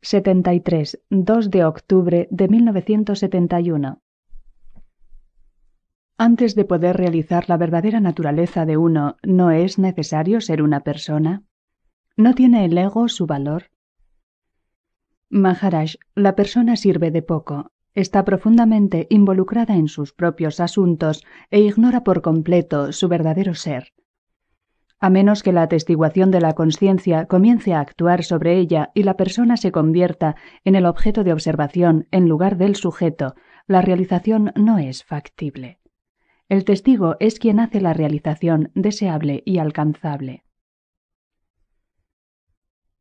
73, 2 de octubre de 1971. Antes de poder realizar la verdadera naturaleza de uno, ¿no es necesario ser una persona? ¿No tiene el ego su valor? Maharaj, la persona sirve de poco, está profundamente involucrada en sus propios asuntos e ignora por completo su verdadero ser a menos que la atestiguación de la conciencia comience a actuar sobre ella y la persona se convierta en el objeto de observación en lugar del sujeto, la realización no es factible. El testigo es quien hace la realización deseable y alcanzable.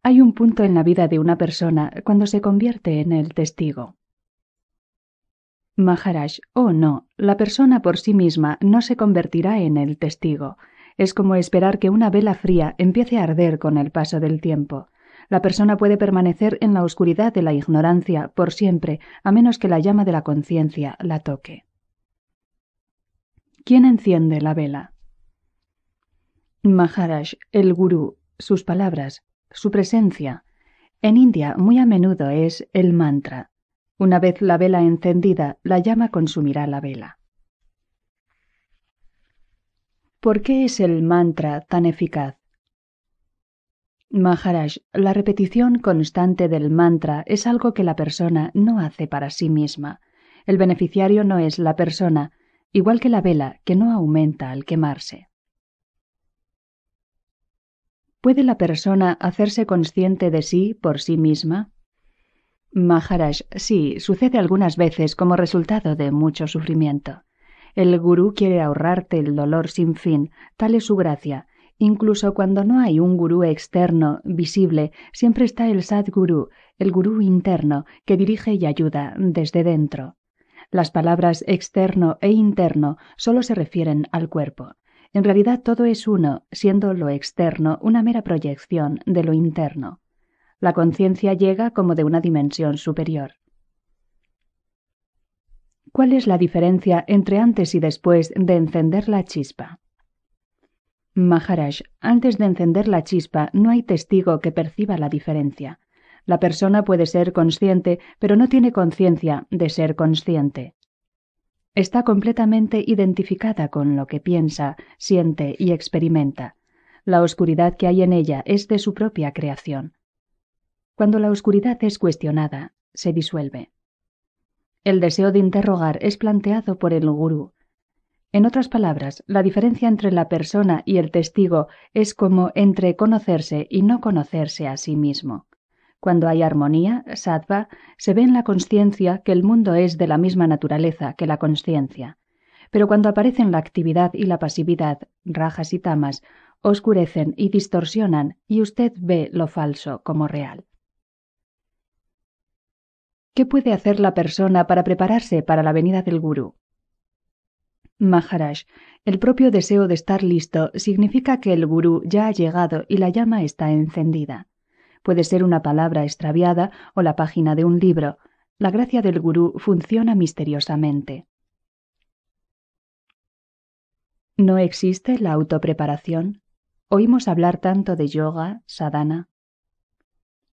Hay un punto en la vida de una persona cuando se convierte en el testigo. Maharaj, oh no, la persona por sí misma no se convertirá en el testigo, es como esperar que una vela fría empiece a arder con el paso del tiempo. La persona puede permanecer en la oscuridad de la ignorancia por siempre, a menos que la llama de la conciencia la toque. ¿Quién enciende la vela? Maharaj, el gurú, sus palabras, su presencia. En India muy a menudo es el mantra. Una vez la vela encendida, la llama consumirá la vela. ¿Por qué es el mantra tan eficaz? Maharaj, la repetición constante del mantra es algo que la persona no hace para sí misma. El beneficiario no es la persona, igual que la vela que no aumenta al quemarse. ¿Puede la persona hacerse consciente de sí por sí misma? Maharaj, sí, sucede algunas veces como resultado de mucho sufrimiento. El gurú quiere ahorrarte el dolor sin fin, tal es su gracia. Incluso cuando no hay un gurú externo, visible, siempre está el sadgurú, el gurú interno, que dirige y ayuda desde dentro. Las palabras externo e interno solo se refieren al cuerpo. En realidad todo es uno, siendo lo externo una mera proyección de lo interno. La conciencia llega como de una dimensión superior. ¿Cuál es la diferencia entre antes y después de encender la chispa? Maharaj, antes de encender la chispa no hay testigo que perciba la diferencia. La persona puede ser consciente, pero no tiene conciencia de ser consciente. Está completamente identificada con lo que piensa, siente y experimenta. La oscuridad que hay en ella es de su propia creación. Cuando la oscuridad es cuestionada, se disuelve. El deseo de interrogar es planteado por el gurú. En otras palabras, la diferencia entre la persona y el testigo es como entre conocerse y no conocerse a sí mismo. Cuando hay armonía, sattva, se ve en la conciencia que el mundo es de la misma naturaleza que la conciencia. Pero cuando aparecen la actividad y la pasividad, rajas y tamas, oscurecen y distorsionan y usted ve lo falso como real. ¿Qué puede hacer la persona para prepararse para la venida del gurú? Maharaj, el propio deseo de estar listo significa que el gurú ya ha llegado y la llama está encendida. Puede ser una palabra extraviada o la página de un libro. La gracia del gurú funciona misteriosamente. ¿No existe la autopreparación? Oímos hablar tanto de yoga, sadhana,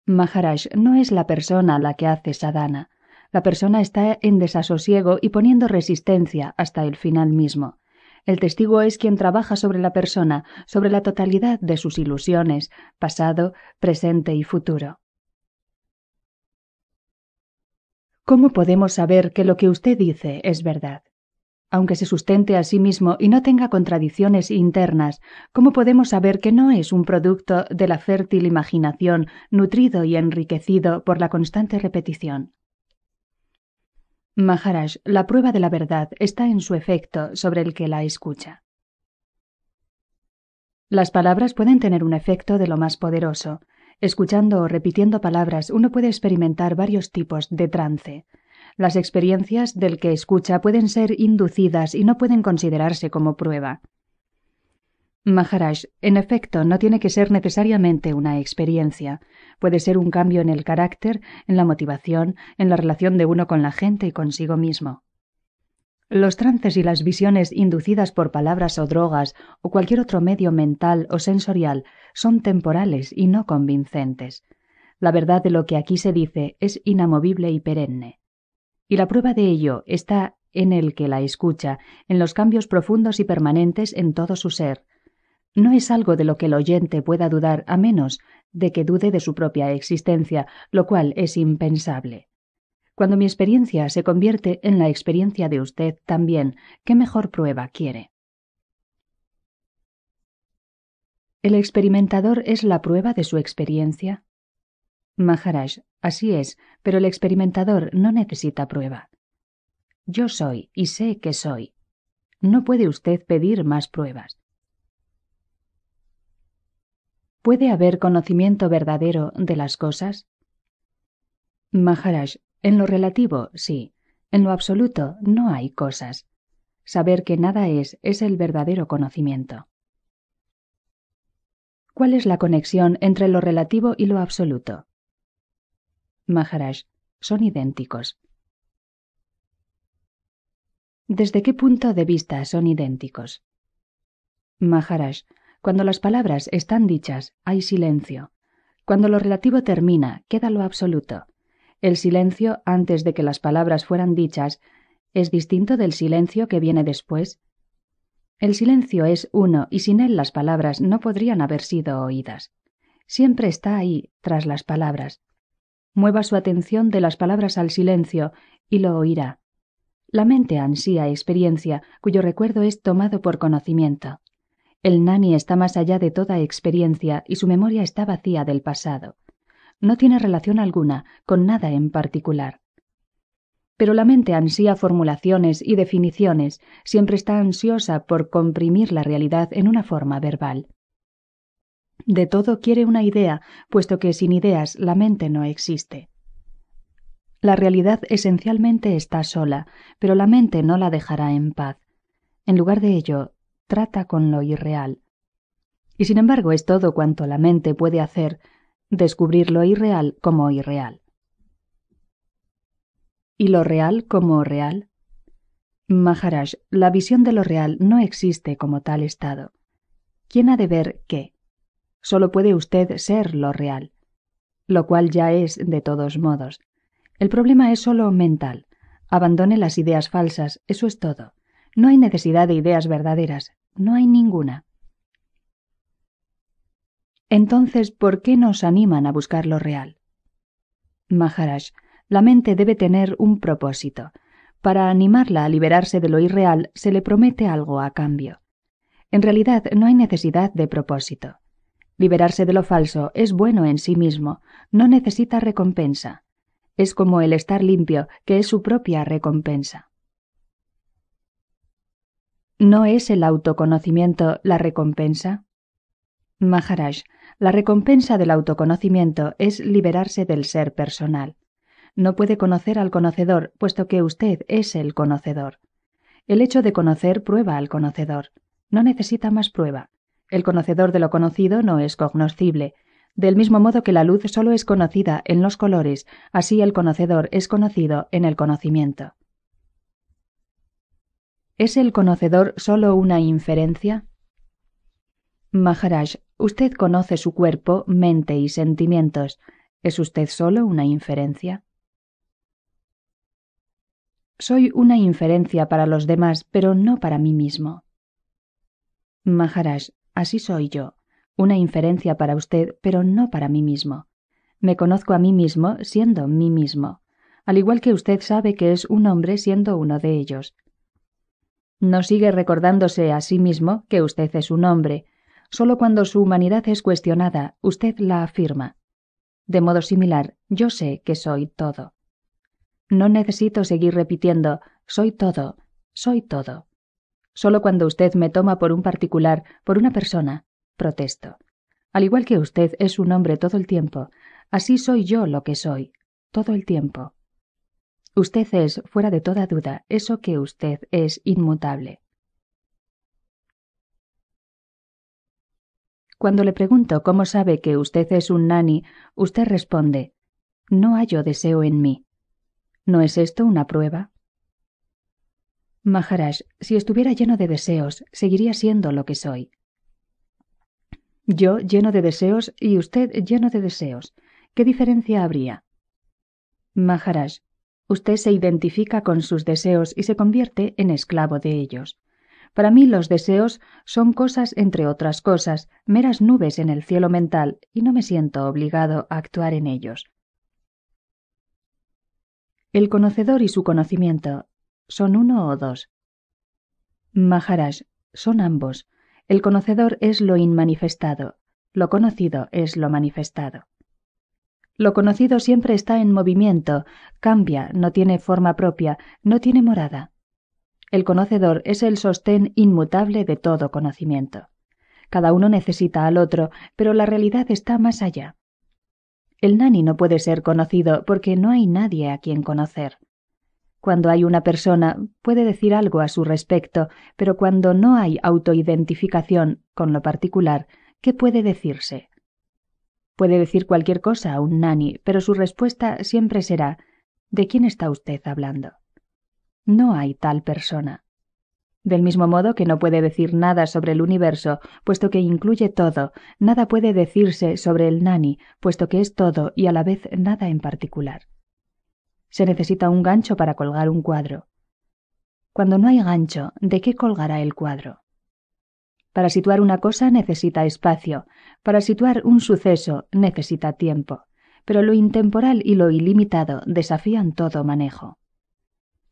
Maharaj no es la persona la que hace sadhana. La persona está en desasosiego y poniendo resistencia hasta el final mismo. El testigo es quien trabaja sobre la persona, sobre la totalidad de sus ilusiones, pasado, presente y futuro. ¿Cómo podemos saber que lo que usted dice es verdad? aunque se sustente a sí mismo y no tenga contradicciones internas, ¿cómo podemos saber que no es un producto de la fértil imaginación, nutrido y enriquecido por la constante repetición? Maharaj, la prueba de la verdad está en su efecto sobre el que la escucha. Las palabras pueden tener un efecto de lo más poderoso. Escuchando o repitiendo palabras uno puede experimentar varios tipos de trance las experiencias del que escucha pueden ser inducidas y no pueden considerarse como prueba. Maharaj, en efecto, no tiene que ser necesariamente una experiencia. Puede ser un cambio en el carácter, en la motivación, en la relación de uno con la gente y consigo mismo. Los trances y las visiones inducidas por palabras o drogas o cualquier otro medio mental o sensorial son temporales y no convincentes. La verdad de lo que aquí se dice es inamovible y perenne. Y la prueba de ello está en el que la escucha, en los cambios profundos y permanentes en todo su ser. No es algo de lo que el oyente pueda dudar a menos de que dude de su propia existencia, lo cual es impensable. Cuando mi experiencia se convierte en la experiencia de usted también, ¿qué mejor prueba quiere? ¿El experimentador es la prueba de su experiencia? Maharaj, así es, pero el experimentador no necesita prueba. Yo soy y sé que soy. No puede usted pedir más pruebas. ¿Puede haber conocimiento verdadero de las cosas? Maharaj, en lo relativo, sí. En lo absoluto, no hay cosas. Saber que nada es es el verdadero conocimiento. ¿Cuál es la conexión entre lo relativo y lo absoluto? Maharaj son idénticos. ¿Desde qué punto de vista son idénticos? Maharaj, cuando las palabras están dichas, hay silencio. Cuando lo relativo termina, queda lo absoluto. El silencio antes de que las palabras fueran dichas es distinto del silencio que viene después. El silencio es uno y sin él las palabras no podrían haber sido oídas. Siempre está ahí tras las palabras mueva su atención de las palabras al silencio, y lo oirá. La mente ansía experiencia, cuyo recuerdo es tomado por conocimiento. El nani está más allá de toda experiencia y su memoria está vacía del pasado. No tiene relación alguna con nada en particular. Pero la mente ansía formulaciones y definiciones, siempre está ansiosa por comprimir la realidad en una forma verbal. De todo quiere una idea, puesto que sin ideas la mente no existe. La realidad esencialmente está sola, pero la mente no la dejará en paz. En lugar de ello, trata con lo irreal. Y sin embargo es todo cuanto la mente puede hacer, descubrir lo irreal como irreal. ¿Y lo real como real? Maharaj, la visión de lo real no existe como tal estado. ¿Quién ha de ver qué? solo puede usted ser lo real, lo cual ya es de todos modos. El problema es sólo mental. Abandone las ideas falsas, eso es todo. No hay necesidad de ideas verdaderas, no hay ninguna. Entonces, ¿por qué nos animan a buscar lo real? Maharaj, la mente debe tener un propósito. Para animarla a liberarse de lo irreal se le promete algo a cambio. En realidad no hay necesidad de propósito. Liberarse de lo falso es bueno en sí mismo, no necesita recompensa. Es como el estar limpio, que es su propia recompensa. ¿No es el autoconocimiento la recompensa? Maharaj, la recompensa del autoconocimiento es liberarse del ser personal. No puede conocer al conocedor, puesto que usted es el conocedor. El hecho de conocer prueba al conocedor. No necesita más prueba. El conocedor de lo conocido no es cognoscible. Del mismo modo que la luz solo es conocida en los colores, así el conocedor es conocido en el conocimiento. ¿Es el conocedor solo una inferencia? Maharaj, usted conoce su cuerpo, mente y sentimientos. ¿Es usted solo una inferencia? Soy una inferencia para los demás, pero no para mí mismo. Maharaj, Así soy yo. Una inferencia para usted, pero no para mí mismo. Me conozco a mí mismo siendo mí mismo, al igual que usted sabe que es un hombre siendo uno de ellos. No sigue recordándose a sí mismo que usted es un hombre. Solo cuando su humanidad es cuestionada, usted la afirma. De modo similar, yo sé que soy todo. No necesito seguir repitiendo, soy todo, soy todo. Solo cuando usted me toma por un particular, por una persona, protesto. Al igual que usted es un hombre todo el tiempo, así soy yo lo que soy, todo el tiempo. Usted es, fuera de toda duda, eso que usted es inmutable. Cuando le pregunto cómo sabe que usted es un nani, usted responde, no hallo deseo en mí. ¿No es esto una prueba? Maharaj, si estuviera lleno de deseos, seguiría siendo lo que soy. Yo lleno de deseos y usted lleno de deseos. ¿Qué diferencia habría? Maharaj, usted se identifica con sus deseos y se convierte en esclavo de ellos. Para mí los deseos son cosas, entre otras cosas, meras nubes en el cielo mental y no me siento obligado a actuar en ellos. El conocedor y su conocimiento ¿Son uno o dos? Maharaj, son ambos. El conocedor es lo inmanifestado, lo conocido es lo manifestado. Lo conocido siempre está en movimiento, cambia, no tiene forma propia, no tiene morada. El conocedor es el sostén inmutable de todo conocimiento. Cada uno necesita al otro, pero la realidad está más allá. El nani no puede ser conocido porque no hay nadie a quien conocer. Cuando hay una persona, puede decir algo a su respecto, pero cuando no hay autoidentificación con lo particular, ¿qué puede decirse? Puede decir cualquier cosa a un nani, pero su respuesta siempre será ¿De quién está usted hablando? No hay tal persona. Del mismo modo que no puede decir nada sobre el universo, puesto que incluye todo, nada puede decirse sobre el nani, puesto que es todo y a la vez nada en particular. Se necesita un gancho para colgar un cuadro. Cuando no hay gancho, ¿de qué colgará el cuadro? Para situar una cosa necesita espacio, para situar un suceso necesita tiempo, pero lo intemporal y lo ilimitado desafían todo manejo.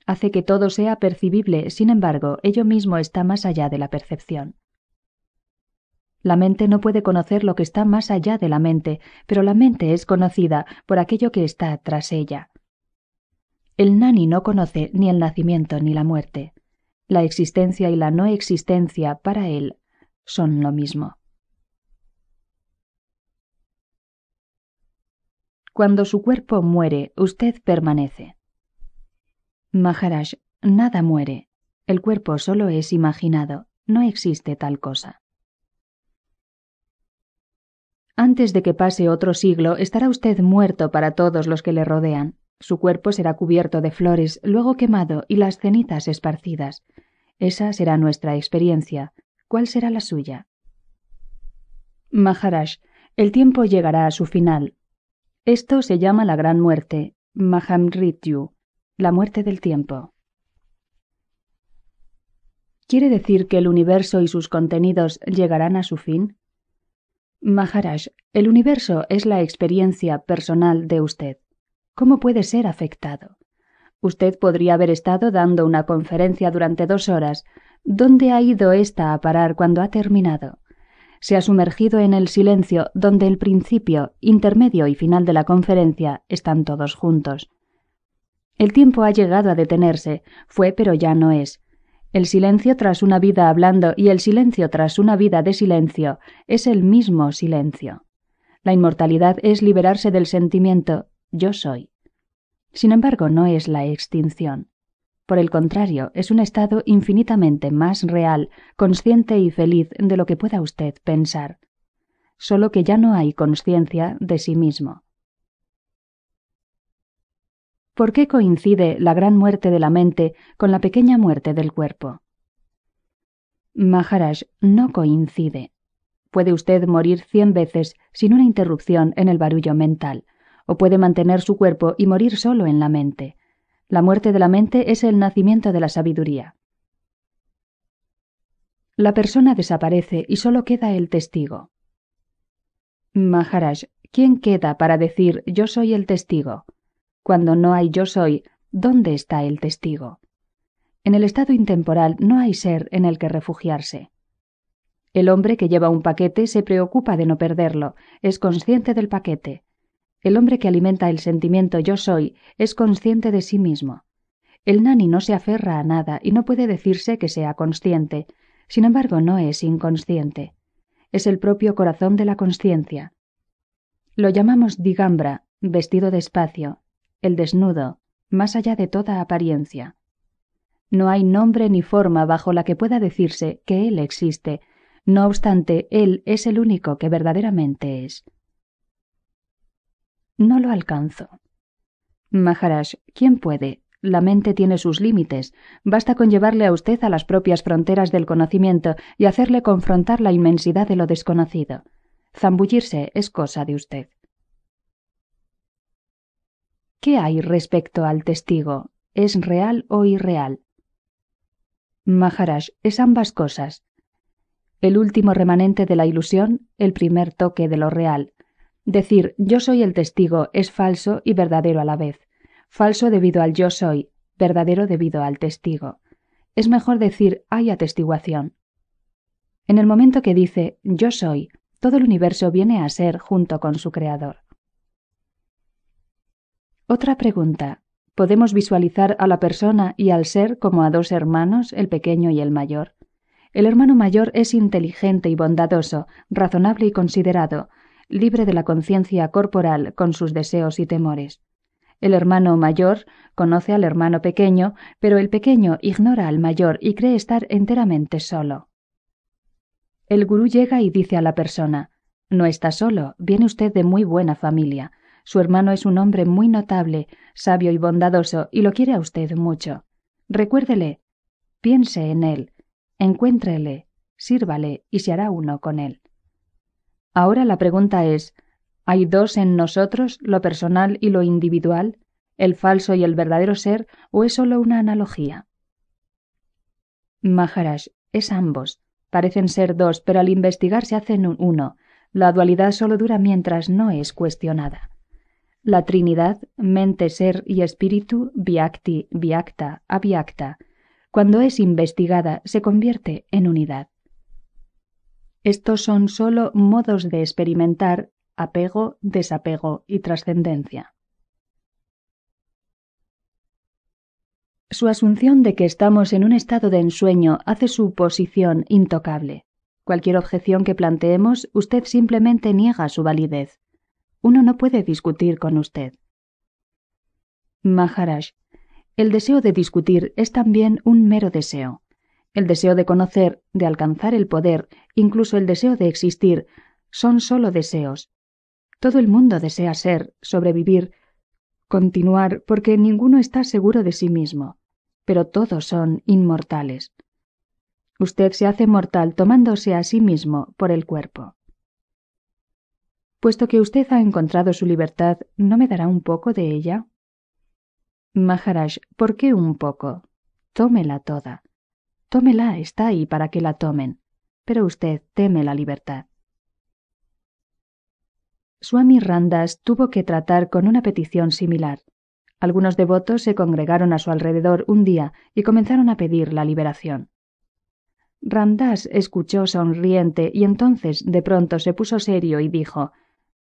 Hace que todo sea percibible, sin embargo, ello mismo está más allá de la percepción. La mente no puede conocer lo que está más allá de la mente, pero la mente es conocida por aquello que está tras ella. El nani no conoce ni el nacimiento ni la muerte. La existencia y la no existencia para él son lo mismo. Cuando su cuerpo muere, usted permanece. Maharaj, nada muere. El cuerpo solo es imaginado. No existe tal cosa. Antes de que pase otro siglo, estará usted muerto para todos los que le rodean. Su cuerpo será cubierto de flores, luego quemado y las cenizas esparcidas. Esa será nuestra experiencia. ¿Cuál será la suya? Maharaj, el tiempo llegará a su final. Esto se llama la gran muerte, Mahamrityu, la muerte del tiempo. ¿Quiere decir que el universo y sus contenidos llegarán a su fin? Maharaj, el universo es la experiencia personal de usted. ¿Cómo puede ser afectado? Usted podría haber estado dando una conferencia durante dos horas. ¿Dónde ha ido ésta a parar cuando ha terminado? Se ha sumergido en el silencio donde el principio, intermedio y final de la conferencia están todos juntos. El tiempo ha llegado a detenerse, fue pero ya no es. El silencio tras una vida hablando y el silencio tras una vida de silencio es el mismo silencio. La inmortalidad es liberarse del sentimiento yo soy. Sin embargo, no es la extinción. Por el contrario, es un estado infinitamente más real, consciente y feliz de lo que pueda usted pensar, solo que ya no hay conciencia de sí mismo. ¿Por qué coincide la gran muerte de la mente con la pequeña muerte del cuerpo? Maharaj, no coincide. Puede usted morir cien veces sin una interrupción en el barullo mental o puede mantener su cuerpo y morir solo en la mente. La muerte de la mente es el nacimiento de la sabiduría. La persona desaparece y solo queda el testigo. Maharaj, ¿quién queda para decir yo soy el testigo? Cuando no hay yo soy, ¿dónde está el testigo? En el estado intemporal no hay ser en el que refugiarse. El hombre que lleva un paquete se preocupa de no perderlo, es consciente del paquete. El hombre que alimenta el sentimiento yo soy es consciente de sí mismo. El nani no se aferra a nada y no puede decirse que sea consciente, sin embargo no es inconsciente. Es el propio corazón de la conciencia. Lo llamamos digambra, vestido espacio, el desnudo, más allá de toda apariencia. No hay nombre ni forma bajo la que pueda decirse que Él existe, no obstante, Él es el único que verdaderamente es. No lo alcanzo. Maharaj, ¿quién puede? La mente tiene sus límites. Basta con llevarle a usted a las propias fronteras del conocimiento y hacerle confrontar la inmensidad de lo desconocido. Zambullirse es cosa de usted. ¿Qué hay respecto al testigo? ¿Es real o irreal? Maharaj, es ambas cosas. El último remanente de la ilusión, el primer toque de lo real. Decir yo soy el testigo es falso y verdadero a la vez, falso debido al yo soy, verdadero debido al testigo. Es mejor decir hay atestiguación. En el momento que dice yo soy, todo el universo viene a ser junto con su creador. Otra pregunta. ¿Podemos visualizar a la persona y al ser como a dos hermanos, el pequeño y el mayor? El hermano mayor es inteligente y bondadoso, razonable y considerado, libre de la conciencia corporal con sus deseos y temores. El hermano mayor conoce al hermano pequeño, pero el pequeño ignora al mayor y cree estar enteramente solo. El gurú llega y dice a la persona, No está solo, viene usted de muy buena familia. Su hermano es un hombre muy notable, sabio y bondadoso, y lo quiere a usted mucho. Recuérdele, piense en él, encuéntrele, sírvale y se hará uno con él. Ahora la pregunta es, ¿hay dos en nosotros, lo personal y lo individual, el falso y el verdadero ser, o es solo una analogía? Maharaj, es ambos. Parecen ser dos, pero al investigar se hacen uno. La dualidad solo dura mientras no es cuestionada. La Trinidad, mente, ser y espíritu, viacti, viacta, avyakta, cuando es investigada, se convierte en unidad. Estos son sólo modos de experimentar apego, desapego y trascendencia. Su asunción de que estamos en un estado de ensueño hace su posición intocable. Cualquier objeción que planteemos, usted simplemente niega su validez. Uno no puede discutir con usted. Maharaj, el deseo de discutir es también un mero deseo. El deseo de conocer, de alcanzar el poder, incluso el deseo de existir, son sólo deseos. Todo el mundo desea ser, sobrevivir, continuar, porque ninguno está seguro de sí mismo, pero todos son inmortales. Usted se hace mortal tomándose a sí mismo por el cuerpo. Puesto que usted ha encontrado su libertad, ¿no me dará un poco de ella? Maharaj, ¿por qué un poco? Tómela toda. Tómela, está ahí para que la tomen. Pero usted teme la libertad. Swami Randas tuvo que tratar con una petición similar. Algunos devotos se congregaron a su alrededor un día y comenzaron a pedir la liberación. Randas escuchó sonriente y entonces de pronto se puso serio y dijo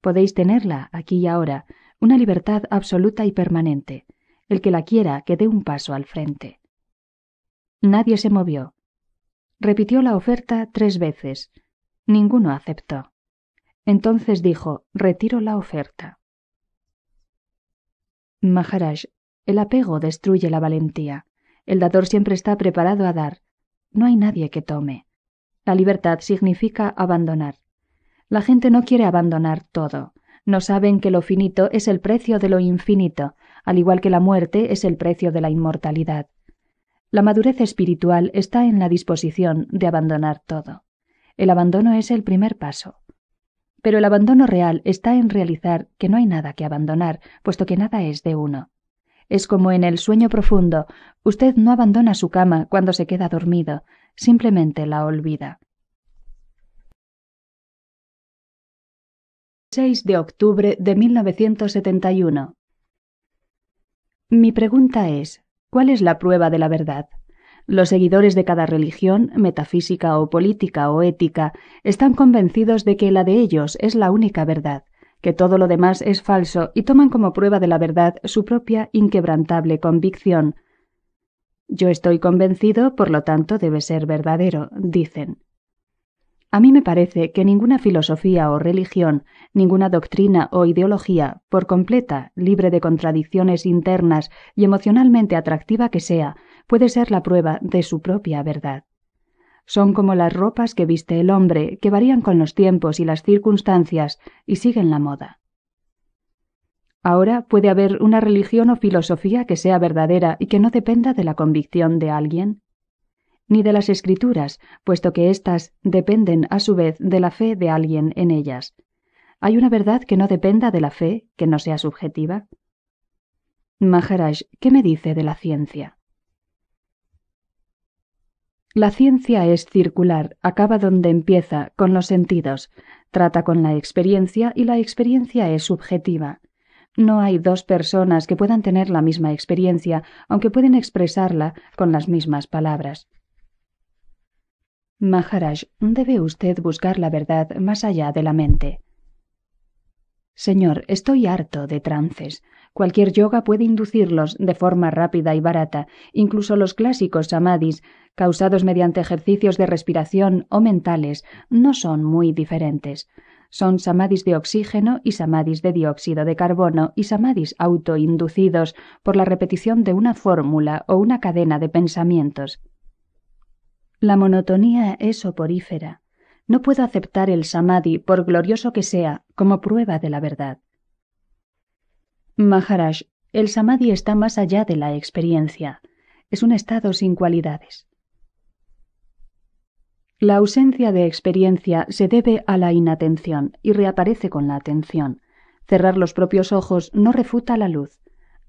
Podéis tenerla aquí y ahora, una libertad absoluta y permanente. El que la quiera que dé un paso al frente. Nadie se movió. Repitió la oferta tres veces. Ninguno aceptó. Entonces dijo, retiro la oferta. Maharaj, el apego destruye la valentía. El dador siempre está preparado a dar. No hay nadie que tome. La libertad significa abandonar. La gente no quiere abandonar todo. No saben que lo finito es el precio de lo infinito, al igual que la muerte es el precio de la inmortalidad. La madurez espiritual está en la disposición de abandonar todo. El abandono es el primer paso. Pero el abandono real está en realizar que no hay nada que abandonar, puesto que nada es de uno. Es como en el sueño profundo, usted no abandona su cama cuando se queda dormido, simplemente la olvida. 6 de octubre de 1971. Mi pregunta es, ¿Cuál es la prueba de la verdad? Los seguidores de cada religión, metafísica o política o ética, están convencidos de que la de ellos es la única verdad, que todo lo demás es falso y toman como prueba de la verdad su propia inquebrantable convicción. Yo estoy convencido, por lo tanto debe ser verdadero, dicen. A mí me parece que ninguna filosofía o religión, ninguna doctrina o ideología, por completa, libre de contradicciones internas y emocionalmente atractiva que sea, puede ser la prueba de su propia verdad. Son como las ropas que viste el hombre, que varían con los tiempos y las circunstancias y siguen la moda. Ahora puede haber una religión o filosofía que sea verdadera y que no dependa de la convicción de alguien ni de las escrituras, puesto que éstas dependen a su vez de la fe de alguien en ellas. ¿Hay una verdad que no dependa de la fe, que no sea subjetiva? Maharaj, ¿qué me dice de la ciencia? La ciencia es circular, acaba donde empieza, con los sentidos, trata con la experiencia y la experiencia es subjetiva. No hay dos personas que puedan tener la misma experiencia, aunque pueden expresarla con las mismas palabras. Maharaj, debe usted buscar la verdad más allá de la mente. Señor, estoy harto de trances. Cualquier yoga puede inducirlos de forma rápida y barata, incluso los clásicos samadhis, causados mediante ejercicios de respiración o mentales, no son muy diferentes. Son samadhis de oxígeno y samadhis de dióxido de carbono y samadhis autoinducidos por la repetición de una fórmula o una cadena de pensamientos. La monotonía es oporífera. No puedo aceptar el samadhi, por glorioso que sea, como prueba de la verdad. Maharaj, el samadhi está más allá de la experiencia. Es un estado sin cualidades. La ausencia de experiencia se debe a la inatención y reaparece con la atención. Cerrar los propios ojos no refuta la luz.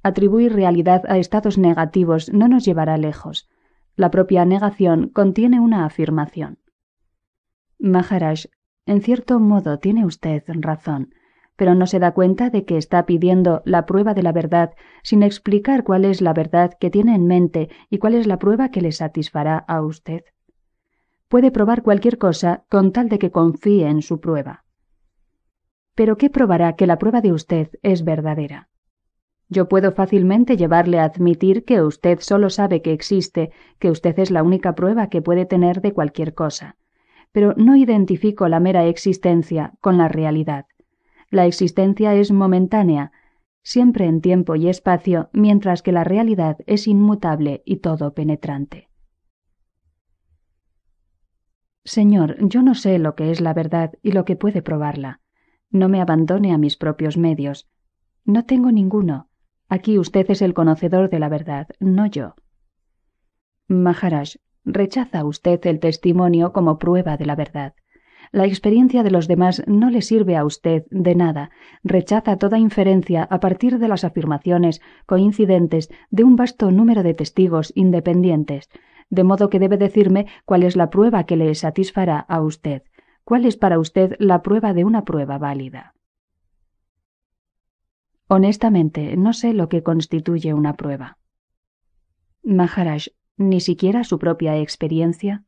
Atribuir realidad a estados negativos no nos llevará lejos. La propia negación contiene una afirmación. Maharaj, en cierto modo tiene usted razón, pero no se da cuenta de que está pidiendo la prueba de la verdad sin explicar cuál es la verdad que tiene en mente y cuál es la prueba que le satisfará a usted. Puede probar cualquier cosa con tal de que confíe en su prueba. Pero ¿qué probará que la prueba de usted es verdadera? Yo puedo fácilmente llevarle a admitir que usted solo sabe que existe, que usted es la única prueba que puede tener de cualquier cosa. Pero no identifico la mera existencia con la realidad. La existencia es momentánea, siempre en tiempo y espacio, mientras que la realidad es inmutable y todo penetrante. Señor, yo no sé lo que es la verdad y lo que puede probarla. No me abandone a mis propios medios. No tengo ninguno. Aquí usted es el conocedor de la verdad, no yo. Maharaj, rechaza usted el testimonio como prueba de la verdad. La experiencia de los demás no le sirve a usted de nada. Rechaza toda inferencia a partir de las afirmaciones coincidentes de un vasto número de testigos independientes, de modo que debe decirme cuál es la prueba que le satisfará a usted, cuál es para usted la prueba de una prueba válida. Honestamente, no sé lo que constituye una prueba. Maharaj, ni siquiera su propia experiencia.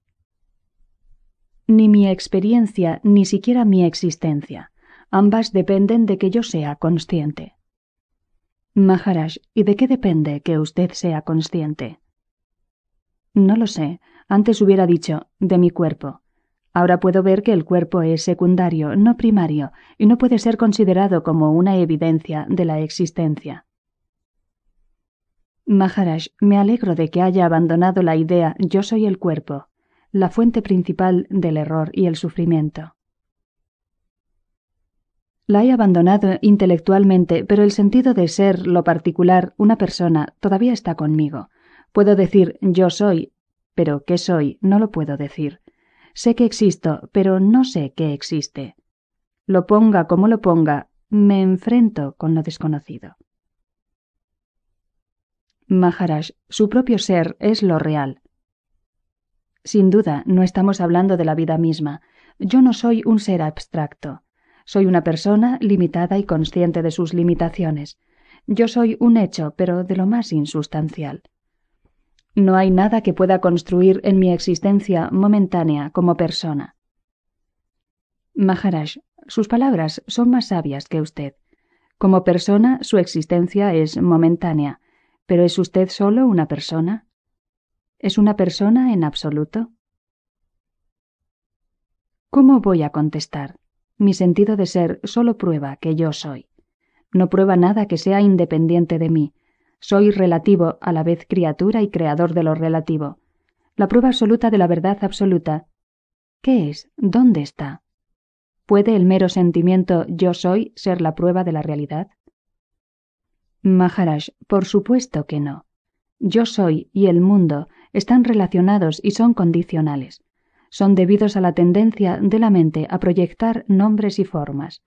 Ni mi experiencia, ni siquiera mi existencia. Ambas dependen de que yo sea consciente. Maharaj, ¿y de qué depende que usted sea consciente? No lo sé. Antes hubiera dicho, de mi cuerpo. Ahora puedo ver que el cuerpo es secundario, no primario, y no puede ser considerado como una evidencia de la existencia. Maharaj, me alegro de que haya abandonado la idea yo soy el cuerpo, la fuente principal del error y el sufrimiento. La he abandonado intelectualmente, pero el sentido de ser, lo particular, una persona, todavía está conmigo. Puedo decir yo soy, pero qué soy no lo puedo decir. Sé que existo, pero no sé que existe. Lo ponga como lo ponga, me enfrento con lo desconocido. Maharaj, su propio ser es lo real. Sin duda, no estamos hablando de la vida misma. Yo no soy un ser abstracto. Soy una persona limitada y consciente de sus limitaciones. Yo soy un hecho, pero de lo más insustancial. No hay nada que pueda construir en mi existencia momentánea como persona. Maharaj, sus palabras son más sabias que usted. Como persona, su existencia es momentánea, pero ¿es usted solo una persona? ¿Es una persona en absoluto? ¿Cómo voy a contestar? Mi sentido de ser solo prueba que yo soy. No prueba nada que sea independiente de mí, soy relativo, a la vez criatura y creador de lo relativo. La prueba absoluta de la verdad absoluta. ¿Qué es? ¿Dónde está? ¿Puede el mero sentimiento yo soy ser la prueba de la realidad? Maharaj, por supuesto que no. Yo soy y el mundo están relacionados y son condicionales. Son debidos a la tendencia de la mente a proyectar nombres y formas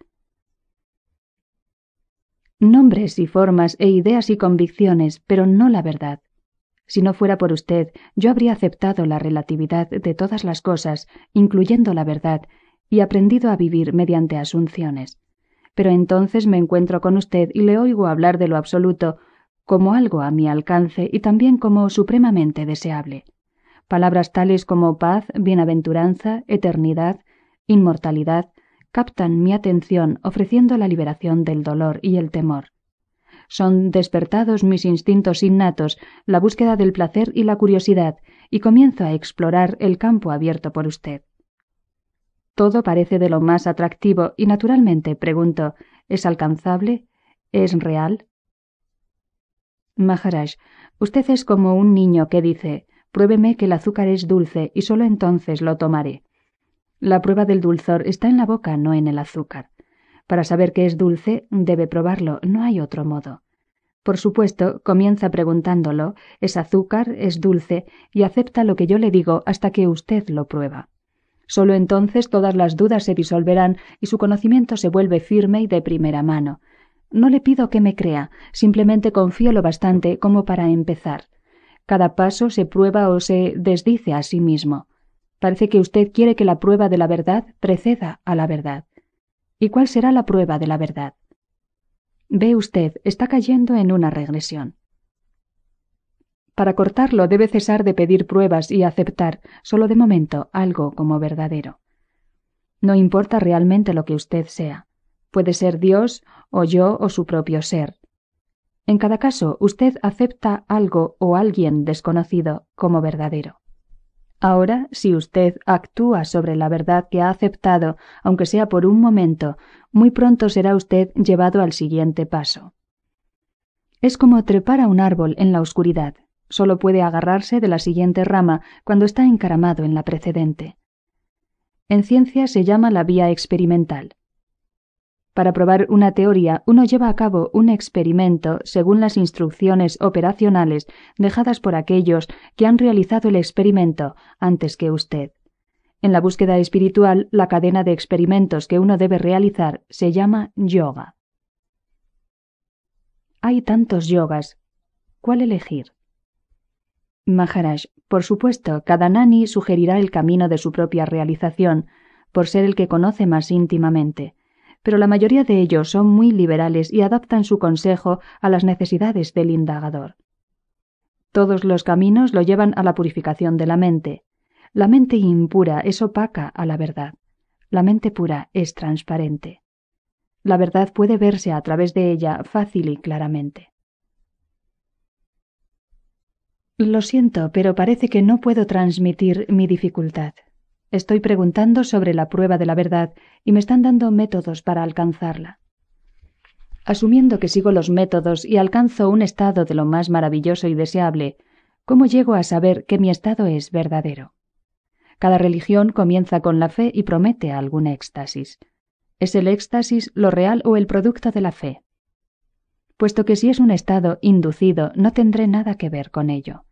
nombres y formas e ideas y convicciones, pero no la verdad. Si no fuera por usted, yo habría aceptado la relatividad de todas las cosas, incluyendo la verdad, y aprendido a vivir mediante asunciones. Pero entonces me encuentro con usted y le oigo hablar de lo absoluto, como algo a mi alcance y también como supremamente deseable. Palabras tales como paz, bienaventuranza, eternidad, inmortalidad, captan mi atención ofreciendo la liberación del dolor y el temor. Son despertados mis instintos innatos, la búsqueda del placer y la curiosidad, y comienzo a explorar el campo abierto por usted. Todo parece de lo más atractivo y naturalmente pregunto, ¿es alcanzable? ¿Es real? Maharaj, usted es como un niño que dice, pruébeme que el azúcar es dulce y solo entonces lo tomaré. La prueba del dulzor está en la boca, no en el azúcar. Para saber que es dulce, debe probarlo, no hay otro modo. Por supuesto, comienza preguntándolo, es azúcar, es dulce, y acepta lo que yo le digo hasta que usted lo prueba. Solo entonces todas las dudas se disolverán y su conocimiento se vuelve firme y de primera mano. No le pido que me crea, simplemente confío lo bastante como para empezar. Cada paso se prueba o se desdice a sí mismo. Parece que usted quiere que la prueba de la verdad preceda a la verdad. ¿Y cuál será la prueba de la verdad? Ve usted, está cayendo en una regresión. Para cortarlo debe cesar de pedir pruebas y aceptar, solo de momento, algo como verdadero. No importa realmente lo que usted sea. Puede ser Dios o yo o su propio ser. En cada caso, usted acepta algo o alguien desconocido como verdadero. Ahora, si usted actúa sobre la verdad que ha aceptado, aunque sea por un momento, muy pronto será usted llevado al siguiente paso. Es como trepar a un árbol en la oscuridad. Solo puede agarrarse de la siguiente rama cuando está encaramado en la precedente. En ciencia se llama la vía experimental. Para probar una teoría, uno lleva a cabo un experimento según las instrucciones operacionales dejadas por aquellos que han realizado el experimento antes que usted. En la búsqueda espiritual, la cadena de experimentos que uno debe realizar se llama yoga. Hay tantos yogas. ¿Cuál elegir? Maharaj, por supuesto, cada nani sugerirá el camino de su propia realización, por ser el que conoce más íntimamente pero la mayoría de ellos son muy liberales y adaptan su consejo a las necesidades del indagador. Todos los caminos lo llevan a la purificación de la mente. La mente impura es opaca a la verdad. La mente pura es transparente. La verdad puede verse a través de ella fácil y claramente. Lo siento, pero parece que no puedo transmitir mi dificultad. Estoy preguntando sobre la prueba de la verdad y me están dando métodos para alcanzarla. Asumiendo que sigo los métodos y alcanzo un estado de lo más maravilloso y deseable, ¿cómo llego a saber que mi estado es verdadero? Cada religión comienza con la fe y promete algún éxtasis. ¿Es el éxtasis lo real o el producto de la fe? Puesto que si es un estado inducido, no tendré nada que ver con ello.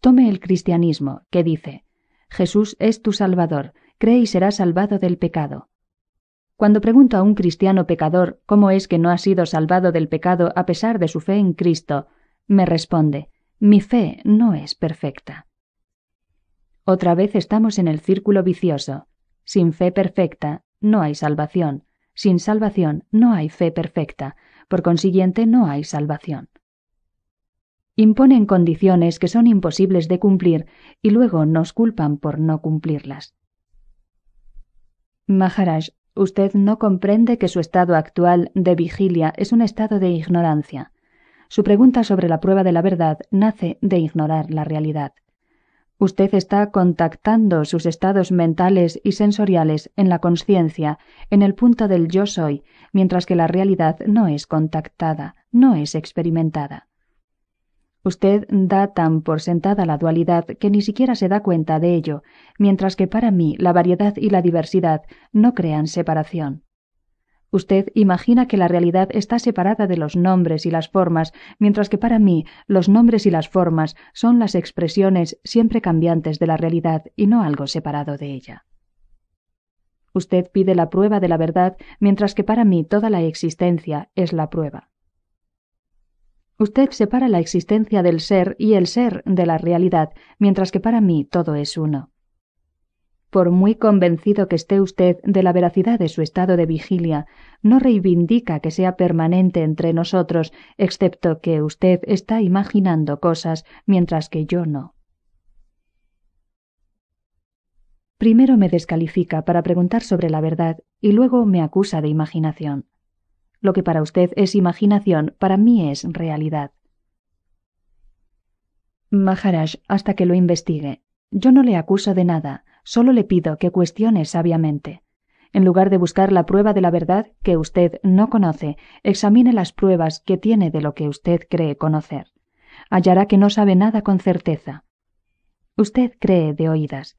Tome el cristianismo, que dice, Jesús es tu Salvador, cree y será salvado del pecado. Cuando pregunto a un cristiano pecador cómo es que no ha sido salvado del pecado a pesar de su fe en Cristo, me responde, mi fe no es perfecta. Otra vez estamos en el círculo vicioso. Sin fe perfecta no hay salvación, sin salvación no hay fe perfecta, por consiguiente no hay salvación imponen condiciones que son imposibles de cumplir y luego nos culpan por no cumplirlas. Maharaj, usted no comprende que su estado actual de vigilia es un estado de ignorancia. Su pregunta sobre la prueba de la verdad nace de ignorar la realidad. Usted está contactando sus estados mentales y sensoriales en la conciencia, en el punto del yo soy, mientras que la realidad no es contactada, no es experimentada. Usted da tan por sentada la dualidad que ni siquiera se da cuenta de ello, mientras que para mí la variedad y la diversidad no crean separación. Usted imagina que la realidad está separada de los nombres y las formas, mientras que para mí los nombres y las formas son las expresiones siempre cambiantes de la realidad y no algo separado de ella. Usted pide la prueba de la verdad, mientras que para mí toda la existencia es la prueba. Usted separa la existencia del ser y el ser de la realidad, mientras que para mí todo es uno. Por muy convencido que esté usted de la veracidad de su estado de vigilia, no reivindica que sea permanente entre nosotros, excepto que usted está imaginando cosas mientras que yo no. Primero me descalifica para preguntar sobre la verdad y luego me acusa de imaginación. Lo que para usted es imaginación, para mí es realidad. Maharaj, hasta que lo investigue. Yo no le acuso de nada, solo le pido que cuestione sabiamente. En lugar de buscar la prueba de la verdad que usted no conoce, examine las pruebas que tiene de lo que usted cree conocer. Hallará que no sabe nada con certeza. Usted cree de oídas.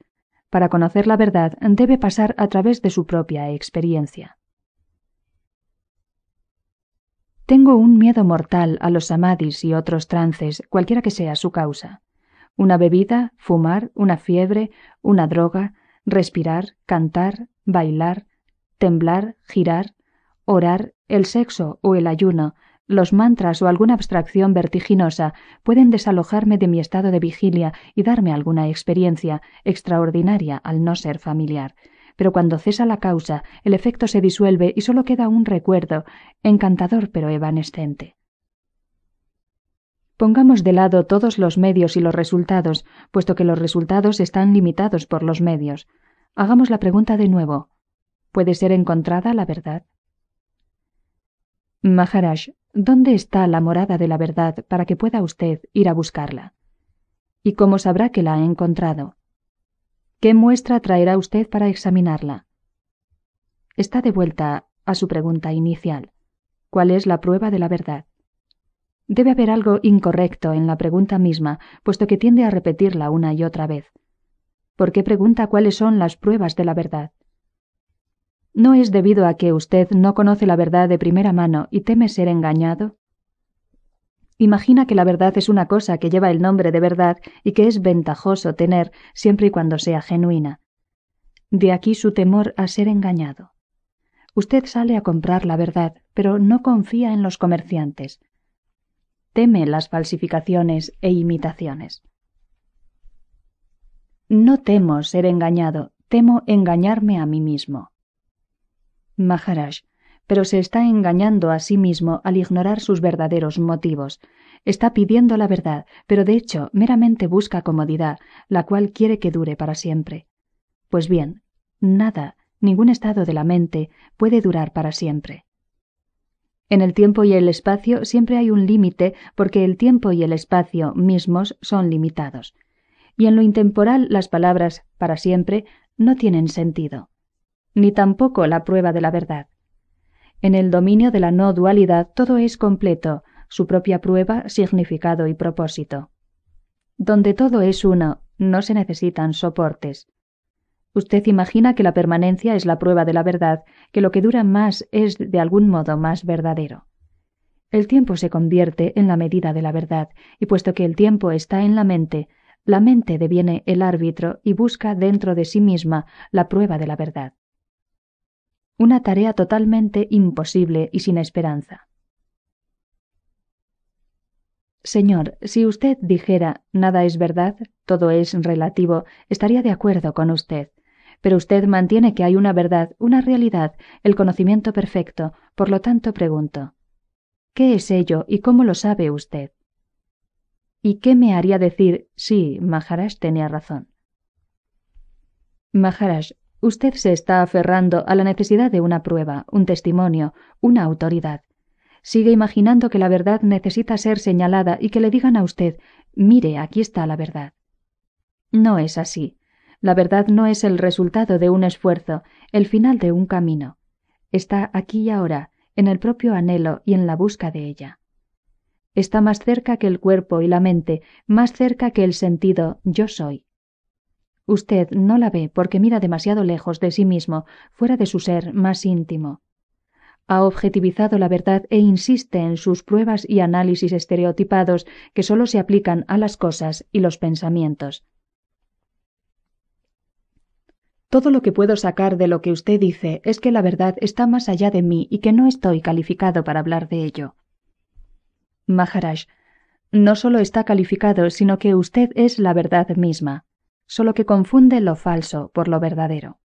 Para conocer la verdad debe pasar a través de su propia experiencia. Tengo un miedo mortal a los samadhis y otros trances, cualquiera que sea su causa. Una bebida, fumar, una fiebre, una droga, respirar, cantar, bailar, temblar, girar, orar, el sexo o el ayuno, los mantras o alguna abstracción vertiginosa pueden desalojarme de mi estado de vigilia y darme alguna experiencia extraordinaria al no ser familiar, pero cuando cesa la causa, el efecto se disuelve y solo queda un recuerdo, encantador pero evanescente. Pongamos de lado todos los medios y los resultados, puesto que los resultados están limitados por los medios. Hagamos la pregunta de nuevo. ¿Puede ser encontrada la verdad? Maharaj, ¿dónde está la morada de la verdad para que pueda usted ir a buscarla? ¿Y cómo sabrá que la ha encontrado? ¿Qué muestra traerá usted para examinarla? Está de vuelta a su pregunta inicial. ¿Cuál es la prueba de la verdad? Debe haber algo incorrecto en la pregunta misma, puesto que tiende a repetirla una y otra vez. ¿Por qué pregunta cuáles son las pruebas de la verdad? ¿No es debido a que usted no conoce la verdad de primera mano y teme ser engañado? Imagina que la verdad es una cosa que lleva el nombre de verdad y que es ventajoso tener siempre y cuando sea genuina. De aquí su temor a ser engañado. Usted sale a comprar la verdad, pero no confía en los comerciantes. Teme las falsificaciones e imitaciones. No temo ser engañado, temo engañarme a mí mismo. Maharaj, pero se está engañando a sí mismo al ignorar sus verdaderos motivos. Está pidiendo la verdad, pero de hecho meramente busca comodidad, la cual quiere que dure para siempre. Pues bien, nada, ningún estado de la mente puede durar para siempre. En el tiempo y el espacio siempre hay un límite porque el tiempo y el espacio mismos son limitados. Y en lo intemporal las palabras para siempre no tienen sentido, ni tampoco la prueba de la verdad. En el dominio de la no dualidad todo es completo, su propia prueba, significado y propósito. Donde todo es uno, no se necesitan soportes. Usted imagina que la permanencia es la prueba de la verdad, que lo que dura más es de algún modo más verdadero. El tiempo se convierte en la medida de la verdad, y puesto que el tiempo está en la mente, la mente deviene el árbitro y busca dentro de sí misma la prueba de la verdad. Una tarea totalmente imposible y sin esperanza. Señor, si usted dijera nada es verdad, todo es relativo, estaría de acuerdo con usted. Pero usted mantiene que hay una verdad, una realidad, el conocimiento perfecto, por lo tanto pregunto, ¿qué es ello y cómo lo sabe usted? ¿Y qué me haría decir, sí, Maharaj tenía razón? Maharaj, Usted se está aferrando a la necesidad de una prueba, un testimonio, una autoridad. Sigue imaginando que la verdad necesita ser señalada y que le digan a usted, mire, aquí está la verdad. No es así. La verdad no es el resultado de un esfuerzo, el final de un camino. Está aquí y ahora, en el propio anhelo y en la busca de ella. Está más cerca que el cuerpo y la mente, más cerca que el sentido yo soy. Usted no la ve porque mira demasiado lejos de sí mismo, fuera de su ser más íntimo. Ha objetivizado la verdad e insiste en sus pruebas y análisis estereotipados que solo se aplican a las cosas y los pensamientos. Todo lo que puedo sacar de lo que usted dice es que la verdad está más allá de mí y que no estoy calificado para hablar de ello. Maharaj, no solo está calificado, sino que usted es la verdad misma sólo que confunde lo falso por lo verdadero.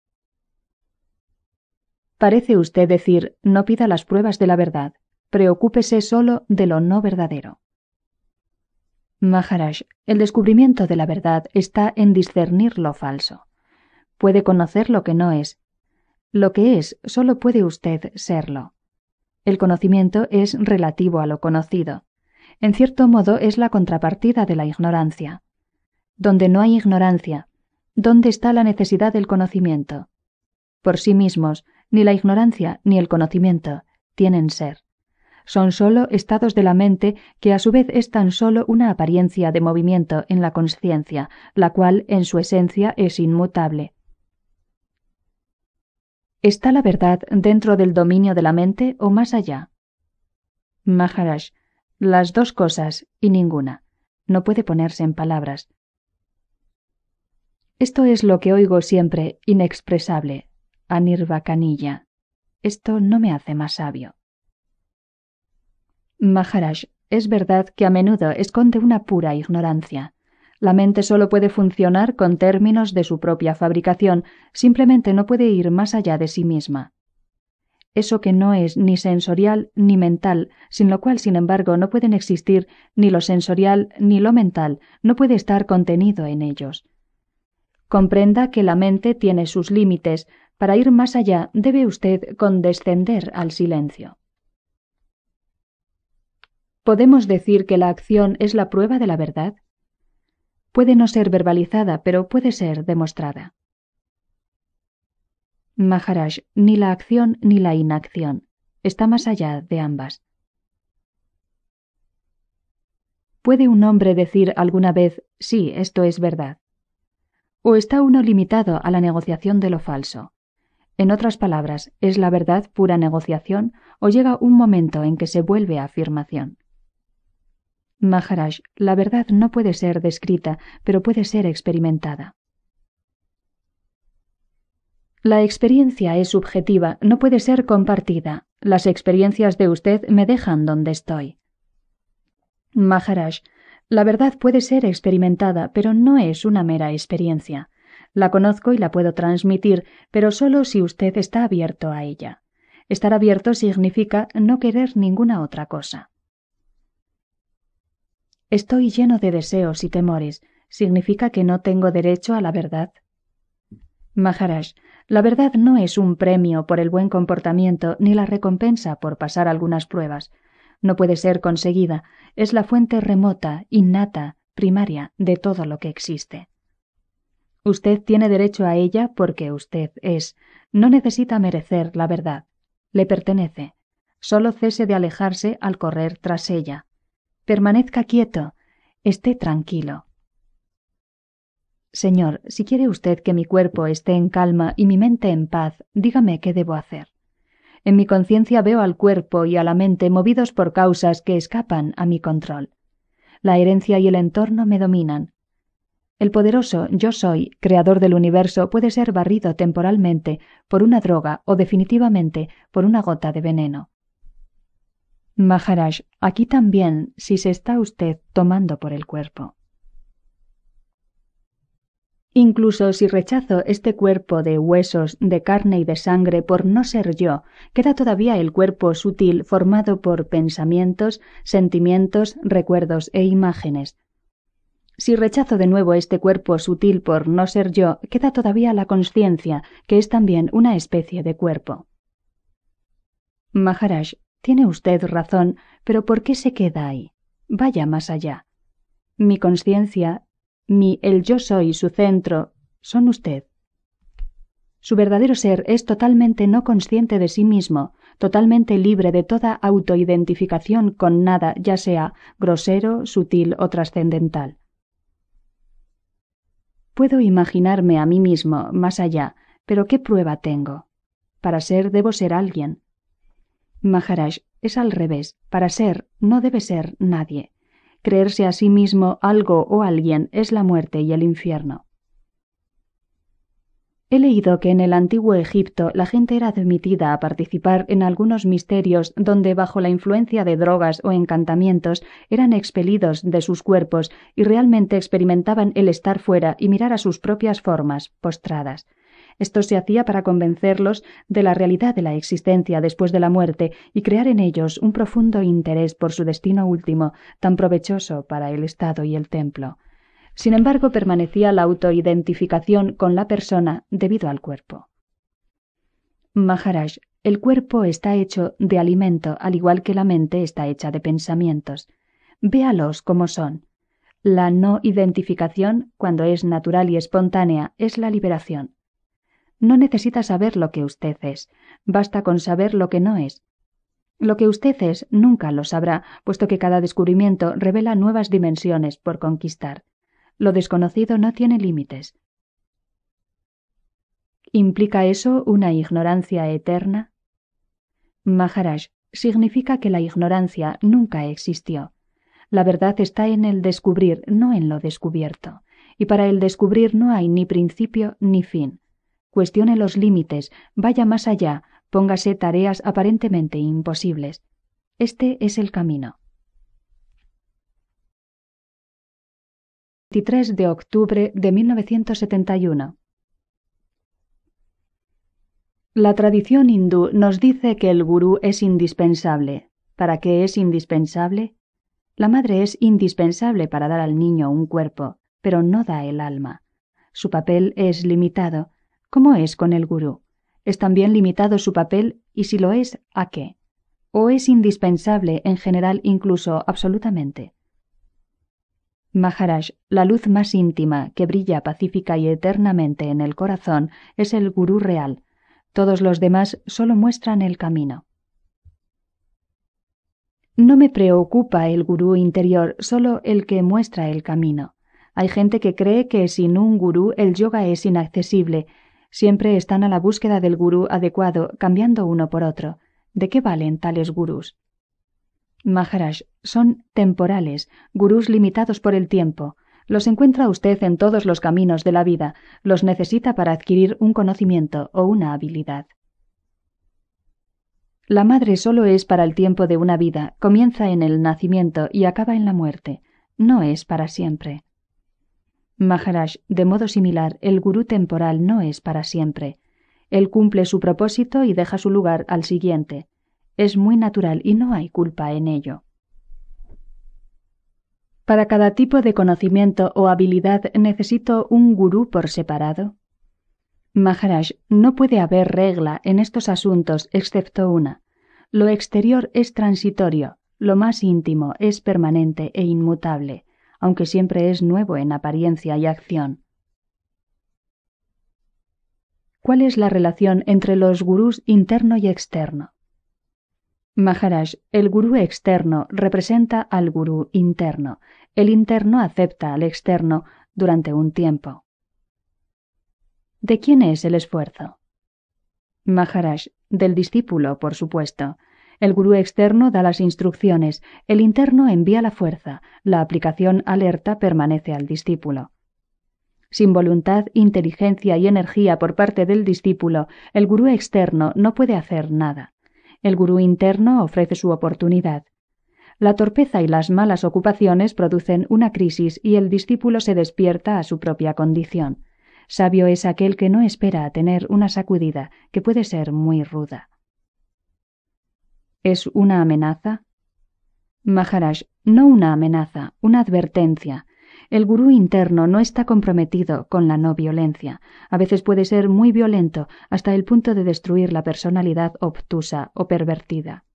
Parece usted decir, no pida las pruebas de la verdad, preocúpese sólo de lo no verdadero. Maharaj, el descubrimiento de la verdad está en discernir lo falso. Puede conocer lo que no es. Lo que es, sólo puede usted serlo. El conocimiento es relativo a lo conocido. En cierto modo es la contrapartida de la ignorancia donde no hay ignorancia, ¿dónde está la necesidad del conocimiento? Por sí mismos, ni la ignorancia ni el conocimiento tienen ser. Son sólo estados de la mente que a su vez es tan sólo una apariencia de movimiento en la conciencia, la cual en su esencia es inmutable. ¿Está la verdad dentro del dominio de la mente o más allá? Maharaj, las dos cosas y ninguna. No puede ponerse en palabras. Esto es lo que oigo siempre, inexpresable, Anirva Canilla. Esto no me hace más sabio. Maharaj, es verdad que a menudo esconde una pura ignorancia. La mente solo puede funcionar con términos de su propia fabricación, simplemente no puede ir más allá de sí misma. Eso que no es ni sensorial ni mental, sin lo cual, sin embargo, no pueden existir ni lo sensorial ni lo mental, no puede estar contenido en ellos. Comprenda que la mente tiene sus límites. Para ir más allá debe usted condescender al silencio. ¿Podemos decir que la acción es la prueba de la verdad? Puede no ser verbalizada, pero puede ser demostrada. Maharaj, ni la acción ni la inacción. Está más allá de ambas. ¿Puede un hombre decir alguna vez, sí, esto es verdad? o está uno limitado a la negociación de lo falso. En otras palabras, es la verdad pura negociación o llega un momento en que se vuelve afirmación. Maharaj, la verdad no puede ser descrita, pero puede ser experimentada. La experiencia es subjetiva, no puede ser compartida. Las experiencias de usted me dejan donde estoy. Maharaj, la verdad puede ser experimentada, pero no es una mera experiencia. La conozco y la puedo transmitir, pero solo si usted está abierto a ella. Estar abierto significa no querer ninguna otra cosa. Estoy lleno de deseos y temores. ¿Significa que no tengo derecho a la verdad? Maharaj, la verdad no es un premio por el buen comportamiento ni la recompensa por pasar algunas pruebas no puede ser conseguida, es la fuente remota, innata, primaria de todo lo que existe. Usted tiene derecho a ella porque usted es, no necesita merecer la verdad, le pertenece, solo cese de alejarse al correr tras ella. Permanezca quieto, esté tranquilo. Señor, si quiere usted que mi cuerpo esté en calma y mi mente en paz, dígame qué debo hacer. En mi conciencia veo al cuerpo y a la mente movidos por causas que escapan a mi control. La herencia y el entorno me dominan. El poderoso yo soy, creador del universo, puede ser barrido temporalmente por una droga o definitivamente por una gota de veneno. Maharaj, aquí también si se está usted tomando por el cuerpo. Incluso si rechazo este cuerpo de huesos, de carne y de sangre por no ser yo, queda todavía el cuerpo sutil formado por pensamientos, sentimientos, recuerdos e imágenes. Si rechazo de nuevo este cuerpo sutil por no ser yo, queda todavía la conciencia, que es también una especie de cuerpo. Maharaj, tiene usted razón, pero ¿por qué se queda ahí? Vaya más allá. Mi conciencia mi el yo soy, su centro, son usted. Su verdadero ser es totalmente no consciente de sí mismo, totalmente libre de toda autoidentificación con nada, ya sea grosero, sutil o trascendental. Puedo imaginarme a mí mismo más allá, pero ¿qué prueba tengo? Para ser debo ser alguien. Maharaj es al revés, para ser no debe ser nadie creerse a sí mismo algo o alguien es la muerte y el infierno. He leído que en el antiguo Egipto la gente era admitida a participar en algunos misterios donde bajo la influencia de drogas o encantamientos eran expelidos de sus cuerpos y realmente experimentaban el estar fuera y mirar a sus propias formas, postradas. Esto se hacía para convencerlos de la realidad de la existencia después de la muerte y crear en ellos un profundo interés por su destino último, tan provechoso para el Estado y el templo. Sin embargo, permanecía la autoidentificación con la persona debido al cuerpo. Maharaj, el cuerpo está hecho de alimento, al igual que la mente está hecha de pensamientos. Véalos como son. La no identificación, cuando es natural y espontánea, es la liberación. No necesita saber lo que usted es, basta con saber lo que no es. Lo que usted es nunca lo sabrá, puesto que cada descubrimiento revela nuevas dimensiones por conquistar. Lo desconocido no tiene límites. ¿Implica eso una ignorancia eterna? Maharaj, significa que la ignorancia nunca existió. La verdad está en el descubrir, no en lo descubierto, y para el descubrir no hay ni principio ni fin cuestione los límites, vaya más allá, póngase tareas aparentemente imposibles. Este es el camino. 23 de octubre de 1971. La tradición hindú nos dice que el gurú es indispensable. ¿Para qué es indispensable? La madre es indispensable para dar al niño un cuerpo, pero no da el alma. Su papel es limitado, ¿Cómo es con el gurú? ¿Es también limitado su papel y si lo es, a qué? ¿O es indispensable en general incluso absolutamente? Maharaj, la luz más íntima que brilla pacífica y eternamente en el corazón es el gurú real. Todos los demás solo muestran el camino. No me preocupa el gurú interior, solo el que muestra el camino. Hay gente que cree que sin un gurú el yoga es inaccesible, siempre están a la búsqueda del gurú adecuado, cambiando uno por otro. ¿De qué valen tales gurús? Maharaj, son temporales, gurús limitados por el tiempo. Los encuentra usted en todos los caminos de la vida, los necesita para adquirir un conocimiento o una habilidad. La madre solo es para el tiempo de una vida, comienza en el nacimiento y acaba en la muerte, no es para siempre. Maharaj, de modo similar, el gurú temporal no es para siempre. Él cumple su propósito y deja su lugar al siguiente. Es muy natural y no hay culpa en ello. Para cada tipo de conocimiento o habilidad necesito un gurú por separado. Maharaj, no puede haber regla en estos asuntos excepto una. Lo exterior es transitorio, lo más íntimo es permanente e inmutable aunque siempre es nuevo en apariencia y acción. ¿Cuál es la relación entre los gurús interno y externo? Maharaj, el gurú externo representa al gurú interno. El interno acepta al externo durante un tiempo. ¿De quién es el esfuerzo? Maharaj, del discípulo, por supuesto. El gurú externo da las instrucciones, el interno envía la fuerza, la aplicación alerta permanece al discípulo. Sin voluntad, inteligencia y energía por parte del discípulo, el gurú externo no puede hacer nada. El gurú interno ofrece su oportunidad. La torpeza y las malas ocupaciones producen una crisis y el discípulo se despierta a su propia condición. Sabio es aquel que no espera a tener una sacudida, que puede ser muy ruda. ¿Es una amenaza? Maharaj, no una amenaza, una advertencia. El gurú interno no está comprometido con la no violencia. A veces puede ser muy violento hasta el punto de destruir la personalidad obtusa o pervertida.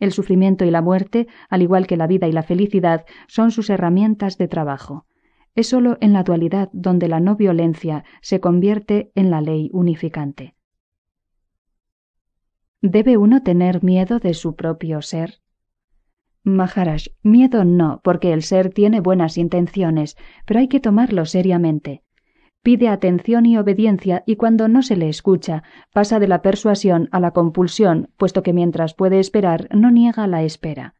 El sufrimiento y la muerte, al igual que la vida y la felicidad, son sus herramientas de trabajo. Es sólo en la dualidad donde la no violencia se convierte en la ley unificante. ¿Debe uno tener miedo de su propio ser? Maharaj, miedo no, porque el ser tiene buenas intenciones, pero hay que tomarlo seriamente. Pide atención y obediencia y cuando no se le escucha, pasa de la persuasión a la compulsión, puesto que mientras puede esperar, no niega la espera.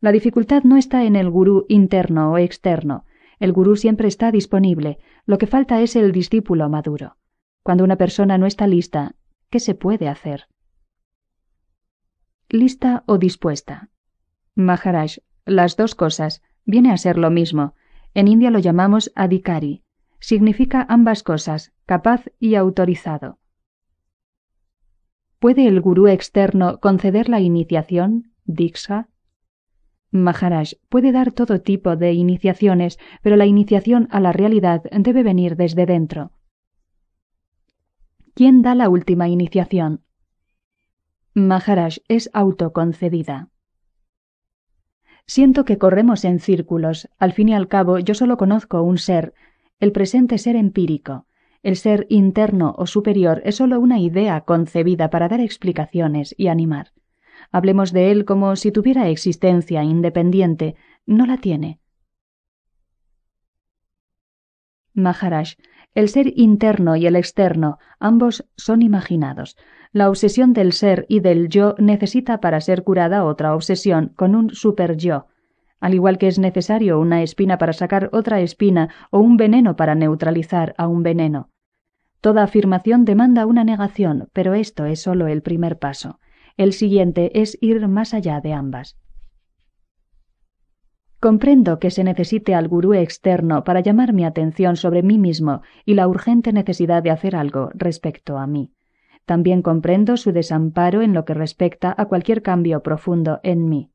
La dificultad no está en el gurú interno o externo. El gurú siempre está disponible, lo que falta es el discípulo maduro. Cuando una persona no está lista, ¿qué se puede hacer? lista o dispuesta. Maharaj, las dos cosas, viene a ser lo mismo. En India lo llamamos adhikari. Significa ambas cosas, capaz y autorizado. ¿Puede el gurú externo conceder la iniciación, diksha? Maharaj puede dar todo tipo de iniciaciones, pero la iniciación a la realidad debe venir desde dentro. ¿Quién da la última iniciación? Maharaj es autoconcedida. Siento que corremos en círculos. Al fin y al cabo, yo solo conozco un ser, el presente ser empírico. El ser interno o superior es solo una idea concebida para dar explicaciones y animar. Hablemos de él como si tuviera existencia independiente. No la tiene. Maharaj, el ser interno y el externo, ambos son imaginados. La obsesión del ser y del yo necesita para ser curada otra obsesión con un super-yo, al igual que es necesario una espina para sacar otra espina o un veneno para neutralizar a un veneno. Toda afirmación demanda una negación, pero esto es solo el primer paso. El siguiente es ir más allá de ambas. Comprendo que se necesite al gurú externo para llamar mi atención sobre mí mismo y la urgente necesidad de hacer algo respecto a mí. También comprendo su desamparo en lo que respecta a cualquier cambio profundo en mí.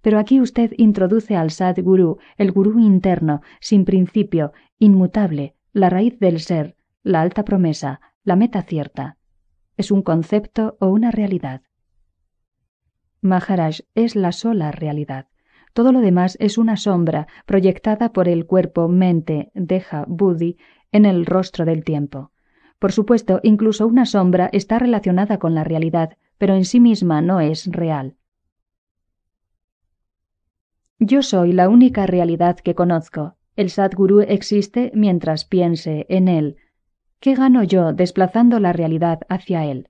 Pero aquí usted introduce al Sadguru, el gurú interno, sin principio, inmutable, la raíz del ser, la alta promesa, la meta cierta. ¿Es un concepto o una realidad? Maharaj es la sola realidad. Todo lo demás es una sombra proyectada por el cuerpo, mente, deja, buddhi, en el rostro del tiempo. Por supuesto, incluso una sombra está relacionada con la realidad, pero en sí misma no es real. Yo soy la única realidad que conozco. El Sadguru existe mientras piense en él. ¿Qué gano yo desplazando la realidad hacia él?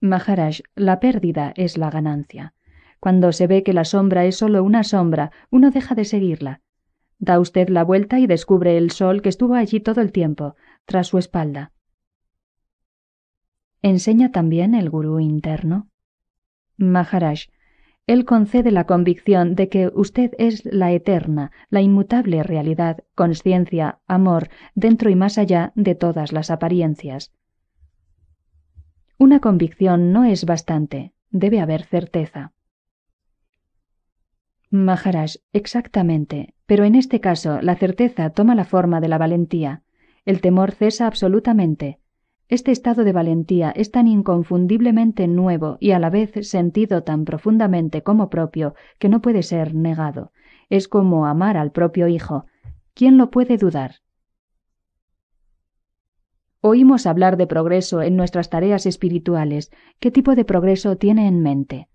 Maharaj, la pérdida es la ganancia. Cuando se ve que la sombra es solo una sombra, uno deja de seguirla. Da usted la vuelta y descubre el sol que estuvo allí todo el tiempo, tras su espalda. ¿Enseña también el gurú interno? Maharaj, él concede la convicción de que usted es la eterna, la inmutable realidad, conciencia, amor, dentro y más allá de todas las apariencias. Una convicción no es bastante, debe haber certeza. Maharaj, exactamente, pero en este caso la certeza toma la forma de la valentía. El temor cesa absolutamente. Este estado de valentía es tan inconfundiblemente nuevo y a la vez sentido tan profundamente como propio que no puede ser negado. Es como amar al propio hijo. ¿Quién lo puede dudar? Oímos hablar de progreso en nuestras tareas espirituales. ¿Qué tipo de progreso tiene en mente?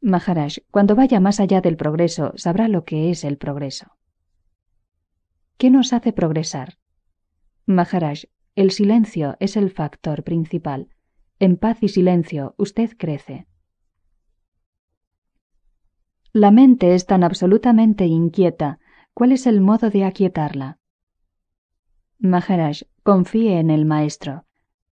Maharaj, cuando vaya más allá del progreso, sabrá lo que es el progreso. ¿Qué nos hace progresar? Maharaj, el silencio es el factor principal. En paz y silencio usted crece. La mente es tan absolutamente inquieta. ¿Cuál es el modo de aquietarla? Maharaj, confíe en el maestro.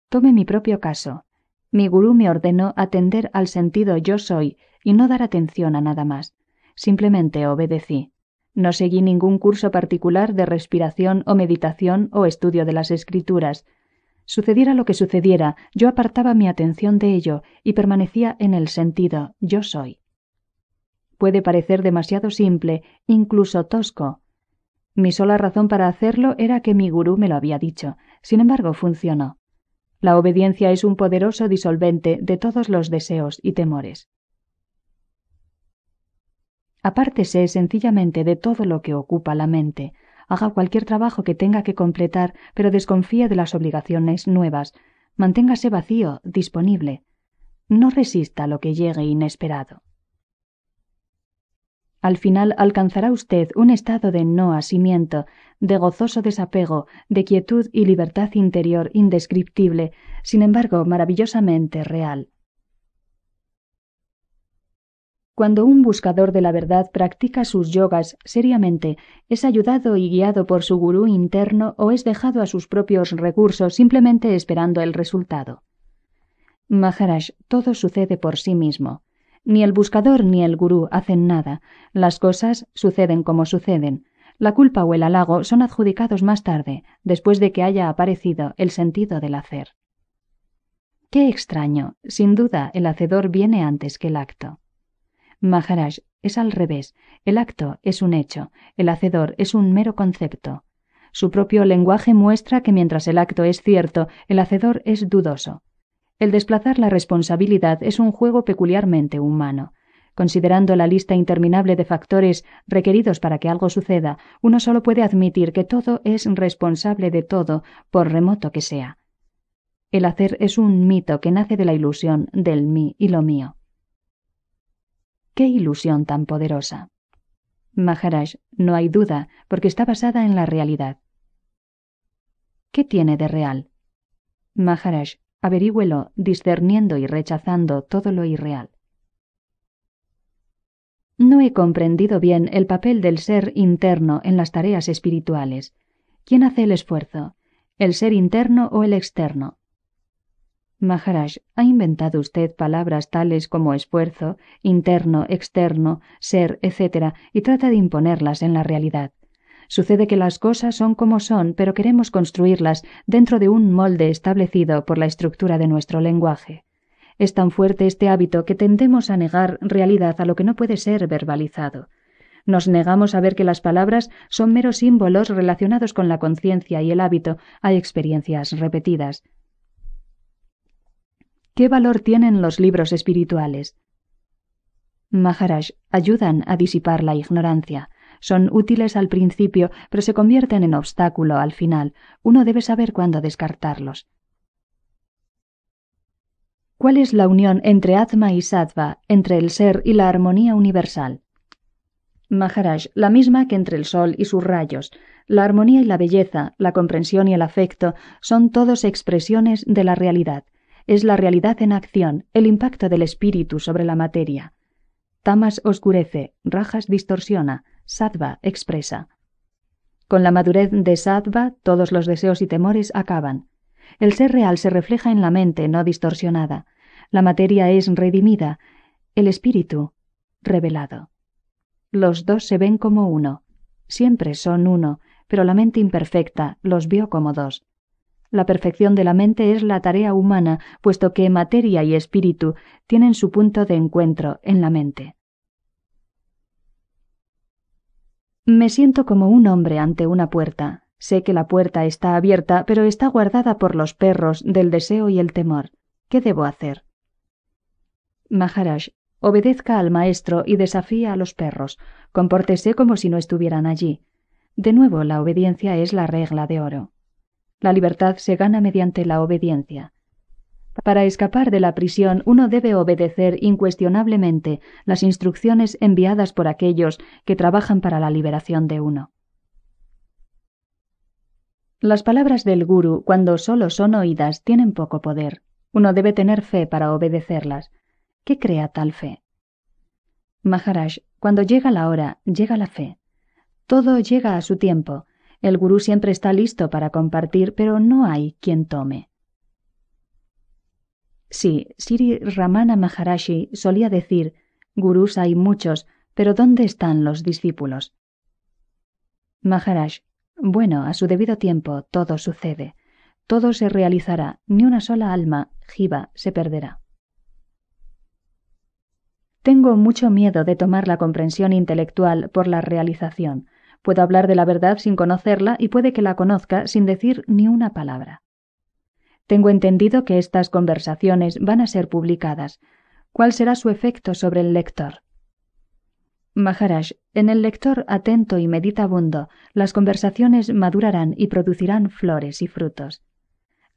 Tome mi propio caso. Mi gurú me ordenó atender al sentido yo soy y no dar atención a nada más. Simplemente obedecí. No seguí ningún curso particular de respiración o meditación o estudio de las escrituras. Sucediera lo que sucediera, yo apartaba mi atención de ello y permanecía en el sentido yo soy. Puede parecer demasiado simple, incluso tosco. Mi sola razón para hacerlo era que mi gurú me lo había dicho. Sin embargo, funcionó. La obediencia es un poderoso disolvente de todos los deseos y temores. Apártese sencillamente de todo lo que ocupa la mente. Haga cualquier trabajo que tenga que completar, pero desconfía de las obligaciones nuevas. Manténgase vacío, disponible. No resista lo que llegue inesperado. Al final alcanzará usted un estado de no asimiento, de gozoso desapego, de quietud y libertad interior indescriptible, sin embargo maravillosamente real. Cuando un buscador de la verdad practica sus yogas seriamente, es ayudado y guiado por su gurú interno o es dejado a sus propios recursos simplemente esperando el resultado. Maharaj, todo sucede por sí mismo. Ni el buscador ni el gurú hacen nada. Las cosas suceden como suceden. La culpa o el halago son adjudicados más tarde, después de que haya aparecido el sentido del hacer. Qué extraño. Sin duda, el hacedor viene antes que el acto. Maharaj, es al revés. El acto es un hecho, el hacedor es un mero concepto. Su propio lenguaje muestra que mientras el acto es cierto, el hacedor es dudoso. El desplazar la responsabilidad es un juego peculiarmente humano. Considerando la lista interminable de factores requeridos para que algo suceda, uno solo puede admitir que todo es responsable de todo, por remoto que sea. El hacer es un mito que nace de la ilusión del mí y lo mío. ¡Qué ilusión tan poderosa! Maharaj, no hay duda, porque está basada en la realidad. ¿Qué tiene de real? Maharaj, averígüelo discerniendo y rechazando todo lo irreal. No he comprendido bien el papel del ser interno en las tareas espirituales. ¿Quién hace el esfuerzo? ¿El ser interno o el externo? Maharaj, ha inventado usted palabras tales como esfuerzo, interno, externo, ser, etc., y trata de imponerlas en la realidad. Sucede que las cosas son como son, pero queremos construirlas dentro de un molde establecido por la estructura de nuestro lenguaje. Es tan fuerte este hábito que tendemos a negar realidad a lo que no puede ser verbalizado. Nos negamos a ver que las palabras son meros símbolos relacionados con la conciencia y el hábito a experiencias repetidas. ¿Qué valor tienen los libros espirituales? Maharaj ayudan a disipar la ignorancia. Son útiles al principio, pero se convierten en obstáculo al final. Uno debe saber cuándo descartarlos. ¿Cuál es la unión entre Atma y Sattva, entre el ser y la armonía universal? Maharaj, la misma que entre el sol y sus rayos. La armonía y la belleza, la comprensión y el afecto son todos expresiones de la realidad es la realidad en acción, el impacto del espíritu sobre la materia. Tamas oscurece, rajas distorsiona, sattva expresa. Con la madurez de sattva, todos los deseos y temores acaban. El ser real se refleja en la mente no distorsionada. La materia es redimida, el espíritu revelado. Los dos se ven como uno. Siempre son uno, pero la mente imperfecta los vio como dos. La perfección de la mente es la tarea humana, puesto que materia y espíritu tienen su punto de encuentro en la mente. Me siento como un hombre ante una puerta. Sé que la puerta está abierta, pero está guardada por los perros del deseo y el temor. ¿Qué debo hacer? Maharaj, obedezca al maestro y desafía a los perros. Compórtese como si no estuvieran allí. De nuevo, la obediencia es la regla de oro. La libertad se gana mediante la obediencia. Para escapar de la prisión uno debe obedecer incuestionablemente las instrucciones enviadas por aquellos que trabajan para la liberación de uno. Las palabras del guru, cuando solo son oídas, tienen poco poder. Uno debe tener fe para obedecerlas. ¿Qué crea tal fe? Maharaj, cuando llega la hora, llega la fe. Todo llega a su tiempo, el gurú siempre está listo para compartir, pero no hay quien tome. Sí, Siri Ramana Maharashi solía decir, gurús hay muchos, pero ¿dónde están los discípulos? Maharaj, bueno, a su debido tiempo todo sucede. Todo se realizará, ni una sola alma, jiva, se perderá. Tengo mucho miedo de tomar la comprensión intelectual por la realización. Puedo hablar de la verdad sin conocerla y puede que la conozca sin decir ni una palabra. Tengo entendido que estas conversaciones van a ser publicadas. ¿Cuál será su efecto sobre el lector? Maharaj, en el lector atento y meditabundo, las conversaciones madurarán y producirán flores y frutos.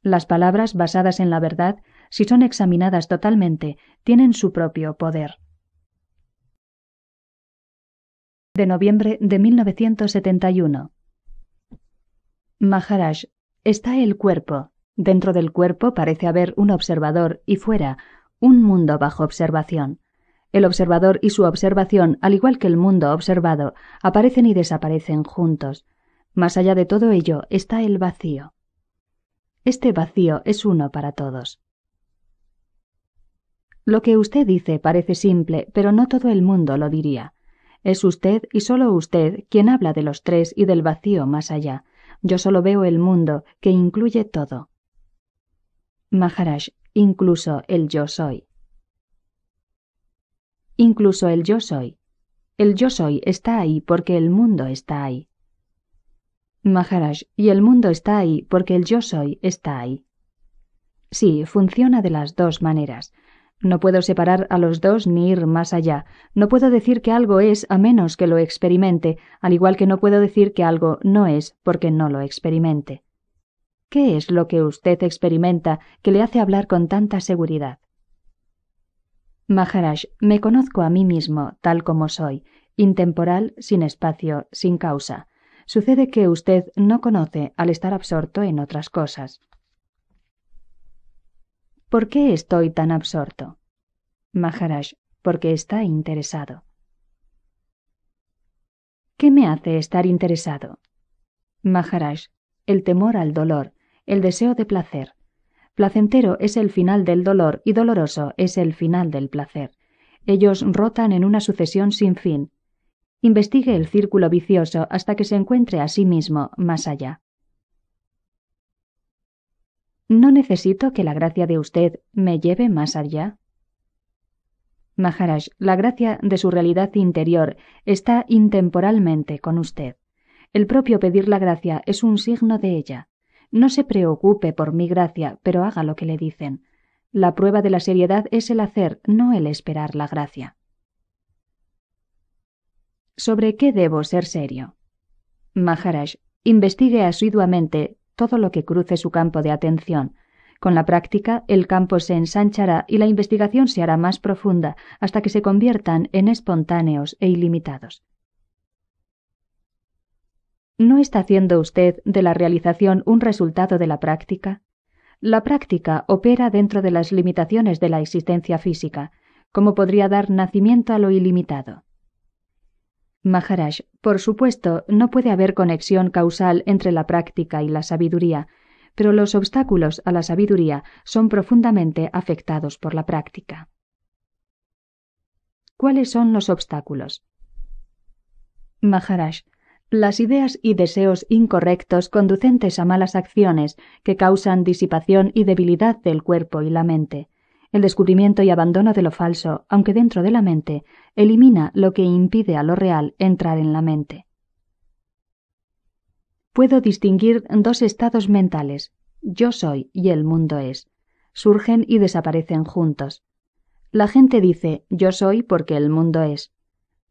Las palabras basadas en la verdad, si son examinadas totalmente, tienen su propio poder. de noviembre de 1971. Maharaj, está el cuerpo. Dentro del cuerpo parece haber un observador y fuera, un mundo bajo observación. El observador y su observación, al igual que el mundo observado, aparecen y desaparecen juntos. Más allá de todo ello está el vacío. Este vacío es uno para todos. Lo que usted dice parece simple, pero no todo el mundo lo diría. Es usted y solo usted quien habla de los tres y del vacío más allá. Yo solo veo el mundo, que incluye todo. Maharaj, incluso el yo soy. Incluso el yo soy. El yo soy está ahí porque el mundo está ahí. Maharaj, y el mundo está ahí porque el yo soy está ahí. Sí, funciona de las dos maneras. No puedo separar a los dos ni ir más allá. No puedo decir que algo es a menos que lo experimente, al igual que no puedo decir que algo no es porque no lo experimente. ¿Qué es lo que usted experimenta que le hace hablar con tanta seguridad? Maharaj, me conozco a mí mismo tal como soy, intemporal, sin espacio, sin causa. Sucede que usted no conoce al estar absorto en otras cosas. ¿Por qué estoy tan absorto? Maharaj, porque está interesado. ¿Qué me hace estar interesado? Maharaj, el temor al dolor, el deseo de placer. Placentero es el final del dolor y doloroso es el final del placer. Ellos rotan en una sucesión sin fin. Investigue el círculo vicioso hasta que se encuentre a sí mismo más allá. No necesito que la gracia de usted me lleve más allá. Maharaj, la gracia de su realidad interior está intemporalmente con usted. El propio pedir la gracia es un signo de ella. No se preocupe por mi gracia, pero haga lo que le dicen. La prueba de la seriedad es el hacer, no el esperar la gracia. ¿Sobre qué debo ser serio? Maharaj, investigue asiduamente todo lo que cruce su campo de atención. Con la práctica, el campo se ensanchará y la investigación se hará más profunda hasta que se conviertan en espontáneos e ilimitados. ¿No está haciendo usted de la realización un resultado de la práctica? La práctica opera dentro de las limitaciones de la existencia física, como podría dar nacimiento a lo ilimitado. Maharaj, por supuesto, no puede haber conexión causal entre la práctica y la sabiduría, pero los obstáculos a la sabiduría son profundamente afectados por la práctica. ¿Cuáles son los obstáculos? Maharaj, las ideas y deseos incorrectos conducentes a malas acciones que causan disipación y debilidad del cuerpo y la mente, el descubrimiento y abandono de lo falso, aunque dentro de la mente, elimina lo que impide a lo real entrar en la mente. Puedo distinguir dos estados mentales, yo soy y el mundo es. Surgen y desaparecen juntos. La gente dice yo soy porque el mundo es.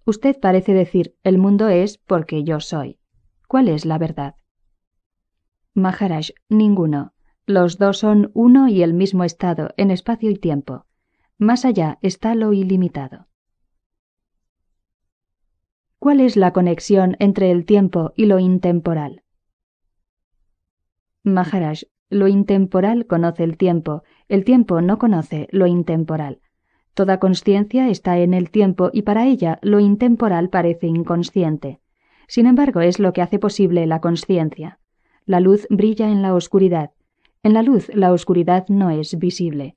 Usted parece decir el mundo es porque yo soy. ¿Cuál es la verdad? Maharaj, ninguno. Los dos son uno y el mismo estado, en espacio y tiempo. Más allá está lo ilimitado. ¿Cuál es la conexión entre el tiempo y lo intemporal? Maharaj, lo intemporal conoce el tiempo, el tiempo no conoce lo intemporal. Toda conciencia está en el tiempo y para ella lo intemporal parece inconsciente. Sin embargo, es lo que hace posible la conciencia. La luz brilla en la oscuridad, en la luz la oscuridad no es visible.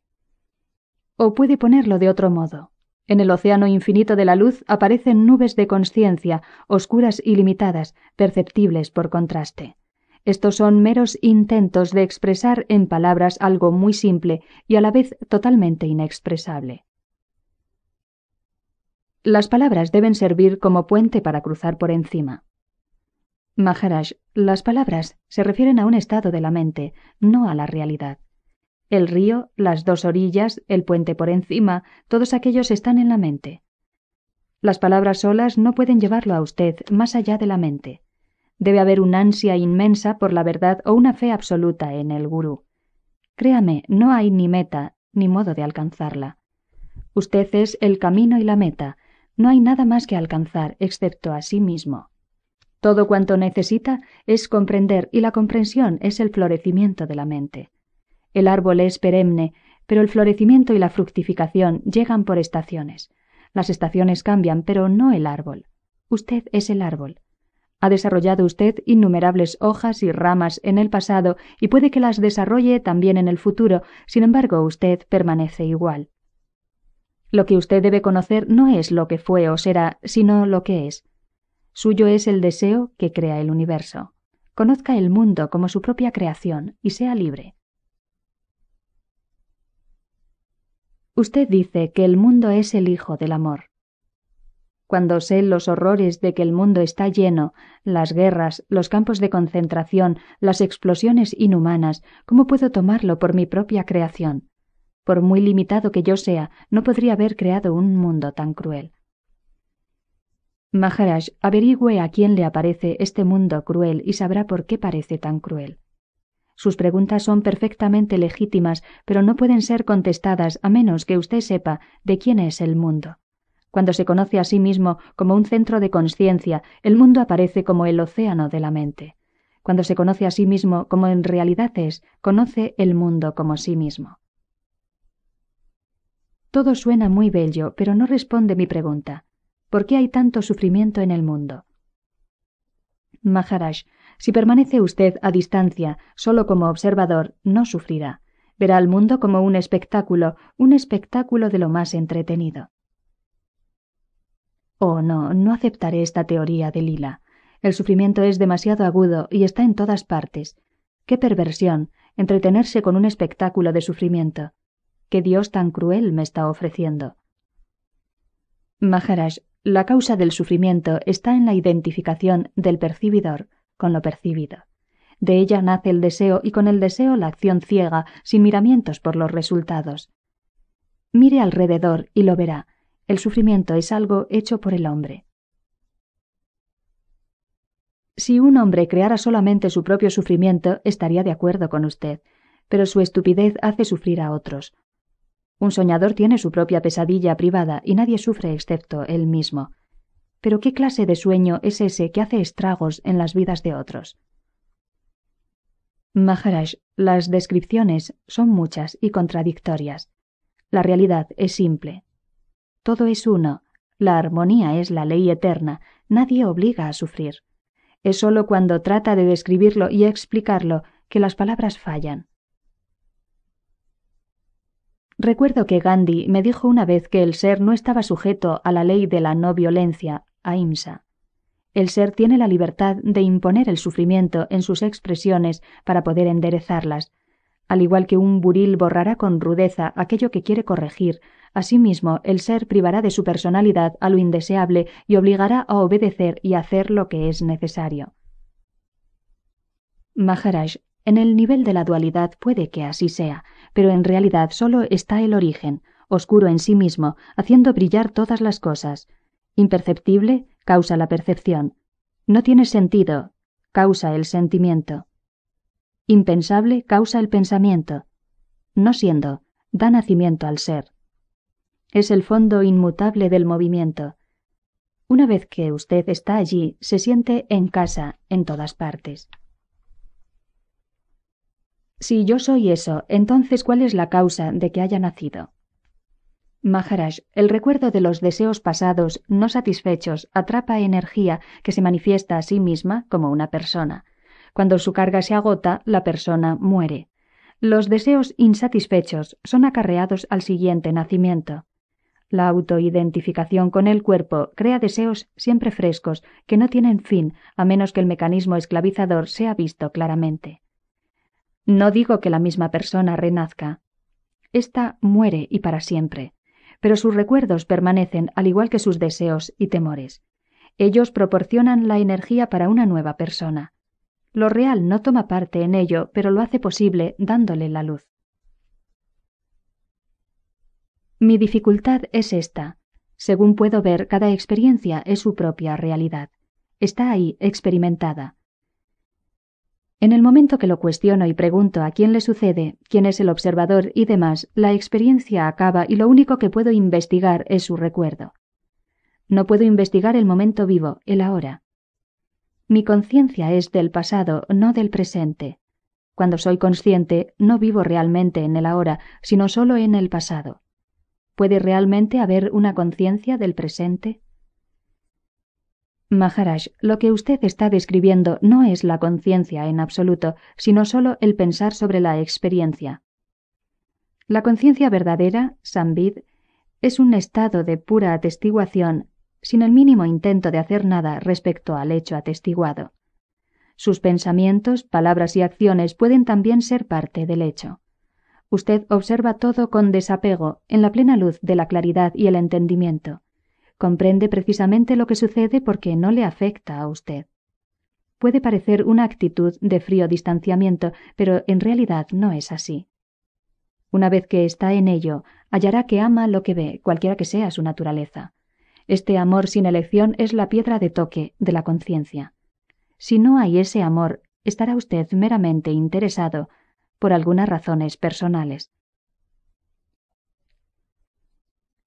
O puede ponerlo de otro modo. En el océano infinito de la luz aparecen nubes de conciencia, oscuras y limitadas, perceptibles por contraste. Estos son meros intentos de expresar en palabras algo muy simple y a la vez totalmente inexpresable. Las palabras deben servir como puente para cruzar por encima. Maharaj, las palabras se refieren a un estado de la mente, no a la realidad. El río, las dos orillas, el puente por encima, todos aquellos están en la mente. Las palabras solas no pueden llevarlo a usted más allá de la mente. Debe haber una ansia inmensa por la verdad o una fe absoluta en el gurú. Créame, no hay ni meta ni modo de alcanzarla. Usted es el camino y la meta, no hay nada más que alcanzar excepto a sí mismo. Todo cuanto necesita es comprender y la comprensión es el florecimiento de la mente. El árbol es perenne, pero el florecimiento y la fructificación llegan por estaciones. Las estaciones cambian, pero no el árbol. Usted es el árbol. Ha desarrollado usted innumerables hojas y ramas en el pasado y puede que las desarrolle también en el futuro, sin embargo usted permanece igual. Lo que usted debe conocer no es lo que fue o será, sino lo que es. Suyo es el deseo que crea el universo. Conozca el mundo como su propia creación y sea libre. Usted dice que el mundo es el hijo del amor. Cuando sé los horrores de que el mundo está lleno, las guerras, los campos de concentración, las explosiones inhumanas, ¿cómo puedo tomarlo por mi propia creación? Por muy limitado que yo sea, no podría haber creado un mundo tan cruel. Maharaj, averigüe a quién le aparece este mundo cruel y sabrá por qué parece tan cruel. Sus preguntas son perfectamente legítimas, pero no pueden ser contestadas a menos que usted sepa de quién es el mundo. Cuando se conoce a sí mismo como un centro de conciencia, el mundo aparece como el océano de la mente. Cuando se conoce a sí mismo como en realidad es, conoce el mundo como sí mismo. Todo suena muy bello, pero no responde mi pregunta. ¿Por qué hay tanto sufrimiento en el mundo? Maharaj, si permanece usted a distancia, solo como observador, no sufrirá. Verá al mundo como un espectáculo, un espectáculo de lo más entretenido. Oh, no, no aceptaré esta teoría de Lila. El sufrimiento es demasiado agudo y está en todas partes. Qué perversión, entretenerse con un espectáculo de sufrimiento. ¿Qué Dios tan cruel me está ofreciendo? Maharaj, la causa del sufrimiento está en la identificación del percibidor con lo percibido. De ella nace el deseo y con el deseo la acción ciega, sin miramientos por los resultados. Mire alrededor y lo verá. El sufrimiento es algo hecho por el hombre. Si un hombre creara solamente su propio sufrimiento, estaría de acuerdo con usted, pero su estupidez hace sufrir a otros. Un soñador tiene su propia pesadilla privada y nadie sufre excepto él mismo. Pero ¿qué clase de sueño es ese que hace estragos en las vidas de otros? Maharaj, las descripciones son muchas y contradictorias. La realidad es simple. Todo es uno. La armonía es la ley eterna. Nadie obliga a sufrir. Es sólo cuando trata de describirlo y explicarlo que las palabras fallan. Recuerdo que Gandhi me dijo una vez que el ser no estaba sujeto a la ley de la no violencia, IMSA. El ser tiene la libertad de imponer el sufrimiento en sus expresiones para poder enderezarlas, al igual que un buril borrará con rudeza aquello que quiere corregir, asimismo el ser privará de su personalidad a lo indeseable y obligará a obedecer y hacer lo que es necesario. Maharaj en el nivel de la dualidad puede que así sea, pero en realidad solo está el origen, oscuro en sí mismo, haciendo brillar todas las cosas. Imperceptible, causa la percepción. No tiene sentido, causa el sentimiento. Impensable causa el pensamiento. No siendo, da nacimiento al ser. Es el fondo inmutable del movimiento. Una vez que usted está allí, se siente en casa, en todas partes. Si yo soy eso, entonces ¿cuál es la causa de que haya nacido? Maharaj, el recuerdo de los deseos pasados no satisfechos atrapa energía que se manifiesta a sí misma como una persona. Cuando su carga se agota, la persona muere. Los deseos insatisfechos son acarreados al siguiente nacimiento. La autoidentificación con el cuerpo crea deseos siempre frescos que no tienen fin a menos que el mecanismo esclavizador sea visto claramente. No digo que la misma persona renazca. Esta muere y para siempre, pero sus recuerdos permanecen al igual que sus deseos y temores. Ellos proporcionan la energía para una nueva persona. Lo real no toma parte en ello, pero lo hace posible dándole la luz. Mi dificultad es esta. Según puedo ver, cada experiencia es su propia realidad. Está ahí, experimentada. En el momento que lo cuestiono y pregunto a quién le sucede, quién es el observador y demás, la experiencia acaba y lo único que puedo investigar es su recuerdo. No puedo investigar el momento vivo, el ahora. Mi conciencia es del pasado, no del presente. Cuando soy consciente, no vivo realmente en el ahora, sino solo en el pasado. ¿Puede realmente haber una conciencia del presente? Maharaj, lo que usted está describiendo no es la conciencia en absoluto, sino solo el pensar sobre la experiencia. La conciencia verdadera, Sanvid, es un estado de pura atestiguación, sin el mínimo intento de hacer nada respecto al hecho atestiguado. Sus pensamientos, palabras y acciones pueden también ser parte del hecho. Usted observa todo con desapego, en la plena luz de la claridad y el entendimiento comprende precisamente lo que sucede porque no le afecta a usted. Puede parecer una actitud de frío distanciamiento, pero en realidad no es así. Una vez que está en ello, hallará que ama lo que ve, cualquiera que sea su naturaleza. Este amor sin elección es la piedra de toque de la conciencia. Si no hay ese amor, estará usted meramente interesado por algunas razones personales,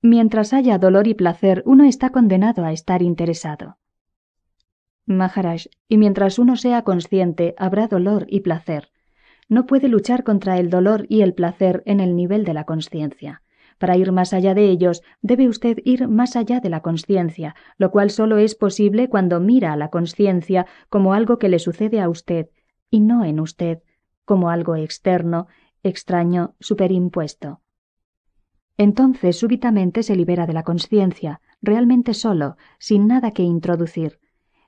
Mientras haya dolor y placer, uno está condenado a estar interesado. Maharaj, y mientras uno sea consciente, habrá dolor y placer. No puede luchar contra el dolor y el placer en el nivel de la conciencia. Para ir más allá de ellos, debe usted ir más allá de la conciencia, lo cual solo es posible cuando mira a la conciencia como algo que le sucede a usted, y no en usted, como algo externo, extraño, superimpuesto. Entonces súbitamente se libera de la conciencia, realmente solo, sin nada que introducir.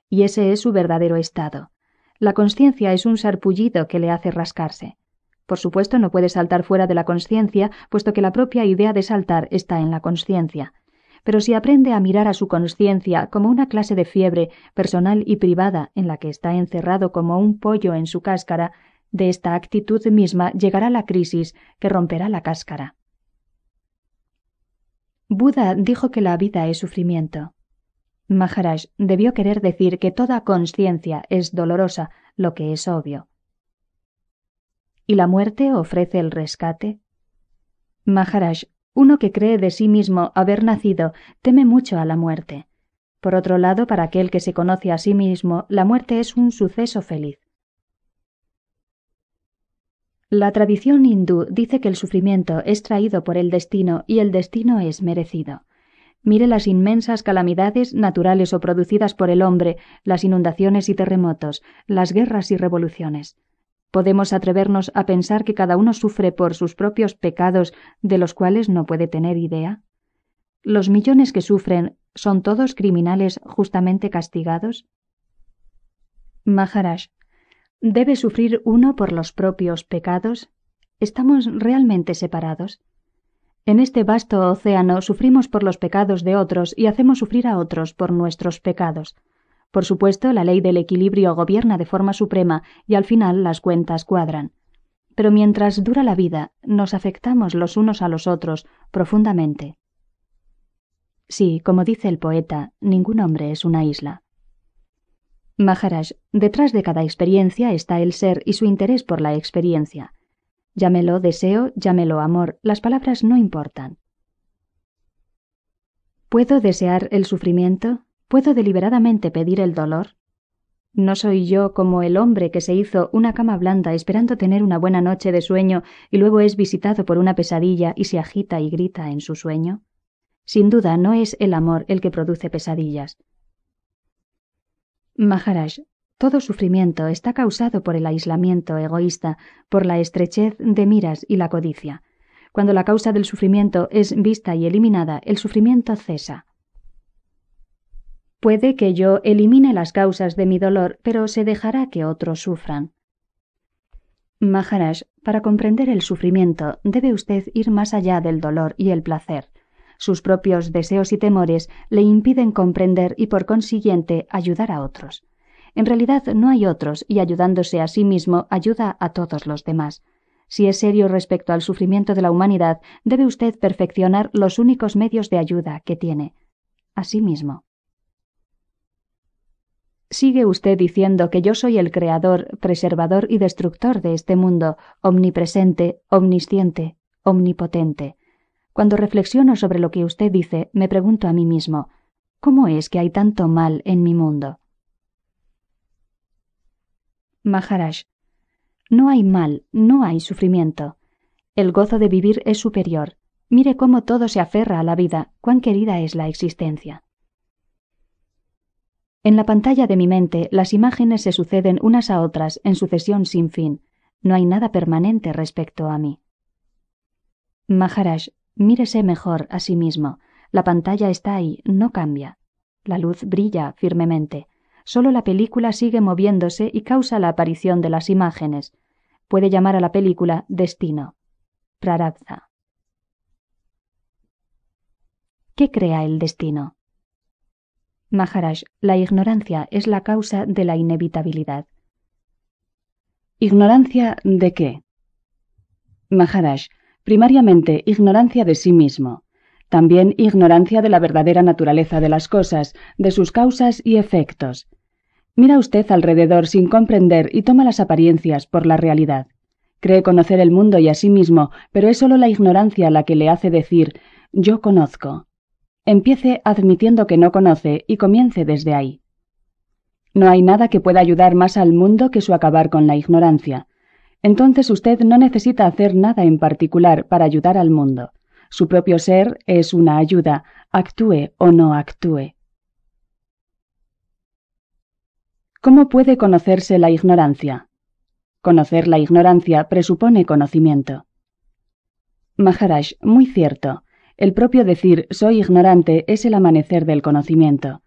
Y ese es su verdadero estado. La conciencia es un sarpullido que le hace rascarse. Por supuesto, no puede saltar fuera de la conciencia, puesto que la propia idea de saltar está en la conciencia. Pero si aprende a mirar a su conciencia como una clase de fiebre personal y privada en la que está encerrado como un pollo en su cáscara, de esta actitud misma llegará la crisis que romperá la cáscara. Buda dijo que la vida es sufrimiento. Maharaj debió querer decir que toda conciencia es dolorosa, lo que es obvio. ¿Y la muerte ofrece el rescate? Maharaj, uno que cree de sí mismo haber nacido, teme mucho a la muerte. Por otro lado, para aquel que se conoce a sí mismo, la muerte es un suceso feliz. La tradición hindú dice que el sufrimiento es traído por el destino y el destino es merecido. Mire las inmensas calamidades naturales o producidas por el hombre, las inundaciones y terremotos, las guerras y revoluciones. Podemos atrevernos a pensar que cada uno sufre por sus propios pecados de los cuales no puede tener idea. Los millones que sufren son todos criminales justamente castigados. Maharaj, debe sufrir uno por los propios pecados? ¿Estamos realmente separados? En este vasto océano sufrimos por los pecados de otros y hacemos sufrir a otros por nuestros pecados. Por supuesto, la ley del equilibrio gobierna de forma suprema y al final las cuentas cuadran. Pero mientras dura la vida, nos afectamos los unos a los otros profundamente. Sí, como dice el poeta, ningún hombre es una isla. Maharaj, detrás de cada experiencia está el ser y su interés por la experiencia. Llámelo deseo, llámelo amor, las palabras no importan. ¿Puedo desear el sufrimiento? ¿Puedo deliberadamente pedir el dolor? ¿No soy yo como el hombre que se hizo una cama blanda esperando tener una buena noche de sueño y luego es visitado por una pesadilla y se agita y grita en su sueño? Sin duda no es el amor el que produce pesadillas. Maharaj, todo sufrimiento está causado por el aislamiento egoísta, por la estrechez de miras y la codicia. Cuando la causa del sufrimiento es vista y eliminada, el sufrimiento cesa. Puede que yo elimine las causas de mi dolor, pero se dejará que otros sufran. Maharaj, para comprender el sufrimiento debe usted ir más allá del dolor y el placer. Sus propios deseos y temores le impiden comprender y por consiguiente ayudar a otros. En realidad no hay otros y ayudándose a sí mismo ayuda a todos los demás. Si es serio respecto al sufrimiento de la humanidad, debe usted perfeccionar los únicos medios de ayuda que tiene. A sí mismo. Sigue usted diciendo que yo soy el creador, preservador y destructor de este mundo, omnipresente, omnisciente, omnipotente. Cuando reflexiono sobre lo que usted dice, me pregunto a mí mismo, ¿cómo es que hay tanto mal en mi mundo? Maharaj, no hay mal, no hay sufrimiento. El gozo de vivir es superior. Mire cómo todo se aferra a la vida, cuán querida es la existencia. En la pantalla de mi mente las imágenes se suceden unas a otras en sucesión sin fin. No hay nada permanente respecto a mí. Maharaj, Mírese mejor a sí mismo. La pantalla está ahí, no cambia. La luz brilla firmemente. Solo la película sigue moviéndose y causa la aparición de las imágenes. Puede llamar a la película destino. Prarabza. ¿Qué crea el destino? Maharaj, la ignorancia es la causa de la inevitabilidad. ¿Ignorancia de qué? Maharaj, primariamente ignorancia de sí mismo, también ignorancia de la verdadera naturaleza de las cosas, de sus causas y efectos. Mira usted alrededor sin comprender y toma las apariencias por la realidad. Cree conocer el mundo y a sí mismo, pero es solo la ignorancia la que le hace decir yo conozco. Empiece admitiendo que no conoce y comience desde ahí. No hay nada que pueda ayudar más al mundo que su acabar con la ignorancia entonces usted no necesita hacer nada en particular para ayudar al mundo. Su propio ser es una ayuda, actúe o no actúe. ¿Cómo puede conocerse la ignorancia? Conocer la ignorancia presupone conocimiento. Maharaj, muy cierto. El propio decir soy ignorante es el amanecer del conocimiento.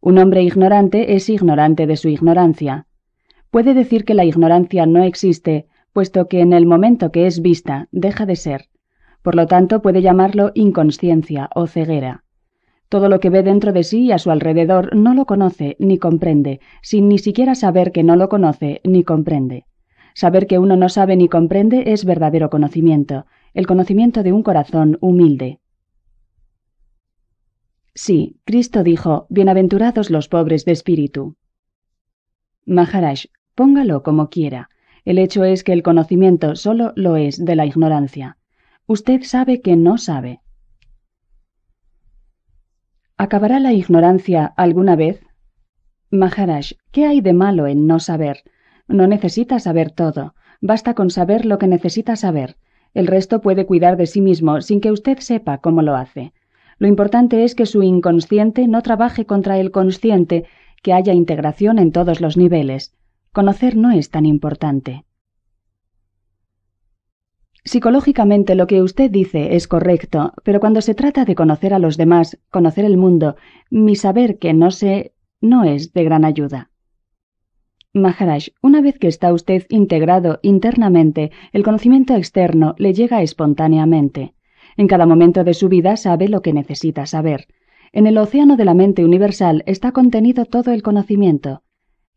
Un hombre ignorante es ignorante de su ignorancia. Puede decir que la ignorancia no existe puesto que en el momento que es vista deja de ser. Por lo tanto, puede llamarlo inconsciencia o ceguera. Todo lo que ve dentro de sí y a su alrededor no lo conoce ni comprende, sin ni siquiera saber que no lo conoce ni comprende. Saber que uno no sabe ni comprende es verdadero conocimiento, el conocimiento de un corazón humilde. Sí, Cristo dijo, Bienaventurados los pobres de espíritu. Maharaj, póngalo como quiera, el hecho es que el conocimiento solo lo es de la ignorancia. Usted sabe que no sabe. ¿Acabará la ignorancia alguna vez? Maharaj, ¿qué hay de malo en no saber? No necesita saber todo. Basta con saber lo que necesita saber. El resto puede cuidar de sí mismo sin que usted sepa cómo lo hace. Lo importante es que su inconsciente no trabaje contra el consciente, que haya integración en todos los niveles conocer no es tan importante. Psicológicamente lo que usted dice es correcto, pero cuando se trata de conocer a los demás, conocer el mundo, mi saber que no sé no es de gran ayuda. Maharaj, una vez que está usted integrado internamente, el conocimiento externo le llega espontáneamente. En cada momento de su vida sabe lo que necesita saber. En el océano de la mente universal está contenido todo el conocimiento.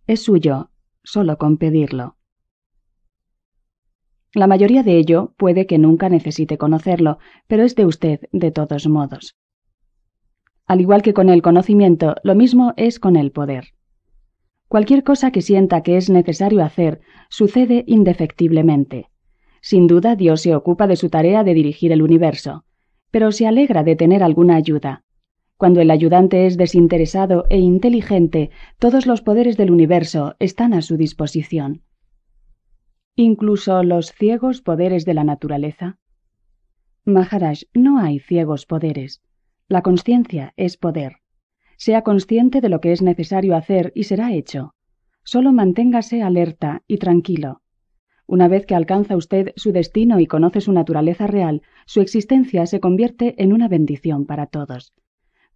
Es suyo, solo con pedirlo. La mayoría de ello puede que nunca necesite conocerlo, pero es de usted de todos modos. Al igual que con el conocimiento, lo mismo es con el poder. Cualquier cosa que sienta que es necesario hacer sucede indefectiblemente. Sin duda, Dios se ocupa de su tarea de dirigir el universo, pero se alegra de tener alguna ayuda, cuando el ayudante es desinteresado e inteligente, todos los poderes del universo están a su disposición. Incluso los ciegos poderes de la naturaleza. Maharaj, no hay ciegos poderes. La conciencia es poder. Sea consciente de lo que es necesario hacer y será hecho. Solo manténgase alerta y tranquilo. Una vez que alcanza usted su destino y conoce su naturaleza real, su existencia se convierte en una bendición para todos.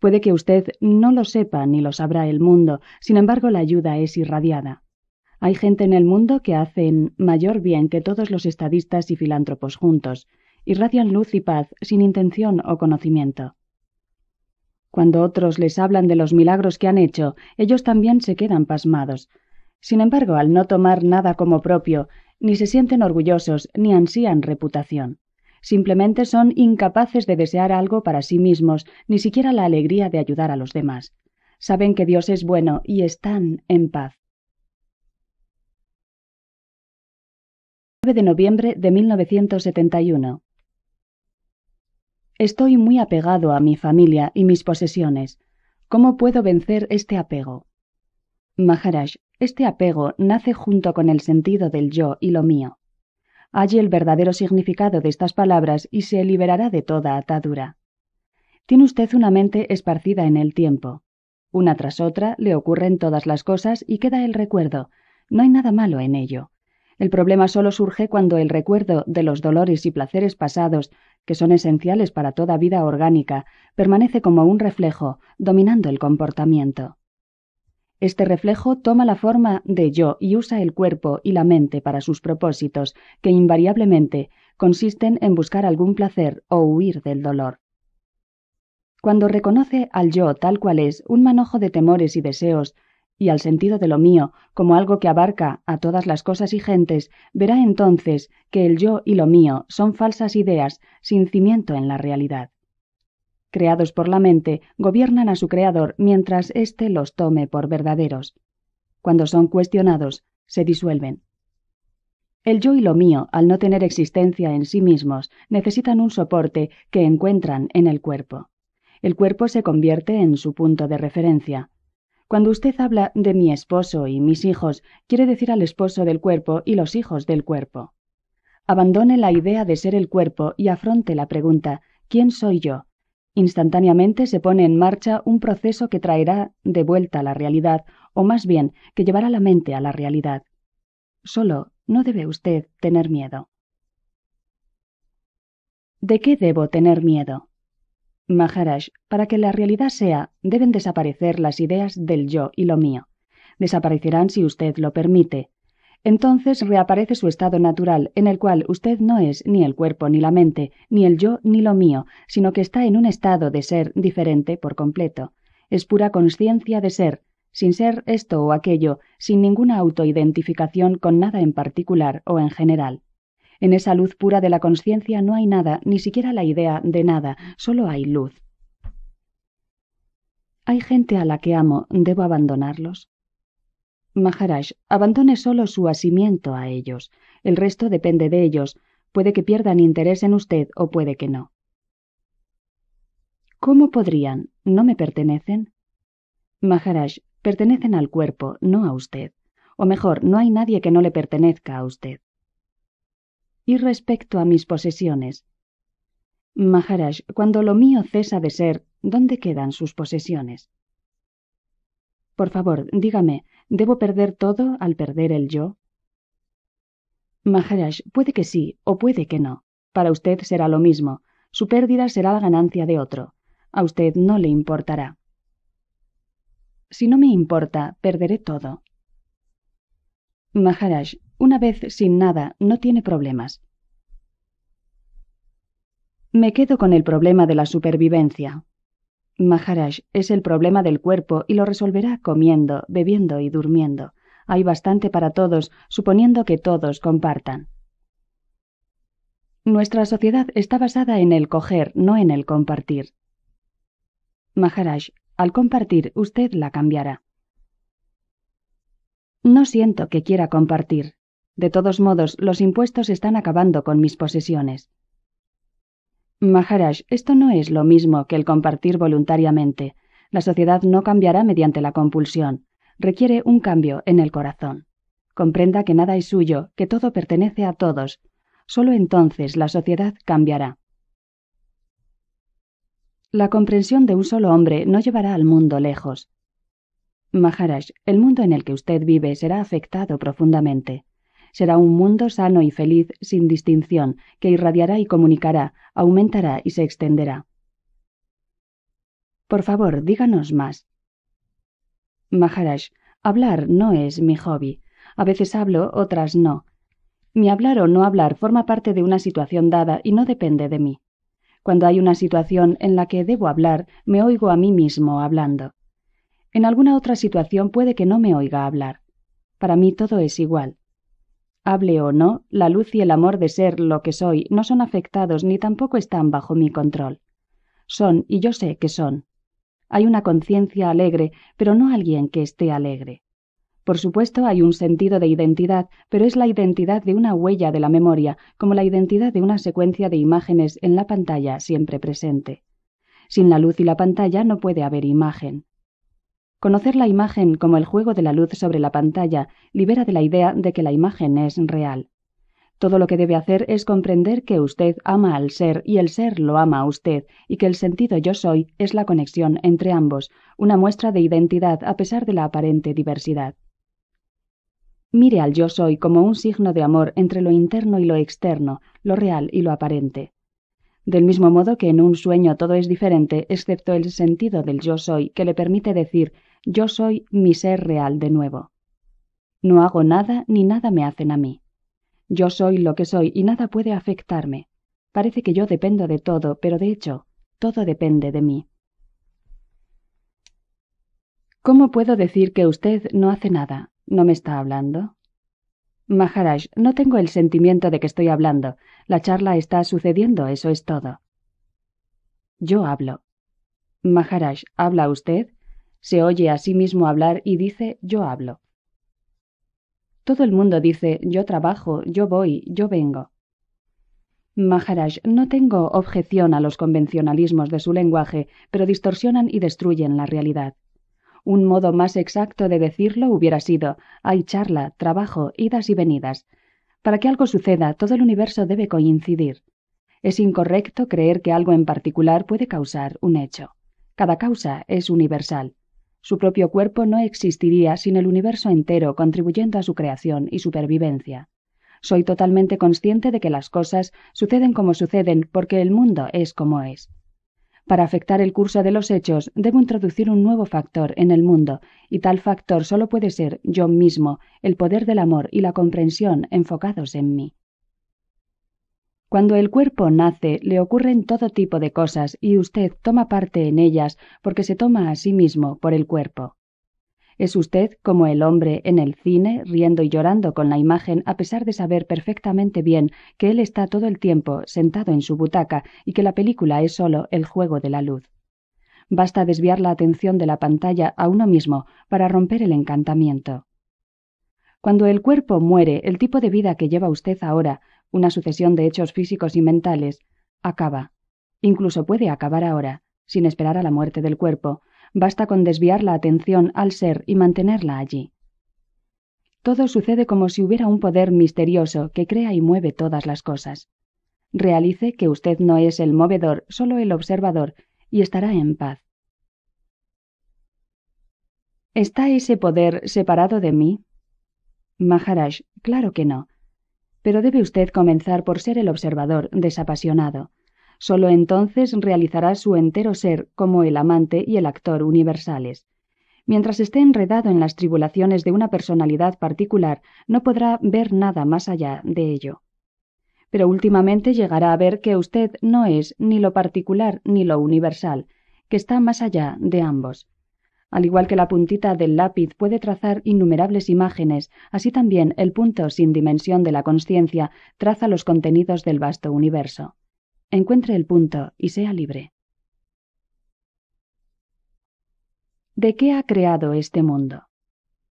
Puede que usted no lo sepa ni lo sabrá el mundo, sin embargo la ayuda es irradiada. Hay gente en el mundo que hacen mayor bien que todos los estadistas y filántropos juntos, irradian luz y paz sin intención o conocimiento. Cuando otros les hablan de los milagros que han hecho, ellos también se quedan pasmados. Sin embargo, al no tomar nada como propio, ni se sienten orgullosos ni ansían reputación simplemente son incapaces de desear algo para sí mismos, ni siquiera la alegría de ayudar a los demás. Saben que Dios es bueno y están en paz. 9 de noviembre de 1971. Estoy muy apegado a mi familia y mis posesiones. ¿Cómo puedo vencer este apego? Maharaj, este apego nace junto con el sentido del yo y lo mío. Halle el verdadero significado de estas palabras y se liberará de toda atadura. Tiene usted una mente esparcida en el tiempo. Una tras otra le ocurren todas las cosas y queda el recuerdo. No hay nada malo en ello. El problema solo surge cuando el recuerdo de los dolores y placeres pasados, que son esenciales para toda vida orgánica, permanece como un reflejo, dominando el comportamiento. Este reflejo toma la forma de yo y usa el cuerpo y la mente para sus propósitos, que invariablemente consisten en buscar algún placer o huir del dolor. Cuando reconoce al yo tal cual es, un manojo de temores y deseos, y al sentido de lo mío como algo que abarca a todas las cosas y gentes, verá entonces que el yo y lo mío son falsas ideas sin cimiento en la realidad creados por la mente, gobiernan a su creador mientras éste los tome por verdaderos. Cuando son cuestionados, se disuelven. El yo y lo mío, al no tener existencia en sí mismos, necesitan un soporte que encuentran en el cuerpo. El cuerpo se convierte en su punto de referencia. Cuando usted habla de mi esposo y mis hijos, quiere decir al esposo del cuerpo y los hijos del cuerpo. Abandone la idea de ser el cuerpo y afronte la pregunta ¿quién soy yo? Instantáneamente se pone en marcha un proceso que traerá de vuelta la realidad, o más bien, que llevará la mente a la realidad. Solo no debe usted tener miedo. ¿De qué debo tener miedo? Maharaj, para que la realidad sea, deben desaparecer las ideas del yo y lo mío. Desaparecerán si usted lo permite entonces reaparece su estado natural, en el cual usted no es ni el cuerpo ni la mente, ni el yo ni lo mío, sino que está en un estado de ser diferente por completo. Es pura conciencia de ser, sin ser esto o aquello, sin ninguna autoidentificación con nada en particular o en general. En esa luz pura de la conciencia no hay nada, ni siquiera la idea de nada, solo hay luz. Hay gente a la que amo, ¿debo abandonarlos? Maharaj, abandone solo su asimiento a ellos. El resto depende de ellos. Puede que pierdan interés en usted o puede que no. ¿Cómo podrían? ¿No me pertenecen? Maharaj, pertenecen al cuerpo, no a usted. O mejor, no hay nadie que no le pertenezca a usted. Y respecto a mis posesiones. Maharaj, cuando lo mío cesa de ser, ¿dónde quedan sus posesiones? Por favor, dígame, ¿Debo perder todo al perder el yo? Maharaj, puede que sí o puede que no. Para usted será lo mismo. Su pérdida será la ganancia de otro. A usted no le importará. Si no me importa, perderé todo. Maharaj, una vez sin nada, no tiene problemas. Me quedo con el problema de la supervivencia, Maharaj, es el problema del cuerpo y lo resolverá comiendo, bebiendo y durmiendo. Hay bastante para todos, suponiendo que todos compartan. Nuestra sociedad está basada en el coger, no en el compartir. Maharaj, al compartir usted la cambiará. No siento que quiera compartir. De todos modos, los impuestos están acabando con mis posesiones. Maharaj, esto no es lo mismo que el compartir voluntariamente. La sociedad no cambiará mediante la compulsión. Requiere un cambio en el corazón. Comprenda que nada es suyo, que todo pertenece a todos. Solo entonces la sociedad cambiará. La comprensión de un solo hombre no llevará al mundo lejos. Maharaj, el mundo en el que usted vive será afectado profundamente será un mundo sano y feliz sin distinción, que irradiará y comunicará, aumentará y se extenderá. Por favor, díganos más. Maharaj, hablar no es mi hobby. A veces hablo, otras no. Mi hablar o no hablar forma parte de una situación dada y no depende de mí. Cuando hay una situación en la que debo hablar, me oigo a mí mismo hablando. En alguna otra situación puede que no me oiga hablar. Para mí todo es igual. Hable o no, la luz y el amor de ser lo que soy no son afectados ni tampoco están bajo mi control. Son, y yo sé que son. Hay una conciencia alegre, pero no alguien que esté alegre. Por supuesto, hay un sentido de identidad, pero es la identidad de una huella de la memoria, como la identidad de una secuencia de imágenes en la pantalla siempre presente. Sin la luz y la pantalla no puede haber imagen. Conocer la imagen como el juego de la luz sobre la pantalla libera de la idea de que la imagen es real. Todo lo que debe hacer es comprender que usted ama al ser y el ser lo ama a usted y que el sentido yo soy es la conexión entre ambos, una muestra de identidad a pesar de la aparente diversidad. Mire al yo soy como un signo de amor entre lo interno y lo externo, lo real y lo aparente. Del mismo modo que en un sueño todo es diferente excepto el sentido del yo soy que le permite decir yo soy mi ser real de nuevo. No hago nada ni nada me hacen a mí. Yo soy lo que soy y nada puede afectarme. Parece que yo dependo de todo, pero de hecho, todo depende de mí. ¿Cómo puedo decir que usted no hace nada? ¿No me está hablando? Maharaj, no tengo el sentimiento de que estoy hablando. La charla está sucediendo, eso es todo. Yo hablo. Maharaj, ¿habla usted? se oye a sí mismo hablar y dice yo hablo. Todo el mundo dice yo trabajo, yo voy, yo vengo. Maharaj, no tengo objeción a los convencionalismos de su lenguaje, pero distorsionan y destruyen la realidad. Un modo más exacto de decirlo hubiera sido hay charla, trabajo, idas y venidas. Para que algo suceda, todo el universo debe coincidir. Es incorrecto creer que algo en particular puede causar un hecho. Cada causa es universal. Su propio cuerpo no existiría sin el universo entero contribuyendo a su creación y supervivencia. Soy totalmente consciente de que las cosas suceden como suceden porque el mundo es como es. Para afectar el curso de los hechos debo introducir un nuevo factor en el mundo, y tal factor solo puede ser yo mismo, el poder del amor y la comprensión enfocados en mí. Cuando el cuerpo nace, le ocurren todo tipo de cosas y usted toma parte en ellas porque se toma a sí mismo por el cuerpo. Es usted como el hombre en el cine, riendo y llorando con la imagen a pesar de saber perfectamente bien que él está todo el tiempo sentado en su butaca y que la película es solo el juego de la luz. Basta desviar la atención de la pantalla a uno mismo para romper el encantamiento. Cuando el cuerpo muere, el tipo de vida que lleva usted ahora una sucesión de hechos físicos y mentales, acaba. Incluso puede acabar ahora, sin esperar a la muerte del cuerpo, basta con desviar la atención al ser y mantenerla allí. Todo sucede como si hubiera un poder misterioso que crea y mueve todas las cosas. Realice que usted no es el movedor, solo el observador, y estará en paz. ¿Está ese poder separado de mí? Maharaj, claro que no pero debe usted comenzar por ser el observador desapasionado. Solo entonces realizará su entero ser como el amante y el actor universales. Mientras esté enredado en las tribulaciones de una personalidad particular, no podrá ver nada más allá de ello. Pero últimamente llegará a ver que usted no es ni lo particular ni lo universal, que está más allá de ambos. Al igual que la puntita del lápiz puede trazar innumerables imágenes, así también el punto sin dimensión de la conciencia traza los contenidos del vasto universo. Encuentre el punto y sea libre. ¿De qué ha creado este mundo?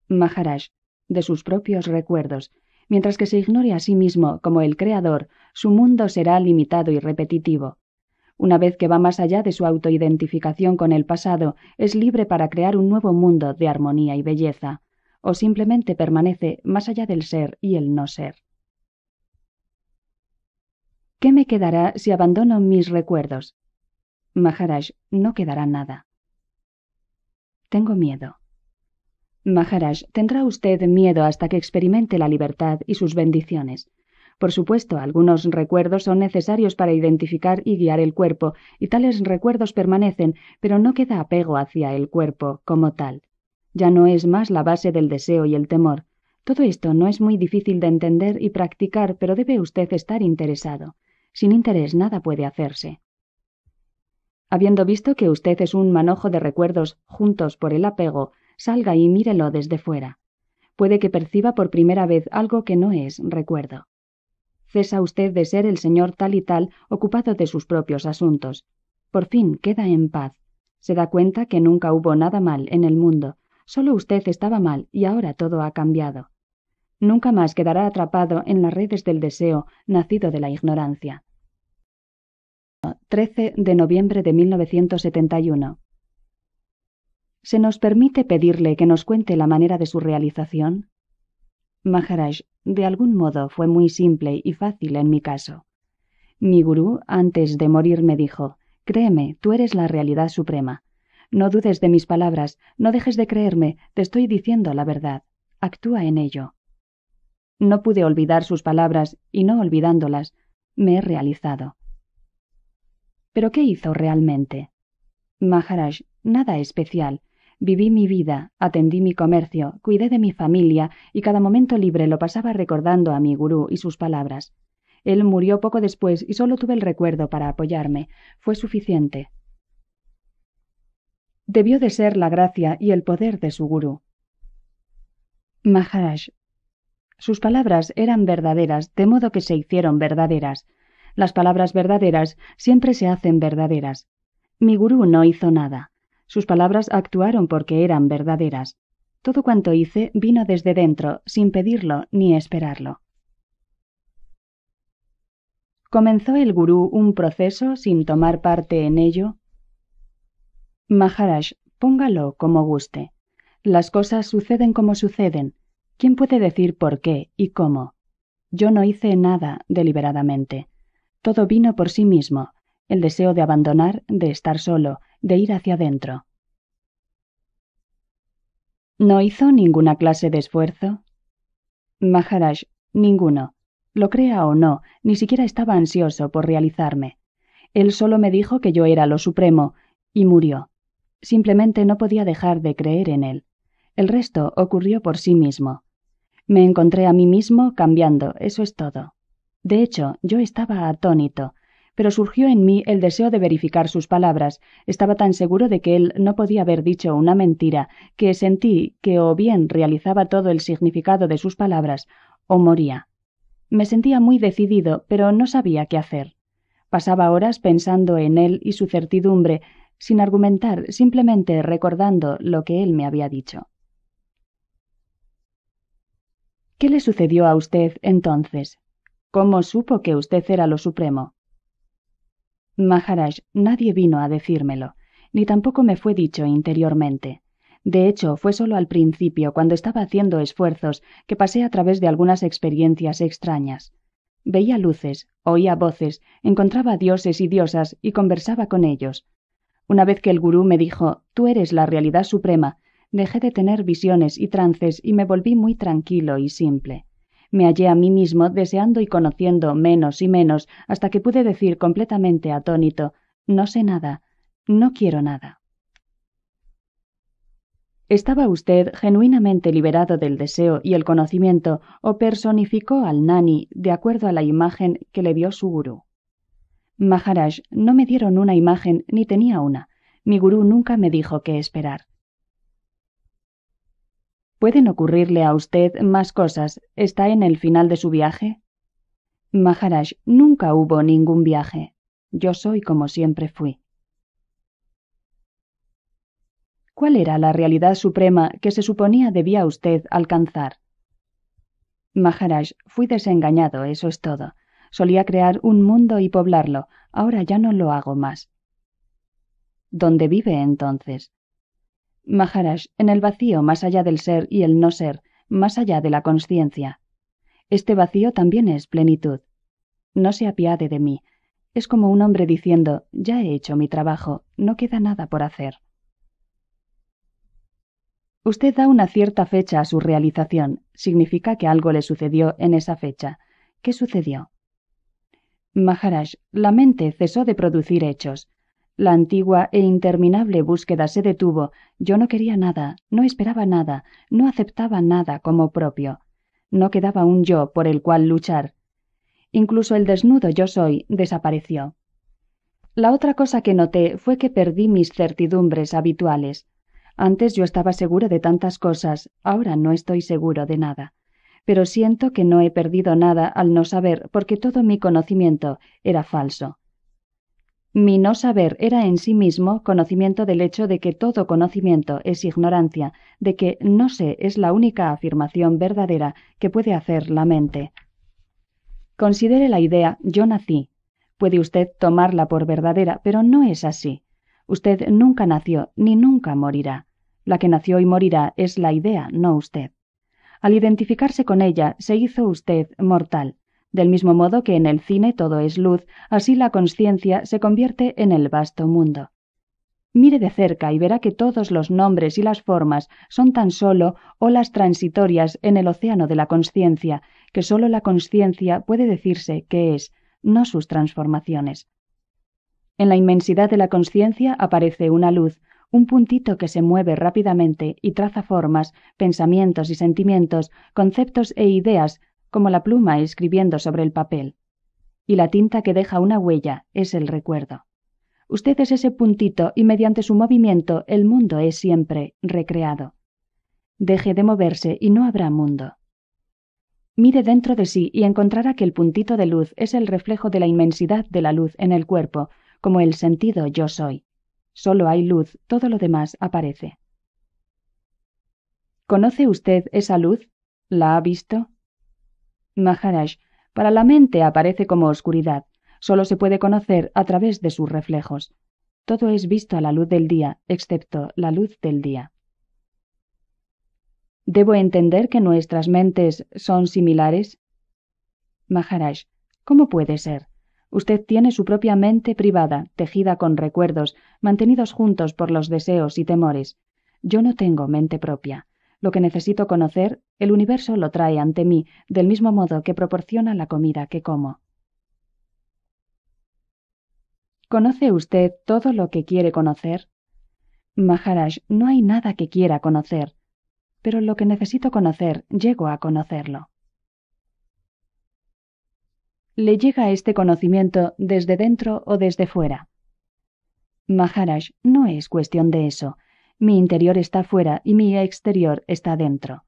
Maharaj, de sus propios recuerdos. Mientras que se ignore a sí mismo como el creador, su mundo será limitado y repetitivo. Una vez que va más allá de su autoidentificación con el pasado, es libre para crear un nuevo mundo de armonía y belleza, o simplemente permanece más allá del ser y el no ser. ¿Qué me quedará si abandono mis recuerdos? Maharaj, no quedará nada. Tengo miedo. Maharaj, tendrá usted miedo hasta que experimente la libertad y sus bendiciones. Por supuesto, algunos recuerdos son necesarios para identificar y guiar el cuerpo, y tales recuerdos permanecen, pero no queda apego hacia el cuerpo como tal. Ya no es más la base del deseo y el temor. Todo esto no es muy difícil de entender y practicar, pero debe usted estar interesado. Sin interés nada puede hacerse. Habiendo visto que usted es un manojo de recuerdos juntos por el apego, salga y mírelo desde fuera. Puede que perciba por primera vez algo que no es recuerdo. Cesa usted de ser el señor tal y tal, ocupado de sus propios asuntos. Por fin queda en paz. Se da cuenta que nunca hubo nada mal en el mundo. Solo usted estaba mal y ahora todo ha cambiado. Nunca más quedará atrapado en las redes del deseo, nacido de la ignorancia. 13 de noviembre de 1971. ¿Se nos permite pedirle que nos cuente la manera de su realización? Maharaj, de algún modo fue muy simple y fácil en mi caso. Mi gurú, antes de morir, me dijo, Créeme, tú eres la realidad suprema. No dudes de mis palabras, no dejes de creerme, te estoy diciendo la verdad. Actúa en ello. No pude olvidar sus palabras, y no olvidándolas, me he realizado. ¿Pero qué hizo realmente? Maharaj, nada especial, Viví mi vida, atendí mi comercio, cuidé de mi familia y cada momento libre lo pasaba recordando a mi gurú y sus palabras. Él murió poco después y solo tuve el recuerdo para apoyarme. Fue suficiente. Debió de ser la gracia y el poder de su gurú. Maharaj. Sus palabras eran verdaderas, de modo que se hicieron verdaderas. Las palabras verdaderas siempre se hacen verdaderas. Mi gurú no hizo nada. Sus palabras actuaron porque eran verdaderas. Todo cuanto hice vino desde dentro, sin pedirlo ni esperarlo. ¿Comenzó el gurú un proceso sin tomar parte en ello? Maharaj, póngalo como guste. Las cosas suceden como suceden. ¿Quién puede decir por qué y cómo? Yo no hice nada deliberadamente. Todo vino por sí mismo, el deseo de abandonar, de estar solo, de ir hacia adentro. No hizo ninguna clase de esfuerzo. Maharaj, ninguno. Lo crea o no, ni siquiera estaba ansioso por realizarme. Él solo me dijo que yo era lo supremo, y murió. Simplemente no podía dejar de creer en él. El resto ocurrió por sí mismo. Me encontré a mí mismo cambiando, eso es todo. De hecho, yo estaba atónito, pero surgió en mí el deseo de verificar sus palabras. Estaba tan seguro de que él no podía haber dicho una mentira, que sentí que o bien realizaba todo el significado de sus palabras, o moría. Me sentía muy decidido, pero no sabía qué hacer. Pasaba horas pensando en él y su certidumbre, sin argumentar, simplemente recordando lo que él me había dicho. ¿Qué le sucedió a usted entonces? ¿Cómo supo que usted era lo supremo? Maharaj, nadie vino a decírmelo, ni tampoco me fue dicho interiormente. De hecho, fue solo al principio, cuando estaba haciendo esfuerzos, que pasé a través de algunas experiencias extrañas. Veía luces, oía voces, encontraba dioses y diosas y conversaba con ellos. Una vez que el gurú me dijo, tú eres la realidad suprema, dejé de tener visiones y trances y me volví muy tranquilo y simple. Me hallé a mí mismo deseando y conociendo menos y menos hasta que pude decir completamente atónito No sé nada, no quiero nada. ¿Estaba usted genuinamente liberado del deseo y el conocimiento o personificó al nani de acuerdo a la imagen que le dio su gurú? Maharaj, no me dieron una imagen ni tenía una. Mi gurú nunca me dijo qué esperar. Pueden ocurrirle a usted más cosas. Está en el final de su viaje. Maharaj, nunca hubo ningún viaje. Yo soy como siempre fui. ¿Cuál era la realidad suprema que se suponía debía usted alcanzar? Maharaj, fui desengañado, eso es todo. Solía crear un mundo y poblarlo, ahora ya no lo hago más. ¿Dónde vive entonces? Maharaj, en el vacío más allá del ser y el no ser, más allá de la conciencia. Este vacío también es plenitud. No se apiade de mí. Es como un hombre diciendo, ya he hecho mi trabajo, no queda nada por hacer. Usted da una cierta fecha a su realización, significa que algo le sucedió en esa fecha. ¿Qué sucedió? Maharaj, la mente cesó de producir hechos, la antigua e interminable búsqueda se detuvo. Yo no quería nada, no esperaba nada, no aceptaba nada como propio. No quedaba un yo por el cual luchar. Incluso el desnudo yo soy desapareció. La otra cosa que noté fue que perdí mis certidumbres habituales. Antes yo estaba seguro de tantas cosas, ahora no estoy seguro de nada. Pero siento que no he perdido nada al no saber porque todo mi conocimiento era falso. Mi no saber era en sí mismo conocimiento del hecho de que todo conocimiento es ignorancia, de que no sé es la única afirmación verdadera que puede hacer la mente. Considere la idea yo nací. Puede usted tomarla por verdadera, pero no es así. Usted nunca nació ni nunca morirá. La que nació y morirá es la idea, no usted. Al identificarse con ella, se hizo usted mortal. Del mismo modo que en el cine todo es luz, así la conciencia se convierte en el vasto mundo. Mire de cerca y verá que todos los nombres y las formas son tan solo olas transitorias en el océano de la conciencia, que sólo la conciencia puede decirse que es, no sus transformaciones. En la inmensidad de la conciencia aparece una luz, un puntito que se mueve rápidamente y traza formas, pensamientos y sentimientos, conceptos e ideas como la pluma escribiendo sobre el papel. Y la tinta que deja una huella es el recuerdo. Usted es ese puntito y mediante su movimiento el mundo es siempre recreado. Deje de moverse y no habrá mundo. Mire dentro de sí y encontrará que el puntito de luz es el reflejo de la inmensidad de la luz en el cuerpo, como el sentido yo soy. Solo hay luz, todo lo demás aparece. ¿Conoce usted esa luz? ¿La ha visto? Maharaj, para la mente aparece como oscuridad, solo se puede conocer a través de sus reflejos. Todo es visto a la luz del día, excepto la luz del día. ¿Debo entender que nuestras mentes son similares? Maharaj, ¿cómo puede ser? Usted tiene su propia mente privada, tejida con recuerdos, mantenidos juntos por los deseos y temores. Yo no tengo mente propia. Lo que necesito conocer, el universo lo trae ante mí, del mismo modo que proporciona la comida que como. ¿Conoce usted todo lo que quiere conocer? Maharaj, no hay nada que quiera conocer, pero lo que necesito conocer, llego a conocerlo. Le llega este conocimiento desde dentro o desde fuera. Maharaj, no es cuestión de eso. Mi interior está fuera y mi exterior está dentro.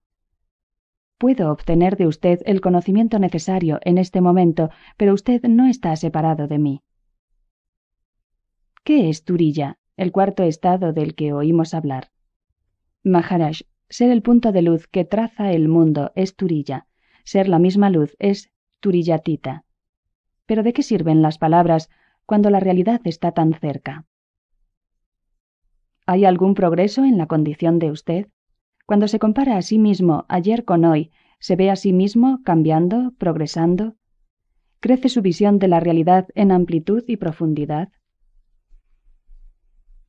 Puedo obtener de usted el conocimiento necesario en este momento, pero usted no está separado de mí. ¿Qué es Turilla, el cuarto estado del que oímos hablar? Maharaj, ser el punto de luz que traza el mundo es Turilla, ser la misma luz es Turillatita. Pero ¿de qué sirven las palabras cuando la realidad está tan cerca? ¿Hay algún progreso en la condición de usted? Cuando se compara a sí mismo ayer con hoy, ¿se ve a sí mismo cambiando, progresando? ¿Crece su visión de la realidad en amplitud y profundidad?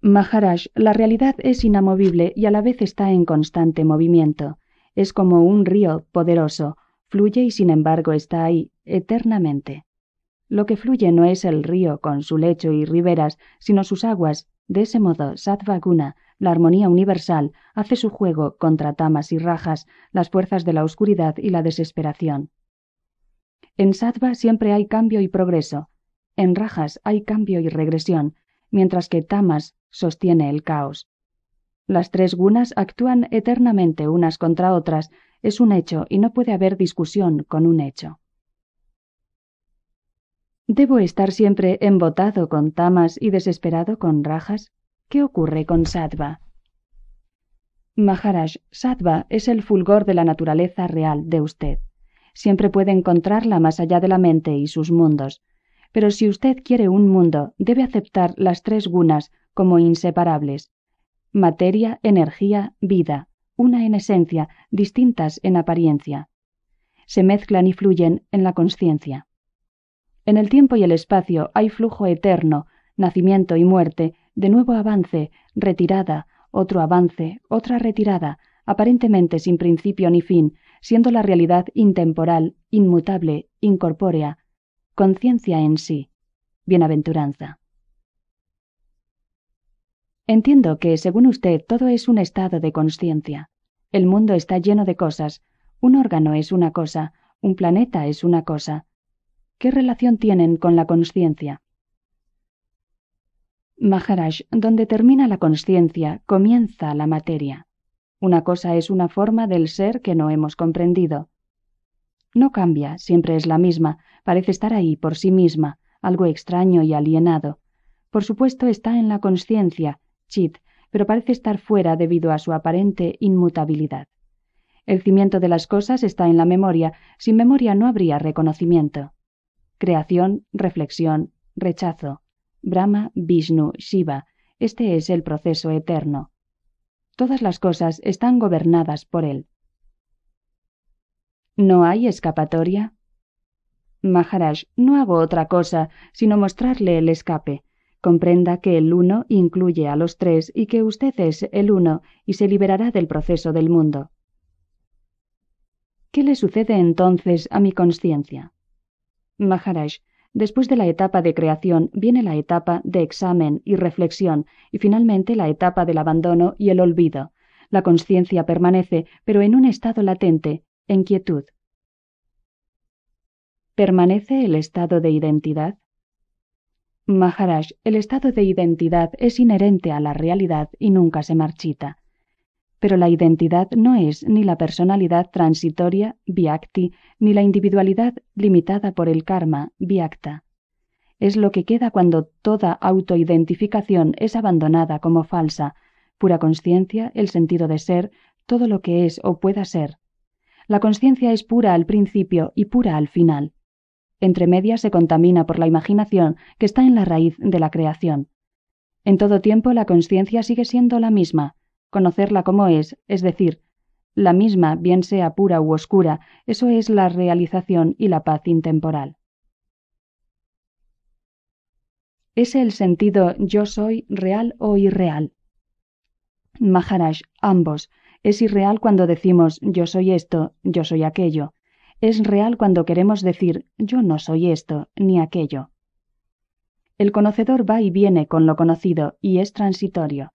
Maharaj, la realidad es inamovible y a la vez está en constante movimiento. Es como un río poderoso, fluye y sin embargo está ahí, eternamente. Lo que fluye no es el río con su lecho y riberas, sino sus aguas, de ese modo, Sattva Guna, la armonía universal, hace su juego contra tamas y rajas, las fuerzas de la oscuridad y la desesperación. En Sattva siempre hay cambio y progreso. En rajas hay cambio y regresión, mientras que tamas sostiene el caos. Las tres gunas actúan eternamente unas contra otras, es un hecho y no puede haber discusión con un hecho. ¿Debo estar siempre embotado con tamas y desesperado con rajas? ¿Qué ocurre con sattva? Maharaj, sattva es el fulgor de la naturaleza real de usted. Siempre puede encontrarla más allá de la mente y sus mundos. Pero si usted quiere un mundo, debe aceptar las tres gunas como inseparables. Materia, energía, vida, una en esencia, distintas en apariencia. Se mezclan y fluyen en la conciencia. En el tiempo y el espacio hay flujo eterno, nacimiento y muerte, de nuevo avance, retirada, otro avance, otra retirada, aparentemente sin principio ni fin, siendo la realidad intemporal, inmutable, incorpórea, conciencia en sí, bienaventuranza. Entiendo que, según usted, todo es un estado de conciencia. El mundo está lleno de cosas, un órgano es una cosa, un planeta es una cosa, ¿Qué relación tienen con la conciencia? Maharaj, donde termina la conciencia, comienza la materia. Una cosa es una forma del ser que no hemos comprendido. No cambia, siempre es la misma, parece estar ahí por sí misma, algo extraño y alienado. Por supuesto está en la conciencia, chit, pero parece estar fuera debido a su aparente inmutabilidad. El cimiento de las cosas está en la memoria, sin memoria no habría reconocimiento. Creación, reflexión, rechazo. Brahma, Vishnu, Shiva. Este es el proceso eterno. Todas las cosas están gobernadas por él. ¿No hay escapatoria? Maharaj, no hago otra cosa sino mostrarle el escape. Comprenda que el uno incluye a los tres y que usted es el uno y se liberará del proceso del mundo. ¿Qué le sucede entonces a mi conciencia? Maharaj, después de la etapa de creación viene la etapa de examen y reflexión, y finalmente la etapa del abandono y el olvido. La conciencia permanece, pero en un estado latente, en quietud. ¿Permanece el estado de identidad? Maharaj, el estado de identidad es inherente a la realidad y nunca se marchita pero la identidad no es ni la personalidad transitoria, viacti, ni la individualidad limitada por el karma, viacta. Es lo que queda cuando toda autoidentificación es abandonada como falsa, pura conciencia, el sentido de ser, todo lo que es o pueda ser. La conciencia es pura al principio y pura al final. Entre medias se contamina por la imaginación que está en la raíz de la creación. En todo tiempo la conciencia sigue siendo la misma, conocerla como es, es decir, la misma, bien sea pura u oscura, eso es la realización y la paz intemporal. ¿Es el sentido yo soy real o irreal? Maharaj, ambos. Es irreal cuando decimos yo soy esto, yo soy aquello. Es real cuando queremos decir yo no soy esto ni aquello. El conocedor va y viene con lo conocido y es transitorio.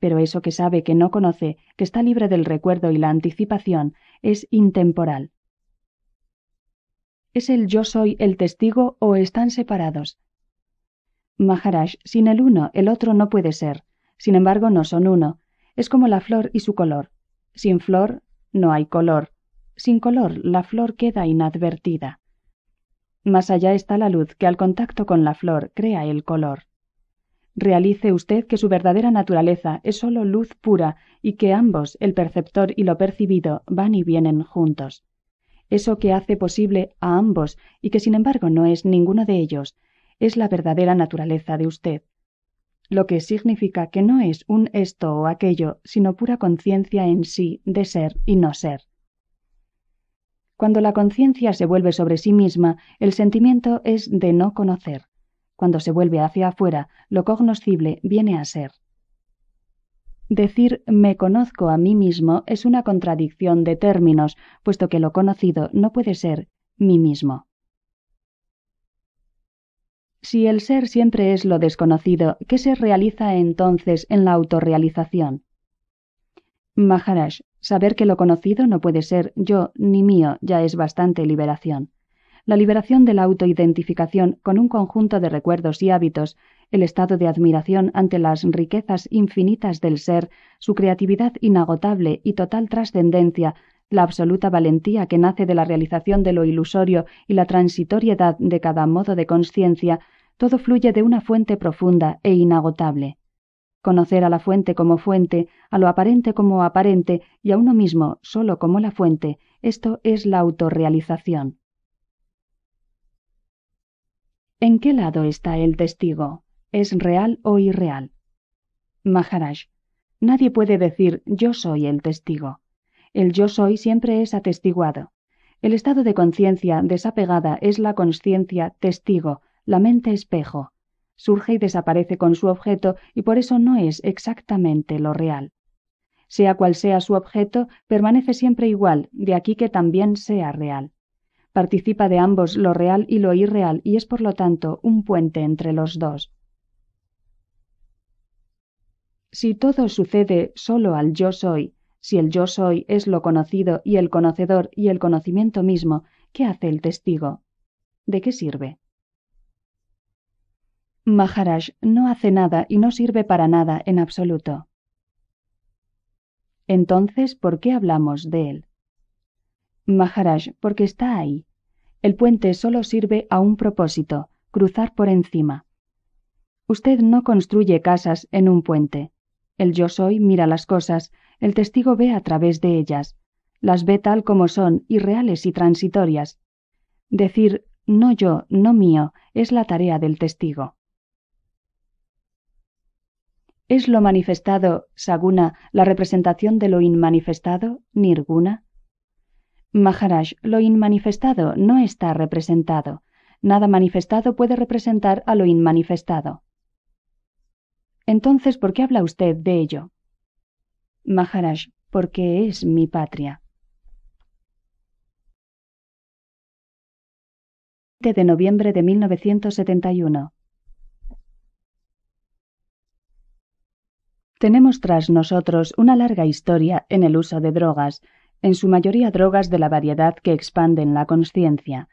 Pero eso que sabe que no conoce, que está libre del recuerdo y la anticipación, es intemporal. ¿Es el yo soy el testigo o están separados? Maharaj, sin el uno, el otro no puede ser. Sin embargo, no son uno. Es como la flor y su color. Sin flor, no hay color. Sin color, la flor queda inadvertida. Más allá está la luz que al contacto con la flor crea el color. Realice usted que su verdadera naturaleza es sólo luz pura y que ambos, el perceptor y lo percibido, van y vienen juntos. Eso que hace posible a ambos y que sin embargo no es ninguno de ellos, es la verdadera naturaleza de usted. Lo que significa que no es un esto o aquello, sino pura conciencia en sí de ser y no ser. Cuando la conciencia se vuelve sobre sí misma, el sentimiento es de no conocer. Cuando se vuelve hacia afuera, lo cognoscible viene a ser. Decir me conozco a mí mismo es una contradicción de términos, puesto que lo conocido no puede ser mí mismo. Si el ser siempre es lo desconocido, ¿qué se realiza entonces en la autorrealización? Maharaj, saber que lo conocido no puede ser yo ni mío ya es bastante liberación la liberación de la autoidentificación con un conjunto de recuerdos y hábitos, el estado de admiración ante las riquezas infinitas del ser, su creatividad inagotable y total trascendencia, la absoluta valentía que nace de la realización de lo ilusorio y la transitoriedad de cada modo de conciencia, todo fluye de una fuente profunda e inagotable. Conocer a la fuente como fuente, a lo aparente como aparente y a uno mismo solo como la fuente, esto es la autorrealización. ¿En qué lado está el testigo? ¿Es real o irreal? Maharaj, nadie puede decir yo soy el testigo. El yo soy siempre es atestiguado. El estado de conciencia desapegada es la conciencia testigo, la mente espejo. Surge y desaparece con su objeto y por eso no es exactamente lo real. Sea cual sea su objeto, permanece siempre igual, de aquí que también sea real participa de ambos lo real y lo irreal y es por lo tanto un puente entre los dos. Si todo sucede solo al yo soy, si el yo soy es lo conocido y el conocedor y el conocimiento mismo, ¿qué hace el testigo? ¿De qué sirve? Maharaj no hace nada y no sirve para nada en absoluto. Entonces, ¿por qué hablamos de él? Maharaj, porque está ahí. El puente solo sirve a un propósito, cruzar por encima. Usted no construye casas en un puente. El yo soy mira las cosas, el testigo ve a través de ellas, las ve tal como son, irreales y transitorias. Decir no yo, no mío, es la tarea del testigo. ¿Es lo manifestado, Saguna, la representación de lo inmanifestado, Nirguna? Maharaj, lo inmanifestado no está representado. Nada manifestado puede representar a lo inmanifestado. Entonces, ¿por qué habla usted de ello? Maharaj, porque es mi patria. de noviembre de 1971. Tenemos tras nosotros una larga historia en el uso de drogas, en su mayoría drogas de la variedad que expanden la conciencia.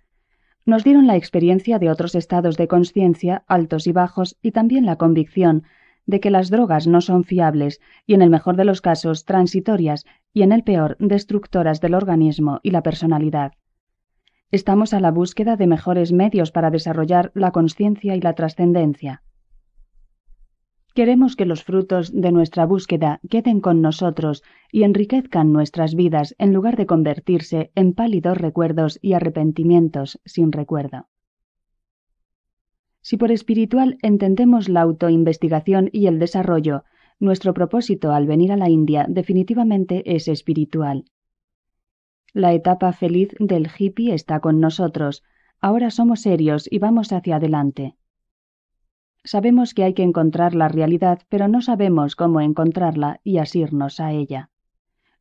Nos dieron la experiencia de otros estados de conciencia, altos y bajos, y también la convicción de que las drogas no son fiables y en el mejor de los casos transitorias y en el peor destructoras del organismo y la personalidad. Estamos a la búsqueda de mejores medios para desarrollar la conciencia y la trascendencia. Queremos que los frutos de nuestra búsqueda queden con nosotros y enriquezcan nuestras vidas en lugar de convertirse en pálidos recuerdos y arrepentimientos sin recuerdo. Si por espiritual entendemos la autoinvestigación y el desarrollo, nuestro propósito al venir a la India definitivamente es espiritual. La etapa feliz del hippie está con nosotros, ahora somos serios y vamos hacia adelante. Sabemos que hay que encontrar la realidad, pero no sabemos cómo encontrarla y asirnos a ella.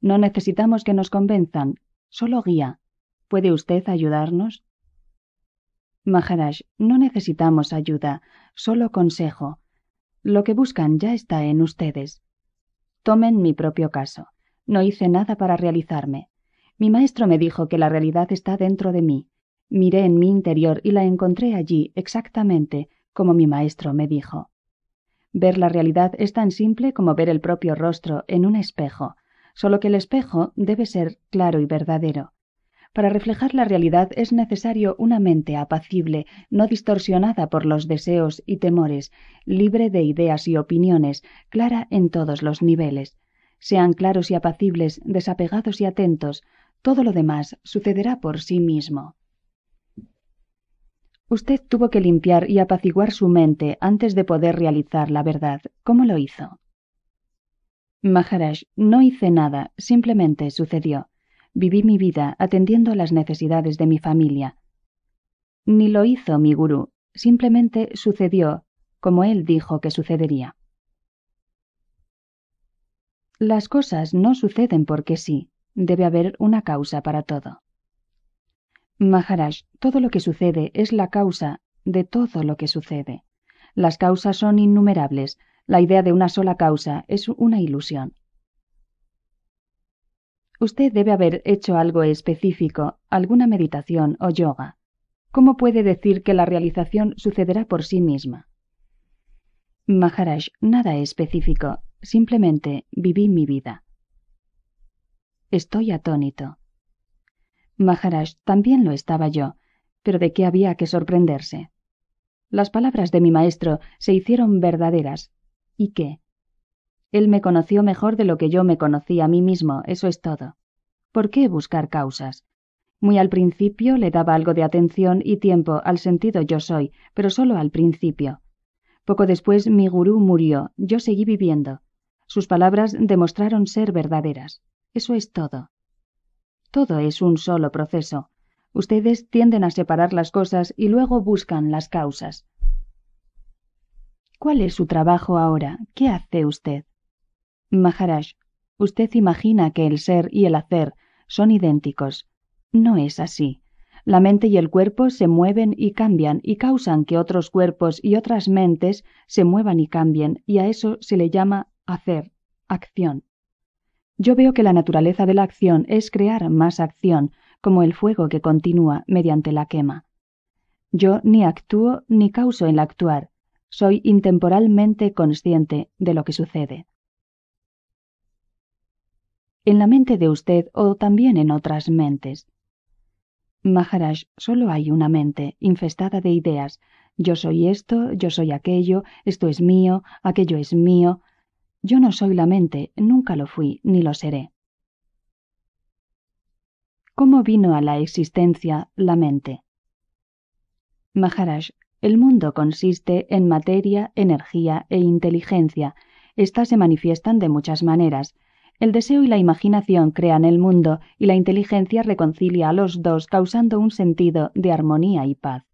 No necesitamos que nos convenzan, solo guía. ¿Puede usted ayudarnos? Maharaj, no necesitamos ayuda, solo consejo. Lo que buscan ya está en ustedes. Tomen mi propio caso. No hice nada para realizarme. Mi maestro me dijo que la realidad está dentro de mí. Miré en mi interior y la encontré allí, exactamente, como mi maestro me dijo. Ver la realidad es tan simple como ver el propio rostro en un espejo, solo que el espejo debe ser claro y verdadero. Para reflejar la realidad es necesario una mente apacible, no distorsionada por los deseos y temores, libre de ideas y opiniones, clara en todos los niveles. Sean claros y apacibles, desapegados y atentos, todo lo demás sucederá por sí mismo. Usted tuvo que limpiar y apaciguar su mente antes de poder realizar la verdad. ¿Cómo lo hizo? Maharaj, no hice nada, simplemente sucedió. Viví mi vida atendiendo a las necesidades de mi familia. Ni lo hizo mi gurú, simplemente sucedió como él dijo que sucedería. Las cosas no suceden porque sí, debe haber una causa para todo. Maharaj, todo lo que sucede es la causa de todo lo que sucede. Las causas son innumerables. La idea de una sola causa es una ilusión. Usted debe haber hecho algo específico, alguna meditación o yoga. ¿Cómo puede decir que la realización sucederá por sí misma? Maharaj, nada específico, simplemente viví mi vida. Estoy atónito. Maharaj también lo estaba yo, pero de qué había que sorprenderse. Las palabras de mi maestro se hicieron verdaderas. ¿Y qué? Él me conoció mejor de lo que yo me conocí a mí mismo, eso es todo. ¿Por qué buscar causas? Muy al principio le daba algo de atención y tiempo al sentido yo soy, pero solo al principio. Poco después mi gurú murió, yo seguí viviendo. Sus palabras demostraron ser verdaderas. Eso es todo. Todo es un solo proceso. Ustedes tienden a separar las cosas y luego buscan las causas. ¿Cuál es su trabajo ahora? ¿Qué hace usted? Maharaj, usted imagina que el ser y el hacer son idénticos. No es así. La mente y el cuerpo se mueven y cambian y causan que otros cuerpos y otras mentes se muevan y cambien, y a eso se le llama hacer, acción. Yo veo que la naturaleza de la acción es crear más acción, como el fuego que continúa mediante la quema. Yo ni actúo ni causo el actuar, soy intemporalmente consciente de lo que sucede. En la mente de usted o también en otras mentes. Maharaj, solo hay una mente, infestada de ideas. Yo soy esto, yo soy aquello, esto es mío, aquello es mío, yo no soy la mente, nunca lo fui, ni lo seré. ¿Cómo vino a la existencia la mente? Maharaj, el mundo consiste en materia, energía e inteligencia. Estas se manifiestan de muchas maneras. El deseo y la imaginación crean el mundo y la inteligencia reconcilia a los dos causando un sentido de armonía y paz.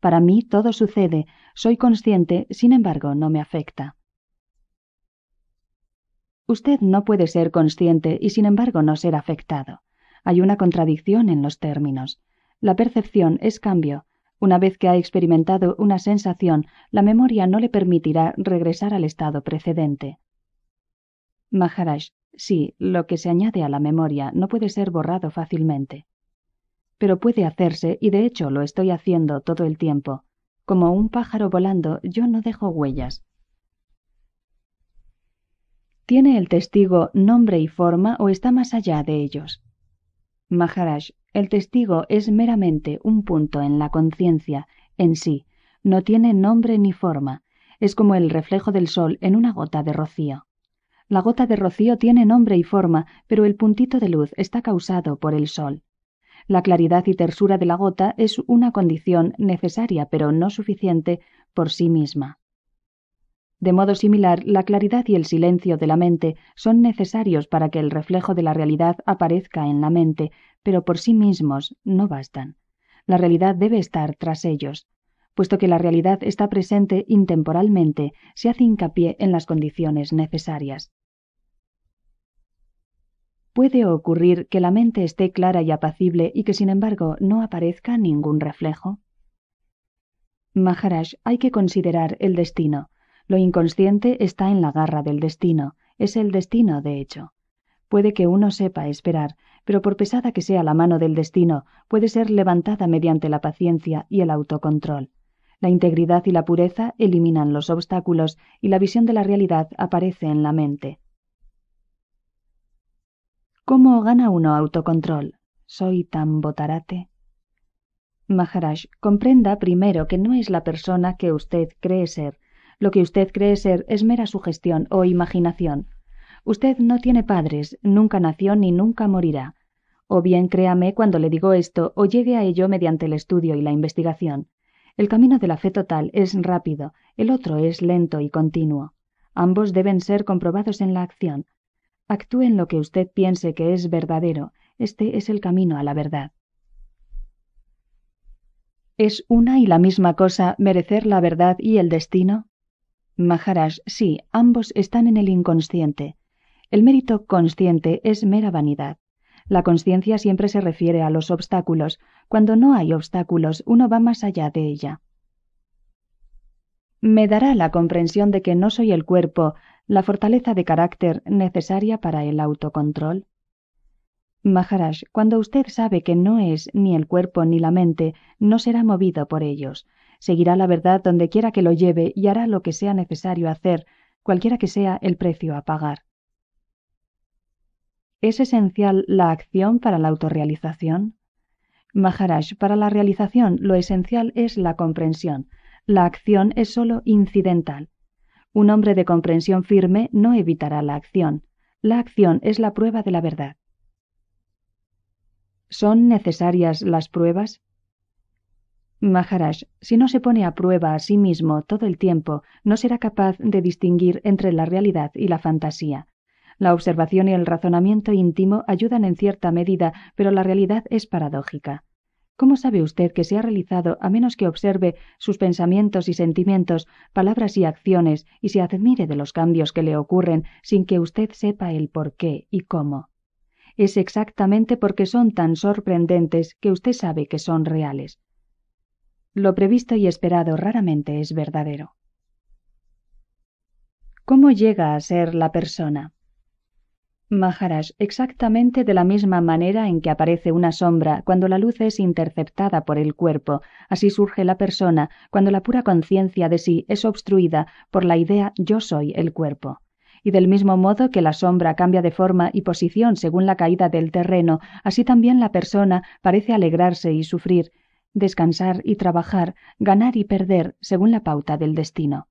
Para mí todo sucede, soy consciente, sin embargo no me afecta. Usted no puede ser consciente y sin embargo no ser afectado. Hay una contradicción en los términos. La percepción es cambio. Una vez que ha experimentado una sensación, la memoria no le permitirá regresar al estado precedente. Maharaj, sí, lo que se añade a la memoria no puede ser borrado fácilmente. Pero puede hacerse, y de hecho lo estoy haciendo todo el tiempo. Como un pájaro volando, yo no dejo huellas, ¿Tiene el testigo nombre y forma o está más allá de ellos? Maharaj, el testigo es meramente un punto en la conciencia, en sí, no tiene nombre ni forma, es como el reflejo del sol en una gota de rocío. La gota de rocío tiene nombre y forma, pero el puntito de luz está causado por el sol. La claridad y tersura de la gota es una condición necesaria pero no suficiente por sí misma. De modo similar, la claridad y el silencio de la mente son necesarios para que el reflejo de la realidad aparezca en la mente, pero por sí mismos no bastan. La realidad debe estar tras ellos. Puesto que la realidad está presente intemporalmente, se hace hincapié en las condiciones necesarias. Puede ocurrir que la mente esté clara y apacible y que sin embargo no aparezca ningún reflejo. Maharaj, hay que considerar el destino lo inconsciente está en la garra del destino, es el destino, de hecho. Puede que uno sepa esperar, pero por pesada que sea la mano del destino, puede ser levantada mediante la paciencia y el autocontrol. La integridad y la pureza eliminan los obstáculos y la visión de la realidad aparece en la mente. ¿Cómo gana uno autocontrol? Soy tan botarate. Maharaj, comprenda primero que no es la persona que usted cree ser, lo que usted cree ser es mera sugestión o imaginación. Usted no tiene padres, nunca nació ni nunca morirá. O bien créame cuando le digo esto, o llegue a ello mediante el estudio y la investigación. El camino de la fe total es rápido, el otro es lento y continuo. Ambos deben ser comprobados en la acción. Actúe en lo que usted piense que es verdadero, este es el camino a la verdad. ¿Es una y la misma cosa merecer la verdad y el destino? Maharaj, sí, ambos están en el inconsciente. El mérito consciente es mera vanidad. La conciencia siempre se refiere a los obstáculos. Cuando no hay obstáculos, uno va más allá de ella. Me dará la comprensión de que no soy el cuerpo, la fortaleza de carácter necesaria para el autocontrol. Maharaj, cuando usted sabe que no es ni el cuerpo ni la mente, no será movido por ellos seguirá la verdad donde quiera que lo lleve y hará lo que sea necesario hacer, cualquiera que sea el precio a pagar. ¿Es esencial la acción para la autorrealización? Maharaj, para la realización lo esencial es la comprensión. La acción es sólo incidental. Un hombre de comprensión firme no evitará la acción. La acción es la prueba de la verdad. ¿Son necesarias las pruebas? Maharaj, si no se pone a prueba a sí mismo todo el tiempo, no será capaz de distinguir entre la realidad y la fantasía. La observación y el razonamiento íntimo ayudan en cierta medida, pero la realidad es paradójica. ¿Cómo sabe usted que se ha realizado a menos que observe sus pensamientos y sentimientos, palabras y acciones, y se admire de los cambios que le ocurren sin que usted sepa el por qué y cómo? Es exactamente porque son tan sorprendentes que usted sabe que son reales. Lo previsto y esperado raramente es verdadero. ¿Cómo llega a ser la persona? Maharaj, exactamente de la misma manera en que aparece una sombra cuando la luz es interceptada por el cuerpo, así surge la persona cuando la pura conciencia de sí es obstruida por la idea yo soy el cuerpo. Y del mismo modo que la sombra cambia de forma y posición según la caída del terreno, así también la persona parece alegrarse y sufrir, descansar y trabajar, ganar y perder según la pauta del destino.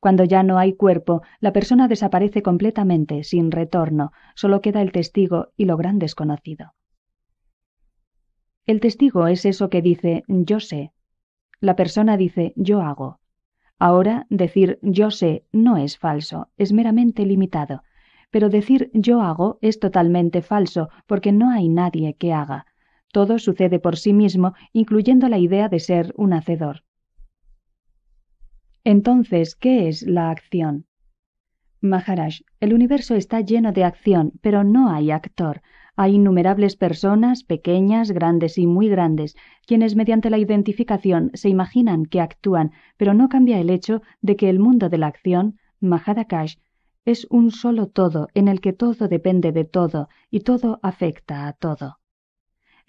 Cuando ya no hay cuerpo, la persona desaparece completamente, sin retorno, solo queda el testigo y lo gran desconocido. El testigo es eso que dice yo sé. La persona dice yo hago. Ahora, decir yo sé no es falso, es meramente limitado, pero decir yo hago es totalmente falso porque no hay nadie que haga, todo sucede por sí mismo, incluyendo la idea de ser un hacedor. Entonces, ¿qué es la acción? Maharaj, el universo está lleno de acción, pero no hay actor. Hay innumerables personas, pequeñas, grandes y muy grandes, quienes mediante la identificación se imaginan que actúan, pero no cambia el hecho de que el mundo de la acción, Mahadakash, es un solo todo en el que todo depende de todo y todo afecta a todo.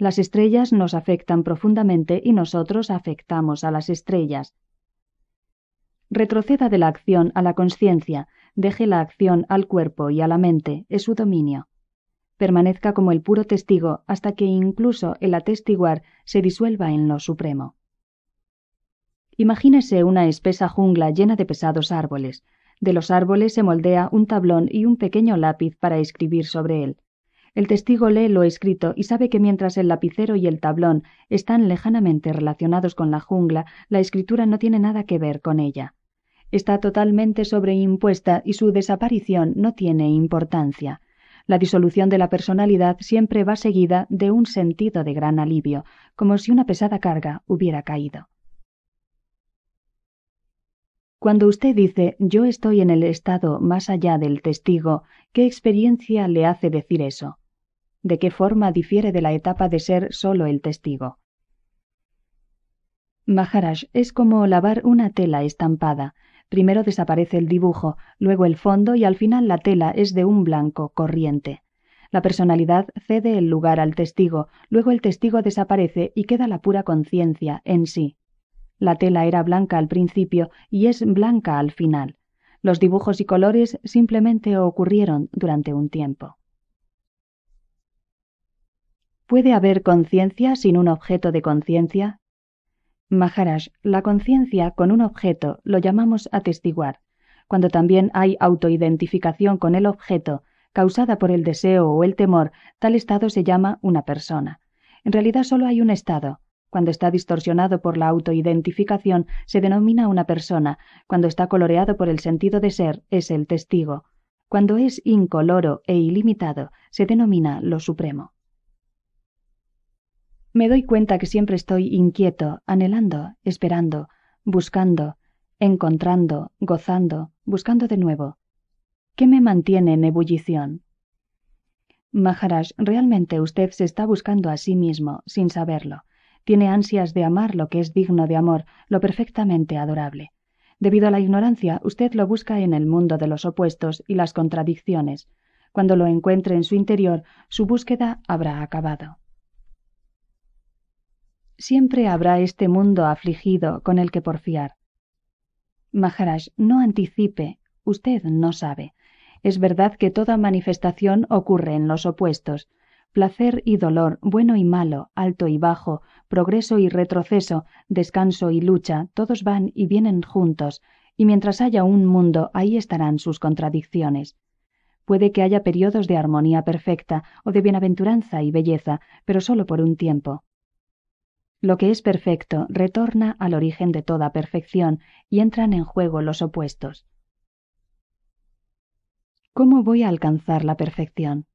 Las estrellas nos afectan profundamente y nosotros afectamos a las estrellas. Retroceda de la acción a la conciencia, deje la acción al cuerpo y a la mente, es su dominio. Permanezca como el puro testigo hasta que incluso el atestiguar se disuelva en lo supremo. Imagínese una espesa jungla llena de pesados árboles. De los árboles se moldea un tablón y un pequeño lápiz para escribir sobre él. El testigo lee lo escrito y sabe que mientras el lapicero y el tablón están lejanamente relacionados con la jungla, la escritura no tiene nada que ver con ella. Está totalmente sobreimpuesta y su desaparición no tiene importancia. La disolución de la personalidad siempre va seguida de un sentido de gran alivio, como si una pesada carga hubiera caído. Cuando usted dice yo estoy en el estado más allá del testigo, ¿qué experiencia le hace decir eso? de qué forma difiere de la etapa de ser solo el testigo. Maharaj es como lavar una tela estampada. Primero desaparece el dibujo, luego el fondo y al final la tela es de un blanco corriente. La personalidad cede el lugar al testigo, luego el testigo desaparece y queda la pura conciencia en sí. La tela era blanca al principio y es blanca al final. Los dibujos y colores simplemente ocurrieron durante un tiempo. ¿Puede haber conciencia sin un objeto de conciencia? Maharaj, la conciencia con un objeto lo llamamos atestiguar, cuando también hay autoidentificación con el objeto causada por el deseo o el temor, tal estado se llama una persona. En realidad solo hay un estado. Cuando está distorsionado por la autoidentificación, se denomina una persona. Cuando está coloreado por el sentido de ser, es el testigo. Cuando es incoloro e ilimitado, se denomina lo supremo. Me doy cuenta que siempre estoy inquieto, anhelando, esperando, buscando, encontrando, gozando, buscando de nuevo. ¿Qué me mantiene en ebullición? Maharaj, realmente usted se está buscando a sí mismo, sin saberlo. Tiene ansias de amar lo que es digno de amor, lo perfectamente adorable. Debido a la ignorancia, usted lo busca en el mundo de los opuestos y las contradicciones. Cuando lo encuentre en su interior, su búsqueda habrá acabado siempre habrá este mundo afligido con el que porfiar. Maharaj, no anticipe, usted no sabe. Es verdad que toda manifestación ocurre en los opuestos. Placer y dolor, bueno y malo, alto y bajo, progreso y retroceso, descanso y lucha, todos van y vienen juntos, y mientras haya un mundo, ahí estarán sus contradicciones. Puede que haya periodos de armonía perfecta o de bienaventuranza y belleza, pero solo por un tiempo. Lo que es perfecto retorna al origen de toda perfección y entran en juego los opuestos. ¿Cómo voy a alcanzar la perfección?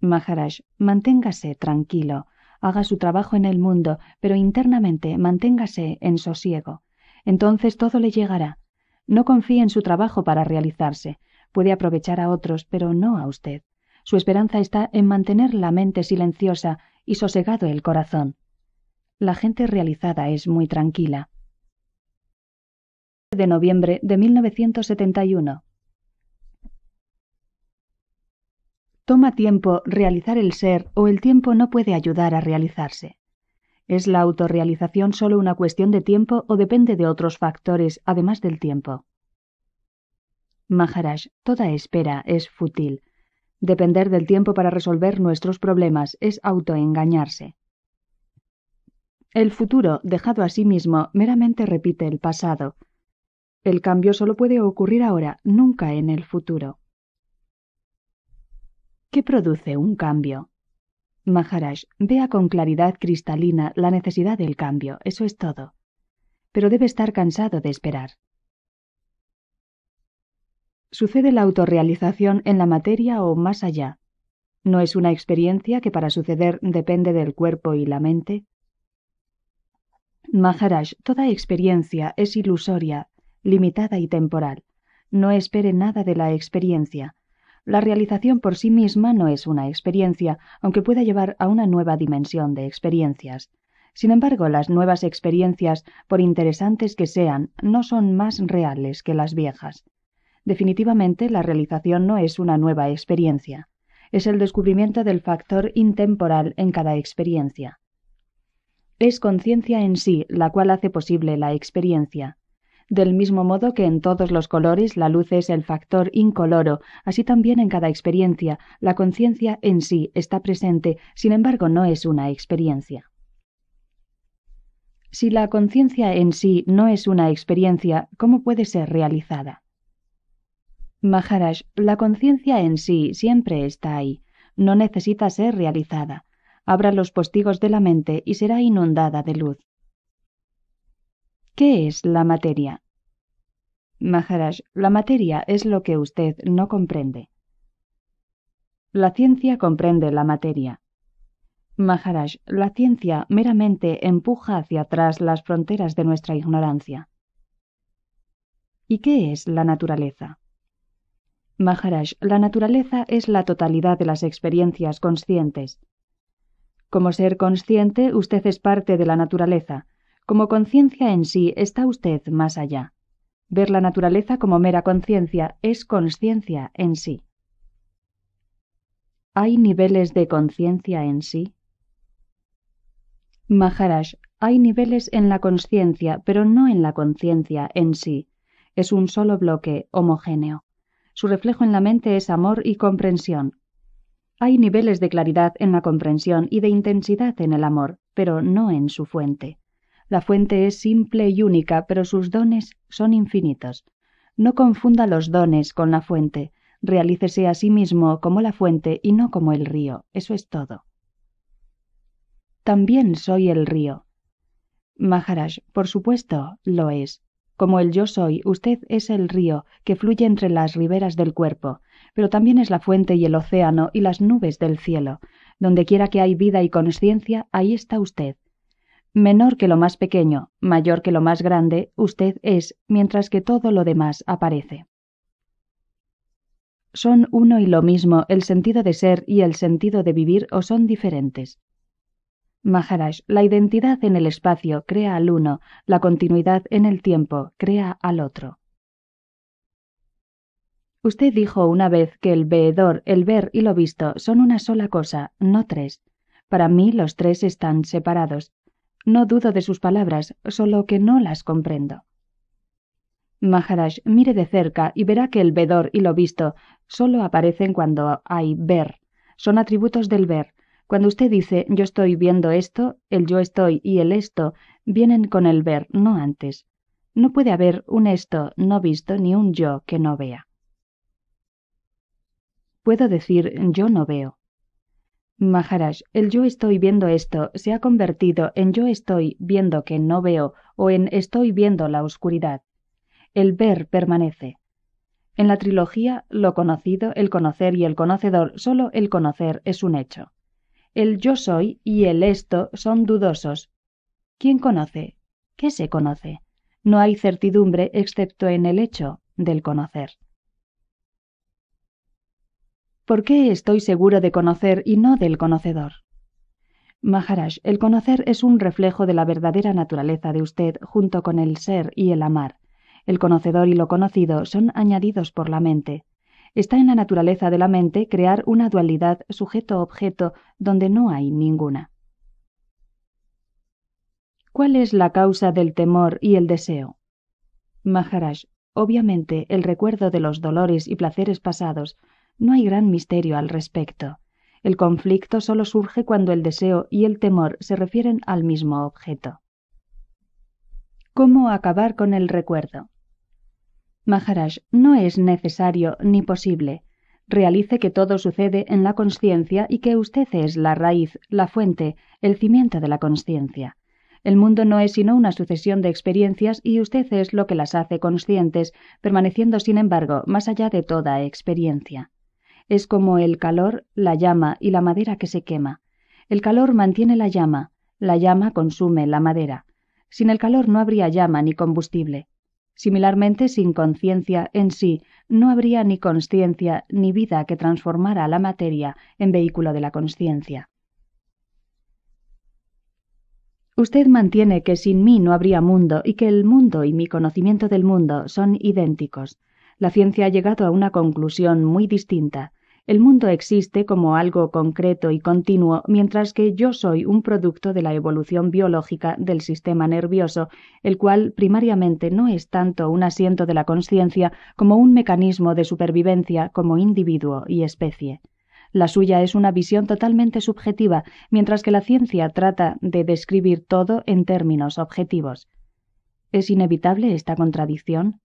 Maharaj, manténgase tranquilo, haga su trabajo en el mundo, pero internamente manténgase en sosiego. Entonces todo le llegará. No confíe en su trabajo para realizarse. Puede aprovechar a otros, pero no a usted. Su esperanza está en mantener la mente silenciosa y sosegado el corazón la gente realizada es muy tranquila. De noviembre de 1971. Toma tiempo realizar el ser o el tiempo no puede ayudar a realizarse. ¿Es la autorrealización solo una cuestión de tiempo o depende de otros factores además del tiempo? Maharaj, toda espera es fútil. Depender del tiempo para resolver nuestros problemas es autoengañarse. El futuro, dejado a sí mismo, meramente repite el pasado. El cambio solo puede ocurrir ahora, nunca en el futuro. ¿Qué produce un cambio? Maharaj, vea con claridad cristalina la necesidad del cambio, eso es todo. Pero debe estar cansado de esperar. Sucede la autorrealización en la materia o más allá. ¿No es una experiencia que para suceder depende del cuerpo y la mente? Maharaj, toda experiencia es ilusoria, limitada y temporal. No espere nada de la experiencia. La realización por sí misma no es una experiencia, aunque pueda llevar a una nueva dimensión de experiencias. Sin embargo, las nuevas experiencias, por interesantes que sean, no son más reales que las viejas. Definitivamente, la realización no es una nueva experiencia. Es el descubrimiento del factor intemporal en cada experiencia. Es conciencia en sí la cual hace posible la experiencia. Del mismo modo que en todos los colores la luz es el factor incoloro, así también en cada experiencia la conciencia en sí está presente, sin embargo no es una experiencia. Si la conciencia en sí no es una experiencia, ¿cómo puede ser realizada? Maharaj, la conciencia en sí siempre está ahí, no necesita ser realizada abra los postigos de la mente y será inundada de luz. ¿Qué es la materia? Maharaj, la materia es lo que usted no comprende. La ciencia comprende la materia. Maharaj, la ciencia meramente empuja hacia atrás las fronteras de nuestra ignorancia. ¿Y qué es la naturaleza? Maharaj, la naturaleza es la totalidad de las experiencias conscientes, como ser consciente, usted es parte de la naturaleza. Como conciencia en sí, está usted más allá. Ver la naturaleza como mera conciencia es conciencia en sí. ¿Hay niveles de conciencia en sí? Maharaj, hay niveles en la conciencia, pero no en la conciencia en sí. Es un solo bloque homogéneo. Su reflejo en la mente es amor y comprensión, hay niveles de claridad en la comprensión y de intensidad en el amor, pero no en su fuente. La fuente es simple y única, pero sus dones son infinitos. No confunda los dones con la fuente. Realícese a sí mismo como la fuente y no como el río. Eso es todo. También soy el río. Maharaj, por supuesto, lo es. Como el yo soy, usted es el río que fluye entre las riberas del cuerpo, pero también es la fuente y el océano y las nubes del cielo. Donde quiera que hay vida y conciencia, ahí está usted. Menor que lo más pequeño, mayor que lo más grande, usted es, mientras que todo lo demás aparece. ¿Son uno y lo mismo el sentido de ser y el sentido de vivir o son diferentes? Maharaj, la identidad en el espacio crea al uno, la continuidad en el tiempo crea al otro. Usted dijo una vez que el veedor, el ver y lo visto son una sola cosa, no tres. Para mí los tres están separados. No dudo de sus palabras, solo que no las comprendo. Maharaj, mire de cerca y verá que el vedor y lo visto solo aparecen cuando hay ver. Son atributos del ver, cuando usted dice yo estoy viendo esto, el yo estoy y el esto vienen con el ver, no antes. No puede haber un esto no visto ni un yo que no vea. Puedo decir yo no veo. Maharaj, el yo estoy viendo esto se ha convertido en yo estoy viendo que no veo o en estoy viendo la oscuridad. El ver permanece. En la trilogía, lo conocido, el conocer y el conocedor, solo el conocer es un hecho. El yo soy y el esto son dudosos. ¿Quién conoce? ¿Qué se conoce? No hay certidumbre excepto en el hecho del conocer. ¿Por qué estoy seguro de conocer y no del conocedor? Maharaj, el conocer es un reflejo de la verdadera naturaleza de usted junto con el ser y el amar. El conocedor y lo conocido son añadidos por la mente. Está en la naturaleza de la mente crear una dualidad sujeto-objeto donde no hay ninguna. ¿Cuál es la causa del temor y el deseo? Maharaj, obviamente el recuerdo de los dolores y placeres pasados, no hay gran misterio al respecto. El conflicto solo surge cuando el deseo y el temor se refieren al mismo objeto. ¿Cómo acabar con el recuerdo? Maharaj, no es necesario ni posible. Realice que todo sucede en la conciencia y que usted es la raíz, la fuente, el cimiento de la conciencia. El mundo no es sino una sucesión de experiencias y usted es lo que las hace conscientes, permaneciendo sin embargo más allá de toda experiencia. Es como el calor, la llama y la madera que se quema. El calor mantiene la llama, la llama consume la madera. Sin el calor no habría llama ni combustible. Similarmente, sin conciencia en sí, no habría ni conciencia ni vida que transformara la materia en vehículo de la conciencia. Usted mantiene que sin mí no habría mundo y que el mundo y mi conocimiento del mundo son idénticos. La ciencia ha llegado a una conclusión muy distinta. El mundo existe como algo concreto y continuo, mientras que yo soy un producto de la evolución biológica del sistema nervioso, el cual primariamente no es tanto un asiento de la conciencia como un mecanismo de supervivencia como individuo y especie. La suya es una visión totalmente subjetiva, mientras que la ciencia trata de describir todo en términos objetivos. ¿Es inevitable esta contradicción?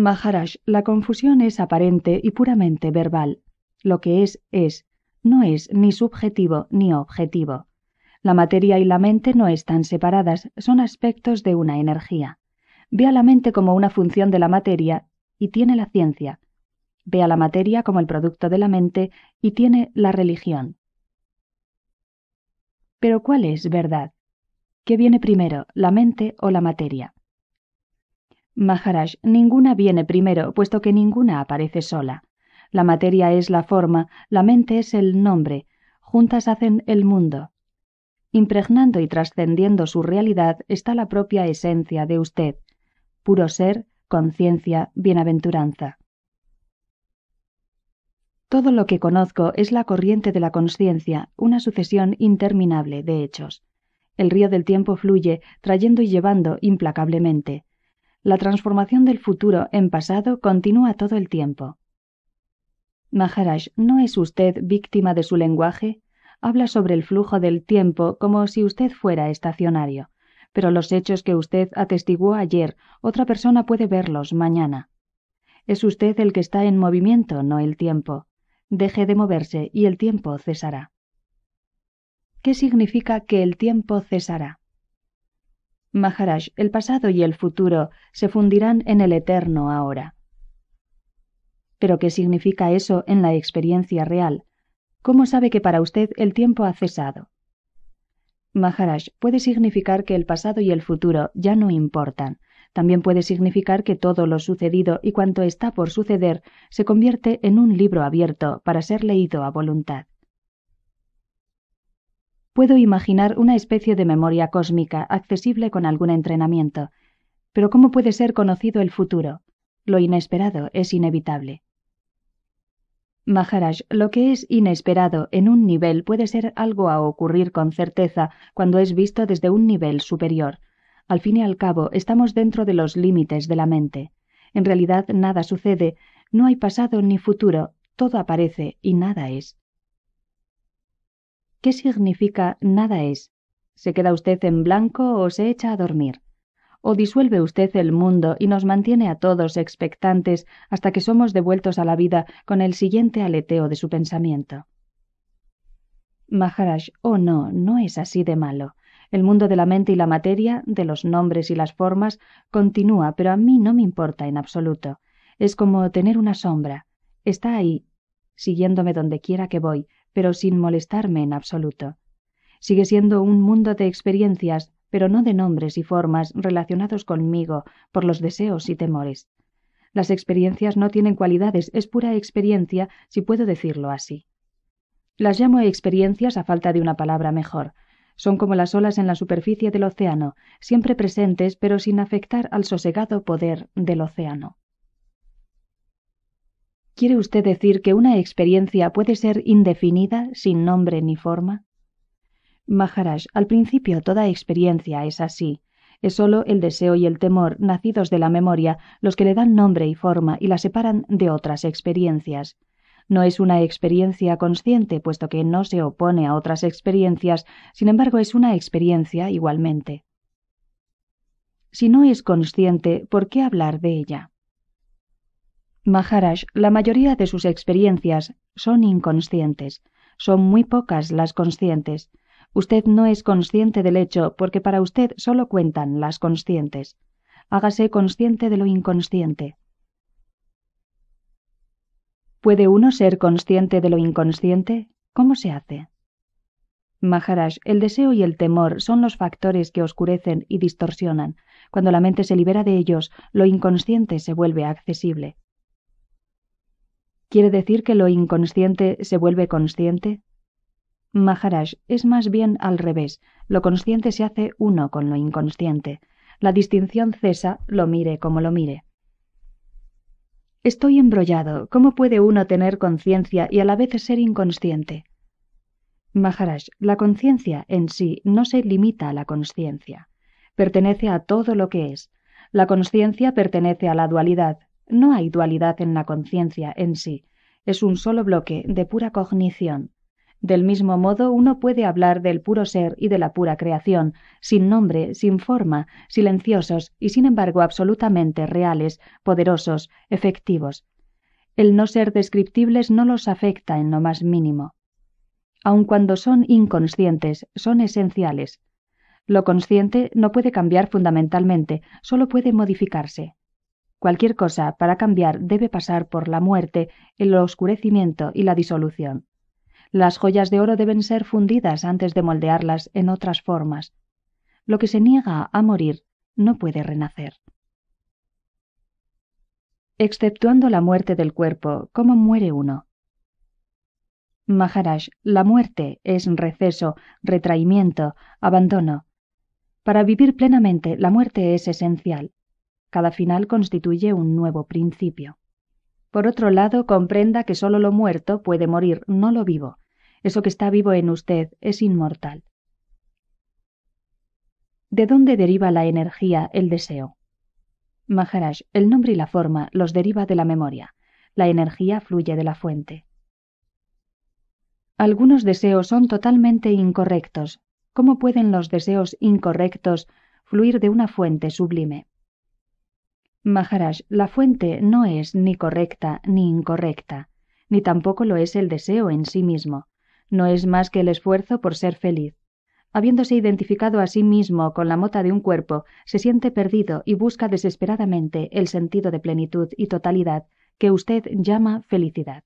Maharaj, la confusión es aparente y puramente verbal. Lo que es es, no es ni subjetivo ni objetivo. La materia y la mente no están separadas, son aspectos de una energía. Ve a la mente como una función de la materia y tiene la ciencia. Ve a la materia como el producto de la mente y tiene la religión. Pero ¿cuál es verdad? ¿Qué viene primero, la mente o la materia? Maharaj, ninguna viene primero, puesto que ninguna aparece sola. La materia es la forma, la mente es el nombre, juntas hacen el mundo. Impregnando y trascendiendo su realidad está la propia esencia de usted, puro ser, conciencia, bienaventuranza. Todo lo que conozco es la corriente de la conciencia, una sucesión interminable de hechos. El río del tiempo fluye, trayendo y llevando implacablemente la transformación del futuro en pasado continúa todo el tiempo. Maharaj, ¿no es usted víctima de su lenguaje? Habla sobre el flujo del tiempo como si usted fuera estacionario, pero los hechos que usted atestiguó ayer, otra persona puede verlos mañana. Es usted el que está en movimiento, no el tiempo. Deje de moverse y el tiempo cesará. ¿Qué significa que el tiempo cesará? Maharaj, el pasado y el futuro se fundirán en el eterno ahora. Pero ¿qué significa eso en la experiencia real? ¿Cómo sabe que para usted el tiempo ha cesado? Maharaj, puede significar que el pasado y el futuro ya no importan. También puede significar que todo lo sucedido y cuanto está por suceder se convierte en un libro abierto para ser leído a voluntad puedo imaginar una especie de memoria cósmica accesible con algún entrenamiento. Pero ¿cómo puede ser conocido el futuro? Lo inesperado es inevitable. Maharaj, lo que es inesperado en un nivel puede ser algo a ocurrir con certeza cuando es visto desde un nivel superior. Al fin y al cabo, estamos dentro de los límites de la mente. En realidad nada sucede, no hay pasado ni futuro, todo aparece y nada es. ¿Qué significa nada es? ¿Se queda usted en blanco o se echa a dormir? ¿O disuelve usted el mundo y nos mantiene a todos expectantes hasta que somos devueltos a la vida con el siguiente aleteo de su pensamiento? Maharaj, oh no, no es así de malo. El mundo de la mente y la materia, de los nombres y las formas, continúa, pero a mí no me importa en absoluto. Es como tener una sombra. Está ahí, siguiéndome donde quiera que voy, pero sin molestarme en absoluto. Sigue siendo un mundo de experiencias, pero no de nombres y formas relacionados conmigo por los deseos y temores. Las experiencias no tienen cualidades, es pura experiencia, si puedo decirlo así. Las llamo experiencias a falta de una palabra mejor. Son como las olas en la superficie del océano, siempre presentes pero sin afectar al sosegado poder del océano. ¿Quiere usted decir que una experiencia puede ser indefinida, sin nombre ni forma? Maharaj, al principio toda experiencia es así. Es sólo el deseo y el temor, nacidos de la memoria, los que le dan nombre y forma y la separan de otras experiencias. No es una experiencia consciente, puesto que no se opone a otras experiencias, sin embargo es una experiencia igualmente. Si no es consciente, ¿por qué hablar de ella? Maharaj, la mayoría de sus experiencias son inconscientes. Son muy pocas las conscientes. Usted no es consciente del hecho porque para usted solo cuentan las conscientes. Hágase consciente de lo inconsciente. ¿Puede uno ser consciente de lo inconsciente? ¿Cómo se hace? Maharaj, el deseo y el temor son los factores que oscurecen y distorsionan. Cuando la mente se libera de ellos, lo inconsciente se vuelve accesible. ¿Quiere decir que lo inconsciente se vuelve consciente? Maharaj, es más bien al revés. Lo consciente se hace uno con lo inconsciente. La distinción cesa, lo mire como lo mire. Estoy embrollado. ¿Cómo puede uno tener conciencia y a la vez ser inconsciente? Maharaj, la conciencia en sí no se limita a la conciencia. Pertenece a todo lo que es. La conciencia pertenece a la dualidad, no hay dualidad en la conciencia en sí, es un solo bloque de pura cognición. Del mismo modo, uno puede hablar del puro ser y de la pura creación, sin nombre, sin forma, silenciosos y sin embargo absolutamente reales, poderosos, efectivos. El no ser descriptibles no los afecta en lo más mínimo. Aun cuando son inconscientes, son esenciales. Lo consciente no puede cambiar fundamentalmente, solo puede modificarse. Cualquier cosa para cambiar debe pasar por la muerte, el oscurecimiento y la disolución. Las joyas de oro deben ser fundidas antes de moldearlas en otras formas. Lo que se niega a morir no puede renacer. Exceptuando la muerte del cuerpo, ¿cómo muere uno? Maharaj, la muerte es receso, retraimiento, abandono. Para vivir plenamente, la muerte es esencial. Cada final constituye un nuevo principio. Por otro lado, comprenda que solo lo muerto puede morir, no lo vivo. Eso que está vivo en usted es inmortal. ¿De dónde deriva la energía, el deseo? Maharaj, el nombre y la forma los deriva de la memoria. La energía fluye de la fuente. Algunos deseos son totalmente incorrectos. ¿Cómo pueden los deseos incorrectos fluir de una fuente sublime? Maharaj, la fuente no es ni correcta ni incorrecta, ni tampoco lo es el deseo en sí mismo, no es más que el esfuerzo por ser feliz. Habiéndose identificado a sí mismo con la mota de un cuerpo, se siente perdido y busca desesperadamente el sentido de plenitud y totalidad que usted llama felicidad.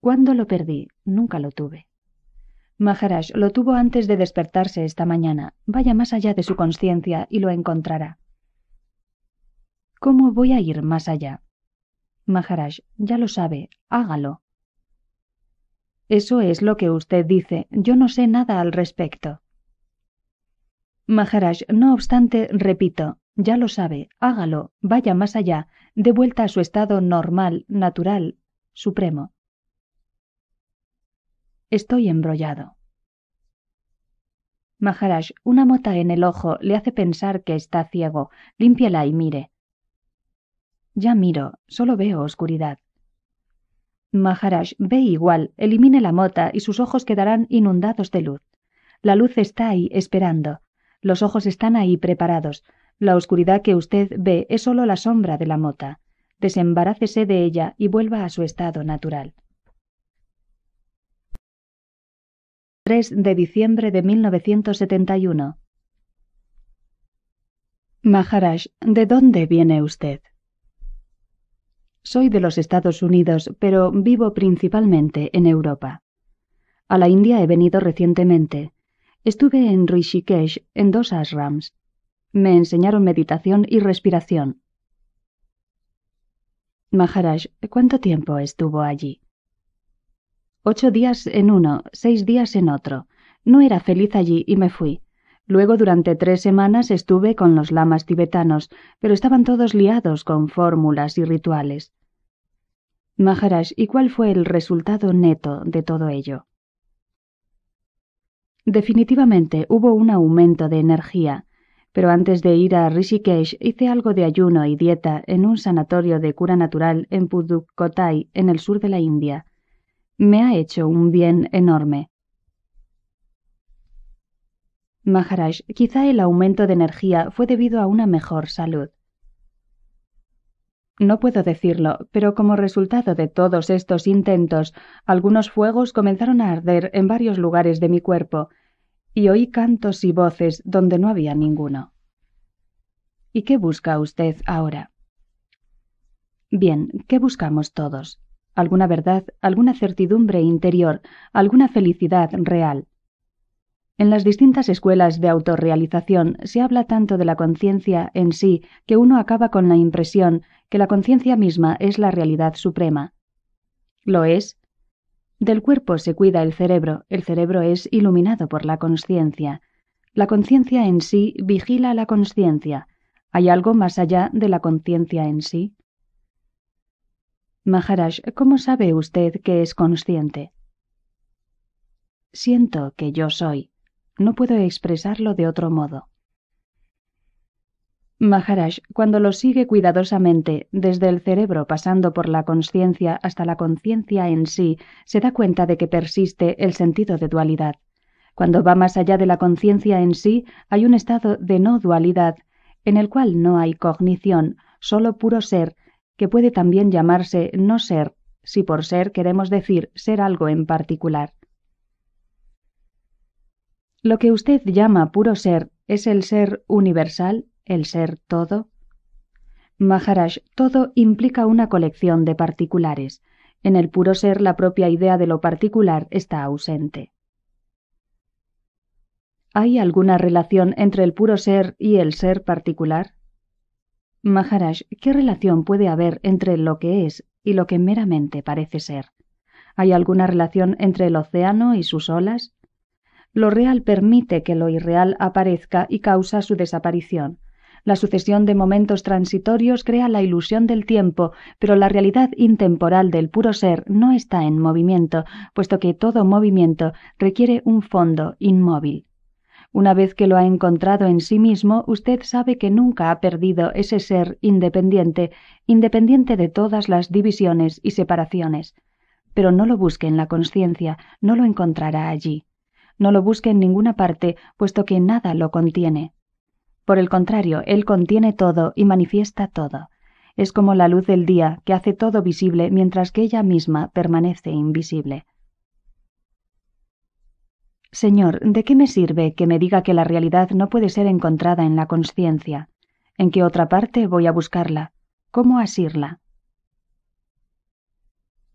Cuando lo perdí, nunca lo tuve. Maharaj lo tuvo antes de despertarse esta mañana. Vaya más allá de su conciencia y lo encontrará. ¿Cómo voy a ir más allá? Maharaj, ya lo sabe, hágalo. Eso es lo que usted dice, yo no sé nada al respecto. Maharaj, no obstante, repito, ya lo sabe, hágalo, vaya más allá, de vuelta a su estado normal, natural, supremo. Estoy embrollado. Maharaj, una mota en el ojo le hace pensar que está ciego. Límpiala y mire. Ya miro, solo veo oscuridad. Maharaj ve igual, elimine la mota y sus ojos quedarán inundados de luz. La luz está ahí esperando. Los ojos están ahí preparados. La oscuridad que usted ve es solo la sombra de la mota. Desembarácese de ella y vuelva a su estado natural. 3 de diciembre de 1971. Maharaj, ¿de dónde viene usted? Soy de los Estados Unidos, pero vivo principalmente en Europa. A la India he venido recientemente. Estuve en Rishikesh, en dos ashrams. Me enseñaron meditación y respiración. Maharaj, ¿cuánto tiempo estuvo allí? Ocho días en uno, seis días en otro. No era feliz allí y me fui. Luego durante tres semanas estuve con los lamas tibetanos, pero estaban todos liados con fórmulas y rituales. Maharaj, ¿y cuál fue el resultado neto de todo ello? Definitivamente hubo un aumento de energía, pero antes de ir a Rishikesh hice algo de ayuno y dieta en un sanatorio de cura natural en Pudukkottai, en el sur de la India. Me ha hecho un bien enorme. Maharaj, quizá el aumento de energía fue debido a una mejor salud. No puedo decirlo, pero como resultado de todos estos intentos, algunos fuegos comenzaron a arder en varios lugares de mi cuerpo, y oí cantos y voces donde no había ninguno. ¿Y qué busca usted ahora? Bien, ¿qué buscamos todos? Alguna verdad, alguna certidumbre interior, alguna felicidad real. En las distintas escuelas de autorrealización se habla tanto de la conciencia en sí que uno acaba con la impresión que la conciencia misma es la realidad suprema. Lo es. Del cuerpo se cuida el cerebro, el cerebro es iluminado por la conciencia. La conciencia en sí vigila la conciencia. ¿Hay algo más allá de la conciencia en sí? Maharaj, ¿cómo sabe usted que es consciente? Siento que yo soy. No puedo expresarlo de otro modo. Maharaj, cuando lo sigue cuidadosamente, desde el cerebro pasando por la conciencia hasta la conciencia en sí, se da cuenta de que persiste el sentido de dualidad. Cuando va más allá de la conciencia en sí, hay un estado de no dualidad, en el cual no hay cognición, solo puro ser, que puede también llamarse no ser, si por ser queremos decir ser algo en particular. Lo que usted llama puro ser es el ser universal, el ser todo. Maharaj, todo implica una colección de particulares. En el puro ser la propia idea de lo particular está ausente. ¿Hay alguna relación entre el puro ser y el ser particular? Maharaj, ¿qué relación puede haber entre lo que es y lo que meramente parece ser? ¿Hay alguna relación entre el océano y sus olas? Lo real permite que lo irreal aparezca y causa su desaparición. La sucesión de momentos transitorios crea la ilusión del tiempo, pero la realidad intemporal del puro ser no está en movimiento, puesto que todo movimiento requiere un fondo inmóvil. Una vez que lo ha encontrado en sí mismo, usted sabe que nunca ha perdido ese ser independiente, independiente de todas las divisiones y separaciones. Pero no lo busque en la conciencia, no lo encontrará allí no lo busque en ninguna parte, puesto que nada lo contiene. Por el contrario, Él contiene todo y manifiesta todo. Es como la luz del día que hace todo visible mientras que ella misma permanece invisible. Señor, ¿de qué me sirve que me diga que la realidad no puede ser encontrada en la conciencia? ¿En qué otra parte voy a buscarla? ¿Cómo asirla?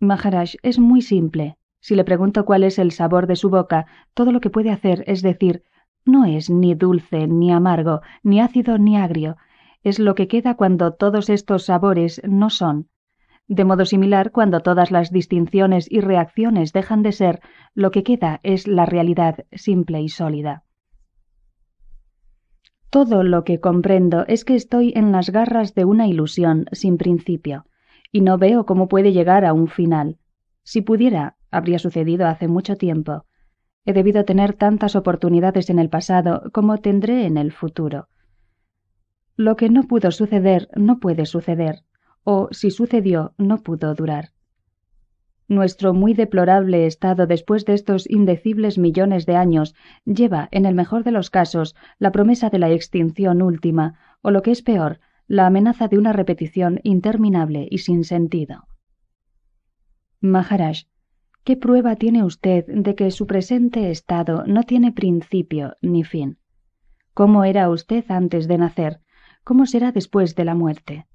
Maharaj, es muy simple. Si le pregunto cuál es el sabor de su boca, todo lo que puede hacer es decir no es ni dulce, ni amargo, ni ácido, ni agrio. Es lo que queda cuando todos estos sabores no son. De modo similar, cuando todas las distinciones y reacciones dejan de ser, lo que queda es la realidad simple y sólida. Todo lo que comprendo es que estoy en las garras de una ilusión sin principio, y no veo cómo puede llegar a un final. Si pudiera, Habría sucedido hace mucho tiempo. He debido tener tantas oportunidades en el pasado como tendré en el futuro. Lo que no pudo suceder no puede suceder, o si sucedió no pudo durar. Nuestro muy deplorable estado después de estos indecibles millones de años lleva, en el mejor de los casos, la promesa de la extinción última, o lo que es peor, la amenaza de una repetición interminable y sin sentido. Maharaj, ¿Qué prueba tiene usted de que su presente estado no tiene principio ni fin? ¿Cómo era usted antes de nacer? ¿Cómo será después de la muerte?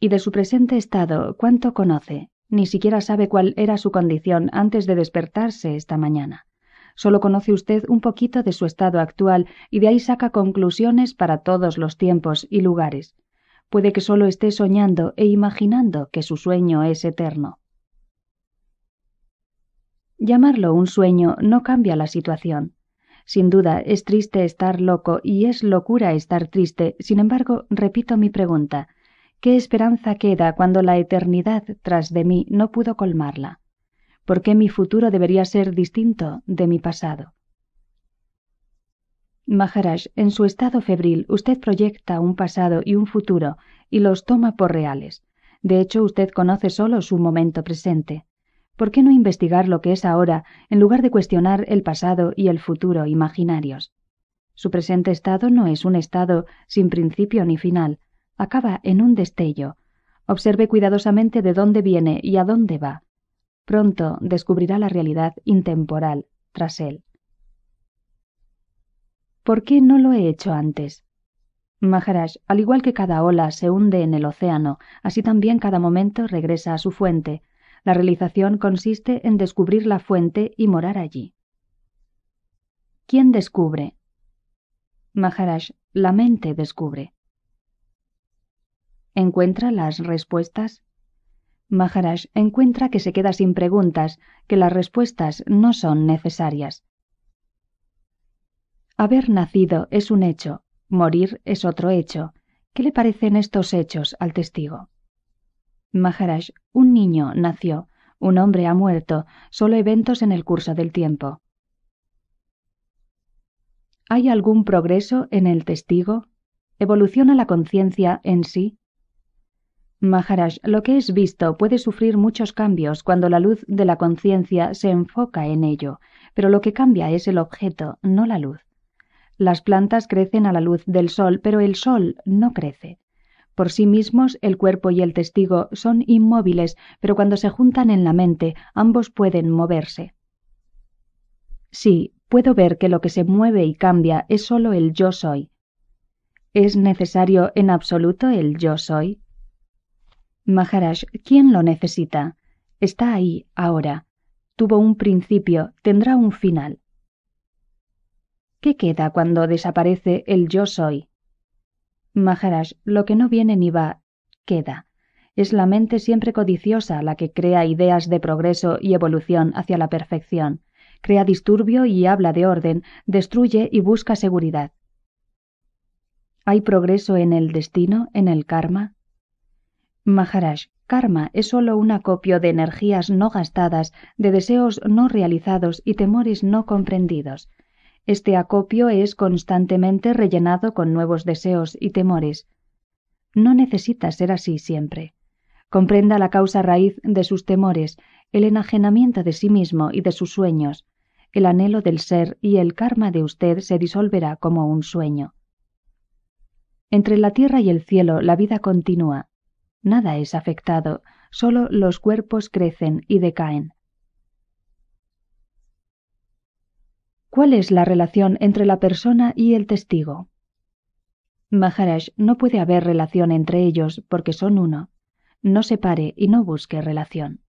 Y de su presente estado, ¿cuánto conoce? Ni siquiera sabe cuál era su condición antes de despertarse esta mañana. Solo conoce usted un poquito de su estado actual y de ahí saca conclusiones para todos los tiempos y lugares. Puede que solo esté soñando e imaginando que su sueño es eterno. Llamarlo un sueño no cambia la situación. Sin duda, es triste estar loco y es locura estar triste. Sin embargo, repito mi pregunta. ¿Qué esperanza queda cuando la eternidad tras de mí no pudo colmarla? ¿Por qué mi futuro debería ser distinto de mi pasado? Maharaj, en su estado febril, usted proyecta un pasado y un futuro y los toma por reales. De hecho, usted conoce solo su momento presente. ¿Por qué no investigar lo que es ahora en lugar de cuestionar el pasado y el futuro imaginarios? Su presente estado no es un estado sin principio ni final, acaba en un destello. Observe cuidadosamente de dónde viene y a dónde va. Pronto descubrirá la realidad intemporal tras él. ¿Por qué no lo he hecho antes? Maharaj, al igual que cada ola se hunde en el océano, así también cada momento regresa a su fuente, la realización consiste en descubrir la fuente y morar allí. ¿Quién descubre? Maharaj, la mente descubre. ¿Encuentra las respuestas? Maharaj encuentra que se queda sin preguntas, que las respuestas no son necesarias. Haber nacido es un hecho, morir es otro hecho. ¿Qué le parecen estos hechos al testigo? Maharaj, un niño nació, un hombre ha muerto, solo eventos en el curso del tiempo. ¿Hay algún progreso en el testigo? ¿Evoluciona la conciencia en sí? Maharaj, lo que es visto puede sufrir muchos cambios cuando la luz de la conciencia se enfoca en ello, pero lo que cambia es el objeto, no la luz. Las plantas crecen a la luz del sol, pero el sol no crece. Por sí mismos, el cuerpo y el testigo son inmóviles, pero cuando se juntan en la mente, ambos pueden moverse. Sí, puedo ver que lo que se mueve y cambia es sólo el yo soy. ¿Es necesario en absoluto el yo soy? Maharaj, ¿quién lo necesita? Está ahí, ahora. Tuvo un principio, tendrá un final. ¿Qué queda cuando desaparece el yo soy? Maharaj, lo que no viene ni va, queda. Es la mente siempre codiciosa la que crea ideas de progreso y evolución hacia la perfección, crea disturbio y habla de orden, destruye y busca seguridad. ¿Hay progreso en el destino, en el karma? Maharaj, karma es sólo un acopio de energías no gastadas, de deseos no realizados y temores no comprendidos. Este acopio es constantemente rellenado con nuevos deseos y temores. No necesita ser así siempre. Comprenda la causa raíz de sus temores, el enajenamiento de sí mismo y de sus sueños. El anhelo del ser y el karma de usted se disolverá como un sueño. Entre la tierra y el cielo la vida continúa. Nada es afectado, solo los cuerpos crecen y decaen. ¿Cuál es la relación entre la persona y el testigo? Maharaj, no puede haber relación entre ellos porque son uno. No separe y no busque relación.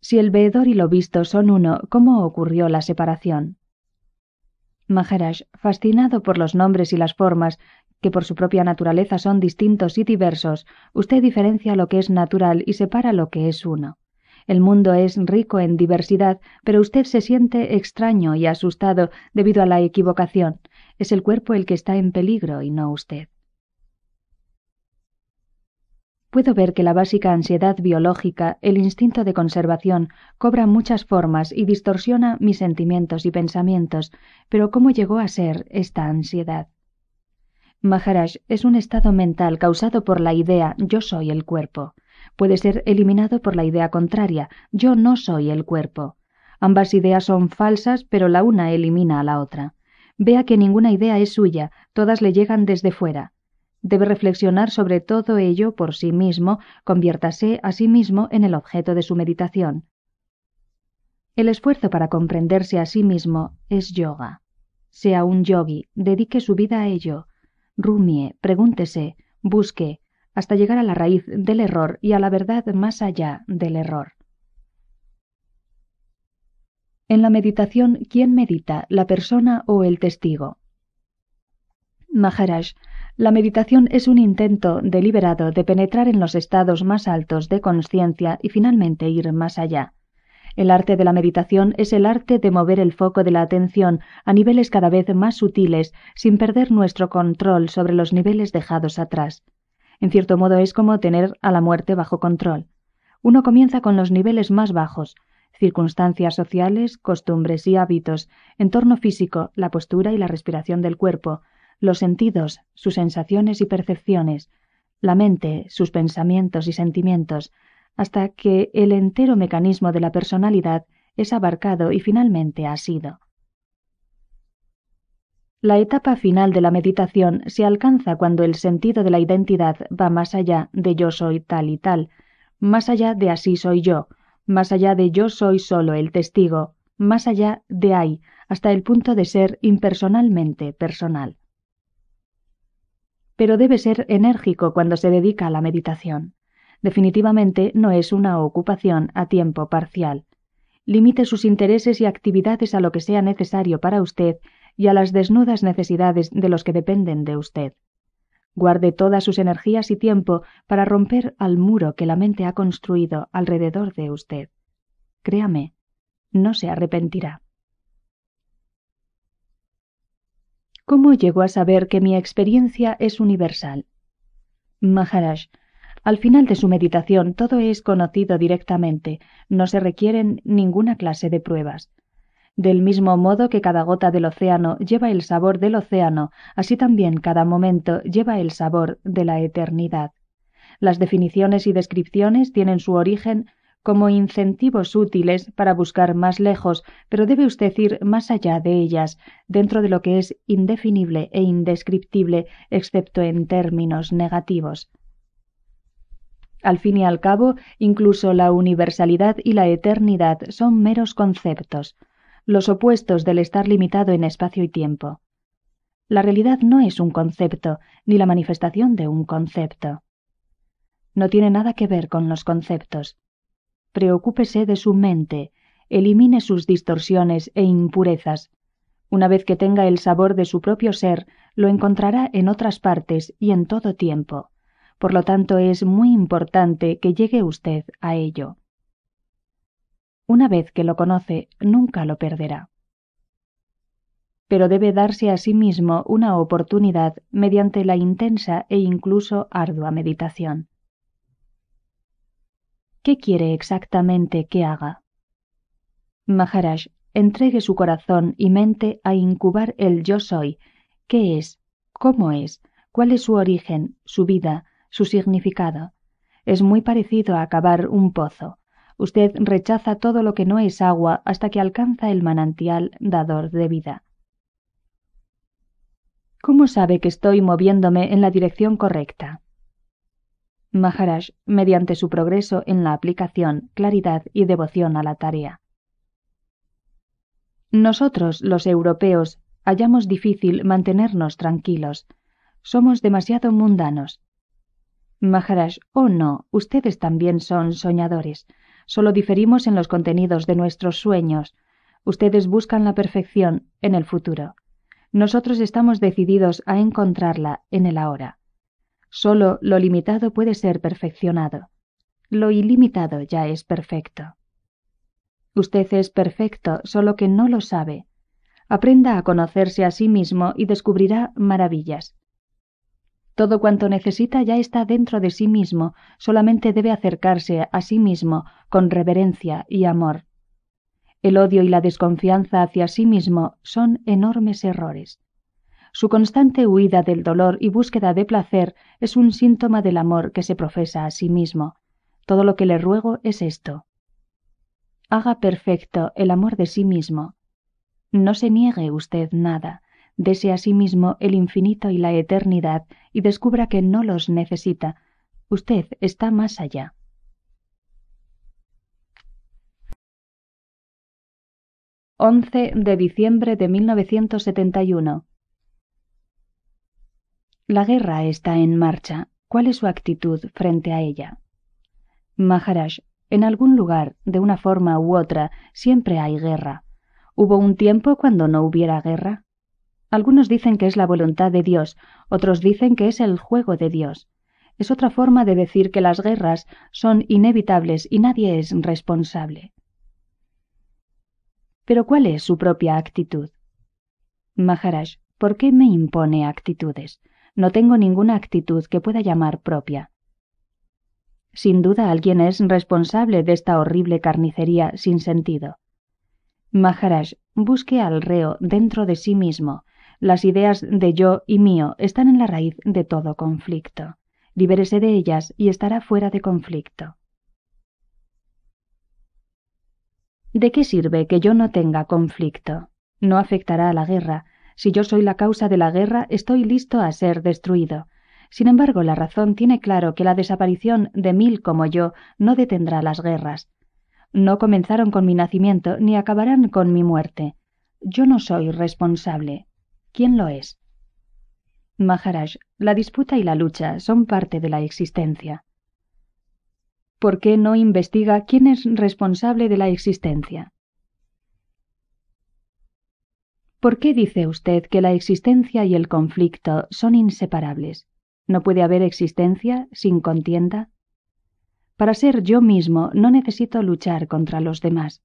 Si el veedor y lo visto son uno, ¿cómo ocurrió la separación? Maharaj, fascinado por los nombres y las formas, que por su propia naturaleza son distintos y diversos, usted diferencia lo que es natural y separa lo que es uno. El mundo es rico en diversidad, pero usted se siente extraño y asustado debido a la equivocación. Es el cuerpo el que está en peligro y no usted. Puedo ver que la básica ansiedad biológica, el instinto de conservación, cobra muchas formas y distorsiona mis sentimientos y pensamientos, pero ¿cómo llegó a ser esta ansiedad? Maharaj es un estado mental causado por la idea yo soy el cuerpo puede ser eliminado por la idea contraria, yo no soy el cuerpo. Ambas ideas son falsas, pero la una elimina a la otra. Vea que ninguna idea es suya, todas le llegan desde fuera. Debe reflexionar sobre todo ello por sí mismo, conviértase a sí mismo en el objeto de su meditación. El esfuerzo para comprenderse a sí mismo es yoga. Sea un yogi, dedique su vida a ello. Rumie, pregúntese, busque, hasta llegar a la raíz del error y a la verdad más allá del error. En la meditación, ¿quién medita, la persona o el testigo? Maharaj, la meditación es un intento deliberado de penetrar en los estados más altos de conciencia y finalmente ir más allá. El arte de la meditación es el arte de mover el foco de la atención a niveles cada vez más sutiles sin perder nuestro control sobre los niveles dejados atrás. En cierto modo es como tener a la muerte bajo control. Uno comienza con los niveles más bajos, circunstancias sociales, costumbres y hábitos, entorno físico, la postura y la respiración del cuerpo, los sentidos, sus sensaciones y percepciones, la mente, sus pensamientos y sentimientos, hasta que el entero mecanismo de la personalidad es abarcado y finalmente ha sido. La etapa final de la meditación se alcanza cuando el sentido de la identidad va más allá de yo soy tal y tal, más allá de así soy yo, más allá de yo soy solo el testigo, más allá de hay, hasta el punto de ser impersonalmente personal. Pero debe ser enérgico cuando se dedica a la meditación. Definitivamente no es una ocupación a tiempo parcial. Limite sus intereses y actividades a lo que sea necesario para usted y a las desnudas necesidades de los que dependen de usted. Guarde todas sus energías y tiempo para romper al muro que la mente ha construido alrededor de usted. Créame, no se arrepentirá. ¿Cómo llegó a saber que mi experiencia es universal? Maharaj, al final de su meditación todo es conocido directamente, no se requieren ninguna clase de pruebas. Del mismo modo que cada gota del océano lleva el sabor del océano, así también cada momento lleva el sabor de la eternidad. Las definiciones y descripciones tienen su origen como incentivos útiles para buscar más lejos, pero debe usted ir más allá de ellas, dentro de lo que es indefinible e indescriptible, excepto en términos negativos. Al fin y al cabo, incluso la universalidad y la eternidad son meros conceptos los opuestos del estar limitado en espacio y tiempo. La realidad no es un concepto, ni la manifestación de un concepto. No tiene nada que ver con los conceptos. Preocúpese de su mente, elimine sus distorsiones e impurezas. Una vez que tenga el sabor de su propio ser, lo encontrará en otras partes y en todo tiempo. Por lo tanto, es muy importante que llegue usted a ello. Una vez que lo conoce, nunca lo perderá. Pero debe darse a sí mismo una oportunidad mediante la intensa e incluso ardua meditación. ¿Qué quiere exactamente que haga? Maharaj, entregue su corazón y mente a incubar el yo soy, qué es, cómo es, cuál es su origen, su vida, su significado. Es muy parecido a cavar un pozo. Usted rechaza todo lo que no es agua hasta que alcanza el manantial dador de vida. ¿Cómo sabe que estoy moviéndome en la dirección correcta? Maharaj, mediante su progreso en la aplicación, claridad y devoción a la tarea. Nosotros, los europeos, hallamos difícil mantenernos tranquilos. Somos demasiado mundanos. Maharaj, oh no, ustedes también son soñadores. Solo diferimos en los contenidos de nuestros sueños. Ustedes buscan la perfección en el futuro. Nosotros estamos decididos a encontrarla en el ahora. Solo lo limitado puede ser perfeccionado. Lo ilimitado ya es perfecto. Usted es perfecto, solo que no lo sabe. Aprenda a conocerse a sí mismo y descubrirá maravillas. Todo cuanto necesita ya está dentro de sí mismo, solamente debe acercarse a sí mismo con reverencia y amor. El odio y la desconfianza hacia sí mismo son enormes errores. Su constante huida del dolor y búsqueda de placer es un síntoma del amor que se profesa a sí mismo. Todo lo que le ruego es esto. Haga perfecto el amor de sí mismo. No se niegue usted nada dese a sí mismo el infinito y la eternidad y descubra que no los necesita. Usted está más allá. —11 de diciembre de 1971. La guerra está en marcha. ¿Cuál es su actitud frente a ella? Maharaj, en algún lugar, de una forma u otra, siempre hay guerra. Hubo un tiempo cuando no hubiera guerra. Algunos dicen que es la voluntad de Dios, otros dicen que es el juego de Dios. Es otra forma de decir que las guerras son inevitables y nadie es responsable. Pero ¿cuál es su propia actitud? Maharaj, ¿por qué me impone actitudes? No tengo ninguna actitud que pueda llamar propia. Sin duda alguien es responsable de esta horrible carnicería sin sentido. Maharaj, busque al reo dentro de sí mismo las ideas de yo y mío están en la raíz de todo conflicto. Libérese de ellas y estará fuera de conflicto. ¿De qué sirve que yo no tenga conflicto? No afectará a la guerra. Si yo soy la causa de la guerra, estoy listo a ser destruido. Sin embargo, la razón tiene claro que la desaparición de mil como yo no detendrá las guerras. No comenzaron con mi nacimiento ni acabarán con mi muerte. Yo no soy responsable, ¿Quién lo es? Maharaj, la disputa y la lucha son parte de la existencia. ¿Por qué no investiga quién es responsable de la existencia? ¿Por qué dice usted que la existencia y el conflicto son inseparables? ¿No puede haber existencia sin contienda? Para ser yo mismo no necesito luchar contra los demás.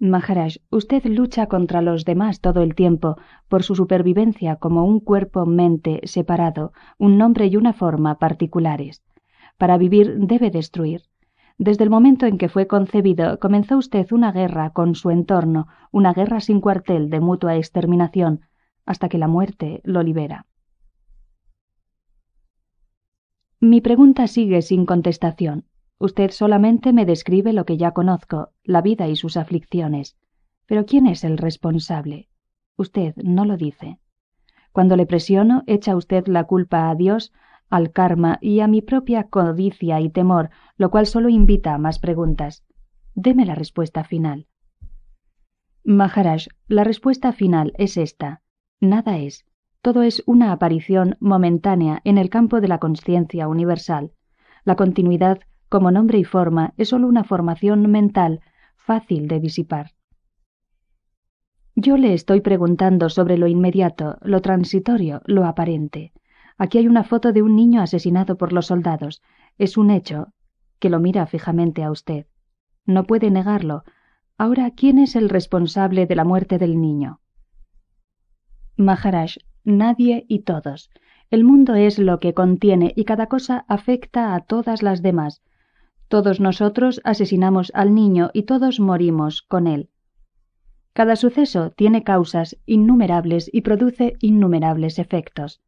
Maharaj, usted lucha contra los demás todo el tiempo, por su supervivencia como un cuerpo-mente separado, un nombre y una forma particulares. Para vivir debe destruir. Desde el momento en que fue concebido, comenzó usted una guerra con su entorno, una guerra sin cuartel de mutua exterminación, hasta que la muerte lo libera. Mi pregunta sigue sin contestación. Usted solamente me describe lo que ya conozco, la vida y sus aflicciones. Pero ¿quién es el responsable? Usted no lo dice. Cuando le presiono, echa usted la culpa a Dios, al karma y a mi propia codicia y temor, lo cual solo invita a más preguntas. Deme la respuesta final. Maharaj, la respuesta final es esta. Nada es. Todo es una aparición momentánea en el campo de la conciencia universal. La continuidad como nombre y forma, es sólo una formación mental fácil de disipar. Yo le estoy preguntando sobre lo inmediato, lo transitorio, lo aparente. Aquí hay una foto de un niño asesinado por los soldados. Es un hecho que lo mira fijamente a usted. No puede negarlo. Ahora, ¿quién es el responsable de la muerte del niño? Maharaj, nadie y todos. El mundo es lo que contiene y cada cosa afecta a todas las demás. Todos nosotros asesinamos al niño y todos morimos con él. Cada suceso tiene causas innumerables y produce innumerables efectos.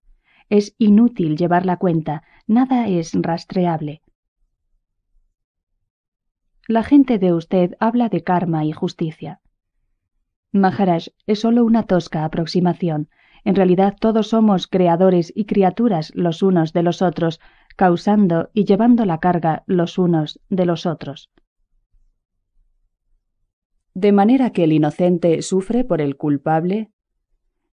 Es inútil llevar la cuenta, nada es rastreable. La gente de usted habla de karma y justicia. Maharaj es solo una tosca aproximación. En realidad todos somos creadores y criaturas los unos de los otros, causando y llevando la carga los unos de los otros. De manera que el inocente sufre por el culpable.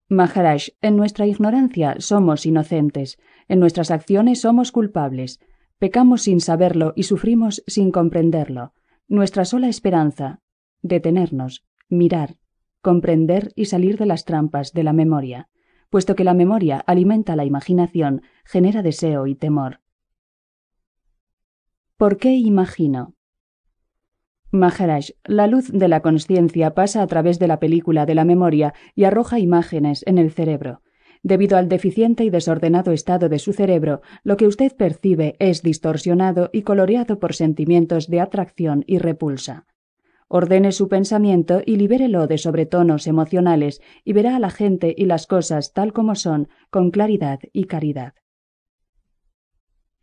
Maharaj, en nuestra ignorancia somos inocentes, en nuestras acciones somos culpables, pecamos sin saberlo y sufrimos sin comprenderlo. Nuestra sola esperanza, detenernos, mirar, comprender y salir de las trampas de la memoria, puesto que la memoria alimenta la imaginación, genera deseo y temor. ¿Por qué imagino? Maharaj, la luz de la conciencia pasa a través de la película de la memoria y arroja imágenes en el cerebro. Debido al deficiente y desordenado estado de su cerebro, lo que usted percibe es distorsionado y coloreado por sentimientos de atracción y repulsa. Ordene su pensamiento y libérelo de sobretonos emocionales y verá a la gente y las cosas tal como son, con claridad y caridad.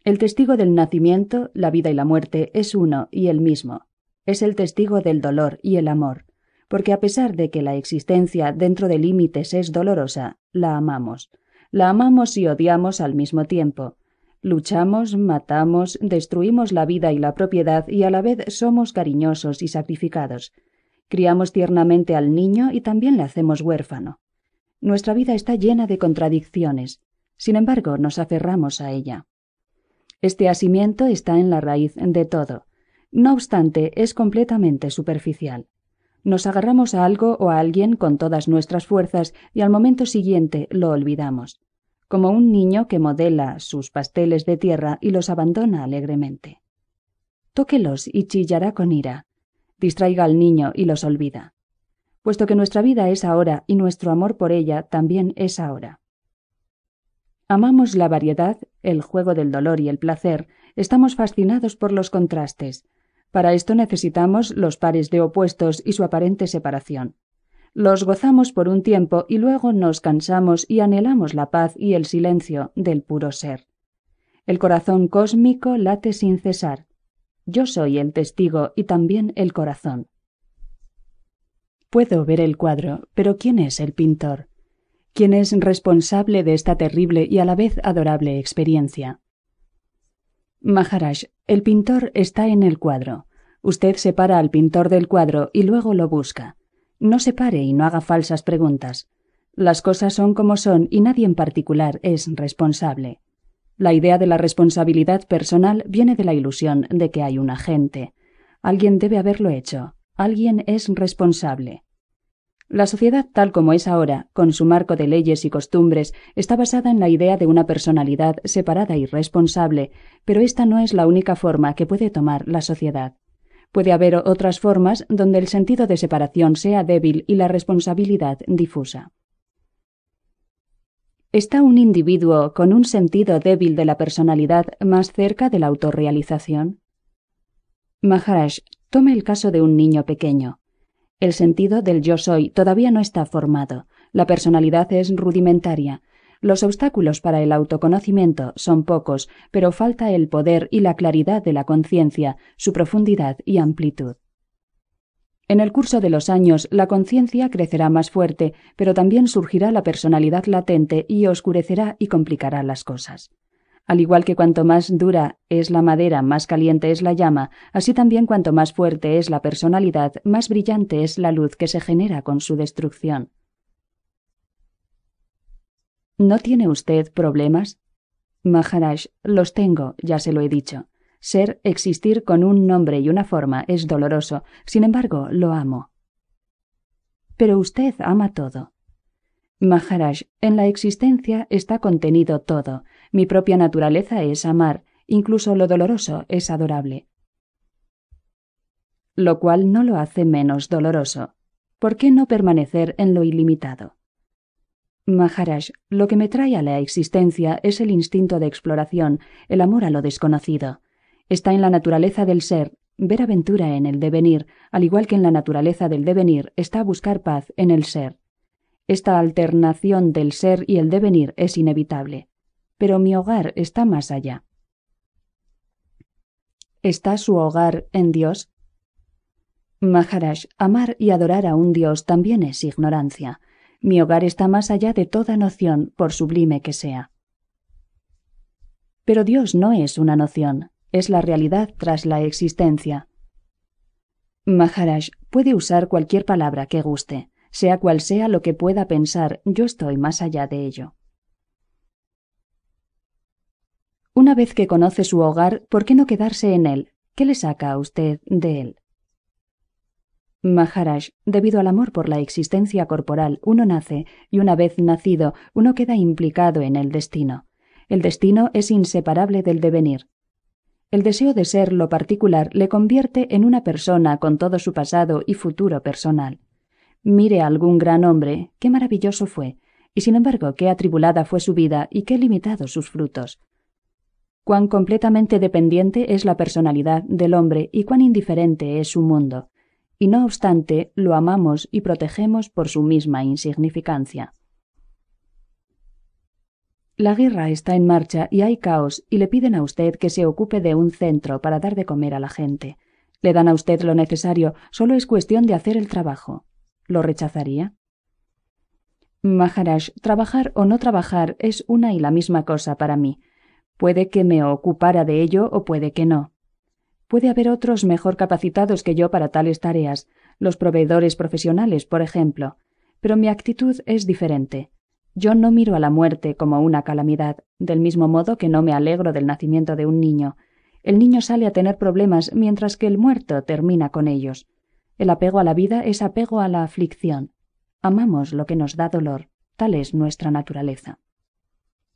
El testigo del nacimiento, la vida y la muerte es uno y el mismo. Es el testigo del dolor y el amor, porque a pesar de que la existencia dentro de límites es dolorosa, la amamos. La amamos y odiamos al mismo tiempo. Luchamos, matamos, destruimos la vida y la propiedad y a la vez somos cariñosos y sacrificados. Criamos tiernamente al niño y también le hacemos huérfano. Nuestra vida está llena de contradicciones. Sin embargo, nos aferramos a ella. Este asimiento está en la raíz de todo. No obstante, es completamente superficial. Nos agarramos a algo o a alguien con todas nuestras fuerzas y al momento siguiente lo olvidamos, como un niño que modela sus pasteles de tierra y los abandona alegremente. Tóquelos y chillará con ira. Distraiga al niño y los olvida. Puesto que nuestra vida es ahora y nuestro amor por ella también es ahora. Amamos la variedad el juego del dolor y el placer, estamos fascinados por los contrastes. Para esto necesitamos los pares de opuestos y su aparente separación. Los gozamos por un tiempo y luego nos cansamos y anhelamos la paz y el silencio del puro ser. El corazón cósmico late sin cesar. Yo soy el testigo y también el corazón. Puedo ver el cuadro, pero ¿quién es el pintor? ¿Quién es responsable de esta terrible y a la vez adorable experiencia. Maharaj, el pintor está en el cuadro. Usted separa al pintor del cuadro y luego lo busca. No se pare y no haga falsas preguntas. Las cosas son como son y nadie en particular es responsable. La idea de la responsabilidad personal viene de la ilusión de que hay un agente. Alguien debe haberlo hecho. Alguien es responsable. La sociedad tal como es ahora, con su marco de leyes y costumbres, está basada en la idea de una personalidad separada y responsable, pero esta no es la única forma que puede tomar la sociedad. Puede haber otras formas donde el sentido de separación sea débil y la responsabilidad difusa. ¿Está un individuo con un sentido débil de la personalidad más cerca de la autorrealización? Maharaj, tome el caso de un niño pequeño. El sentido del yo soy todavía no está formado. La personalidad es rudimentaria. Los obstáculos para el autoconocimiento son pocos, pero falta el poder y la claridad de la conciencia, su profundidad y amplitud. En el curso de los años, la conciencia crecerá más fuerte, pero también surgirá la personalidad latente y oscurecerá y complicará las cosas. Al igual que cuanto más dura es la madera, más caliente es la llama, así también cuanto más fuerte es la personalidad, más brillante es la luz que se genera con su destrucción. ¿No tiene usted problemas? Maharaj, los tengo, ya se lo he dicho. Ser, existir con un nombre y una forma es doloroso, sin embargo, lo amo. Pero usted ama todo. Maharaj, en la existencia está contenido todo, mi propia naturaleza es amar, incluso lo doloroso es adorable. Lo cual no lo hace menos doloroso. ¿Por qué no permanecer en lo ilimitado? Maharaj, lo que me trae a la existencia es el instinto de exploración, el amor a lo desconocido. Está en la naturaleza del ser, ver aventura en el devenir, al igual que en la naturaleza del devenir está buscar paz en el ser. Esta alternación del ser y el devenir es inevitable pero mi hogar está más allá. ¿Está su hogar en Dios? Maharaj, amar y adorar a un Dios también es ignorancia. Mi hogar está más allá de toda noción, por sublime que sea. Pero Dios no es una noción, es la realidad tras la existencia. Maharaj puede usar cualquier palabra que guste, sea cual sea lo que pueda pensar, yo estoy más allá de ello. Una vez que conoce su hogar, ¿por qué no quedarse en él? ¿Qué le saca a usted de él? Maharaj, debido al amor por la existencia corporal, uno nace, y una vez nacido, uno queda implicado en el destino. El destino es inseparable del devenir. El deseo de ser lo particular le convierte en una persona con todo su pasado y futuro personal. Mire a algún gran hombre, qué maravilloso fue, y sin embargo qué atribulada fue su vida y qué limitados sus frutos cuán completamente dependiente es la personalidad del hombre y cuán indiferente es su mundo, y no obstante lo amamos y protegemos por su misma insignificancia. La guerra está en marcha y hay caos y le piden a usted que se ocupe de un centro para dar de comer a la gente. Le dan a usted lo necesario, solo es cuestión de hacer el trabajo. ¿Lo rechazaría? Maharaj, trabajar o no trabajar es una y la misma cosa para mí. Puede que me ocupara de ello o puede que no. Puede haber otros mejor capacitados que yo para tales tareas, los proveedores profesionales, por ejemplo, pero mi actitud es diferente. Yo no miro a la muerte como una calamidad, del mismo modo que no me alegro del nacimiento de un niño. El niño sale a tener problemas mientras que el muerto termina con ellos. El apego a la vida es apego a la aflicción. Amamos lo que nos da dolor, tal es nuestra naturaleza.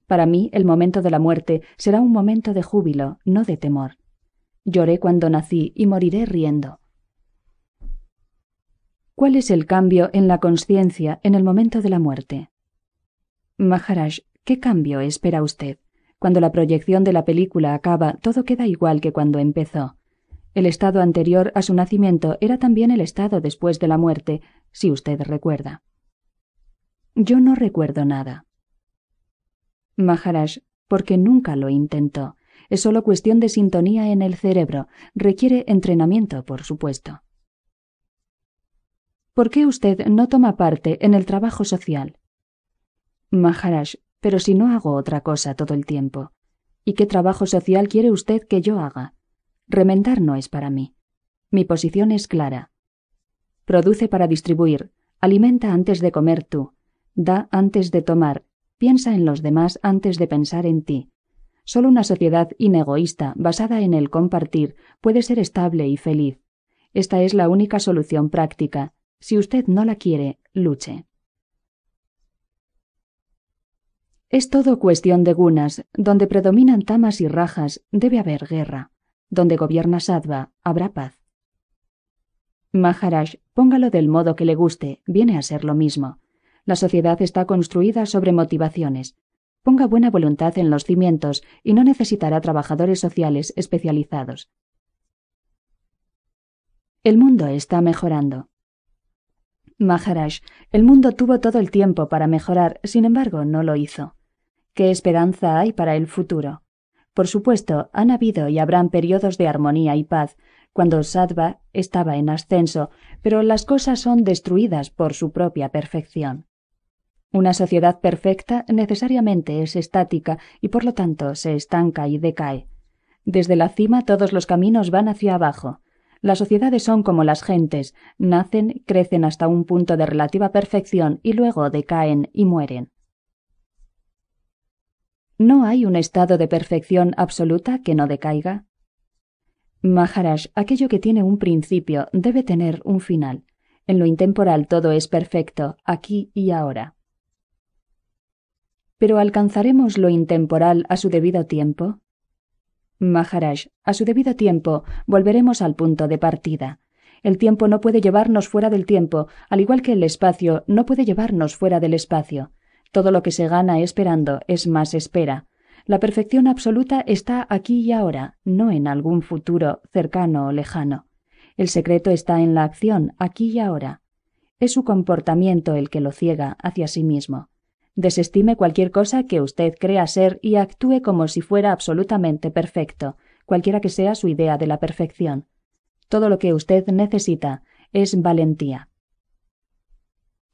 Para mí el momento de la muerte será un momento de júbilo, no de temor. Lloré cuando nací y moriré riendo. ¿Cuál es el cambio en la conciencia en el momento de la muerte? Maharaj, ¿qué cambio espera usted? Cuando la proyección de la película acaba, todo queda igual que cuando empezó. El estado anterior a su nacimiento era también el estado después de la muerte, si usted recuerda. Yo no recuerdo nada. Maharaj, porque nunca lo intentó. Es solo cuestión de sintonía en el cerebro. Requiere entrenamiento, por supuesto. ¿Por qué usted no toma parte en el trabajo social? Maharaj, pero si no hago otra cosa todo el tiempo. ¿Y qué trabajo social quiere usted que yo haga? Remendar no es para mí. Mi posición es clara. Produce para distribuir, alimenta antes de comer tú, da antes de tomar, Piensa en los demás antes de pensar en ti. Sólo una sociedad inegoísta, basada en el compartir, puede ser estable y feliz. Esta es la única solución práctica. Si usted no la quiere, luche. Es todo cuestión de gunas. Donde predominan tamas y rajas, debe haber guerra. Donde gobierna sadva, habrá paz. Maharaj, póngalo del modo que le guste, viene a ser lo mismo. La sociedad está construida sobre motivaciones. Ponga buena voluntad en los cimientos y no necesitará trabajadores sociales especializados. El mundo está mejorando. Maharaj, el mundo tuvo todo el tiempo para mejorar, sin embargo, no lo hizo. ¿Qué esperanza hay para el futuro? Por supuesto, han habido y habrán periodos de armonía y paz, cuando Sadhva estaba en ascenso, pero las cosas son destruidas por su propia perfección. Una sociedad perfecta necesariamente es estática y por lo tanto se estanca y decae. Desde la cima todos los caminos van hacia abajo. Las sociedades son como las gentes, nacen, crecen hasta un punto de relativa perfección y luego decaen y mueren. ¿No hay un estado de perfección absoluta que no decaiga? Maharaj, aquello que tiene un principio debe tener un final. En lo intemporal todo es perfecto, aquí y ahora pero ¿alcanzaremos lo intemporal a su debido tiempo? Maharaj, a su debido tiempo volveremos al punto de partida. El tiempo no puede llevarnos fuera del tiempo, al igual que el espacio no puede llevarnos fuera del espacio. Todo lo que se gana esperando es más espera. La perfección absoluta está aquí y ahora, no en algún futuro cercano o lejano. El secreto está en la acción, aquí y ahora. Es su comportamiento el que lo ciega hacia sí mismo. Desestime cualquier cosa que usted crea ser y actúe como si fuera absolutamente perfecto, cualquiera que sea su idea de la perfección. Todo lo que usted necesita es valentía.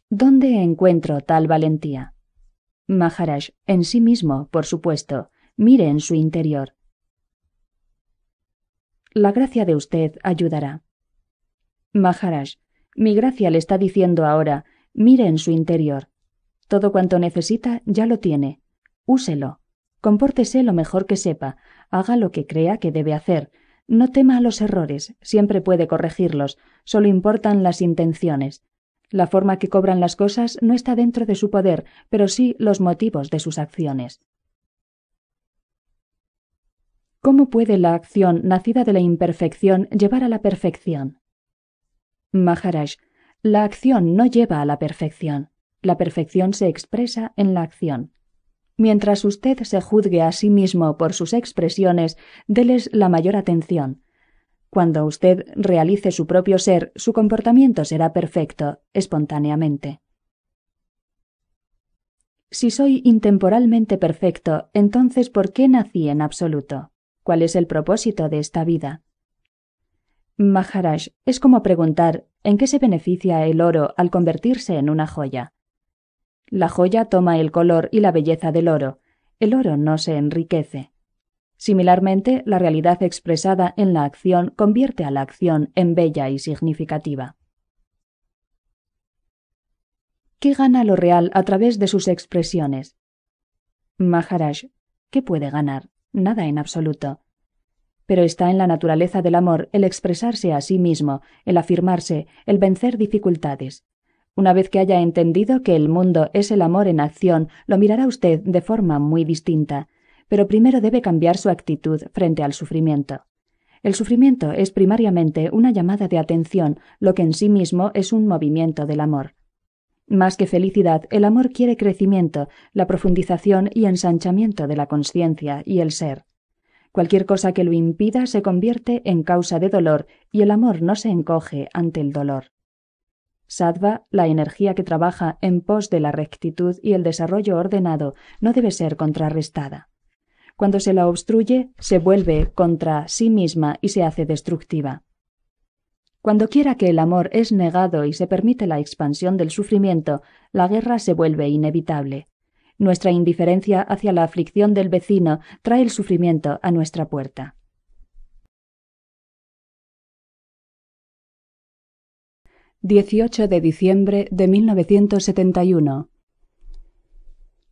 ¿Dónde encuentro tal valentía? Maharaj, en sí mismo, por supuesto. Mire en su interior. La gracia de usted ayudará. Maharaj, mi gracia le está diciendo ahora, mire en su interior. Todo cuanto necesita ya lo tiene. Úselo. Compórtese lo mejor que sepa, haga lo que crea que debe hacer. No tema a los errores, siempre puede corregirlos, solo importan las intenciones. La forma que cobran las cosas no está dentro de su poder, pero sí los motivos de sus acciones. ¿Cómo puede la acción nacida de la imperfección llevar a la perfección? Maharaj, la acción no lleva a la perfección. La perfección se expresa en la acción. Mientras usted se juzgue a sí mismo por sus expresiones, déles la mayor atención. Cuando usted realice su propio ser, su comportamiento será perfecto, espontáneamente. Si soy intemporalmente perfecto, entonces ¿por qué nací en absoluto? ¿Cuál es el propósito de esta vida? Maharaj, es como preguntar ¿en qué se beneficia el oro al convertirse en una joya? La joya toma el color y la belleza del oro. El oro no se enriquece. Similarmente, la realidad expresada en la acción convierte a la acción en bella y significativa. ¿Qué gana lo real a través de sus expresiones? Maharaj, ¿qué puede ganar? Nada en absoluto. Pero está en la naturaleza del amor el expresarse a sí mismo, el afirmarse, el vencer dificultades. Una vez que haya entendido que el mundo es el amor en acción, lo mirará usted de forma muy distinta, pero primero debe cambiar su actitud frente al sufrimiento. El sufrimiento es primariamente una llamada de atención, lo que en sí mismo es un movimiento del amor. Más que felicidad, el amor quiere crecimiento, la profundización y ensanchamiento de la conciencia y el ser. Cualquier cosa que lo impida se convierte en causa de dolor y el amor no se encoge ante el dolor. Sadva, la energía que trabaja en pos de la rectitud y el desarrollo ordenado, no debe ser contrarrestada. Cuando se la obstruye, se vuelve contra sí misma y se hace destructiva. Cuando quiera que el amor es negado y se permite la expansión del sufrimiento, la guerra se vuelve inevitable. Nuestra indiferencia hacia la aflicción del vecino trae el sufrimiento a nuestra puerta. 18 de diciembre de 1971.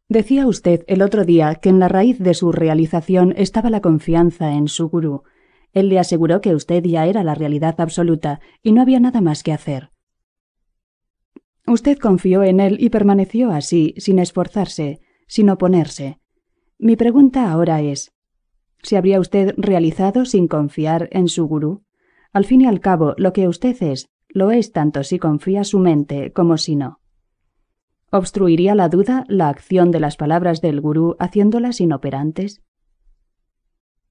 Decía usted el otro día que en la raíz de su realización estaba la confianza en su gurú. Él le aseguró que usted ya era la realidad absoluta y no había nada más que hacer. Usted confió en él y permaneció así, sin esforzarse, sin oponerse. Mi pregunta ahora es, ¿se habría usted realizado sin confiar en su gurú? Al fin y al cabo, lo que usted es lo es tanto si confía su mente como si no. ¿Obstruiría la duda la acción de las palabras del gurú haciéndolas inoperantes?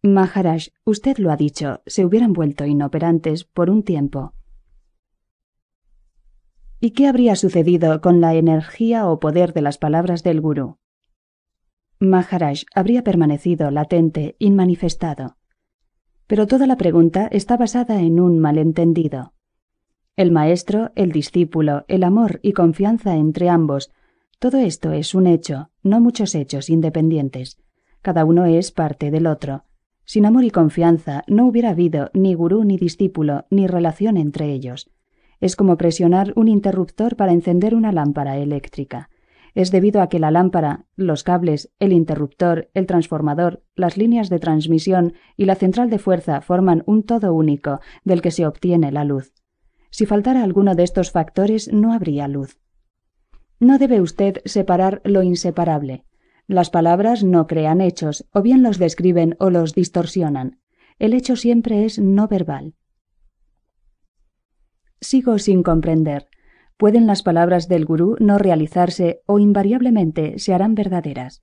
Maharaj, usted lo ha dicho, se hubieran vuelto inoperantes por un tiempo. ¿Y qué habría sucedido con la energía o poder de las palabras del gurú? Maharaj habría permanecido latente, inmanifestado. Pero toda la pregunta está basada en un malentendido. El maestro, el discípulo, el amor y confianza entre ambos, todo esto es un hecho, no muchos hechos independientes. Cada uno es parte del otro. Sin amor y confianza no hubiera habido ni gurú ni discípulo, ni relación entre ellos. Es como presionar un interruptor para encender una lámpara eléctrica. Es debido a que la lámpara, los cables, el interruptor, el transformador, las líneas de transmisión y la central de fuerza forman un todo único del que se obtiene la luz. Si faltara alguno de estos factores, no habría luz. No debe usted separar lo inseparable. Las palabras no crean hechos, o bien los describen o los distorsionan. El hecho siempre es no verbal. Sigo sin comprender. ¿Pueden las palabras del gurú no realizarse o invariablemente se harán verdaderas?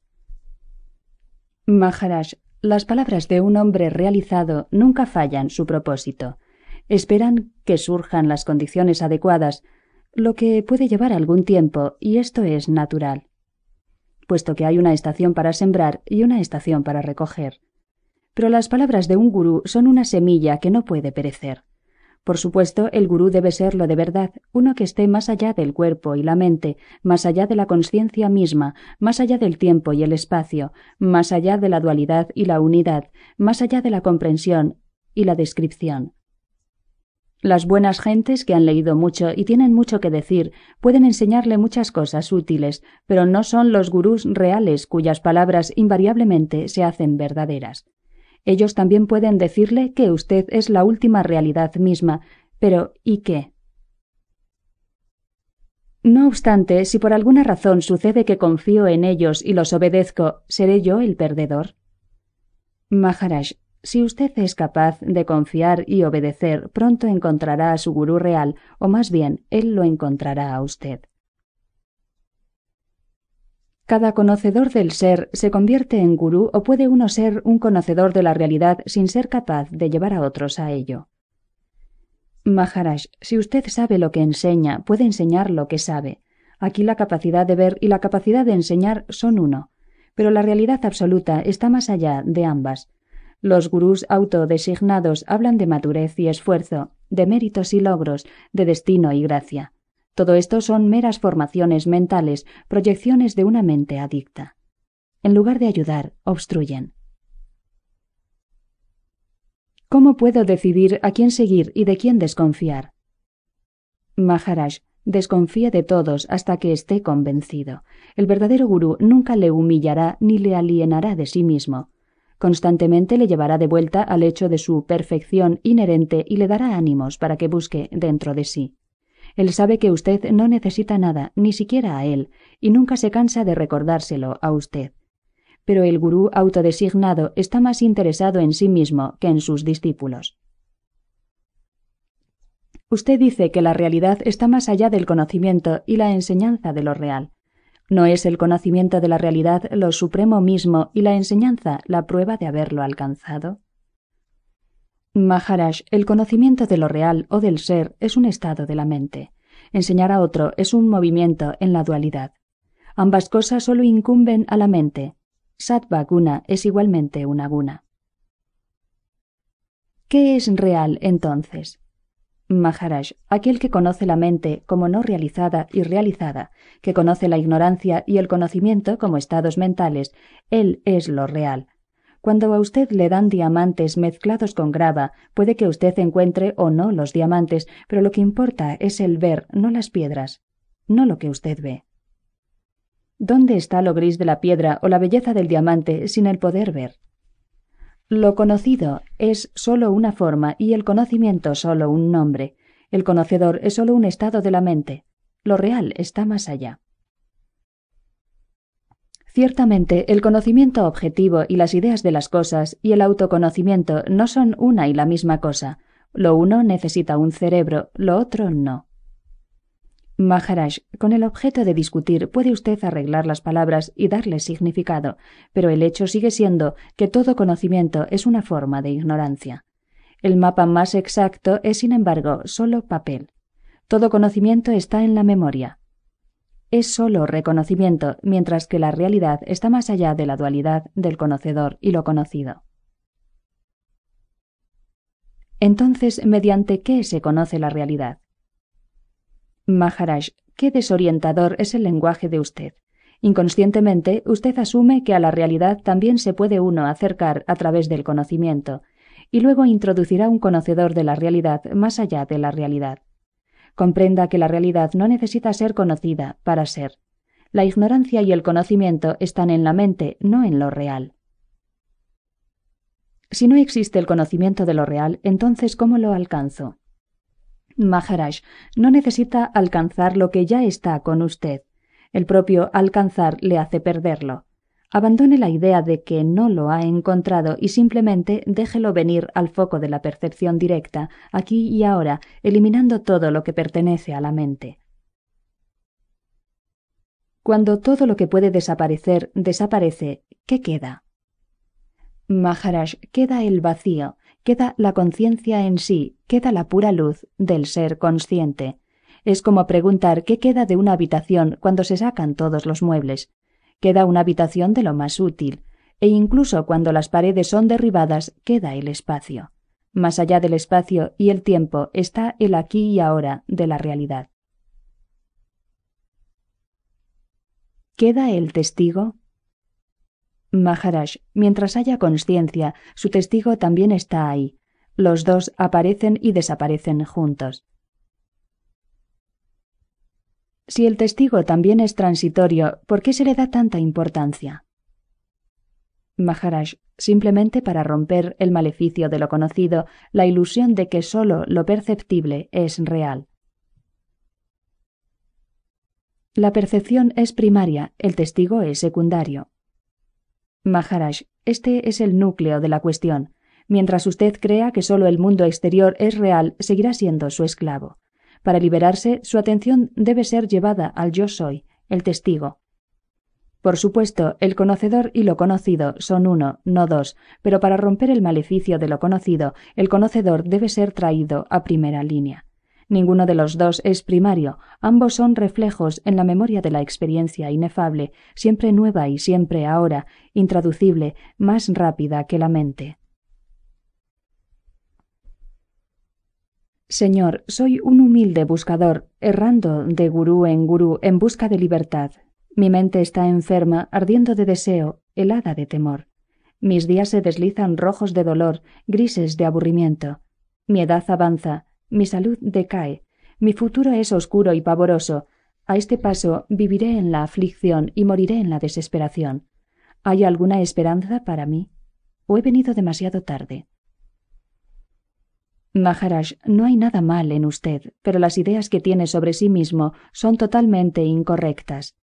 Maharaj, las palabras de un hombre realizado nunca fallan su propósito esperan que surjan las condiciones adecuadas, lo que puede llevar algún tiempo, y esto es natural, puesto que hay una estación para sembrar y una estación para recoger. Pero las palabras de un gurú son una semilla que no puede perecer. Por supuesto, el gurú debe ser lo de verdad, uno que esté más allá del cuerpo y la mente, más allá de la conciencia misma, más allá del tiempo y el espacio, más allá de la dualidad y la unidad, más allá de la comprensión y la descripción. Las buenas gentes que han leído mucho y tienen mucho que decir pueden enseñarle muchas cosas útiles, pero no son los gurús reales cuyas palabras invariablemente se hacen verdaderas. Ellos también pueden decirle que usted es la última realidad misma, pero ¿y qué? No obstante, si por alguna razón sucede que confío en ellos y los obedezco, ¿seré yo el perdedor? Maharaj, si usted es capaz de confiar y obedecer, pronto encontrará a su gurú real, o más bien, él lo encontrará a usted. Cada conocedor del ser se convierte en gurú o puede uno ser un conocedor de la realidad sin ser capaz de llevar a otros a ello. Maharaj, si usted sabe lo que enseña, puede enseñar lo que sabe. Aquí la capacidad de ver y la capacidad de enseñar son uno, pero la realidad absoluta está más allá de ambas. Los gurús autodesignados hablan de madurez y esfuerzo, de méritos y logros, de destino y gracia. Todo esto son meras formaciones mentales, proyecciones de una mente adicta. En lugar de ayudar, obstruyen. ¿Cómo puedo decidir a quién seguir y de quién desconfiar? Maharaj, desconfía de todos hasta que esté convencido. El verdadero gurú nunca le humillará ni le alienará de sí mismo constantemente le llevará de vuelta al hecho de su perfección inherente y le dará ánimos para que busque dentro de sí. Él sabe que usted no necesita nada, ni siquiera a él, y nunca se cansa de recordárselo a usted. Pero el gurú autodesignado está más interesado en sí mismo que en sus discípulos. Usted dice que la realidad está más allá del conocimiento y la enseñanza de lo real. ¿No es el conocimiento de la realidad lo supremo mismo y la enseñanza la prueba de haberlo alcanzado? Maharaj, el conocimiento de lo real o del ser es un estado de la mente. Enseñar a otro es un movimiento en la dualidad. Ambas cosas solo incumben a la mente. satva guna es igualmente una guna. ¿Qué es real entonces? Maharaj, aquel que conoce la mente como no realizada y realizada, que conoce la ignorancia y el conocimiento como estados mentales, él es lo real. Cuando a usted le dan diamantes mezclados con grava, puede que usted encuentre o no los diamantes, pero lo que importa es el ver, no las piedras, no lo que usted ve. ¿Dónde está lo gris de la piedra o la belleza del diamante sin el poder ver? Lo conocido es sólo una forma y el conocimiento sólo un nombre. El conocedor es sólo un estado de la mente. Lo real está más allá. Ciertamente, el conocimiento objetivo y las ideas de las cosas y el autoconocimiento no son una y la misma cosa. Lo uno necesita un cerebro, lo otro no. Maharaj, con el objeto de discutir, puede usted arreglar las palabras y darles significado, pero el hecho sigue siendo que todo conocimiento es una forma de ignorancia. El mapa más exacto es, sin embargo, solo papel. Todo conocimiento está en la memoria. Es solo reconocimiento, mientras que la realidad está más allá de la dualidad del conocedor y lo conocido. Entonces, ¿mediante qué se conoce la realidad? Maharaj, qué desorientador es el lenguaje de usted. Inconscientemente, usted asume que a la realidad también se puede uno acercar a través del conocimiento, y luego introducirá un conocedor de la realidad más allá de la realidad. Comprenda que la realidad no necesita ser conocida para ser. La ignorancia y el conocimiento están en la mente, no en lo real. Si no existe el conocimiento de lo real, entonces ¿cómo lo alcanzo? Maharaj, no necesita alcanzar lo que ya está con usted. El propio alcanzar le hace perderlo. Abandone la idea de que no lo ha encontrado y simplemente déjelo venir al foco de la percepción directa, aquí y ahora, eliminando todo lo que pertenece a la mente. Cuando todo lo que puede desaparecer desaparece, ¿qué queda? Maharaj, queda el vacío, queda la conciencia en sí, queda la pura luz del ser consciente. Es como preguntar qué queda de una habitación cuando se sacan todos los muebles. Queda una habitación de lo más útil, e incluso cuando las paredes son derribadas queda el espacio. Más allá del espacio y el tiempo está el aquí y ahora de la realidad. ¿Queda el testigo? Maharaj, mientras haya conciencia, su testigo también está ahí. Los dos aparecen y desaparecen juntos. Si el testigo también es transitorio, ¿por qué se le da tanta importancia? Maharaj, simplemente para romper el maleficio de lo conocido, la ilusión de que sólo lo perceptible es real. La percepción es primaria, el testigo es secundario. Maharaj, este es el núcleo de la cuestión. Mientras usted crea que solo el mundo exterior es real, seguirá siendo su esclavo. Para liberarse, su atención debe ser llevada al yo soy, el testigo. Por supuesto, el conocedor y lo conocido son uno, no dos, pero para romper el maleficio de lo conocido, el conocedor debe ser traído a primera línea. Ninguno de los dos es primario, ambos son reflejos en la memoria de la experiencia inefable, siempre nueva y siempre ahora, intraducible, más rápida que la mente. Señor, soy un humilde buscador, errando de gurú en gurú en busca de libertad. Mi mente está enferma, ardiendo de deseo, helada de temor. Mis días se deslizan rojos de dolor, grises de aburrimiento. Mi edad avanza, mi salud decae. Mi futuro es oscuro y pavoroso. A este paso viviré en la aflicción y moriré en la desesperación. ¿Hay alguna esperanza para mí? ¿O he venido demasiado tarde? Maharaj, no hay nada mal en usted, pero las ideas que tiene sobre sí mismo son totalmente incorrectas.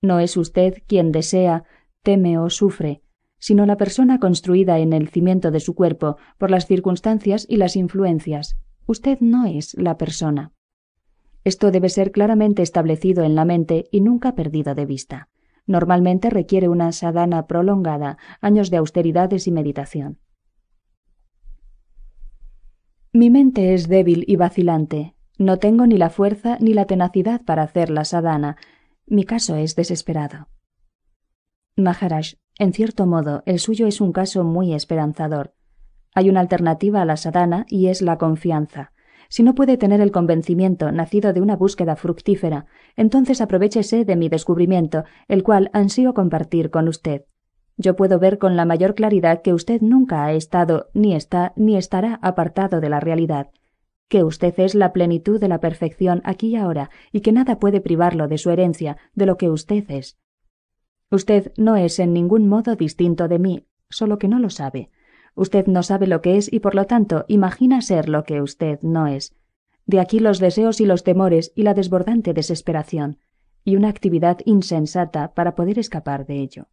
No es usted quien desea, teme o sufre, sino la persona construida en el cimiento de su cuerpo por las circunstancias y las influencias. Usted no es la persona. Esto debe ser claramente establecido en la mente y nunca perdido de vista. Normalmente requiere una sadhana prolongada, años de austeridades y meditación. Mi mente es débil y vacilante. No tengo ni la fuerza ni la tenacidad para hacer la sadhana. Mi caso es desesperado. Maharaj, en cierto modo, el suyo es un caso muy esperanzador. Hay una alternativa a la sadana y es la confianza. Si no puede tener el convencimiento nacido de una búsqueda fructífera, entonces aprovechese de mi descubrimiento, el cual ansío compartir con usted. Yo puedo ver con la mayor claridad que usted nunca ha estado, ni está, ni estará apartado de la realidad, que usted es la plenitud de la perfección aquí y ahora, y que nada puede privarlo de su herencia, de lo que usted es. Usted no es en ningún modo distinto de mí, solo que no lo sabe. Usted no sabe lo que es y por lo tanto imagina ser lo que usted no es. De aquí los deseos y los temores y la desbordante desesperación, y una actividad insensata para poder escapar de ello.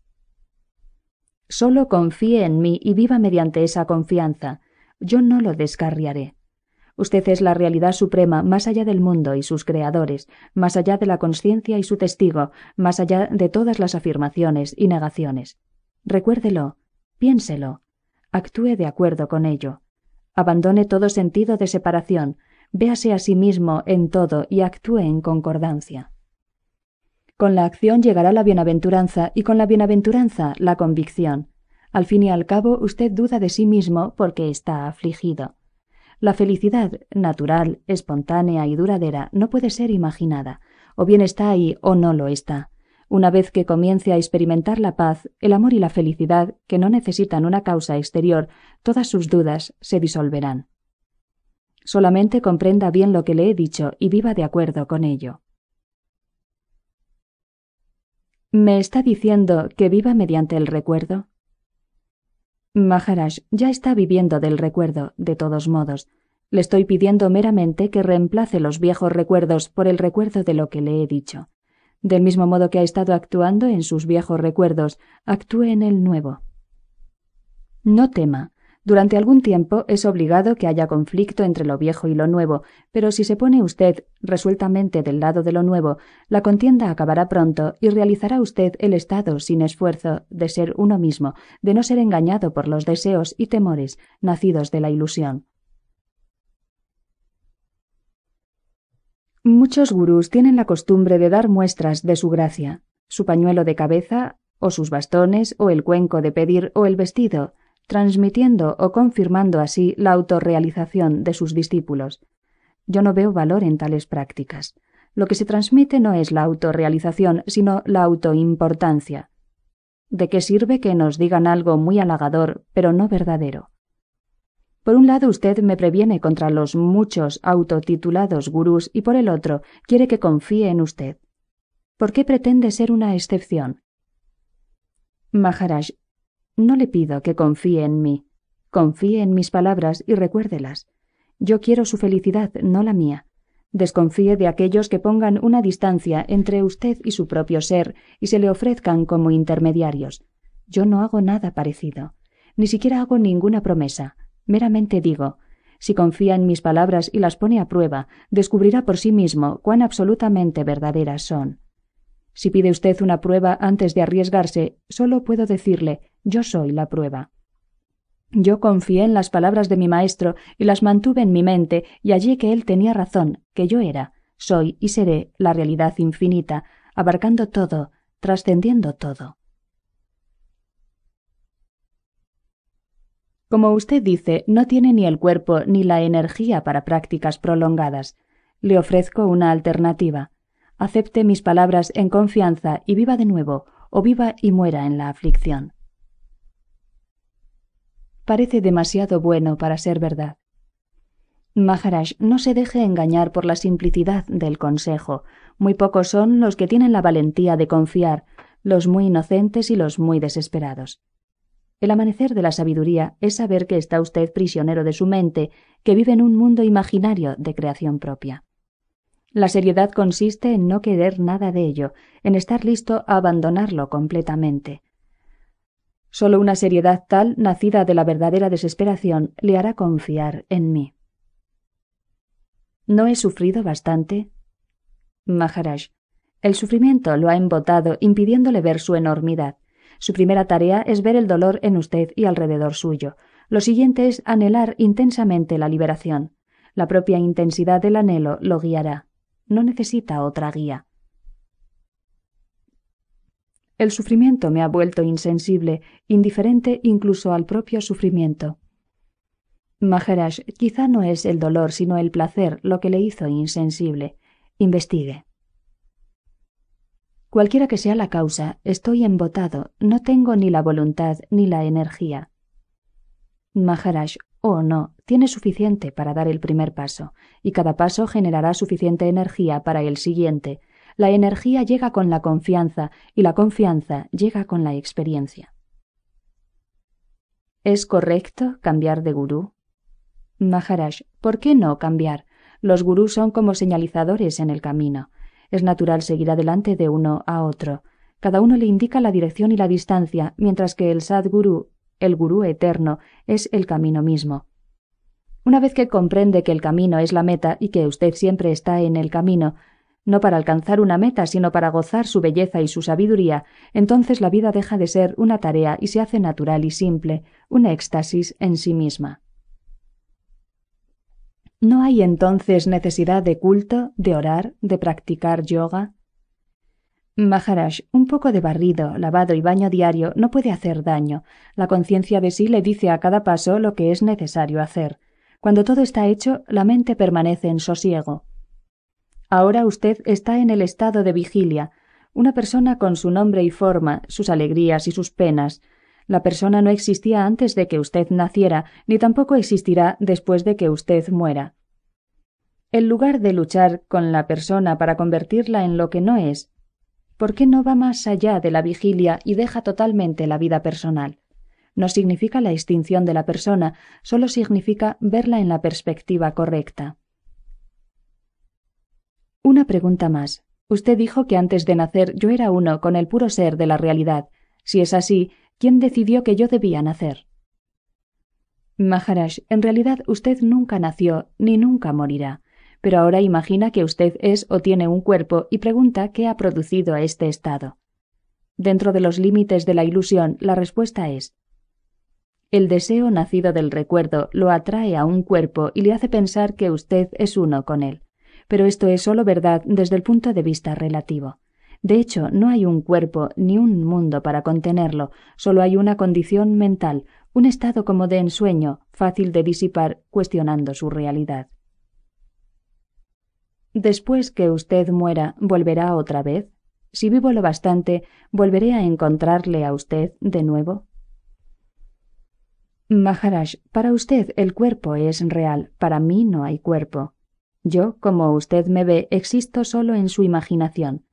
Solo confíe en mí y viva mediante esa confianza. Yo no lo descarriaré. Usted es la realidad suprema más allá del mundo y sus creadores, más allá de la conciencia y su testigo, más allá de todas las afirmaciones y negaciones. Recuérdelo, piénselo, actúe de acuerdo con ello. Abandone todo sentido de separación, véase a sí mismo en todo y actúe en concordancia. Con la acción llegará la bienaventuranza y con la bienaventuranza la convicción. Al fin y al cabo, usted duda de sí mismo porque está afligido. La felicidad, natural, espontánea y duradera, no puede ser imaginada, o bien está ahí o no lo está. Una vez que comience a experimentar la paz, el amor y la felicidad, que no necesitan una causa exterior, todas sus dudas se disolverán. Solamente comprenda bien lo que le he dicho y viva de acuerdo con ello. ¿Me está diciendo que viva mediante el recuerdo? Maharaj ya está viviendo del recuerdo, de todos modos. Le estoy pidiendo meramente que reemplace los viejos recuerdos por el recuerdo de lo que le he dicho. Del mismo modo que ha estado actuando en sus viejos recuerdos, actúe en el nuevo. No tema. Durante algún tiempo es obligado que haya conflicto entre lo viejo y lo nuevo, pero si se pone usted resueltamente del lado de lo nuevo, la contienda acabará pronto y realizará usted el estado sin esfuerzo de ser uno mismo, de no ser engañado por los deseos y temores nacidos de la ilusión. Muchos gurús tienen la costumbre de dar muestras de su gracia, su pañuelo de cabeza, o sus bastones, o el cuenco de pedir, o el vestido, transmitiendo o confirmando así la autorrealización de sus discípulos. Yo no veo valor en tales prácticas. Lo que se transmite no es la autorrealización, sino la autoimportancia. ¿De qué sirve que nos digan algo muy halagador, pero no verdadero? Por un lado, usted me previene contra los muchos autotitulados gurús y por el otro, quiere que confíe en usted. ¿Por qué pretende ser una excepción? Maharaj, no le pido que confíe en mí. Confíe en mis palabras y recuérdelas. Yo quiero su felicidad, no la mía. Desconfíe de aquellos que pongan una distancia entre usted y su propio ser y se le ofrezcan como intermediarios. Yo no hago nada parecido. Ni siquiera hago ninguna promesa. Meramente digo, si confía en mis palabras y las pone a prueba, descubrirá por sí mismo cuán absolutamente verdaderas son. Si pide usted una prueba antes de arriesgarse, solo puedo decirle yo soy la prueba. Yo confié en las palabras de mi maestro y las mantuve en mi mente y allí que él tenía razón, que yo era, soy y seré la realidad infinita, abarcando todo, trascendiendo todo. Como usted dice, no tiene ni el cuerpo ni la energía para prácticas prolongadas. Le ofrezco una alternativa. Acepte mis palabras en confianza y viva de nuevo, o viva y muera en la aflicción. Parece demasiado bueno para ser verdad. Maharaj, no se deje engañar por la simplicidad del consejo. Muy pocos son los que tienen la valentía de confiar, los muy inocentes y los muy desesperados. El amanecer de la sabiduría es saber que está usted prisionero de su mente, que vive en un mundo imaginario de creación propia. La seriedad consiste en no querer nada de ello, en estar listo a abandonarlo completamente. Solo una seriedad tal, nacida de la verdadera desesperación, le hará confiar en mí. ¿No he sufrido bastante? Maharaj, el sufrimiento lo ha embotado impidiéndole ver su enormidad. Su primera tarea es ver el dolor en usted y alrededor suyo. Lo siguiente es anhelar intensamente la liberación. La propia intensidad del anhelo lo guiará. No necesita otra guía. El sufrimiento me ha vuelto insensible, indiferente incluso al propio sufrimiento. Maharaj, quizá no es el dolor sino el placer lo que le hizo insensible. Investigue. Cualquiera que sea la causa, estoy embotado, no tengo ni la voluntad ni la energía. Maharaj, oh no, tiene suficiente para dar el primer paso, y cada paso generará suficiente energía para el siguiente. La energía llega con la confianza y la confianza llega con la experiencia. ¿Es correcto cambiar de gurú? Maharaj, ¿por qué no cambiar? Los gurús son como señalizadores en el camino. Es natural seguir adelante de uno a otro. Cada uno le indica la dirección y la distancia, mientras que el Sadguru, el Gurú eterno, es el camino mismo. Una vez que comprende que el camino es la meta y que usted siempre está en el camino, no para alcanzar una meta, sino para gozar su belleza y su sabiduría, entonces la vida deja de ser una tarea y se hace natural y simple, un éxtasis en sí misma. ¿No hay entonces necesidad de culto, de orar, de practicar yoga? Maharaj, un poco de barrido, lavado y baño diario no puede hacer daño. La conciencia de sí le dice a cada paso lo que es necesario hacer. Cuando todo está hecho, la mente permanece en sosiego. Ahora usted está en el estado de vigilia, una persona con su nombre y forma, sus alegrías y sus penas, la persona no existía antes de que usted naciera, ni tampoco existirá después de que usted muera. En lugar de luchar con la persona para convertirla en lo que no es, ¿por qué no va más allá de la vigilia y deja totalmente la vida personal? No significa la extinción de la persona, solo significa verla en la perspectiva correcta. Una pregunta más. Usted dijo que antes de nacer yo era uno con el puro ser de la realidad. Si es así, ¿Quién decidió que yo debía nacer? Maharaj, en realidad usted nunca nació ni nunca morirá. Pero ahora imagina que usted es o tiene un cuerpo y pregunta qué ha producido a este estado. Dentro de los límites de la ilusión, la respuesta es el deseo nacido del recuerdo lo atrae a un cuerpo y le hace pensar que usted es uno con él. Pero esto es solo verdad desde el punto de vista relativo. De hecho, no hay un cuerpo ni un mundo para contenerlo, solo hay una condición mental, un estado como de ensueño, fácil de disipar cuestionando su realidad. Después que usted muera, ¿volverá otra vez? Si vivo lo bastante, ¿volveré a encontrarle a usted de nuevo? Maharaj, para usted el cuerpo es real, para mí no hay cuerpo. Yo, como usted me ve, existo solo en su imaginación.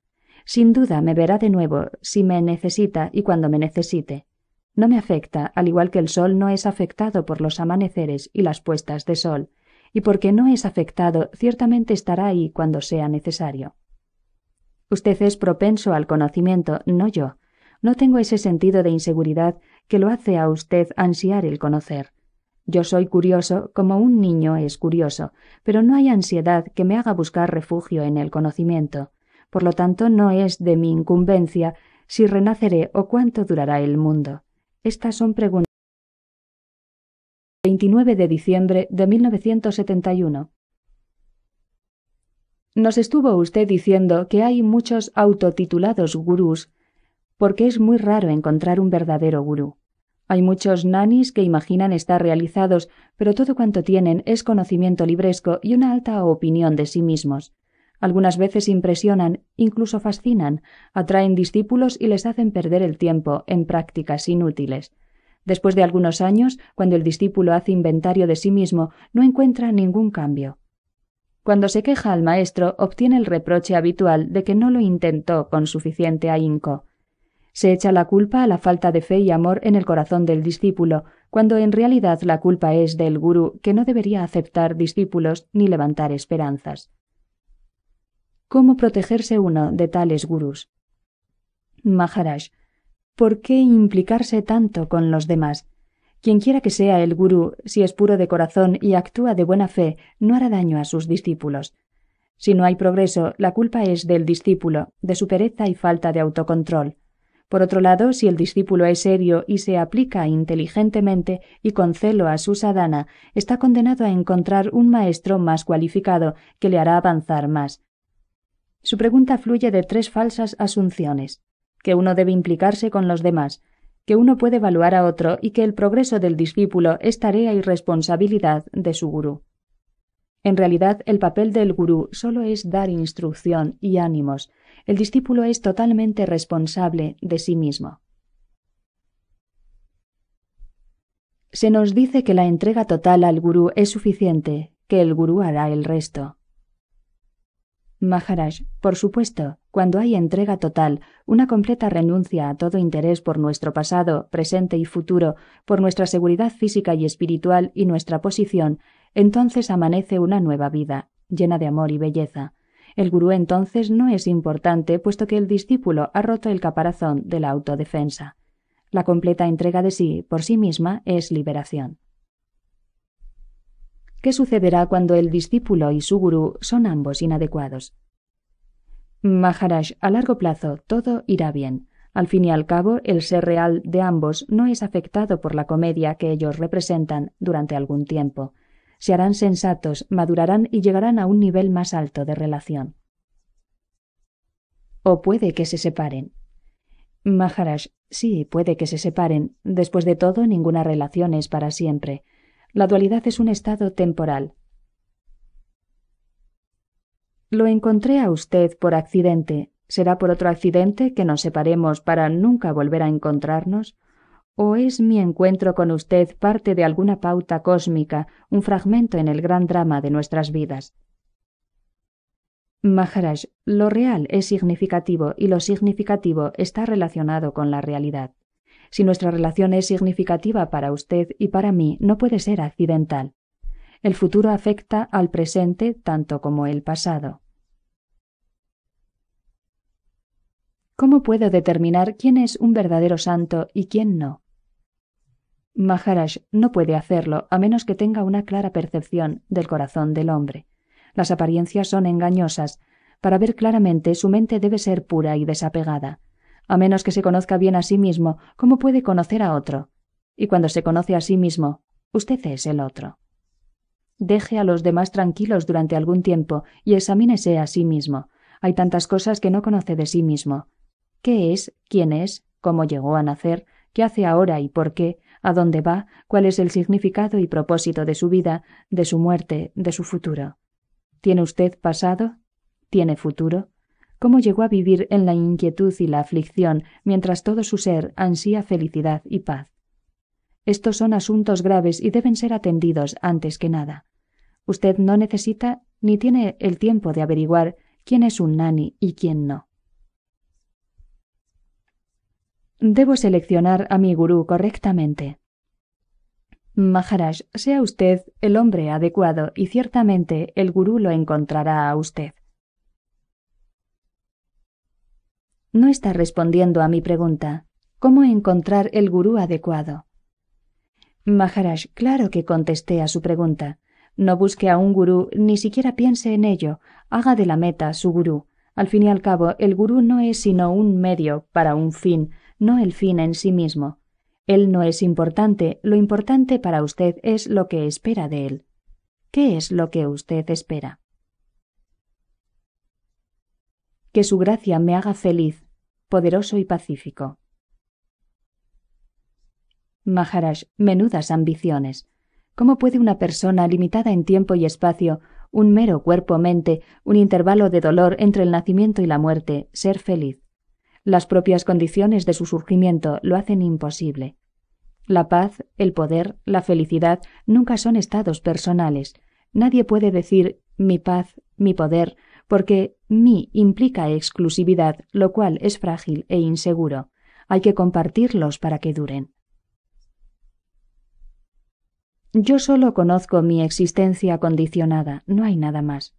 Sin duda me verá de nuevo si me necesita y cuando me necesite. No me afecta, al igual que el sol no es afectado por los amaneceres y las puestas de sol, y porque no es afectado ciertamente estará ahí cuando sea necesario. Usted es propenso al conocimiento, no yo. No tengo ese sentido de inseguridad que lo hace a usted ansiar el conocer. Yo soy curioso como un niño es curioso, pero no hay ansiedad que me haga buscar refugio en el conocimiento. Por lo tanto, no es de mi incumbencia si renaceré o cuánto durará el mundo. Estas son preguntas. 29 de diciembre de 1971. Nos estuvo usted diciendo que hay muchos autotitulados gurús, porque es muy raro encontrar un verdadero gurú. Hay muchos nanis que imaginan estar realizados, pero todo cuanto tienen es conocimiento libresco y una alta opinión de sí mismos. Algunas veces impresionan, incluso fascinan, atraen discípulos y les hacen perder el tiempo en prácticas inútiles. Después de algunos años, cuando el discípulo hace inventario de sí mismo, no encuentra ningún cambio. Cuando se queja al maestro, obtiene el reproche habitual de que no lo intentó con suficiente ahínco. Se echa la culpa a la falta de fe y amor en el corazón del discípulo, cuando en realidad la culpa es del gurú que no debería aceptar discípulos ni levantar esperanzas. ¿Cómo protegerse uno de tales gurús? Maharaj, ¿por qué implicarse tanto con los demás? Quien quiera que sea el gurú, si es puro de corazón y actúa de buena fe, no hará daño a sus discípulos. Si no hay progreso, la culpa es del discípulo, de su pereza y falta de autocontrol. Por otro lado, si el discípulo es serio y se aplica inteligentemente y con celo a su sadhana, está condenado a encontrar un maestro más cualificado que le hará avanzar más. Su pregunta fluye de tres falsas asunciones, que uno debe implicarse con los demás, que uno puede evaluar a otro y que el progreso del discípulo es tarea y responsabilidad de su gurú. En realidad, el papel del gurú solo es dar instrucción y ánimos. El discípulo es totalmente responsable de sí mismo. Se nos dice que la entrega total al gurú es suficiente, que el gurú hará el resto. Maharaj, por supuesto, cuando hay entrega total, una completa renuncia a todo interés por nuestro pasado, presente y futuro, por nuestra seguridad física y espiritual y nuestra posición, entonces amanece una nueva vida, llena de amor y belleza. El gurú entonces no es importante, puesto que el discípulo ha roto el caparazón de la autodefensa. La completa entrega de sí por sí misma es liberación. ¿Qué sucederá cuando el discípulo y su gurú son ambos inadecuados? Maharaj, a largo plazo todo irá bien. Al fin y al cabo, el ser real de ambos no es afectado por la comedia que ellos representan durante algún tiempo. Se harán sensatos, madurarán y llegarán a un nivel más alto de relación. O puede que se separen. Maharaj, sí, puede que se separen. Después de todo, ninguna relación es para siempre. La dualidad es un estado temporal. Lo encontré a usted por accidente. ¿Será por otro accidente que nos separemos para nunca volver a encontrarnos? ¿O es mi encuentro con usted parte de alguna pauta cósmica, un fragmento en el gran drama de nuestras vidas? Maharaj, lo real es significativo y lo significativo está relacionado con la realidad. Si nuestra relación es significativa para usted y para mí, no puede ser accidental. El futuro afecta al presente tanto como el pasado. ¿Cómo puedo determinar quién es un verdadero santo y quién no? Maharaj no puede hacerlo a menos que tenga una clara percepción del corazón del hombre. Las apariencias son engañosas. Para ver claramente su mente debe ser pura y desapegada. A menos que se conozca bien a sí mismo, ¿cómo puede conocer a otro? Y cuando se conoce a sí mismo, usted es el otro. Deje a los demás tranquilos durante algún tiempo y examínese a sí mismo. Hay tantas cosas que no conoce de sí mismo. ¿Qué es? ¿Quién es? ¿Cómo llegó a nacer? ¿Qué hace ahora y por qué? ¿A dónde va? ¿Cuál es el significado y propósito de su vida, de su muerte, de su futuro? ¿Tiene usted pasado? ¿Tiene futuro? cómo llegó a vivir en la inquietud y la aflicción, mientras todo su ser ansía felicidad y paz. Estos son asuntos graves y deben ser atendidos antes que nada. Usted no necesita ni tiene el tiempo de averiguar quién es un nani y quién no. Debo seleccionar a mi gurú correctamente. Maharaj, sea usted el hombre adecuado y ciertamente el gurú lo encontrará a usted. No está respondiendo a mi pregunta. ¿Cómo encontrar el gurú adecuado? Maharaj, claro que contesté a su pregunta. No busque a un gurú, ni siquiera piense en ello. Haga de la meta su gurú. Al fin y al cabo, el gurú no es sino un medio para un fin, no el fin en sí mismo. Él no es importante, lo importante para usted es lo que espera de él. ¿Qué es lo que usted espera? Que su gracia me haga feliz, poderoso y pacífico. Maharaj, menudas ambiciones. ¿Cómo puede una persona limitada en tiempo y espacio, un mero cuerpo-mente, un intervalo de dolor entre el nacimiento y la muerte, ser feliz? Las propias condiciones de su surgimiento lo hacen imposible. La paz, el poder, la felicidad nunca son estados personales. Nadie puede decir mi paz, mi poder, porque mi implica exclusividad, lo cual es frágil e inseguro. Hay que compartirlos para que duren. Yo solo conozco mi existencia condicionada, no hay nada más.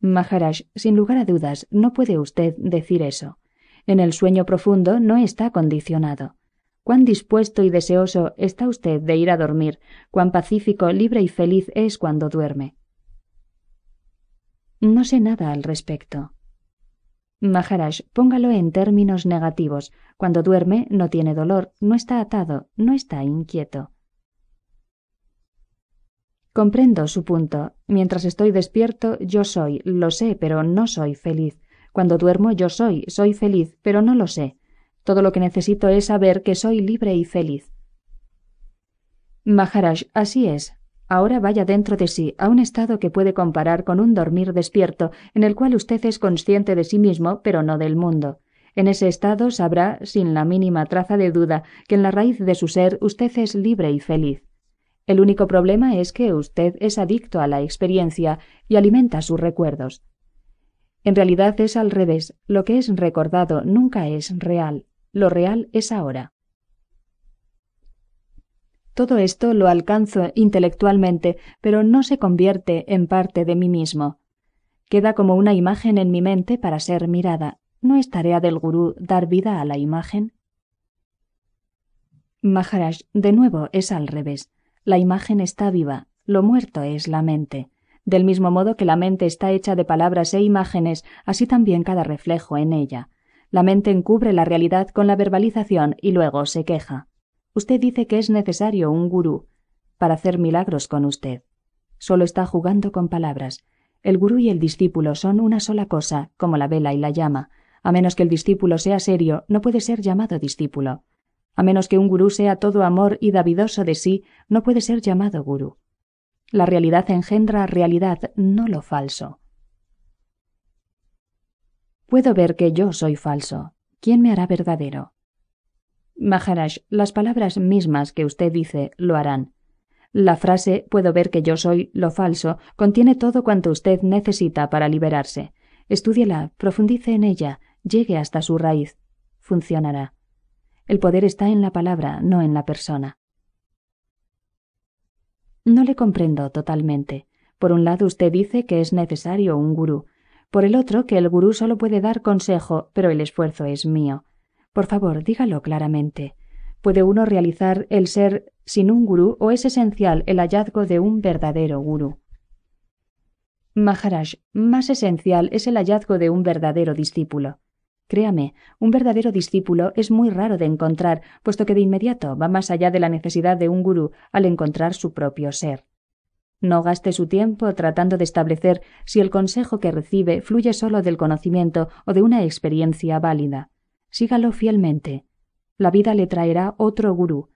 Maharaj, sin lugar a dudas, no puede usted decir eso. En el sueño profundo no está condicionado. Cuán dispuesto y deseoso está usted de ir a dormir, cuán pacífico, libre y feliz es cuando duerme. No sé nada al respecto. Maharaj, póngalo en términos negativos. Cuando duerme, no tiene dolor, no está atado, no está inquieto. Comprendo su punto. Mientras estoy despierto, yo soy, lo sé, pero no soy feliz. Cuando duermo, yo soy, soy feliz, pero no lo sé. Todo lo que necesito es saber que soy libre y feliz. Maharaj, así es, Ahora vaya dentro de sí, a un estado que puede comparar con un dormir despierto, en el cual usted es consciente de sí mismo, pero no del mundo. En ese estado sabrá, sin la mínima traza de duda, que en la raíz de su ser usted es libre y feliz. El único problema es que usted es adicto a la experiencia y alimenta sus recuerdos. En realidad es al revés, lo que es recordado nunca es real, lo real es ahora. Todo esto lo alcanzo intelectualmente, pero no se convierte en parte de mí mismo. Queda como una imagen en mi mente para ser mirada. ¿No es tarea del gurú dar vida a la imagen? Maharaj, de nuevo es al revés. La imagen está viva, lo muerto es la mente. Del mismo modo que la mente está hecha de palabras e imágenes, así también cada reflejo en ella. La mente encubre la realidad con la verbalización y luego se queja. Usted dice que es necesario un gurú para hacer milagros con usted. Solo está jugando con palabras. El gurú y el discípulo son una sola cosa, como la vela y la llama. A menos que el discípulo sea serio, no puede ser llamado discípulo. A menos que un gurú sea todo amor y davidoso de sí, no puede ser llamado gurú. La realidad engendra realidad, no lo falso. Puedo ver que yo soy falso. ¿Quién me hará verdadero? Maharaj, las palabras mismas que usted dice lo harán. La frase puedo ver que yo soy lo falso contiene todo cuanto usted necesita para liberarse. Estúdiela, profundice en ella, llegue hasta su raíz. Funcionará. El poder está en la palabra, no en la persona. No le comprendo totalmente. Por un lado usted dice que es necesario un gurú, por el otro que el gurú solo puede dar consejo, pero el esfuerzo es mío. Por favor, dígalo claramente. ¿Puede uno realizar el ser sin un gurú o es esencial el hallazgo de un verdadero gurú? Maharaj, más esencial es el hallazgo de un verdadero discípulo. Créame, un verdadero discípulo es muy raro de encontrar, puesto que de inmediato va más allá de la necesidad de un gurú al encontrar su propio ser. No gaste su tiempo tratando de establecer si el consejo que recibe fluye solo del conocimiento o de una experiencia válida. Sígalo fielmente. La vida le traerá otro gurú,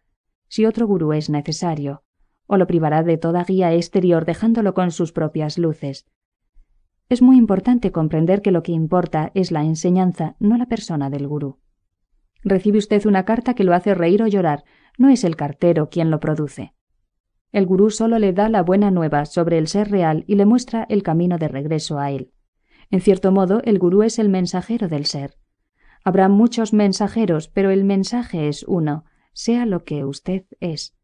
si otro gurú es necesario, o lo privará de toda guía exterior dejándolo con sus propias luces. Es muy importante comprender que lo que importa es la enseñanza, no la persona del gurú. Recibe usted una carta que lo hace reír o llorar, no es el cartero quien lo produce. El gurú solo le da la buena nueva sobre el ser real y le muestra el camino de regreso a él. En cierto modo, el gurú es el mensajero del ser. Habrá muchos mensajeros, pero el mensaje es uno, sea lo que usted es.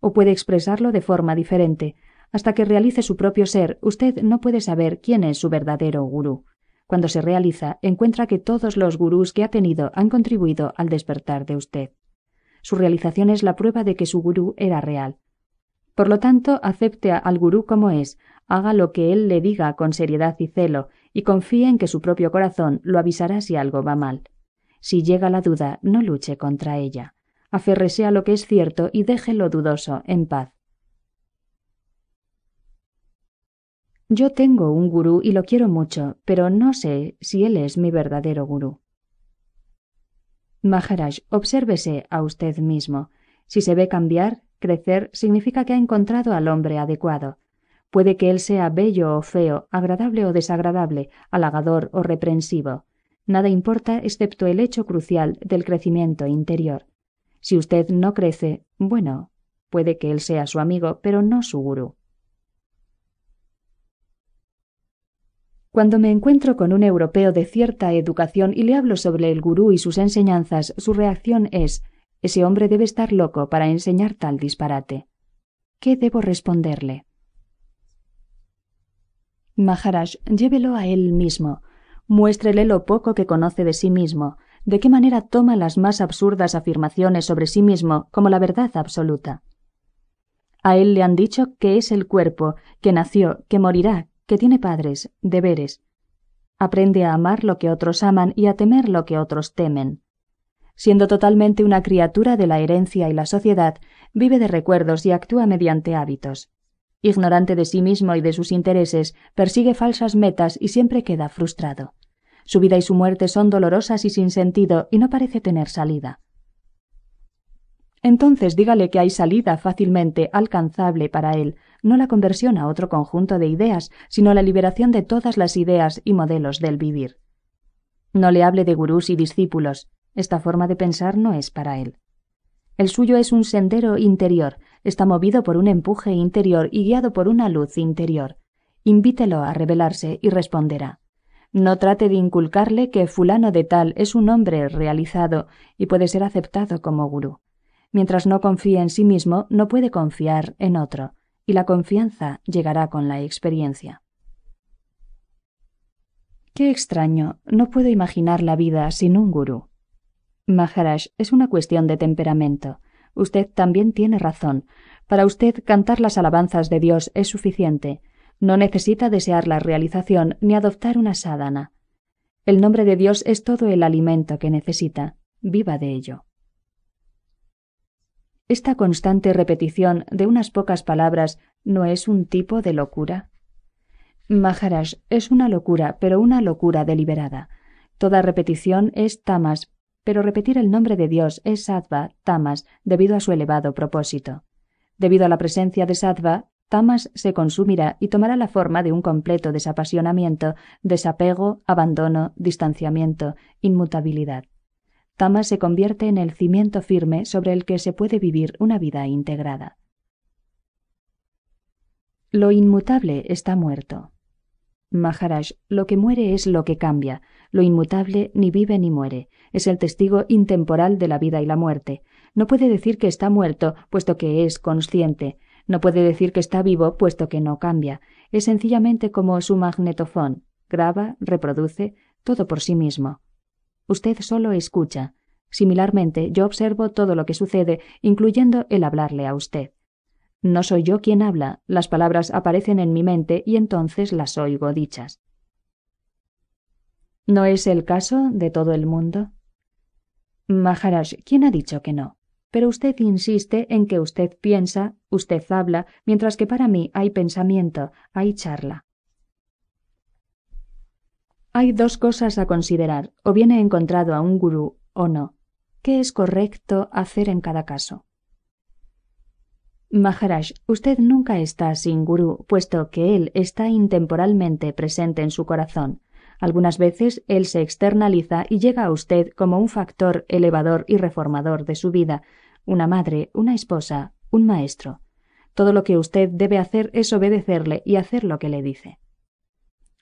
O puede expresarlo de forma diferente. Hasta que realice su propio ser, usted no puede saber quién es su verdadero gurú. Cuando se realiza, encuentra que todos los gurús que ha tenido han contribuido al despertar de usted. Su realización es la prueba de que su gurú era real. Por lo tanto, acepte al gurú como es, haga lo que él le diga con seriedad y celo, y confíe en que su propio corazón lo avisará si algo va mal. Si llega la duda, no luche contra ella. Aférrese a lo que es cierto y déjelo dudoso en paz. Yo tengo un gurú y lo quiero mucho, pero no sé si él es mi verdadero gurú. Maharaj, obsérvese a usted mismo. Si se ve cambiar, crecer, significa que ha encontrado al hombre adecuado. Puede que él sea bello o feo, agradable o desagradable, halagador o reprensivo nada importa excepto el hecho crucial del crecimiento interior. Si usted no crece, bueno, puede que él sea su amigo, pero no su gurú. Cuando me encuentro con un europeo de cierta educación y le hablo sobre el gurú y sus enseñanzas, su reacción es ese hombre debe estar loco para enseñar tal disparate. ¿Qué debo responderle? Maharaj, llévelo a él mismo muéstrele lo poco que conoce de sí mismo, de qué manera toma las más absurdas afirmaciones sobre sí mismo como la verdad absoluta. A él le han dicho que es el cuerpo, que nació, que morirá, que tiene padres, deberes. Aprende a amar lo que otros aman y a temer lo que otros temen. Siendo totalmente una criatura de la herencia y la sociedad, vive de recuerdos y actúa mediante hábitos. Ignorante de sí mismo y de sus intereses, persigue falsas metas y siempre queda frustrado. Su vida y su muerte son dolorosas y sin sentido, y no parece tener salida. Entonces dígale que hay salida fácilmente alcanzable para él, no la conversión a otro conjunto de ideas, sino la liberación de todas las ideas y modelos del vivir. No le hable de gurús y discípulos, esta forma de pensar no es para él. El suyo es un sendero interior, está movido por un empuje interior y guiado por una luz interior. Invítelo a rebelarse y responderá. No trate de inculcarle que fulano de tal es un hombre realizado y puede ser aceptado como gurú. Mientras no confíe en sí mismo, no puede confiar en otro, y la confianza llegará con la experiencia. Qué extraño, no puedo imaginar la vida sin un gurú. Maharaj, es una cuestión de temperamento. Usted también tiene razón. Para usted cantar las alabanzas de Dios es suficiente, no necesita desear la realización ni adoptar una sádana. El nombre de Dios es todo el alimento que necesita. Viva de ello. Esta constante repetición de unas pocas palabras no es un tipo de locura. Maharaj es una locura, pero una locura deliberada. Toda repetición es tamas, pero repetir el nombre de Dios es sattva, tamas, debido a su elevado propósito. Debido a la presencia de sattva, Tamas se consumirá y tomará la forma de un completo desapasionamiento, desapego, abandono, distanciamiento, inmutabilidad. Tamas se convierte en el cimiento firme sobre el que se puede vivir una vida integrada. Lo inmutable está muerto. Maharaj, lo que muere es lo que cambia, lo inmutable ni vive ni muere, es el testigo intemporal de la vida y la muerte. No puede decir que está muerto, puesto que es consciente, no puede decir que está vivo, puesto que no cambia. Es sencillamente como su magnetofón. Graba, reproduce, todo por sí mismo. Usted solo escucha. Similarmente, yo observo todo lo que sucede, incluyendo el hablarle a usted. No soy yo quien habla, las palabras aparecen en mi mente y entonces las oigo dichas. ¿No es el caso de todo el mundo? Maharaj, ¿quién ha dicho que no? Pero usted insiste en que usted piensa, usted habla, mientras que para mí hay pensamiento, hay charla. Hay dos cosas a considerar, o viene encontrado a un gurú o no. ¿Qué es correcto hacer en cada caso? Maharaj, usted nunca está sin gurú, puesto que él está intemporalmente presente en su corazón. Algunas veces él se externaliza y llega a usted como un factor elevador y reformador de su vida, una madre, una esposa, un maestro. Todo lo que usted debe hacer es obedecerle y hacer lo que le dice.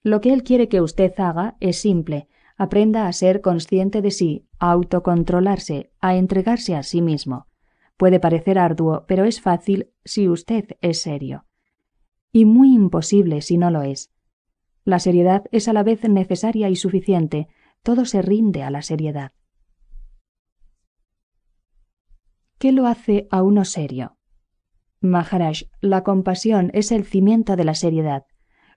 Lo que él quiere que usted haga es simple, aprenda a ser consciente de sí, a autocontrolarse, a entregarse a sí mismo. Puede parecer arduo, pero es fácil si usted es serio. Y muy imposible si no lo es. La seriedad es a la vez necesaria y suficiente, todo se rinde a la seriedad. ¿Qué lo hace a uno serio? Maharaj, la compasión es el cimiento de la seriedad,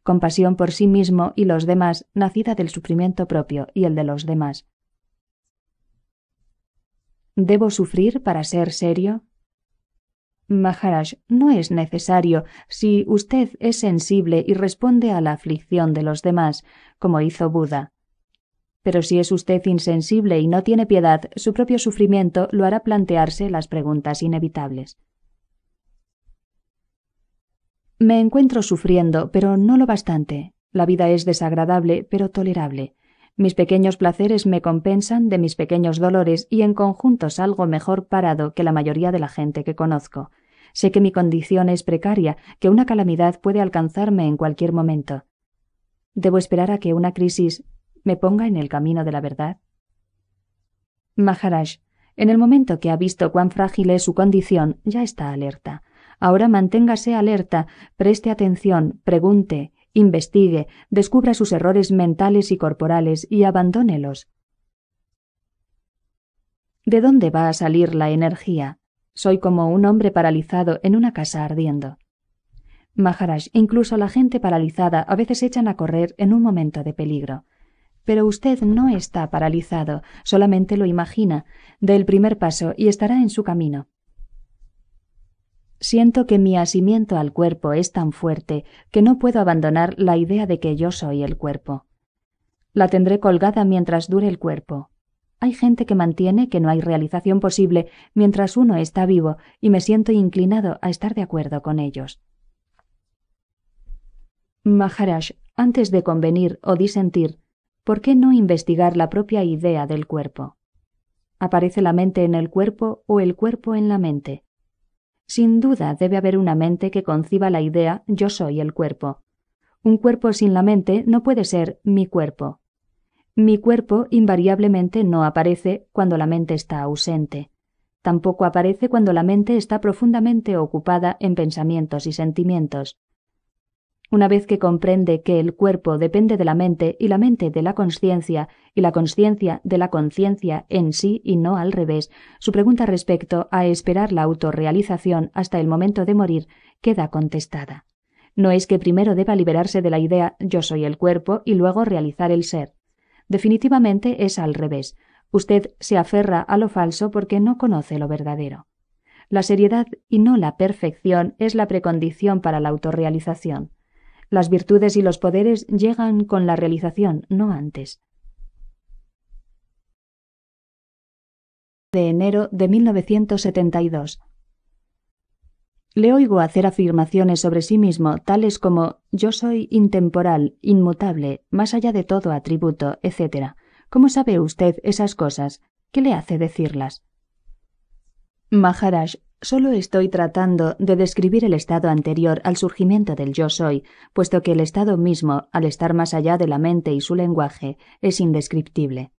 compasión por sí mismo y los demás, nacida del sufrimiento propio y el de los demás. ¿Debo sufrir para ser serio? Maharaj, no es necesario si usted es sensible y responde a la aflicción de los demás, como hizo Buda. Pero si es usted insensible y no tiene piedad, su propio sufrimiento lo hará plantearse las preguntas inevitables. Me encuentro sufriendo, pero no lo bastante. La vida es desagradable, pero tolerable. Mis pequeños placeres me compensan de mis pequeños dolores y en conjunto salgo mejor parado que la mayoría de la gente que conozco. Sé que mi condición es precaria, que una calamidad puede alcanzarme en cualquier momento. ¿Debo esperar a que una crisis me ponga en el camino de la verdad? Maharaj, en el momento que ha visto cuán frágil es su condición, ya está alerta. Ahora manténgase alerta, preste atención, pregunte, investigue, descubra sus errores mentales y corporales y abandónelos. ¿De dónde va a salir la energía? Soy como un hombre paralizado en una casa ardiendo. Maharaj, incluso la gente paralizada a veces echan a correr en un momento de peligro. Pero usted no está paralizado, solamente lo imagina, dé el primer paso y estará en su camino. Siento que mi asimiento al cuerpo es tan fuerte que no puedo abandonar la idea de que yo soy el cuerpo. La tendré colgada mientras dure el cuerpo, hay gente que mantiene que no hay realización posible mientras uno está vivo y me siento inclinado a estar de acuerdo con ellos. Maharaj, antes de convenir o disentir, ¿por qué no investigar la propia idea del cuerpo? ¿Aparece la mente en el cuerpo o el cuerpo en la mente? Sin duda debe haber una mente que conciba la idea yo soy el cuerpo. Un cuerpo sin la mente no puede ser mi cuerpo. Mi cuerpo invariablemente no aparece cuando la mente está ausente. Tampoco aparece cuando la mente está profundamente ocupada en pensamientos y sentimientos. Una vez que comprende que el cuerpo depende de la mente y la mente de la conciencia y la conciencia de la conciencia en sí y no al revés, su pregunta respecto a esperar la autorrealización hasta el momento de morir queda contestada. No es que primero deba liberarse de la idea yo soy el cuerpo y luego realizar el ser. Definitivamente es al revés. Usted se aferra a lo falso porque no conoce lo verdadero. La seriedad y no la perfección es la precondición para la autorrealización. Las virtudes y los poderes llegan con la realización, no antes. De enero de 1972. Le oigo hacer afirmaciones sobre sí mismo, tales como yo soy intemporal, inmutable, más allá de todo atributo, etc. ¿Cómo sabe usted esas cosas? ¿Qué le hace decirlas? Maharaj, solo estoy tratando de describir el estado anterior al surgimiento del yo soy, puesto que el estado mismo, al estar más allá de la mente y su lenguaje, es indescriptible.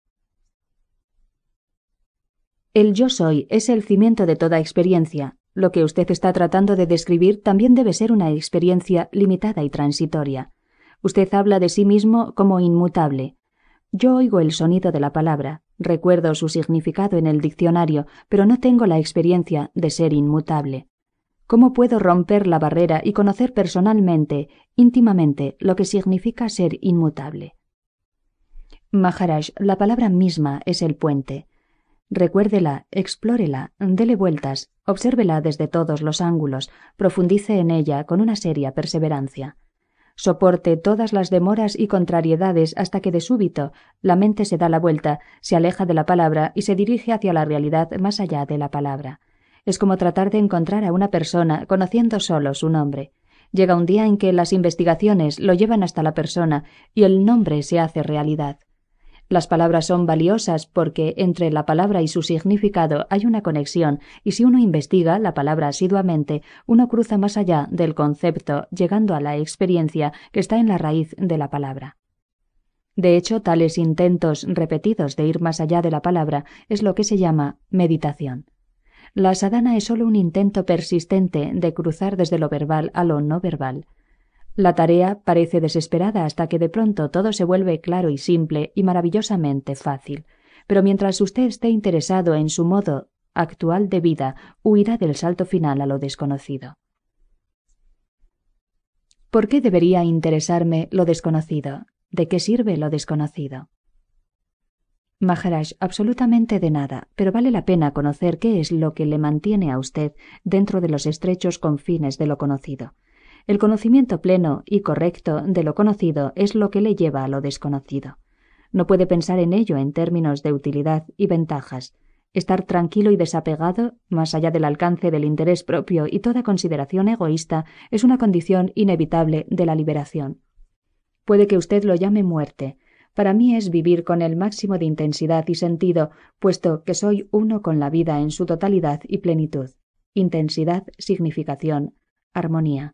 El yo soy es el cimiento de toda experiencia, lo que usted está tratando de describir también debe ser una experiencia limitada y transitoria. Usted habla de sí mismo como inmutable. Yo oigo el sonido de la palabra, recuerdo su significado en el diccionario, pero no tengo la experiencia de ser inmutable. ¿Cómo puedo romper la barrera y conocer personalmente, íntimamente, lo que significa ser inmutable? Maharaj, la palabra misma es el puente. Recuérdela, explórela, dele vueltas, obsérvela desde todos los ángulos, profundice en ella con una seria perseverancia. Soporte todas las demoras y contrariedades hasta que de súbito la mente se da la vuelta, se aleja de la palabra y se dirige hacia la realidad más allá de la palabra. Es como tratar de encontrar a una persona conociendo solo su nombre. Llega un día en que las investigaciones lo llevan hasta la persona y el nombre se hace realidad. Las palabras son valiosas porque entre la palabra y su significado hay una conexión y si uno investiga la palabra asiduamente, uno cruza más allá del concepto, llegando a la experiencia que está en la raíz de la palabra. De hecho, tales intentos repetidos de ir más allá de la palabra es lo que se llama meditación. La sadhana es solo un intento persistente de cruzar desde lo verbal a lo no verbal. La tarea parece desesperada hasta que de pronto todo se vuelve claro y simple y maravillosamente fácil. Pero mientras usted esté interesado en su modo actual de vida, huirá del salto final a lo desconocido. ¿Por qué debería interesarme lo desconocido? ¿De qué sirve lo desconocido? Maharaj, absolutamente de nada, pero vale la pena conocer qué es lo que le mantiene a usted dentro de los estrechos confines de lo conocido. El conocimiento pleno y correcto de lo conocido es lo que le lleva a lo desconocido. No puede pensar en ello en términos de utilidad y ventajas. Estar tranquilo y desapegado, más allá del alcance del interés propio y toda consideración egoísta, es una condición inevitable de la liberación. Puede que usted lo llame muerte. Para mí es vivir con el máximo de intensidad y sentido, puesto que soy uno con la vida en su totalidad y plenitud. Intensidad, significación, armonía.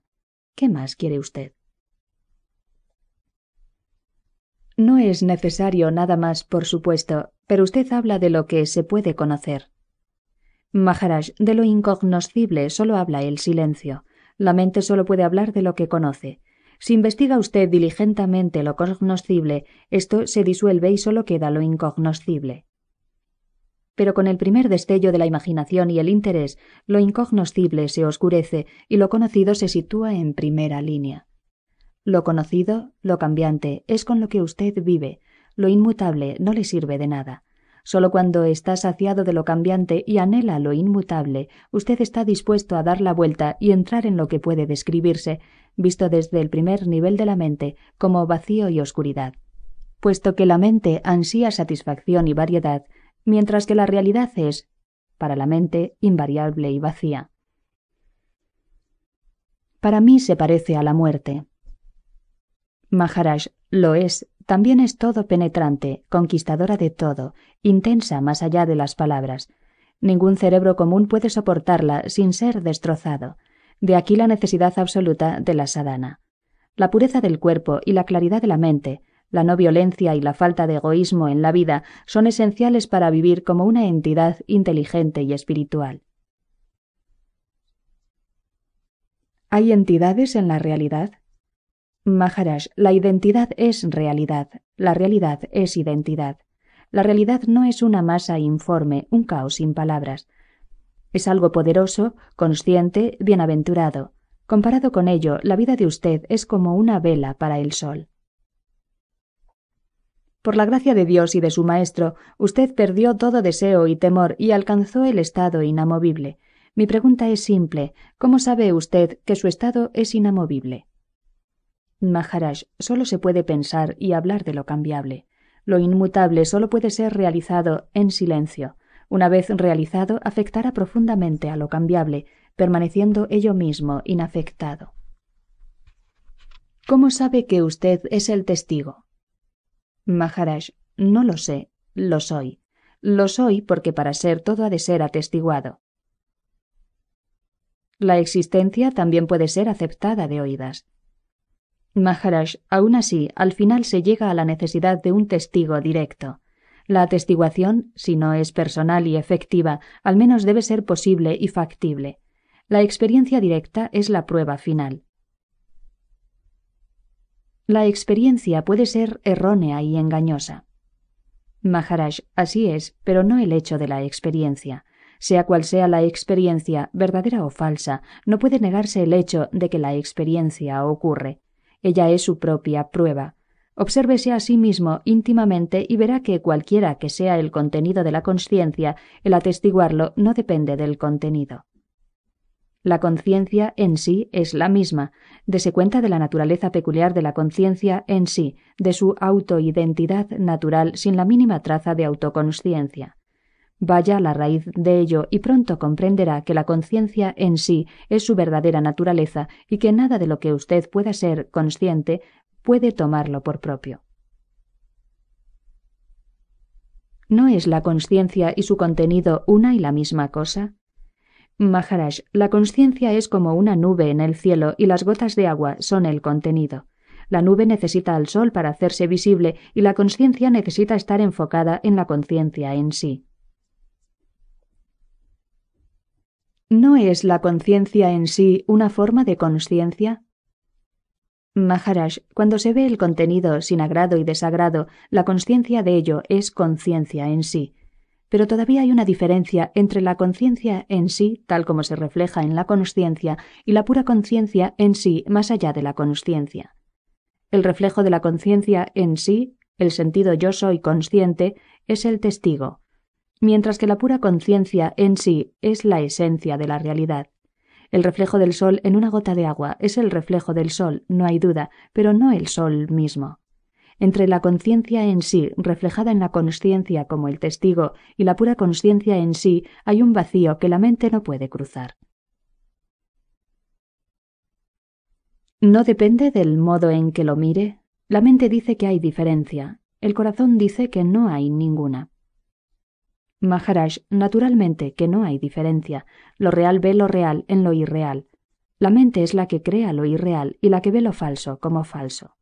¿Qué más quiere usted? No es necesario nada más, por supuesto, pero usted habla de lo que se puede conocer. Maharaj, de lo incognoscible solo habla el silencio. La mente solo puede hablar de lo que conoce. Si investiga usted diligentemente lo cognoscible, esto se disuelve y solo queda lo incognoscible pero con el primer destello de la imaginación y el interés, lo incognoscible se oscurece y lo conocido se sitúa en primera línea. Lo conocido, lo cambiante, es con lo que usted vive, lo inmutable no le sirve de nada. Solo cuando está saciado de lo cambiante y anhela lo inmutable, usted está dispuesto a dar la vuelta y entrar en lo que puede describirse, visto desde el primer nivel de la mente, como vacío y oscuridad. Puesto que la mente ansía satisfacción y variedad, mientras que la realidad es, para la mente, invariable y vacía. Para mí se parece a la muerte. Maharaj lo es, también es todo penetrante, conquistadora de todo, intensa más allá de las palabras. Ningún cerebro común puede soportarla sin ser destrozado. De aquí la necesidad absoluta de la sadhana. La pureza del cuerpo y la claridad de la mente la no violencia y la falta de egoísmo en la vida son esenciales para vivir como una entidad inteligente y espiritual. ¿Hay entidades en la realidad? Maharaj, la identidad es realidad, la realidad es identidad. La realidad no es una masa informe, un caos sin palabras. Es algo poderoso, consciente, bienaventurado. Comparado con ello, la vida de usted es como una vela para el sol. Por la gracia de Dios y de su Maestro, usted perdió todo deseo y temor y alcanzó el estado inamovible. Mi pregunta es simple. ¿Cómo sabe usted que su estado es inamovible? Maharaj, solo se puede pensar y hablar de lo cambiable. Lo inmutable solo puede ser realizado en silencio. Una vez realizado, afectará profundamente a lo cambiable, permaneciendo ello mismo inafectado. ¿Cómo sabe que usted es el testigo? Maharaj, no lo sé, lo soy. Lo soy porque para ser todo ha de ser atestiguado. La existencia también puede ser aceptada de oídas. Maharaj, aún así, al final se llega a la necesidad de un testigo directo. La atestiguación, si no es personal y efectiva, al menos debe ser posible y factible. La experiencia directa es la prueba final. La experiencia puede ser errónea y engañosa. Maharaj, así es, pero no el hecho de la experiencia. Sea cual sea la experiencia, verdadera o falsa, no puede negarse el hecho de que la experiencia ocurre. Ella es su propia prueba. Obsérvese a sí mismo íntimamente y verá que cualquiera que sea el contenido de la conciencia, el atestiguarlo no depende del contenido. La conciencia en sí es la misma. Dese cuenta de la naturaleza peculiar de la conciencia en sí, de su autoidentidad natural sin la mínima traza de autoconsciencia. Vaya a la raíz de ello y pronto comprenderá que la conciencia en sí es su verdadera naturaleza y que nada de lo que usted pueda ser consciente puede tomarlo por propio. ¿No es la conciencia y su contenido una y la misma cosa? Maharaj, la conciencia es como una nube en el cielo y las gotas de agua son el contenido. La nube necesita al sol para hacerse visible y la conciencia necesita estar enfocada en la conciencia en sí. ¿No es la conciencia en sí una forma de conciencia? Maharaj, cuando se ve el contenido sin agrado y desagrado, la conciencia de ello es conciencia en sí pero todavía hay una diferencia entre la conciencia en sí, tal como se refleja en la consciencia, y la pura conciencia en sí, más allá de la consciencia. El reflejo de la conciencia en sí, el sentido yo soy consciente, es el testigo, mientras que la pura conciencia en sí es la esencia de la realidad. El reflejo del sol en una gota de agua es el reflejo del sol, no hay duda, pero no el sol mismo entre la conciencia en sí, reflejada en la conciencia como el testigo, y la pura conciencia en sí, hay un vacío que la mente no puede cruzar. No depende del modo en que lo mire. La mente dice que hay diferencia, el corazón dice que no hay ninguna. Maharaj, naturalmente que no hay diferencia. Lo real ve lo real en lo irreal. La mente es la que crea lo irreal y la que ve lo falso como falso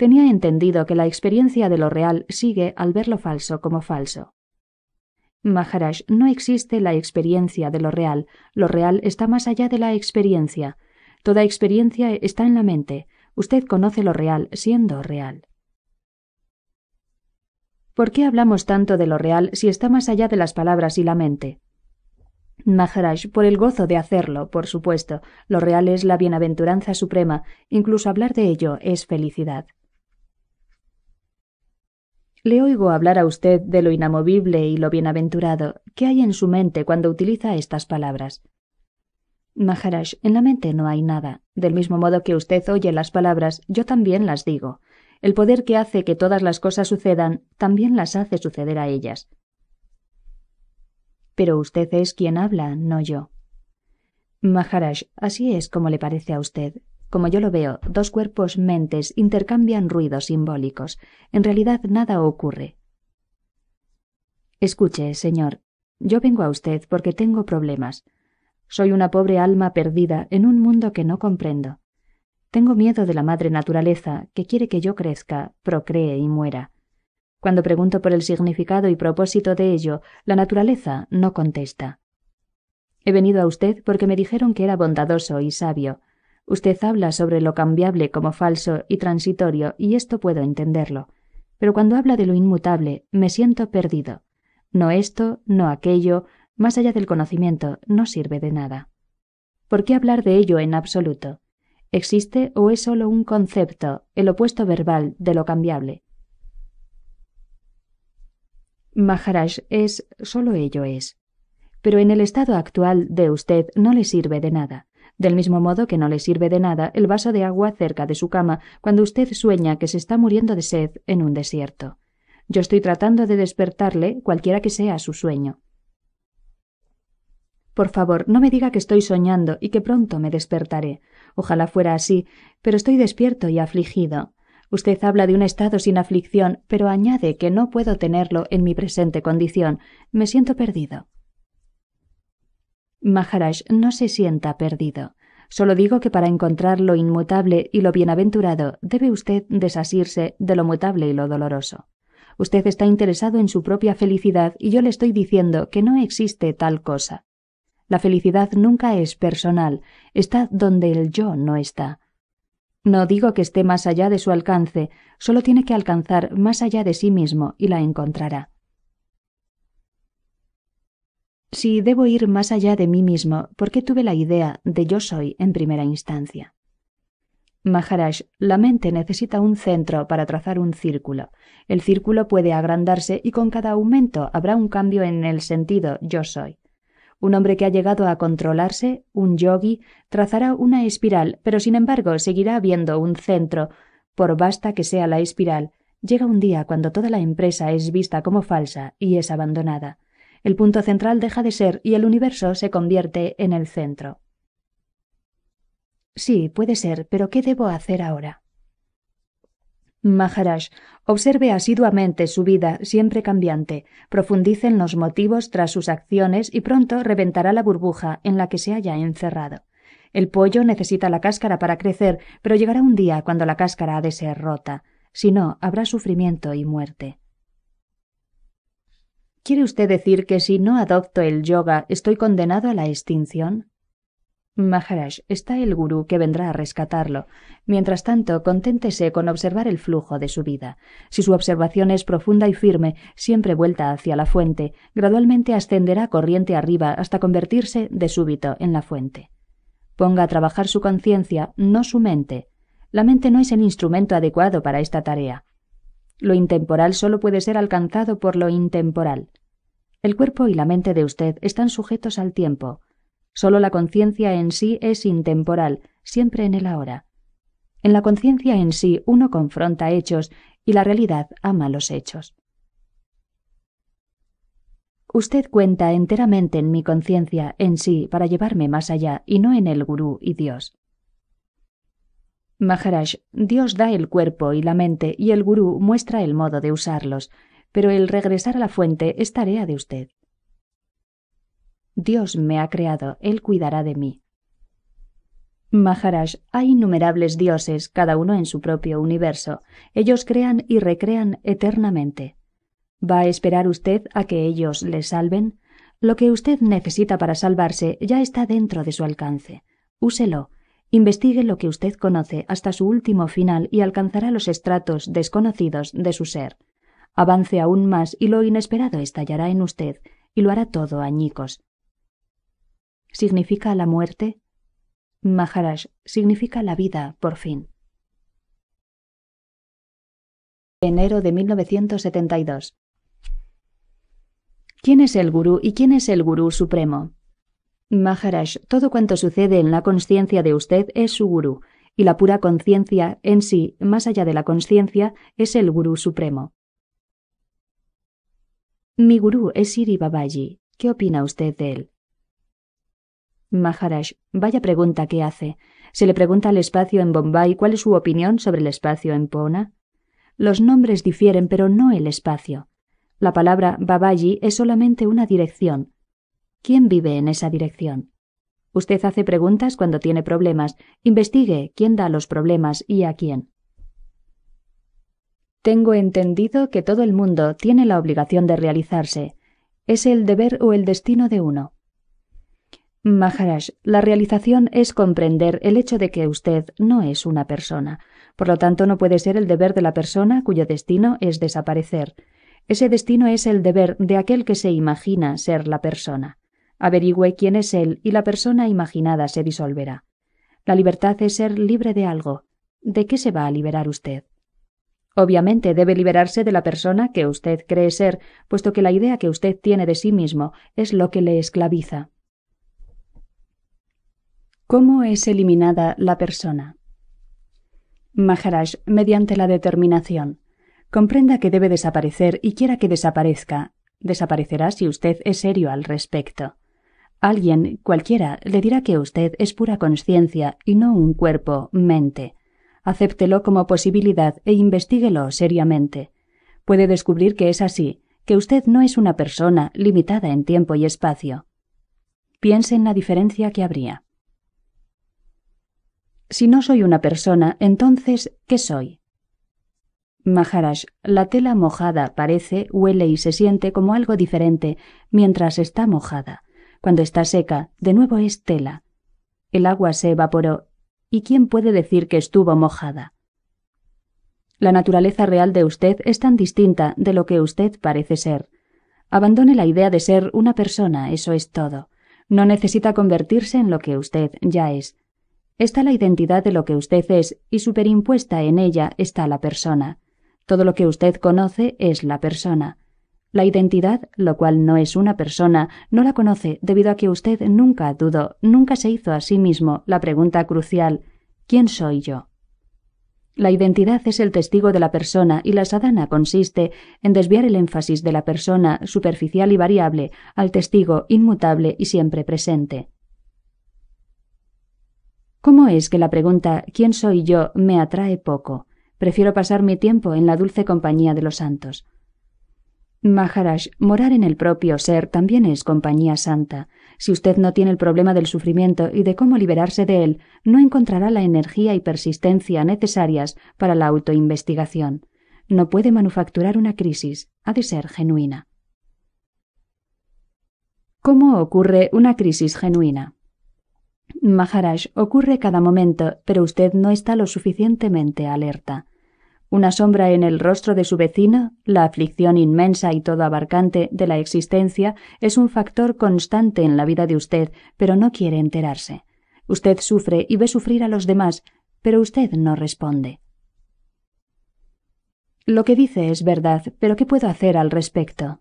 tenía entendido que la experiencia de lo real sigue al ver lo falso como falso. Maharaj, no existe la experiencia de lo real, lo real está más allá de la experiencia. Toda experiencia está en la mente, usted conoce lo real siendo real. ¿Por qué hablamos tanto de lo real si está más allá de las palabras y la mente? Maharaj, por el gozo de hacerlo, por supuesto, lo real es la bienaventuranza suprema, incluso hablar de ello es felicidad. Le oigo hablar a usted de lo inamovible y lo bienaventurado. ¿Qué hay en su mente cuando utiliza estas palabras? Maharaj, en la mente no hay nada. Del mismo modo que usted oye las palabras, yo también las digo. El poder que hace que todas las cosas sucedan, también las hace suceder a ellas. Pero usted es quien habla, no yo. Maharaj, así es como le parece a usted. Como yo lo veo, dos cuerpos mentes intercambian ruidos simbólicos. En realidad nada ocurre. Escuche, señor, yo vengo a usted porque tengo problemas. Soy una pobre alma perdida en un mundo que no comprendo. Tengo miedo de la madre naturaleza, que quiere que yo crezca, procree y muera. Cuando pregunto por el significado y propósito de ello, la naturaleza no contesta. He venido a usted porque me dijeron que era bondadoso y sabio, Usted habla sobre lo cambiable como falso y transitorio, y esto puedo entenderlo. Pero cuando habla de lo inmutable, me siento perdido. No esto, no aquello, más allá del conocimiento, no sirve de nada. ¿Por qué hablar de ello en absoluto? ¿Existe o es solo un concepto, el opuesto verbal de lo cambiable? Maharaj es solo ello es. Pero en el estado actual de usted no le sirve de nada del mismo modo que no le sirve de nada el vaso de agua cerca de su cama cuando usted sueña que se está muriendo de sed en un desierto. Yo estoy tratando de despertarle, cualquiera que sea su sueño. Por favor, no me diga que estoy soñando y que pronto me despertaré. Ojalá fuera así, pero estoy despierto y afligido. Usted habla de un estado sin aflicción, pero añade que no puedo tenerlo en mi presente condición. Me siento perdido. Maharaj no se sienta perdido. Solo digo que para encontrar lo inmutable y lo bienaventurado debe usted desasirse de lo mutable y lo doloroso. Usted está interesado en su propia felicidad y yo le estoy diciendo que no existe tal cosa. La felicidad nunca es personal, está donde el yo no está. No digo que esté más allá de su alcance, solo tiene que alcanzar más allá de sí mismo y la encontrará. Si debo ir más allá de mí mismo, ¿por qué tuve la idea de yo soy en primera instancia? Maharaj, la mente necesita un centro para trazar un círculo. El círculo puede agrandarse y con cada aumento habrá un cambio en el sentido yo soy. Un hombre que ha llegado a controlarse, un yogi, trazará una espiral, pero sin embargo seguirá habiendo un centro. Por vasta que sea la espiral, llega un día cuando toda la empresa es vista como falsa y es abandonada el punto central deja de ser y el universo se convierte en el centro. Sí, puede ser, pero ¿qué debo hacer ahora? Maharaj, observe asiduamente su vida, siempre cambiante, profundice en los motivos tras sus acciones y pronto reventará la burbuja en la que se haya encerrado. El pollo necesita la cáscara para crecer, pero llegará un día cuando la cáscara ha de ser rota. Si no, habrá sufrimiento y muerte. ¿Quiere usted decir que si no adopto el yoga estoy condenado a la extinción? Maharaj, está el gurú que vendrá a rescatarlo. Mientras tanto, conténtese con observar el flujo de su vida. Si su observación es profunda y firme, siempre vuelta hacia la fuente, gradualmente ascenderá corriente arriba hasta convertirse de súbito en la fuente. Ponga a trabajar su conciencia, no su mente. La mente no es el instrumento adecuado para esta tarea. Lo intemporal solo puede ser alcanzado por lo intemporal. El cuerpo y la mente de usted están sujetos al tiempo. Solo la conciencia en sí es intemporal, siempre en el ahora. En la conciencia en sí uno confronta hechos y la realidad ama los hechos. Usted cuenta enteramente en mi conciencia en sí para llevarme más allá y no en el gurú y Dios. Maharaj, Dios da el cuerpo y la mente y el gurú muestra el modo de usarlos, pero el regresar a la fuente es tarea de usted. Dios me ha creado, Él cuidará de mí. Maharaj, hay innumerables dioses, cada uno en su propio universo. Ellos crean y recrean eternamente. ¿Va a esperar usted a que ellos le salven? Lo que usted necesita para salvarse ya está dentro de su alcance. Úselo Investigue lo que usted conoce hasta su último final y alcanzará los estratos desconocidos de su ser. Avance aún más y lo inesperado estallará en usted y lo hará todo añicos. ¿Significa la muerte? Maharaj significa la vida, por fin. Enero de 1972. ¿Quién es el gurú y quién es el gurú supremo? Maharaj, todo cuanto sucede en la conciencia de usted es su gurú, y la pura conciencia en sí, más allá de la conciencia, es el gurú supremo. Mi gurú es Siri Babaji. ¿Qué opina usted de él? Maharaj, vaya pregunta que hace. Se le pregunta al espacio en Bombay cuál es su opinión sobre el espacio en Pona. Los nombres difieren, pero no el espacio. La palabra Babaji es solamente una dirección, ¿Quién vive en esa dirección? Usted hace preguntas cuando tiene problemas. Investigue quién da los problemas y a quién. Tengo entendido que todo el mundo tiene la obligación de realizarse. Es el deber o el destino de uno. Maharaj, la realización es comprender el hecho de que usted no es una persona. Por lo tanto, no puede ser el deber de la persona cuyo destino es desaparecer. Ese destino es el deber de aquel que se imagina ser la persona. Averigüe quién es él y la persona imaginada se disolverá. La libertad es ser libre de algo. ¿De qué se va a liberar usted? Obviamente debe liberarse de la persona que usted cree ser, puesto que la idea que usted tiene de sí mismo es lo que le esclaviza. ¿Cómo es eliminada la persona? Maharaj, mediante la determinación. Comprenda que debe desaparecer y quiera que desaparezca. Desaparecerá si usted es serio al respecto. Alguien, cualquiera, le dirá que usted es pura conciencia y no un cuerpo, mente. Acéptelo como posibilidad e investiguelo seriamente. Puede descubrir que es así, que usted no es una persona limitada en tiempo y espacio. Piense en la diferencia que habría. Si no soy una persona, entonces, ¿qué soy? Maharaj, la tela mojada parece, huele y se siente como algo diferente mientras está mojada cuando está seca, de nuevo es tela. El agua se evaporó, y quién puede decir que estuvo mojada. La naturaleza real de usted es tan distinta de lo que usted parece ser. Abandone la idea de ser una persona, eso es todo. No necesita convertirse en lo que usted ya es. Está la identidad de lo que usted es y superimpuesta en ella está la persona. Todo lo que usted conoce es la persona. La identidad, lo cual no es una persona, no la conoce debido a que usted nunca dudó, nunca se hizo a sí mismo la pregunta crucial ¿Quién soy yo? La identidad es el testigo de la persona y la sadana consiste en desviar el énfasis de la persona superficial y variable al testigo inmutable y siempre presente. ¿Cómo es que la pregunta ¿quién soy yo? me atrae poco? Prefiero pasar mi tiempo en la dulce compañía de los santos. Maharaj, morar en el propio ser también es compañía santa. Si usted no tiene el problema del sufrimiento y de cómo liberarse de él, no encontrará la energía y persistencia necesarias para la autoinvestigación. No puede manufacturar una crisis, ha de ser genuina. ¿Cómo ocurre una crisis genuina? Maharaj, ocurre cada momento, pero usted no está lo suficientemente alerta una sombra en el rostro de su vecina, la aflicción inmensa y todo abarcante de la existencia es un factor constante en la vida de usted, pero no quiere enterarse. Usted sufre y ve sufrir a los demás, pero usted no responde. Lo que dice es verdad, pero ¿qué puedo hacer al respecto?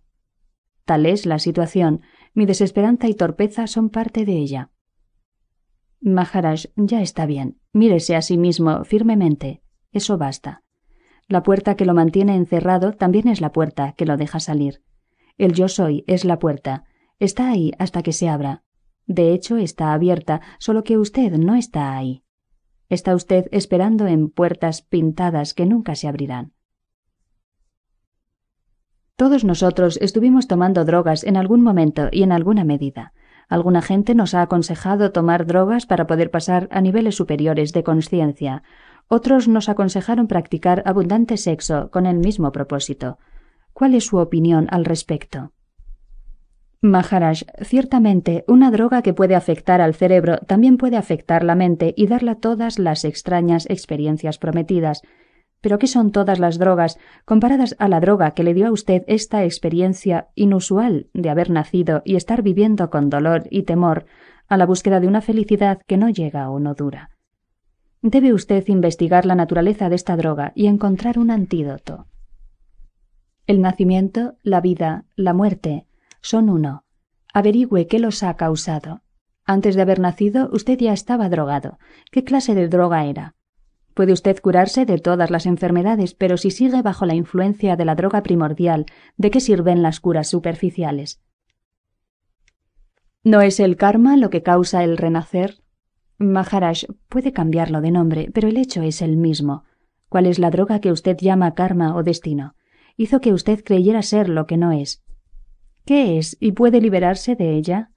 Tal es la situación. Mi desesperanza y torpeza son parte de ella. Maharaj, ya está bien. Mírese a sí mismo firmemente. Eso basta. La puerta que lo mantiene encerrado también es la puerta que lo deja salir. El yo soy es la puerta. Está ahí hasta que se abra. De hecho, está abierta, solo que usted no está ahí. Está usted esperando en puertas pintadas que nunca se abrirán. Todos nosotros estuvimos tomando drogas en algún momento y en alguna medida. Alguna gente nos ha aconsejado tomar drogas para poder pasar a niveles superiores de conciencia. Otros nos aconsejaron practicar abundante sexo con el mismo propósito. ¿Cuál es su opinión al respecto? Maharaj, ciertamente, una droga que puede afectar al cerebro también puede afectar la mente y darla todas las extrañas experiencias prometidas. Pero ¿qué son todas las drogas comparadas a la droga que le dio a usted esta experiencia inusual de haber nacido y estar viviendo con dolor y temor a la búsqueda de una felicidad que no llega o no dura? Debe usted investigar la naturaleza de esta droga y encontrar un antídoto. El nacimiento, la vida, la muerte son uno. Averigüe qué los ha causado. Antes de haber nacido, usted ya estaba drogado. ¿Qué clase de droga era? Puede usted curarse de todas las enfermedades, pero si sigue bajo la influencia de la droga primordial, ¿de qué sirven las curas superficiales? ¿No es el karma lo que causa el renacer? Maharaj puede cambiarlo de nombre, pero el hecho es el mismo. ¿Cuál es la droga que usted llama karma o destino? Hizo que usted creyera ser lo que no es. ¿Qué es y puede liberarse de ella?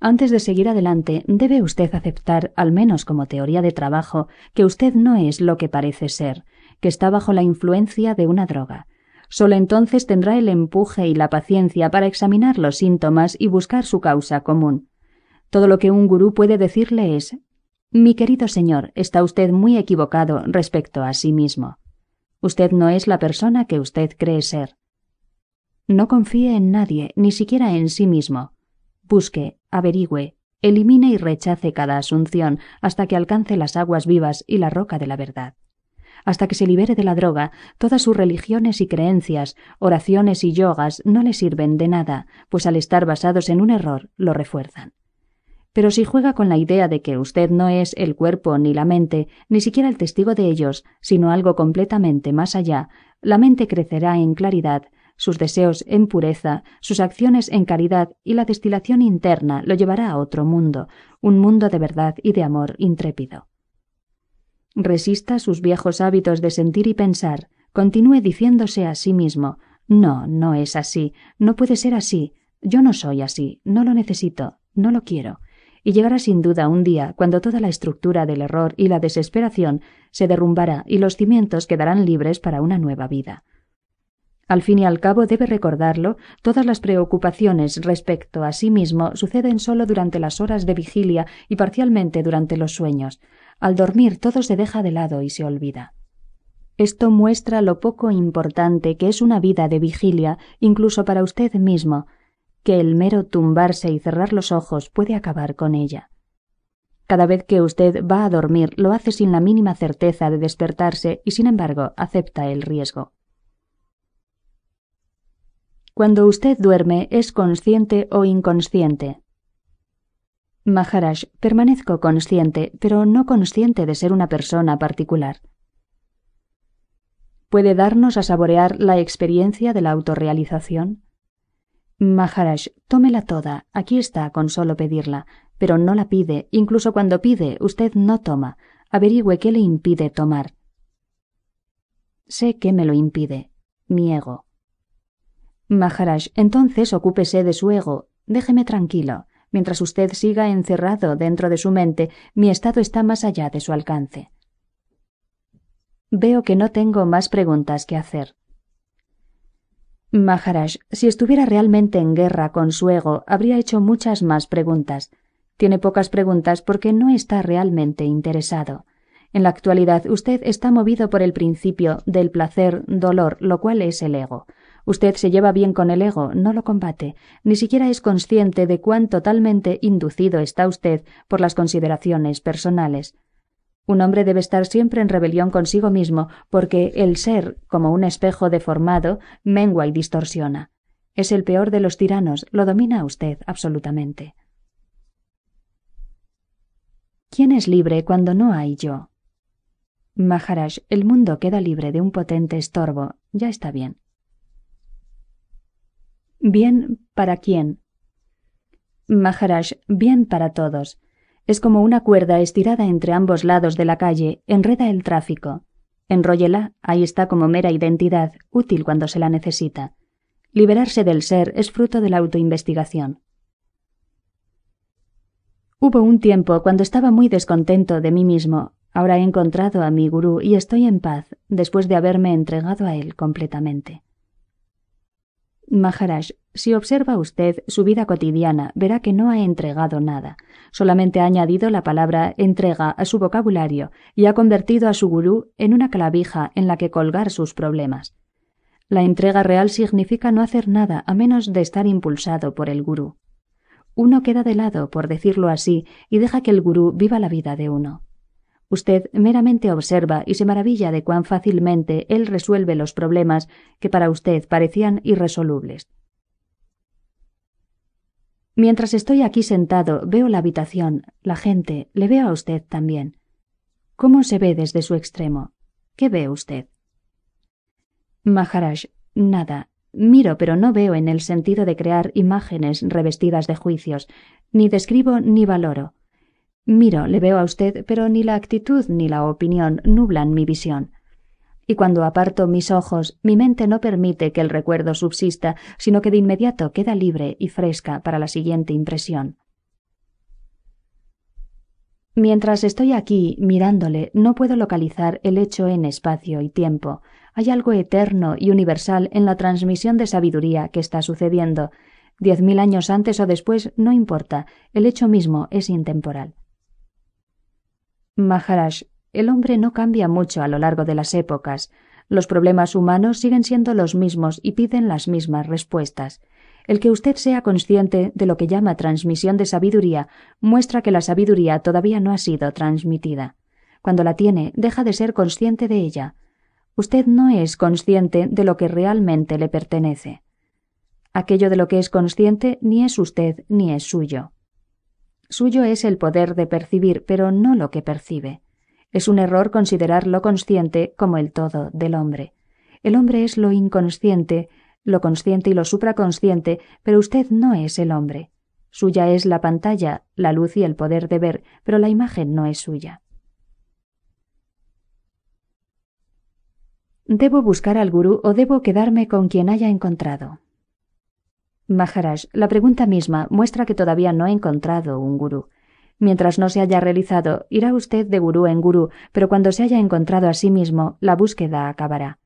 Antes de seguir adelante, debe usted aceptar, al menos como teoría de trabajo, que usted no es lo que parece ser, que está bajo la influencia de una droga. Solo entonces tendrá el empuje y la paciencia para examinar los síntomas y buscar su causa común. Todo lo que un gurú puede decirle es mi querido señor, está usted muy equivocado respecto a sí mismo. Usted no es la persona que usted cree ser. No confíe en nadie, ni siquiera en sí mismo. Busque, averigüe, elimine y rechace cada asunción hasta que alcance las aguas vivas y la roca de la verdad. Hasta que se libere de la droga, todas sus religiones y creencias, oraciones y yogas no le sirven de nada, pues al estar basados en un error lo refuerzan. Pero si juega con la idea de que usted no es el cuerpo ni la mente, ni siquiera el testigo de ellos, sino algo completamente más allá, la mente crecerá en claridad, sus deseos en pureza, sus acciones en caridad y la destilación interna lo llevará a otro mundo, un mundo de verdad y de amor intrépido. Resista sus viejos hábitos de sentir y pensar, continúe diciéndose a sí mismo, no, no es así, no puede ser así, yo no soy así, no lo necesito, no lo quiero y llegará sin duda un día cuando toda la estructura del error y la desesperación se derrumbará y los cimientos quedarán libres para una nueva vida. Al fin y al cabo debe recordarlo, todas las preocupaciones respecto a sí mismo suceden solo durante las horas de vigilia y parcialmente durante los sueños. Al dormir todo se deja de lado y se olvida. Esto muestra lo poco importante que es una vida de vigilia, incluso para usted mismo, que el mero tumbarse y cerrar los ojos puede acabar con ella. Cada vez que usted va a dormir lo hace sin la mínima certeza de despertarse y sin embargo acepta el riesgo. Cuando usted duerme es consciente o inconsciente. Maharaj, permanezco consciente, pero no consciente de ser una persona particular. ¿Puede darnos a saborear la experiencia de la autorrealización? Maharaj, tómela toda, aquí está con solo pedirla, pero no la pide, incluso cuando pide, usted no toma. Averigüe qué le impide tomar. Sé qué me lo impide, mi ego. Maharaj, entonces ocúpese de su ego, déjeme tranquilo. Mientras usted siga encerrado dentro de su mente, mi estado está más allá de su alcance. Veo que no tengo más preguntas que hacer. Maharaj, si estuviera realmente en guerra con su ego, habría hecho muchas más preguntas. Tiene pocas preguntas porque no está realmente interesado. En la actualidad usted está movido por el principio del placer, dolor, lo cual es el ego. Usted se lleva bien con el ego, no lo combate, ni siquiera es consciente de cuán totalmente inducido está usted por las consideraciones personales. Un hombre debe estar siempre en rebelión consigo mismo, porque el ser, como un espejo deformado, mengua y distorsiona. Es el peor de los tiranos, lo domina a usted absolutamente. ¿Quién es libre cuando no hay yo? Maharaj, el mundo queda libre de un potente estorbo. Ya está bien. Bien para quién. Maharaj, bien para todos. Es como una cuerda estirada entre ambos lados de la calle, enreda el tráfico. Enróllela, ahí está como mera identidad, útil cuando se la necesita. Liberarse del ser es fruto de la autoinvestigación. Hubo un tiempo cuando estaba muy descontento de mí mismo. Ahora he encontrado a mi gurú y estoy en paz, después de haberme entregado a él completamente. Maharaj, si observa usted su vida cotidiana, verá que no ha entregado nada. Solamente ha añadido la palabra entrega a su vocabulario y ha convertido a su gurú en una clavija en la que colgar sus problemas. La entrega real significa no hacer nada a menos de estar impulsado por el gurú. Uno queda de lado, por decirlo así, y deja que el gurú viva la vida de uno. Usted meramente observa y se maravilla de cuán fácilmente él resuelve los problemas que para usted parecían irresolubles. Mientras estoy aquí sentado, veo la habitación, la gente, le veo a usted también. ¿Cómo se ve desde su extremo? ¿Qué ve usted? Maharaj, nada. Miro, pero no veo en el sentido de crear imágenes revestidas de juicios, ni describo ni valoro. Miro, le veo a usted, pero ni la actitud ni la opinión nublan mi visión y cuando aparto mis ojos, mi mente no permite que el recuerdo subsista, sino que de inmediato queda libre y fresca para la siguiente impresión. Mientras estoy aquí mirándole, no puedo localizar el hecho en espacio y tiempo. Hay algo eterno y universal en la transmisión de sabiduría que está sucediendo. Diez mil años antes o después, no importa, el hecho mismo es intemporal. Maharaj, el hombre no cambia mucho a lo largo de las épocas. Los problemas humanos siguen siendo los mismos y piden las mismas respuestas. El que usted sea consciente de lo que llama transmisión de sabiduría muestra que la sabiduría todavía no ha sido transmitida. Cuando la tiene, deja de ser consciente de ella. Usted no es consciente de lo que realmente le pertenece. Aquello de lo que es consciente ni es usted ni es suyo. Suyo es el poder de percibir, pero no lo que percibe. Es un error considerar lo consciente como el todo del hombre. El hombre es lo inconsciente, lo consciente y lo supraconsciente, pero usted no es el hombre. Suya es la pantalla, la luz y el poder de ver, pero la imagen no es suya. ¿Debo buscar al gurú o debo quedarme con quien haya encontrado? Maharaj, la pregunta misma muestra que todavía no he encontrado un gurú. Mientras no se haya realizado, irá usted de gurú en gurú, pero cuando se haya encontrado a sí mismo, la búsqueda acabará.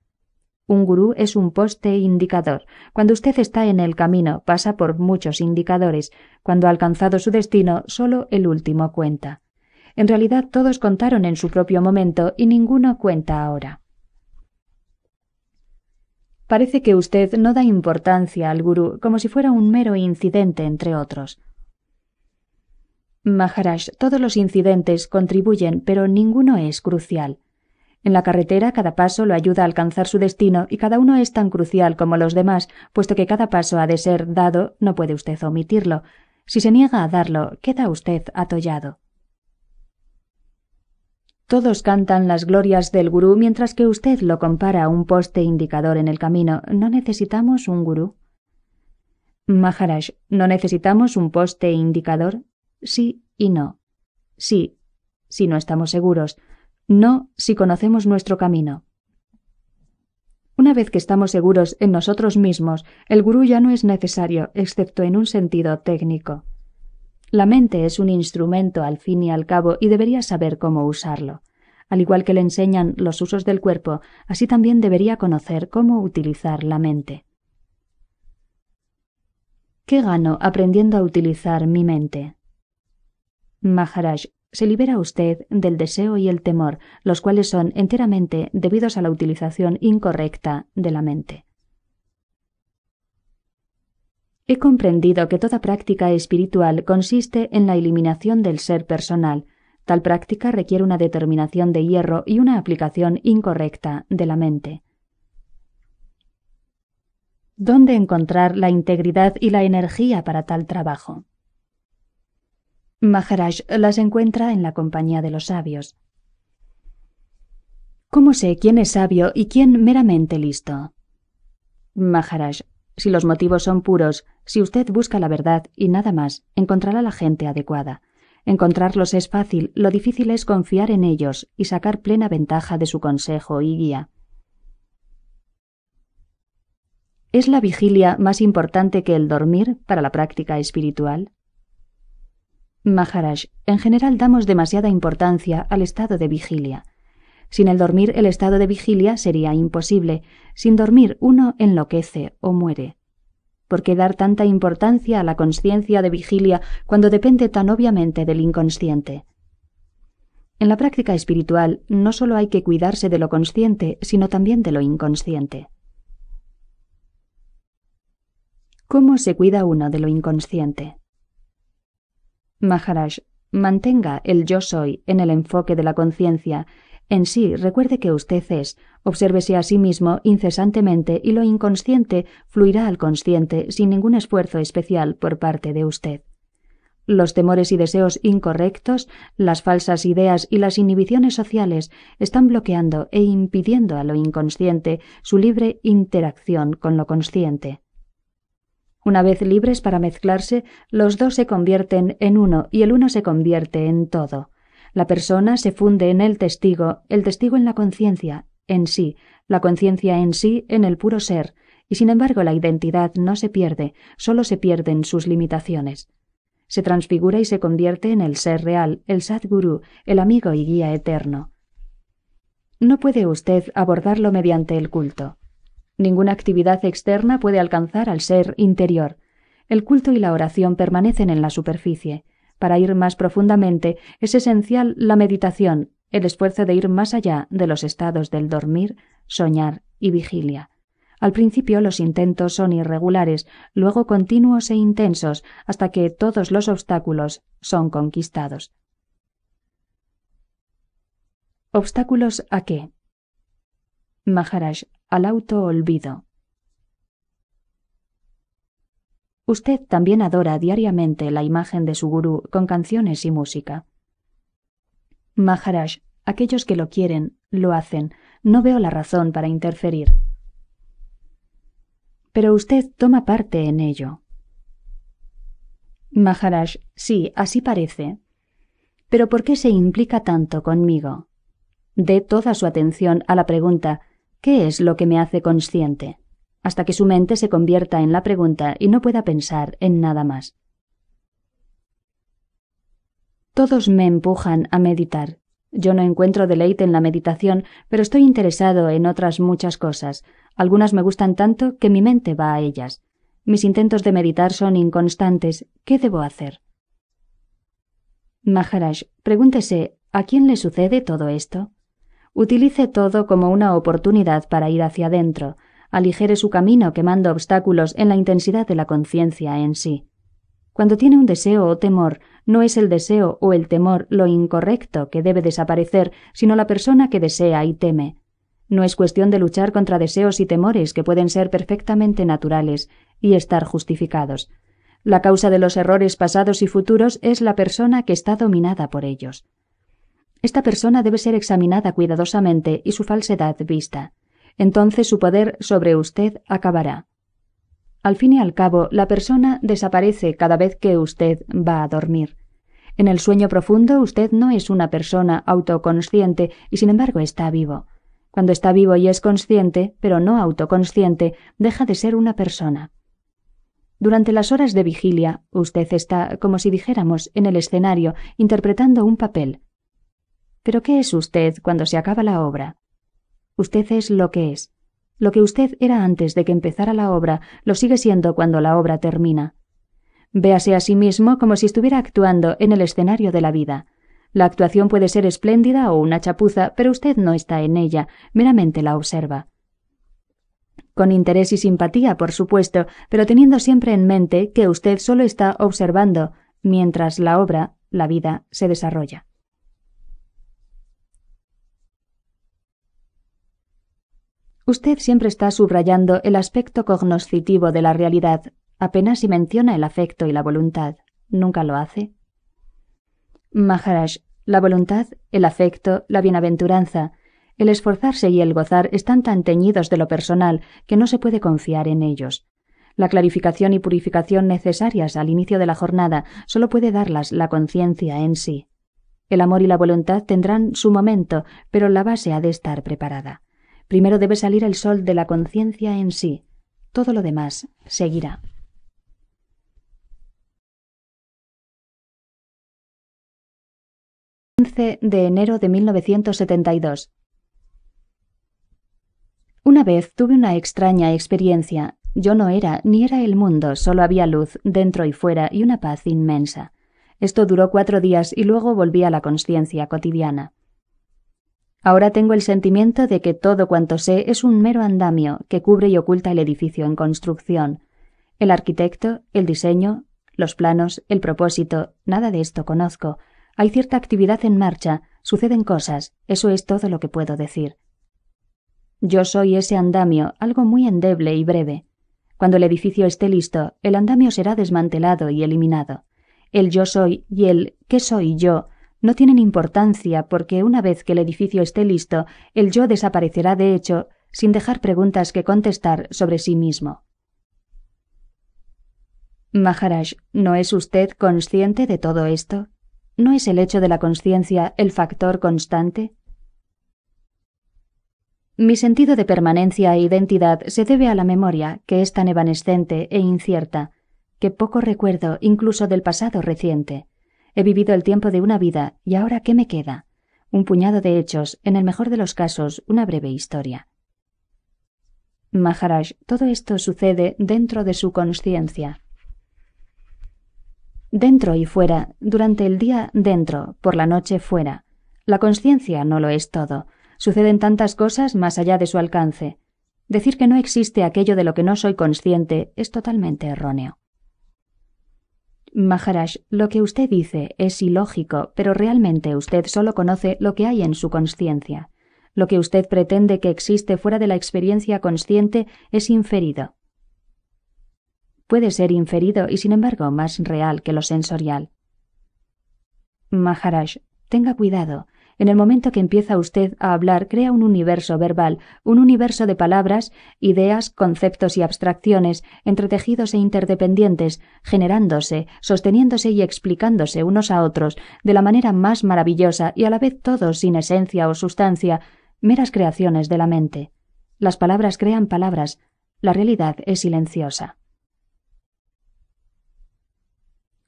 Un gurú es un poste indicador. Cuando usted está en el camino, pasa por muchos indicadores. Cuando ha alcanzado su destino, solo el último cuenta. En realidad todos contaron en su propio momento y ninguno cuenta ahora. Parece que usted no da importancia al gurú como si fuera un mero incidente entre otros. Maharaj, todos los incidentes contribuyen, pero ninguno es crucial. En la carretera cada paso lo ayuda a alcanzar su destino y cada uno es tan crucial como los demás, puesto que cada paso ha de ser dado, no puede usted omitirlo. Si se niega a darlo, queda usted atollado. Todos cantan las glorias del gurú mientras que usted lo compara a un poste indicador en el camino. No necesitamos un gurú. Maharaj, ¿no necesitamos un poste indicador? sí y no. Sí, si no estamos seguros. No, si conocemos nuestro camino. Una vez que estamos seguros en nosotros mismos, el gurú ya no es necesario, excepto en un sentido técnico. La mente es un instrumento al fin y al cabo y debería saber cómo usarlo. Al igual que le enseñan los usos del cuerpo, así también debería conocer cómo utilizar la mente. ¿Qué gano aprendiendo a utilizar mi mente? Maharaj, se libera usted del deseo y el temor, los cuales son enteramente debidos a la utilización incorrecta de la mente. He comprendido que toda práctica espiritual consiste en la eliminación del ser personal. Tal práctica requiere una determinación de hierro y una aplicación incorrecta de la mente. ¿Dónde encontrar la integridad y la energía para tal trabajo? Maharaj las encuentra en la compañía de los sabios. ¿Cómo sé quién es sabio y quién meramente listo? Maharaj, si los motivos son puros, si usted busca la verdad y nada más, encontrará la gente adecuada. Encontrarlos es fácil, lo difícil es confiar en ellos y sacar plena ventaja de su consejo y guía. ¿Es la vigilia más importante que el dormir para la práctica espiritual? Maharaj, en general damos demasiada importancia al estado de vigilia. Sin el dormir el estado de vigilia sería imposible, sin dormir uno enloquece o muere. ¿Por qué dar tanta importancia a la conciencia de vigilia cuando depende tan obviamente del inconsciente? En la práctica espiritual no solo hay que cuidarse de lo consciente, sino también de lo inconsciente. ¿Cómo se cuida uno de lo inconsciente? Maharaj, mantenga el yo soy en el enfoque de la conciencia. En sí, recuerde que usted es, obsérvese a sí mismo incesantemente y lo inconsciente fluirá al consciente sin ningún esfuerzo especial por parte de usted. Los temores y deseos incorrectos, las falsas ideas y las inhibiciones sociales están bloqueando e impidiendo a lo inconsciente su libre interacción con lo consciente. Una vez libres para mezclarse, los dos se convierten en uno y el uno se convierte en todo. La persona se funde en el testigo, el testigo en la conciencia, en sí, la conciencia en sí, en el puro ser, y sin embargo la identidad no se pierde, solo se pierden sus limitaciones. Se transfigura y se convierte en el ser real, el Sadguru, el amigo y guía eterno. No puede usted abordarlo mediante el culto. Ninguna actividad externa puede alcanzar al ser interior. El culto y la oración permanecen en la superficie. Para ir más profundamente es esencial la meditación, el esfuerzo de ir más allá de los estados del dormir, soñar y vigilia. Al principio los intentos son irregulares, luego continuos e intensos, hasta que todos los obstáculos son conquistados. ¿Obstáculos a qué? Maharaj al auto-olvido. Usted también adora diariamente la imagen de su gurú con canciones y música. Maharaj, aquellos que lo quieren, lo hacen. No veo la razón para interferir. Pero usted toma parte en ello. Maharaj, sí, así parece. Pero ¿por qué se implica tanto conmigo? Dé toda su atención a la pregunta ¿Qué es lo que me hace consciente? hasta que su mente se convierta en la pregunta y no pueda pensar en nada más. Todos me empujan a meditar. Yo no encuentro deleite en la meditación, pero estoy interesado en otras muchas cosas. Algunas me gustan tanto que mi mente va a ellas. Mis intentos de meditar son inconstantes. ¿Qué debo hacer? Maharaj, pregúntese, ¿a quién le sucede todo esto? Utilice todo como una oportunidad para ir hacia adentro, aligere su camino quemando obstáculos en la intensidad de la conciencia en sí. Cuando tiene un deseo o temor, no es el deseo o el temor lo incorrecto que debe desaparecer, sino la persona que desea y teme. No es cuestión de luchar contra deseos y temores que pueden ser perfectamente naturales y estar justificados. La causa de los errores pasados y futuros es la persona que está dominada por ellos. Esta persona debe ser examinada cuidadosamente y su falsedad vista. Entonces su poder sobre usted acabará. Al fin y al cabo, la persona desaparece cada vez que usted va a dormir. En el sueño profundo usted no es una persona autoconsciente y sin embargo está vivo. Cuando está vivo y es consciente, pero no autoconsciente, deja de ser una persona. Durante las horas de vigilia, usted está, como si dijéramos, en el escenario, interpretando un papel. Pero ¿qué es usted cuando se acaba la obra? Usted es lo que es. Lo que usted era antes de que empezara la obra, lo sigue siendo cuando la obra termina. Véase a sí mismo como si estuviera actuando en el escenario de la vida. La actuación puede ser espléndida o una chapuza, pero usted no está en ella, meramente la observa. Con interés y simpatía, por supuesto, pero teniendo siempre en mente que usted solo está observando mientras la obra, la vida, se desarrolla. Usted siempre está subrayando el aspecto cognoscitivo de la realidad, apenas si menciona el afecto y la voluntad. ¿Nunca lo hace? Maharaj, la voluntad, el afecto, la bienaventuranza, el esforzarse y el gozar están tan teñidos de lo personal que no se puede confiar en ellos. La clarificación y purificación necesarias al inicio de la jornada solo puede darlas la conciencia en sí. El amor y la voluntad tendrán su momento, pero la base ha de estar preparada. Primero debe salir el sol de la conciencia en sí. Todo lo demás seguirá. de enero de 1972. Una vez tuve una extraña experiencia. Yo no era, ni era el mundo, solo había luz dentro y fuera y una paz inmensa. Esto duró cuatro días y luego volví a la conciencia cotidiana. Ahora tengo el sentimiento de que todo cuanto sé es un mero andamio que cubre y oculta el edificio en construcción. El arquitecto, el diseño, los planos, el propósito, nada de esto conozco. Hay cierta actividad en marcha, suceden cosas, eso es todo lo que puedo decir. Yo soy ese andamio, algo muy endeble y breve. Cuando el edificio esté listo, el andamio será desmantelado y eliminado. El yo soy y el qué soy yo no tienen importancia porque una vez que el edificio esté listo, el yo desaparecerá de hecho sin dejar preguntas que contestar sobre sí mismo. Maharaj, ¿no es usted consciente de todo esto? ¿No es el hecho de la conciencia el factor constante? Mi sentido de permanencia e identidad se debe a la memoria, que es tan evanescente e incierta, que poco recuerdo incluso del pasado reciente. He vivido el tiempo de una vida y ahora ¿qué me queda? Un puñado de hechos, en el mejor de los casos, una breve historia. Maharaj, todo esto sucede dentro de su conciencia. Dentro y fuera, durante el día dentro, por la noche fuera. La conciencia no lo es todo. Suceden tantas cosas más allá de su alcance. Decir que no existe aquello de lo que no soy consciente es totalmente erróneo. Maharaj, lo que usted dice es ilógico, pero realmente usted solo conoce lo que hay en su conciencia. Lo que usted pretende que existe fuera de la experiencia consciente es inferido. Puede ser inferido y sin embargo más real que lo sensorial. Maharaj, tenga cuidado, en el momento que empieza usted a hablar, crea un universo verbal, un universo de palabras, ideas, conceptos y abstracciones, entretejidos e interdependientes, generándose, sosteniéndose y explicándose unos a otros de la manera más maravillosa y a la vez todos sin esencia o sustancia, meras creaciones de la mente. Las palabras crean palabras, la realidad es silenciosa.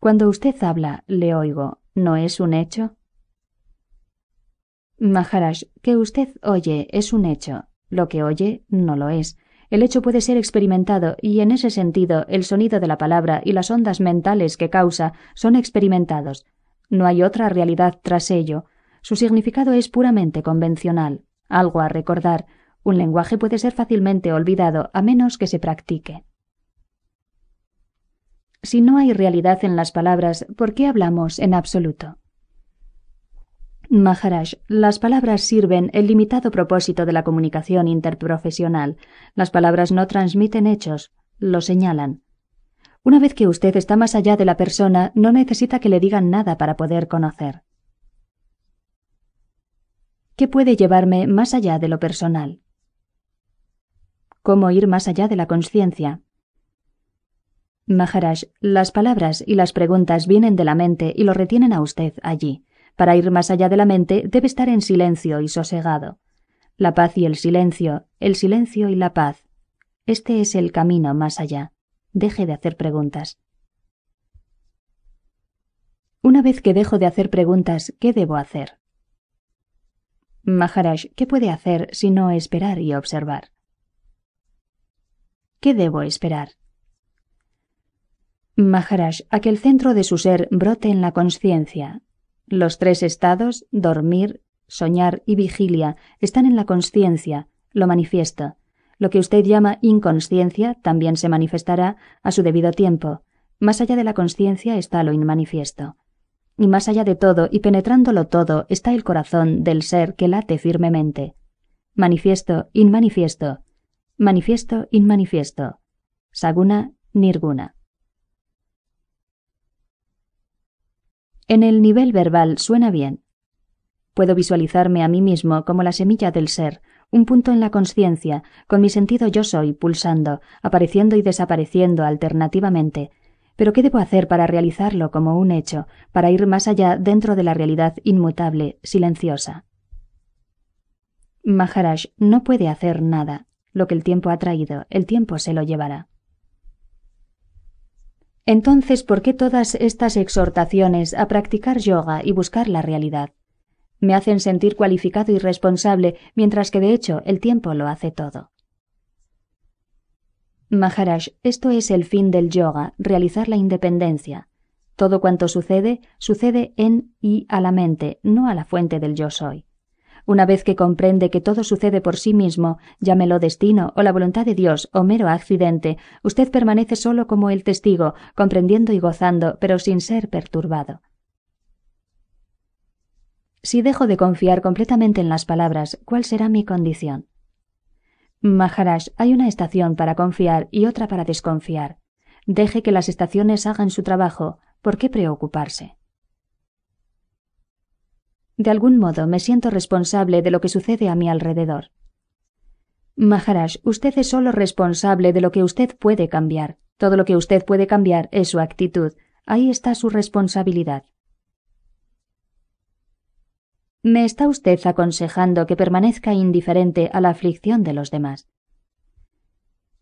Cuando usted habla, le oigo, ¿no es un hecho? Maharaj, que usted oye es un hecho. Lo que oye no lo es. El hecho puede ser experimentado y en ese sentido el sonido de la palabra y las ondas mentales que causa son experimentados. No hay otra realidad tras ello. Su significado es puramente convencional, algo a recordar. Un lenguaje puede ser fácilmente olvidado a menos que se practique. Si no hay realidad en las palabras, ¿por qué hablamos en absoluto? Maharaj, las palabras sirven el limitado propósito de la comunicación interprofesional. Las palabras no transmiten hechos, lo señalan. Una vez que usted está más allá de la persona, no necesita que le digan nada para poder conocer. ¿Qué puede llevarme más allá de lo personal? ¿Cómo ir más allá de la conciencia? Maharaj, las palabras y las preguntas vienen de la mente y lo retienen a usted allí. Para ir más allá de la mente debe estar en silencio y sosegado. La paz y el silencio, el silencio y la paz. Este es el camino más allá. Deje de hacer preguntas. Una vez que dejo de hacer preguntas, ¿qué debo hacer? Maharaj, ¿qué puede hacer si no esperar y observar? ¿Qué debo esperar? Maharaj, a que el centro de su ser brote en la conciencia, los tres estados, dormir, soñar y vigilia, están en la conciencia, lo manifiesta. Lo que usted llama inconsciencia también se manifestará a su debido tiempo. Más allá de la conciencia está lo inmanifiesto. Y más allá de todo y penetrándolo todo está el corazón del ser que late firmemente. Manifiesto, inmanifiesto. Manifiesto, inmanifiesto. Saguna, nirguna. En el nivel verbal suena bien. Puedo visualizarme a mí mismo como la semilla del ser, un punto en la conciencia, con mi sentido yo soy pulsando, apareciendo y desapareciendo alternativamente. Pero ¿qué debo hacer para realizarlo como un hecho, para ir más allá dentro de la realidad inmutable, silenciosa? Maharaj no puede hacer nada. Lo que el tiempo ha traído, el tiempo se lo llevará. Entonces, ¿por qué todas estas exhortaciones a practicar yoga y buscar la realidad? Me hacen sentir cualificado y responsable, mientras que de hecho el tiempo lo hace todo. Maharaj, esto es el fin del yoga, realizar la independencia. Todo cuanto sucede, sucede en y a la mente, no a la fuente del yo soy. Una vez que comprende que todo sucede por sí mismo, llámelo destino o la voluntad de Dios o mero accidente, usted permanece solo como el testigo, comprendiendo y gozando, pero sin ser perturbado. Si dejo de confiar completamente en las palabras, ¿cuál será mi condición? Maharaj, hay una estación para confiar y otra para desconfiar. Deje que las estaciones hagan su trabajo. ¿Por qué preocuparse? De algún modo me siento responsable de lo que sucede a mi alrededor. Maharaj, usted es solo responsable de lo que usted puede cambiar. Todo lo que usted puede cambiar es su actitud. Ahí está su responsabilidad. Me está usted aconsejando que permanezca indiferente a la aflicción de los demás.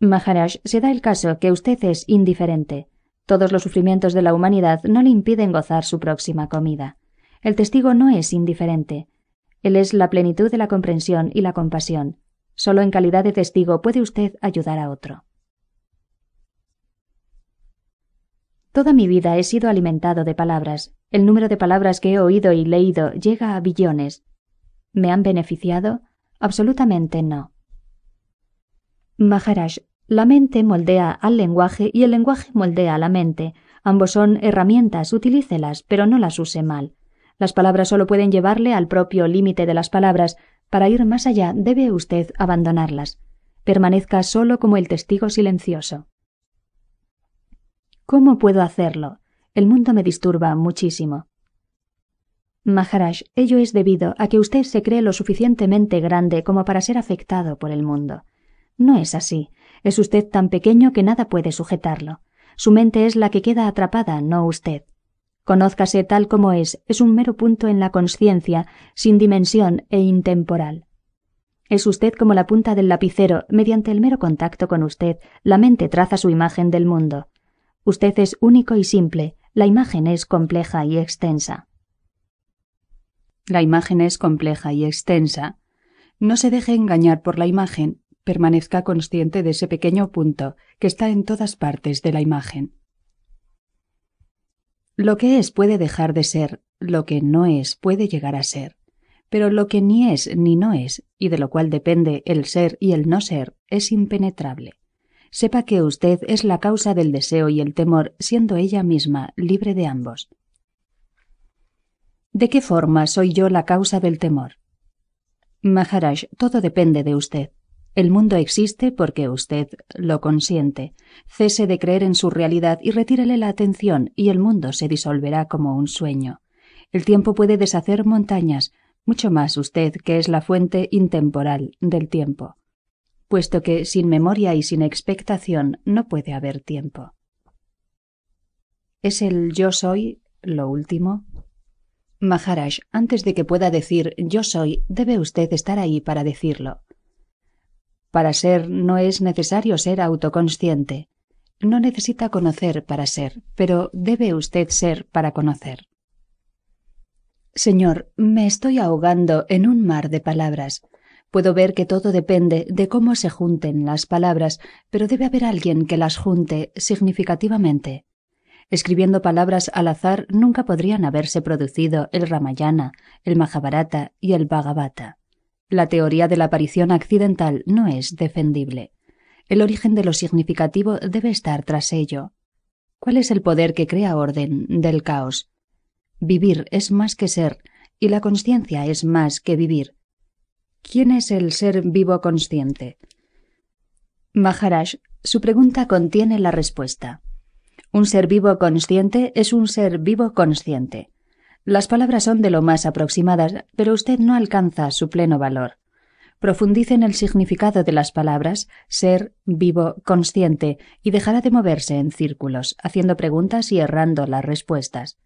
Maharaj, se da el caso que usted es indiferente. Todos los sufrimientos de la humanidad no le impiden gozar su próxima comida. El testigo no es indiferente. Él es la plenitud de la comprensión y la compasión. Solo en calidad de testigo puede usted ayudar a otro. Toda mi vida he sido alimentado de palabras. El número de palabras que he oído y leído llega a billones. ¿Me han beneficiado? Absolutamente no. Maharaj, la mente moldea al lenguaje y el lenguaje moldea a la mente. Ambos son herramientas, utilícelas, pero no las use mal. Las palabras solo pueden llevarle al propio límite de las palabras. Para ir más allá debe usted abandonarlas. Permanezca solo como el testigo silencioso. ¿Cómo puedo hacerlo? El mundo me disturba muchísimo. Maharaj, ello es debido a que usted se cree lo suficientemente grande como para ser afectado por el mundo. No es así. Es usted tan pequeño que nada puede sujetarlo. Su mente es la que queda atrapada, no usted. Conózcase tal como es, es un mero punto en la conciencia, sin dimensión e intemporal. Es usted como la punta del lapicero, mediante el mero contacto con usted, la mente traza su imagen del mundo. Usted es único y simple, la imagen es compleja y extensa. La imagen es compleja y extensa. No se deje engañar por la imagen, permanezca consciente de ese pequeño punto que está en todas partes de la imagen. Lo que es puede dejar de ser, lo que no es puede llegar a ser, pero lo que ni es ni no es, y de lo cual depende el ser y el no ser, es impenetrable. Sepa que usted es la causa del deseo y el temor, siendo ella misma libre de ambos. ¿De qué forma soy yo la causa del temor? Maharaj, todo depende de usted. El mundo existe porque usted lo consiente. Cese de creer en su realidad y retírele la atención y el mundo se disolverá como un sueño. El tiempo puede deshacer montañas, mucho más usted que es la fuente intemporal del tiempo, puesto que sin memoria y sin expectación no puede haber tiempo. ¿Es el yo soy lo último? Maharaj, antes de que pueda decir yo soy, debe usted estar ahí para decirlo. Para ser no es necesario ser autoconsciente. No necesita conocer para ser, pero debe usted ser para conocer. Señor, me estoy ahogando en un mar de palabras. Puedo ver que todo depende de cómo se junten las palabras, pero debe haber alguien que las junte significativamente. Escribiendo palabras al azar nunca podrían haberse producido el Ramayana, el Mahabharata y el Bhagavata. La teoría de la aparición accidental no es defendible. El origen de lo significativo debe estar tras ello. ¿Cuál es el poder que crea orden del caos? Vivir es más que ser, y la conciencia es más que vivir. ¿Quién es el ser vivo consciente? Maharaj, su pregunta contiene la respuesta. Un ser vivo consciente es un ser vivo consciente. Las palabras son de lo más aproximadas, pero usted no alcanza su pleno valor. Profundice en el significado de las palabras ser, vivo, consciente, y dejará de moverse en círculos, haciendo preguntas y errando las respuestas.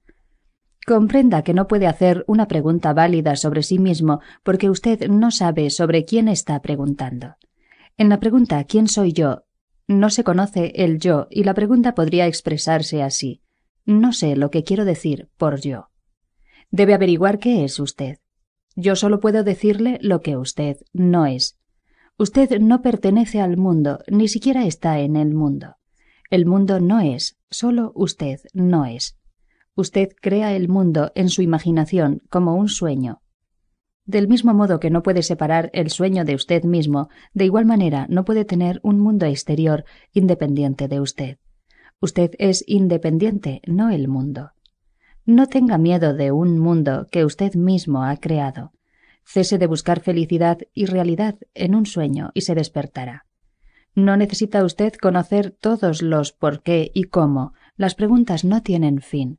Comprenda que no puede hacer una pregunta válida sobre sí mismo porque usted no sabe sobre quién está preguntando. En la pregunta ¿quién soy yo? no se conoce el yo y la pregunta podría expresarse así. No sé lo que quiero decir por yo. Debe averiguar qué es usted. Yo solo puedo decirle lo que usted no es. Usted no pertenece al mundo, ni siquiera está en el mundo. El mundo no es, solo usted no es. Usted crea el mundo en su imaginación como un sueño. Del mismo modo que no puede separar el sueño de usted mismo, de igual manera no puede tener un mundo exterior independiente de usted. Usted es independiente, no el mundo. No tenga miedo de un mundo que usted mismo ha creado. Cese de buscar felicidad y realidad en un sueño y se despertará. No necesita usted conocer todos los por qué y cómo. Las preguntas no tienen fin.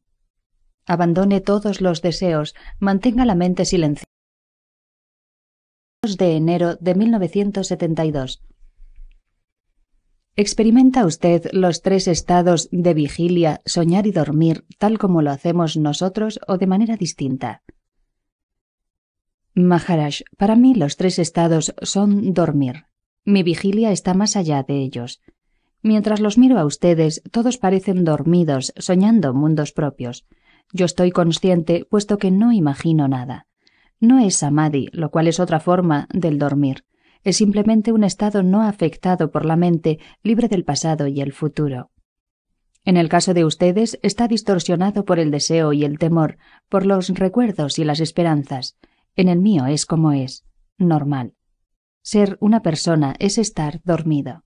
Abandone todos los deseos, mantenga la mente silenciosa. de enero de 1972. ¿Experimenta usted los tres estados de vigilia, soñar y dormir tal como lo hacemos nosotros o de manera distinta? Maharaj, para mí los tres estados son dormir. Mi vigilia está más allá de ellos. Mientras los miro a ustedes, todos parecen dormidos, soñando mundos propios. Yo estoy consciente, puesto que no imagino nada. No es samadhi, lo cual es otra forma del dormir es simplemente un estado no afectado por la mente, libre del pasado y el futuro. En el caso de ustedes, está distorsionado por el deseo y el temor, por los recuerdos y las esperanzas. En el mío es como es, normal. Ser una persona es estar dormido.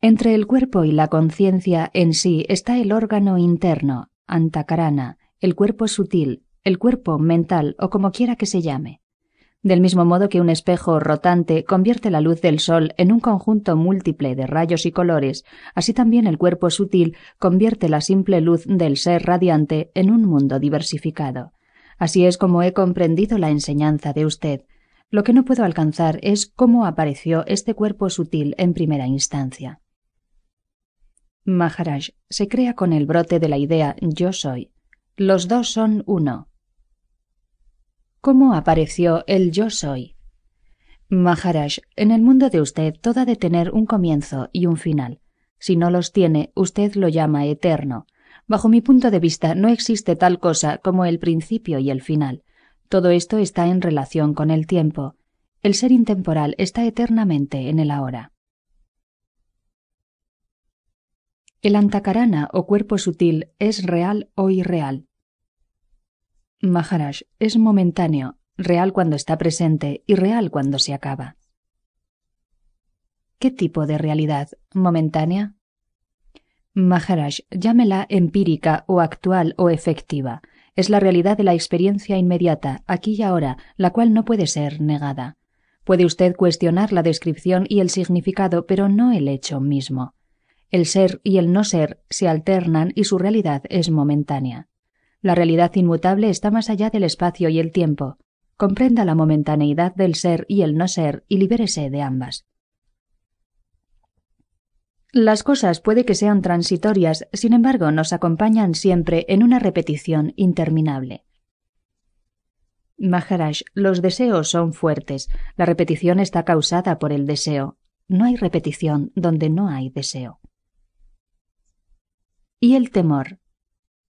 Entre el cuerpo y la conciencia en sí está el órgano interno, antakarana, el cuerpo sutil, el cuerpo mental o como quiera que se llame del mismo modo que un espejo rotante convierte la luz del sol en un conjunto múltiple de rayos y colores, así también el cuerpo sutil convierte la simple luz del ser radiante en un mundo diversificado. Así es como he comprendido la enseñanza de usted. Lo que no puedo alcanzar es cómo apareció este cuerpo sutil en primera instancia. Maharaj se crea con el brote de la idea yo soy. Los dos son uno, cómo apareció el yo soy. Maharaj, en el mundo de usted todo ha de tener un comienzo y un final. Si no los tiene, usted lo llama eterno. Bajo mi punto de vista, no existe tal cosa como el principio y el final. Todo esto está en relación con el tiempo. El ser intemporal está eternamente en el ahora. El antacarana o cuerpo sutil es real o irreal. Maharaj es momentáneo, real cuando está presente y real cuando se acaba. ¿Qué tipo de realidad? ¿Momentánea? Maharaj, llámela empírica o actual o efectiva. Es la realidad de la experiencia inmediata, aquí y ahora, la cual no puede ser negada. Puede usted cuestionar la descripción y el significado, pero no el hecho mismo. El ser y el no ser se alternan y su realidad es momentánea. La realidad inmutable está más allá del espacio y el tiempo. Comprenda la momentaneidad del ser y el no ser y libérese de ambas. Las cosas puede que sean transitorias, sin embargo, nos acompañan siempre en una repetición interminable. Maharaj, los deseos son fuertes. La repetición está causada por el deseo. No hay repetición donde no hay deseo. Y el temor.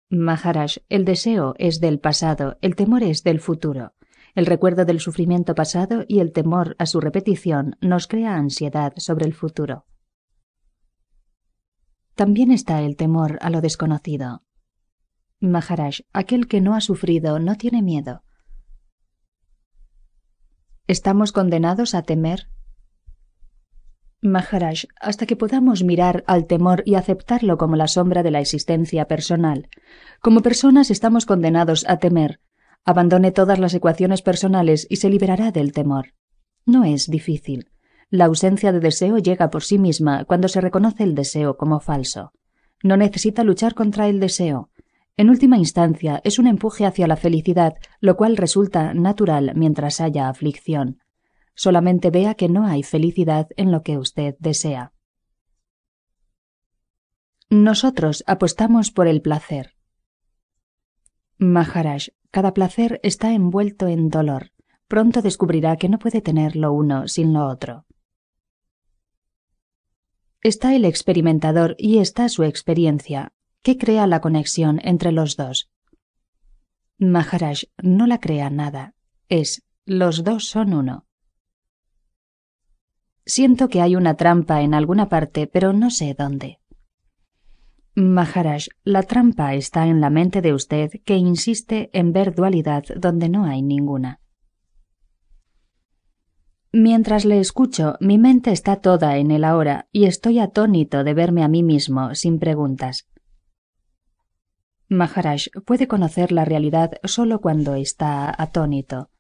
Maharaj, el deseo es del pasado, el temor es del futuro. El recuerdo del sufrimiento pasado y el temor a su repetición nos crea ansiedad sobre el futuro. También está el temor a lo desconocido. Maharaj, aquel que no ha sufrido no tiene miedo. ¿Estamos condenados a temer? Maharaj, hasta que podamos mirar al temor y aceptarlo como la sombra de la existencia personal. Como personas estamos condenados a temer. Abandone todas las ecuaciones personales y se liberará del temor. No es difícil. La ausencia de deseo llega por sí misma cuando se reconoce el deseo como falso. No necesita luchar contra el deseo. En última instancia, es un empuje hacia la felicidad, lo cual resulta natural mientras haya aflicción solamente vea que no hay felicidad en lo que usted desea. Nosotros apostamos por el placer. Maharaj, cada placer está envuelto en dolor. Pronto descubrirá que no puede tener lo uno sin lo otro. Está el experimentador y está su experiencia, ¿Qué crea la conexión entre los dos. Maharaj no la crea nada, es los dos son uno. Siento que hay una trampa en alguna parte, pero no sé dónde. Maharaj, la trampa está en la mente de usted que insiste en ver dualidad donde no hay ninguna. Mientras le escucho, mi mente está toda en el ahora y estoy atónito de verme a mí mismo sin preguntas. Maharaj puede conocer la realidad solo cuando está atónito.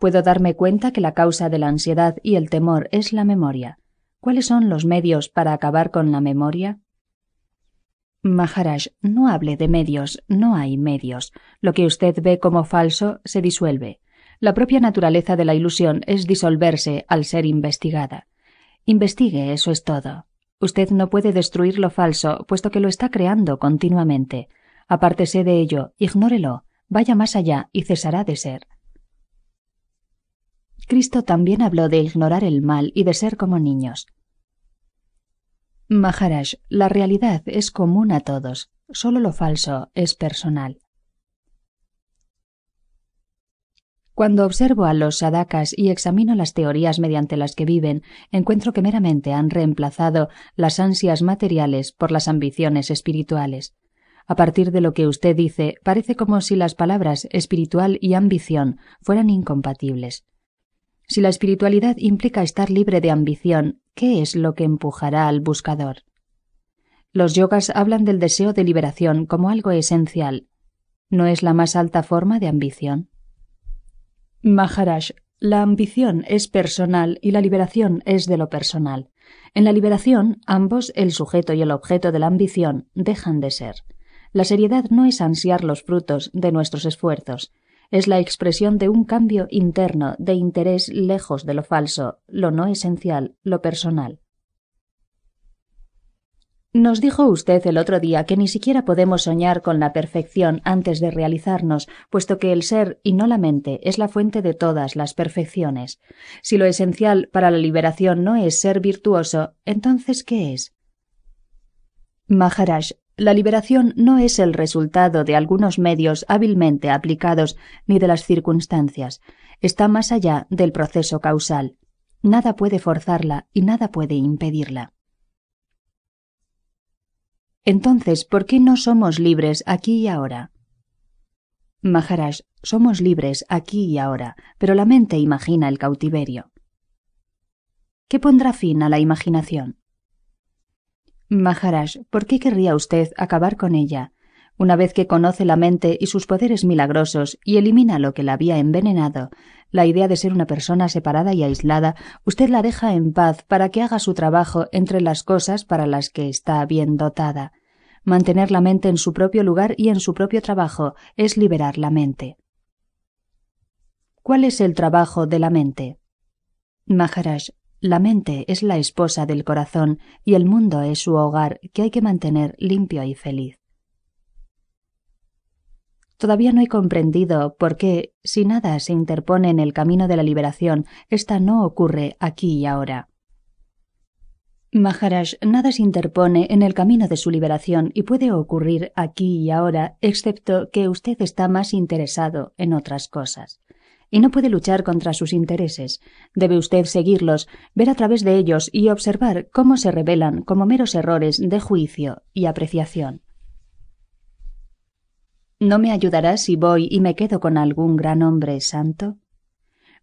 Puedo darme cuenta que la causa de la ansiedad y el temor es la memoria. ¿Cuáles son los medios para acabar con la memoria? Maharaj, no hable de medios, no hay medios. Lo que usted ve como falso se disuelve. La propia naturaleza de la ilusión es disolverse al ser investigada. Investigue, eso es todo. Usted no puede destruir lo falso, puesto que lo está creando continuamente. Apártese de ello, ignórelo, vaya más allá y cesará de ser. Cristo también habló de ignorar el mal y de ser como niños. Maharaj, la realidad es común a todos, solo lo falso es personal. Cuando observo a los sadakas y examino las teorías mediante las que viven, encuentro que meramente han reemplazado las ansias materiales por las ambiciones espirituales. A partir de lo que usted dice, parece como si las palabras espiritual y ambición fueran incompatibles. Si la espiritualidad implica estar libre de ambición, ¿qué es lo que empujará al buscador? Los yogas hablan del deseo de liberación como algo esencial. ¿No es la más alta forma de ambición? Maharaj, la ambición es personal y la liberación es de lo personal. En la liberación, ambos, el sujeto y el objeto de la ambición, dejan de ser. La seriedad no es ansiar los frutos de nuestros esfuerzos, es la expresión de un cambio interno de interés lejos de lo falso, lo no esencial, lo personal. Nos dijo usted el otro día que ni siquiera podemos soñar con la perfección antes de realizarnos, puesto que el ser y no la mente es la fuente de todas las perfecciones. Si lo esencial para la liberación no es ser virtuoso, entonces ¿qué es? Maharaj la liberación no es el resultado de algunos medios hábilmente aplicados ni de las circunstancias. Está más allá del proceso causal. Nada puede forzarla y nada puede impedirla. Entonces, ¿por qué no somos libres aquí y ahora? Maharaj, somos libres aquí y ahora, pero la mente imagina el cautiverio. ¿Qué pondrá fin a la imaginación? Maharaj, ¿por qué querría usted acabar con ella? Una vez que conoce la mente y sus poderes milagrosos y elimina lo que la había envenenado, la idea de ser una persona separada y aislada, usted la deja en paz para que haga su trabajo entre las cosas para las que está bien dotada. Mantener la mente en su propio lugar y en su propio trabajo es liberar la mente. ¿Cuál es el trabajo de la mente? Maharaj, la mente es la esposa del corazón y el mundo es su hogar que hay que mantener limpio y feliz. Todavía no he comprendido por qué, si nada se interpone en el camino de la liberación, esta no ocurre aquí y ahora. Maharaj, nada se interpone en el camino de su liberación y puede ocurrir aquí y ahora, excepto que usted está más interesado en otras cosas y no puede luchar contra sus intereses. Debe usted seguirlos, ver a través de ellos y observar cómo se revelan como meros errores de juicio y apreciación. ¿No me ayudará si voy y me quedo con algún gran hombre santo?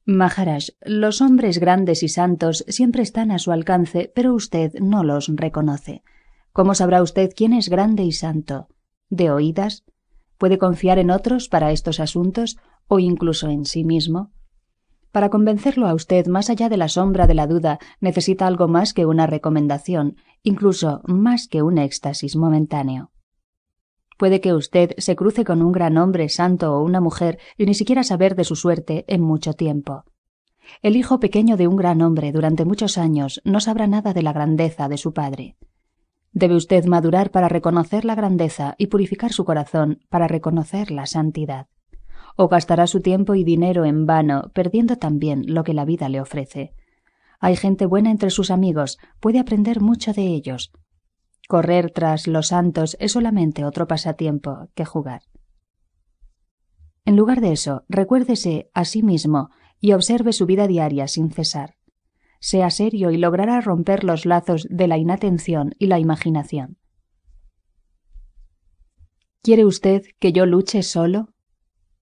Maharaj, los hombres grandes y santos siempre están a su alcance, pero usted no los reconoce. ¿Cómo sabrá usted quién es grande y santo? ¿De oídas? puede confiar en otros para estos asuntos o incluso en sí mismo? Para convencerlo a usted más allá de la sombra de la duda, necesita algo más que una recomendación, incluso más que un éxtasis momentáneo. Puede que usted se cruce con un gran hombre santo o una mujer y ni siquiera saber de su suerte en mucho tiempo. El hijo pequeño de un gran hombre durante muchos años no sabrá nada de la grandeza de su padre. Debe usted madurar para reconocer la grandeza y purificar su corazón para reconocer la santidad. O gastará su tiempo y dinero en vano, perdiendo también lo que la vida le ofrece. Hay gente buena entre sus amigos, puede aprender mucho de ellos. Correr tras los santos es solamente otro pasatiempo que jugar. En lugar de eso, recuérdese a sí mismo y observe su vida diaria sin cesar sea serio y logrará romper los lazos de la inatención y la imaginación. ¿Quiere usted que yo luche solo?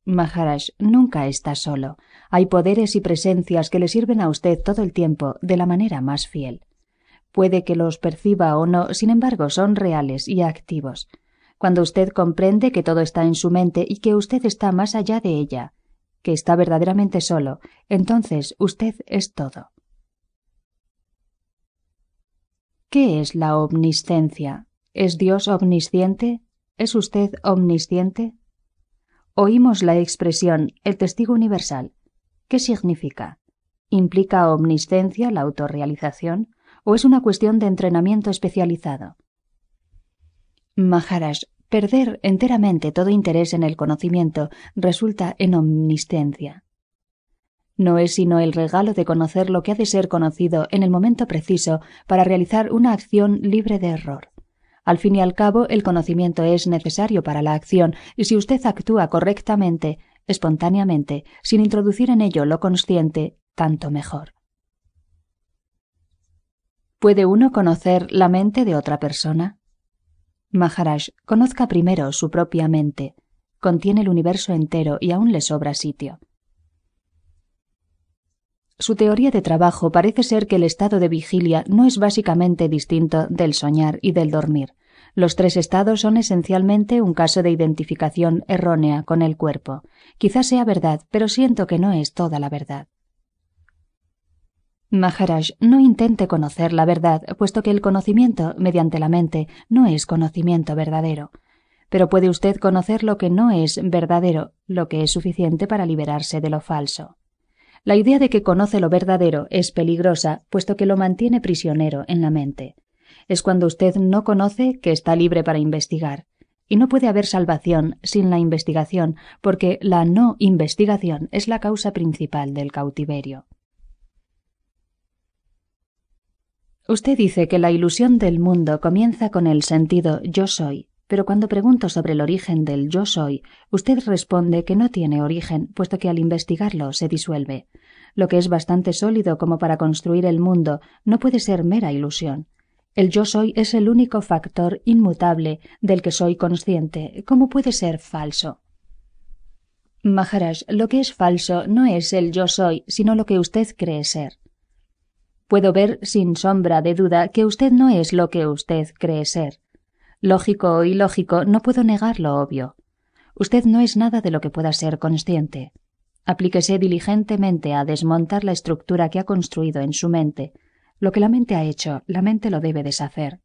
Maharaj nunca está solo. Hay poderes y presencias que le sirven a usted todo el tiempo de la manera más fiel. Puede que los perciba o no, sin embargo, son reales y activos. Cuando usted comprende que todo está en su mente y que usted está más allá de ella, que está verdaderamente solo, entonces usted es todo. ¿Qué es la omnisciencia? ¿Es Dios omnisciente? ¿Es usted omnisciente? Oímos la expresión el testigo universal. ¿Qué significa? ¿Implica omnisciencia la autorrealización o es una cuestión de entrenamiento especializado? Maharaj, perder enteramente todo interés en el conocimiento resulta en omnisciencia no es sino el regalo de conocer lo que ha de ser conocido en el momento preciso para realizar una acción libre de error. Al fin y al cabo, el conocimiento es necesario para la acción, y si usted actúa correctamente, espontáneamente, sin introducir en ello lo consciente, tanto mejor. ¿Puede uno conocer la mente de otra persona? Maharaj, conozca primero su propia mente. Contiene el universo entero y aún le sobra sitio. Su teoría de trabajo parece ser que el estado de vigilia no es básicamente distinto del soñar y del dormir. Los tres estados son esencialmente un caso de identificación errónea con el cuerpo. Quizás sea verdad, pero siento que no es toda la verdad. Maharaj, no intente conocer la verdad, puesto que el conocimiento mediante la mente no es conocimiento verdadero. Pero puede usted conocer lo que no es verdadero, lo que es suficiente para liberarse de lo falso. La idea de que conoce lo verdadero es peligrosa, puesto que lo mantiene prisionero en la mente. Es cuando usted no conoce que está libre para investigar. Y no puede haber salvación sin la investigación, porque la no investigación es la causa principal del cautiverio. Usted dice que la ilusión del mundo comienza con el sentido yo soy, pero cuando pregunto sobre el origen del yo soy, usted responde que no tiene origen, puesto que al investigarlo se disuelve. Lo que es bastante sólido como para construir el mundo no puede ser mera ilusión. El yo soy es el único factor inmutable del que soy consciente. ¿Cómo puede ser falso? Maharaj, lo que es falso no es el yo soy, sino lo que usted cree ser. Puedo ver sin sombra de duda que usted no es lo que usted cree ser. Lógico o ilógico, no puedo negar lo obvio. Usted no es nada de lo que pueda ser consciente. Aplíquese diligentemente a desmontar la estructura que ha construido en su mente. Lo que la mente ha hecho, la mente lo debe deshacer.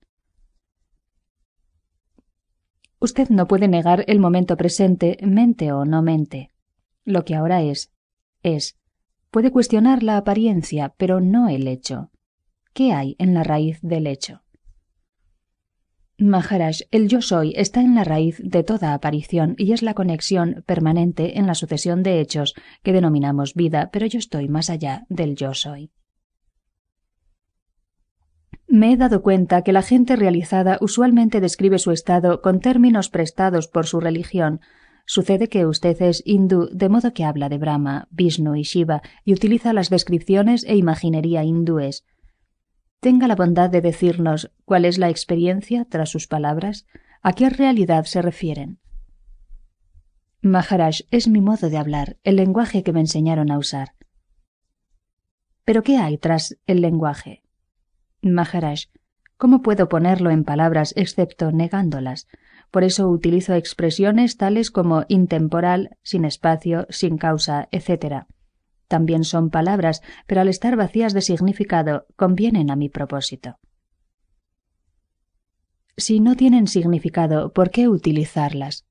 Usted no puede negar el momento presente, mente o no mente. Lo que ahora es, es. Puede cuestionar la apariencia, pero no el hecho. ¿Qué hay en la raíz del hecho? Maharaj, el yo soy, está en la raíz de toda aparición y es la conexión permanente en la sucesión de hechos que denominamos vida, pero yo estoy más allá del yo soy. Me he dado cuenta que la gente realizada usualmente describe su estado con términos prestados por su religión. Sucede que usted es hindú, de modo que habla de Brahma, Vishnu y Shiva y utiliza las descripciones e imaginería hindúes tenga la bondad de decirnos cuál es la experiencia tras sus palabras, a qué realidad se refieren. Maharaj es mi modo de hablar, el lenguaje que me enseñaron a usar. Pero ¿qué hay tras el lenguaje? Maharaj, ¿cómo puedo ponerlo en palabras excepto negándolas? Por eso utilizo expresiones tales como intemporal, sin espacio, sin causa, etc. También son palabras, pero al estar vacías de significado, convienen a mi propósito. Si no tienen significado, ¿por qué utilizarlas?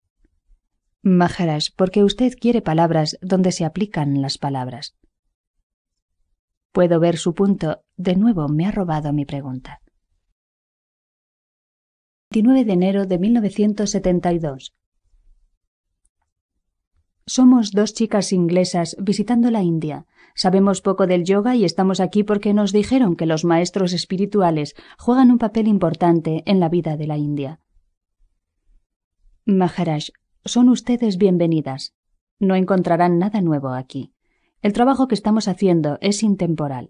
májaras porque usted quiere palabras donde se aplican las palabras. Puedo ver su punto. De nuevo me ha robado mi pregunta. 19 de enero de 1972. Somos dos chicas inglesas visitando la India. Sabemos poco del yoga y estamos aquí porque nos dijeron que los maestros espirituales juegan un papel importante en la vida de la India. Maharaj, son ustedes bienvenidas. No encontrarán nada nuevo aquí. El trabajo que estamos haciendo es intemporal.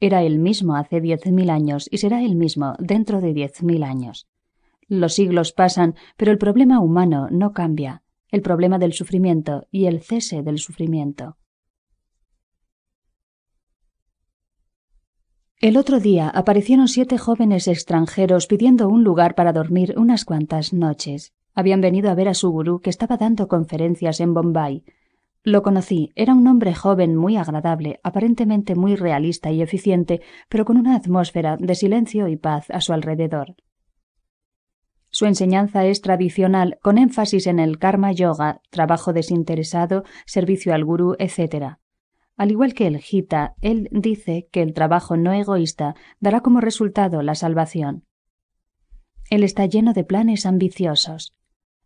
Era el mismo hace diez mil años y será el mismo dentro de diez mil años. Los siglos pasan, pero el problema humano no cambia el problema del sufrimiento y el cese del sufrimiento. El otro día aparecieron siete jóvenes extranjeros pidiendo un lugar para dormir unas cuantas noches. Habían venido a ver a su gurú que estaba dando conferencias en Bombay. Lo conocí, era un hombre joven muy agradable, aparentemente muy realista y eficiente, pero con una atmósfera de silencio y paz a su alrededor. Su enseñanza es tradicional, con énfasis en el karma yoga, trabajo desinteresado, servicio al gurú, etc. Al igual que el Gita, él dice que el trabajo no egoísta dará como resultado la salvación. Él está lleno de planes ambiciosos.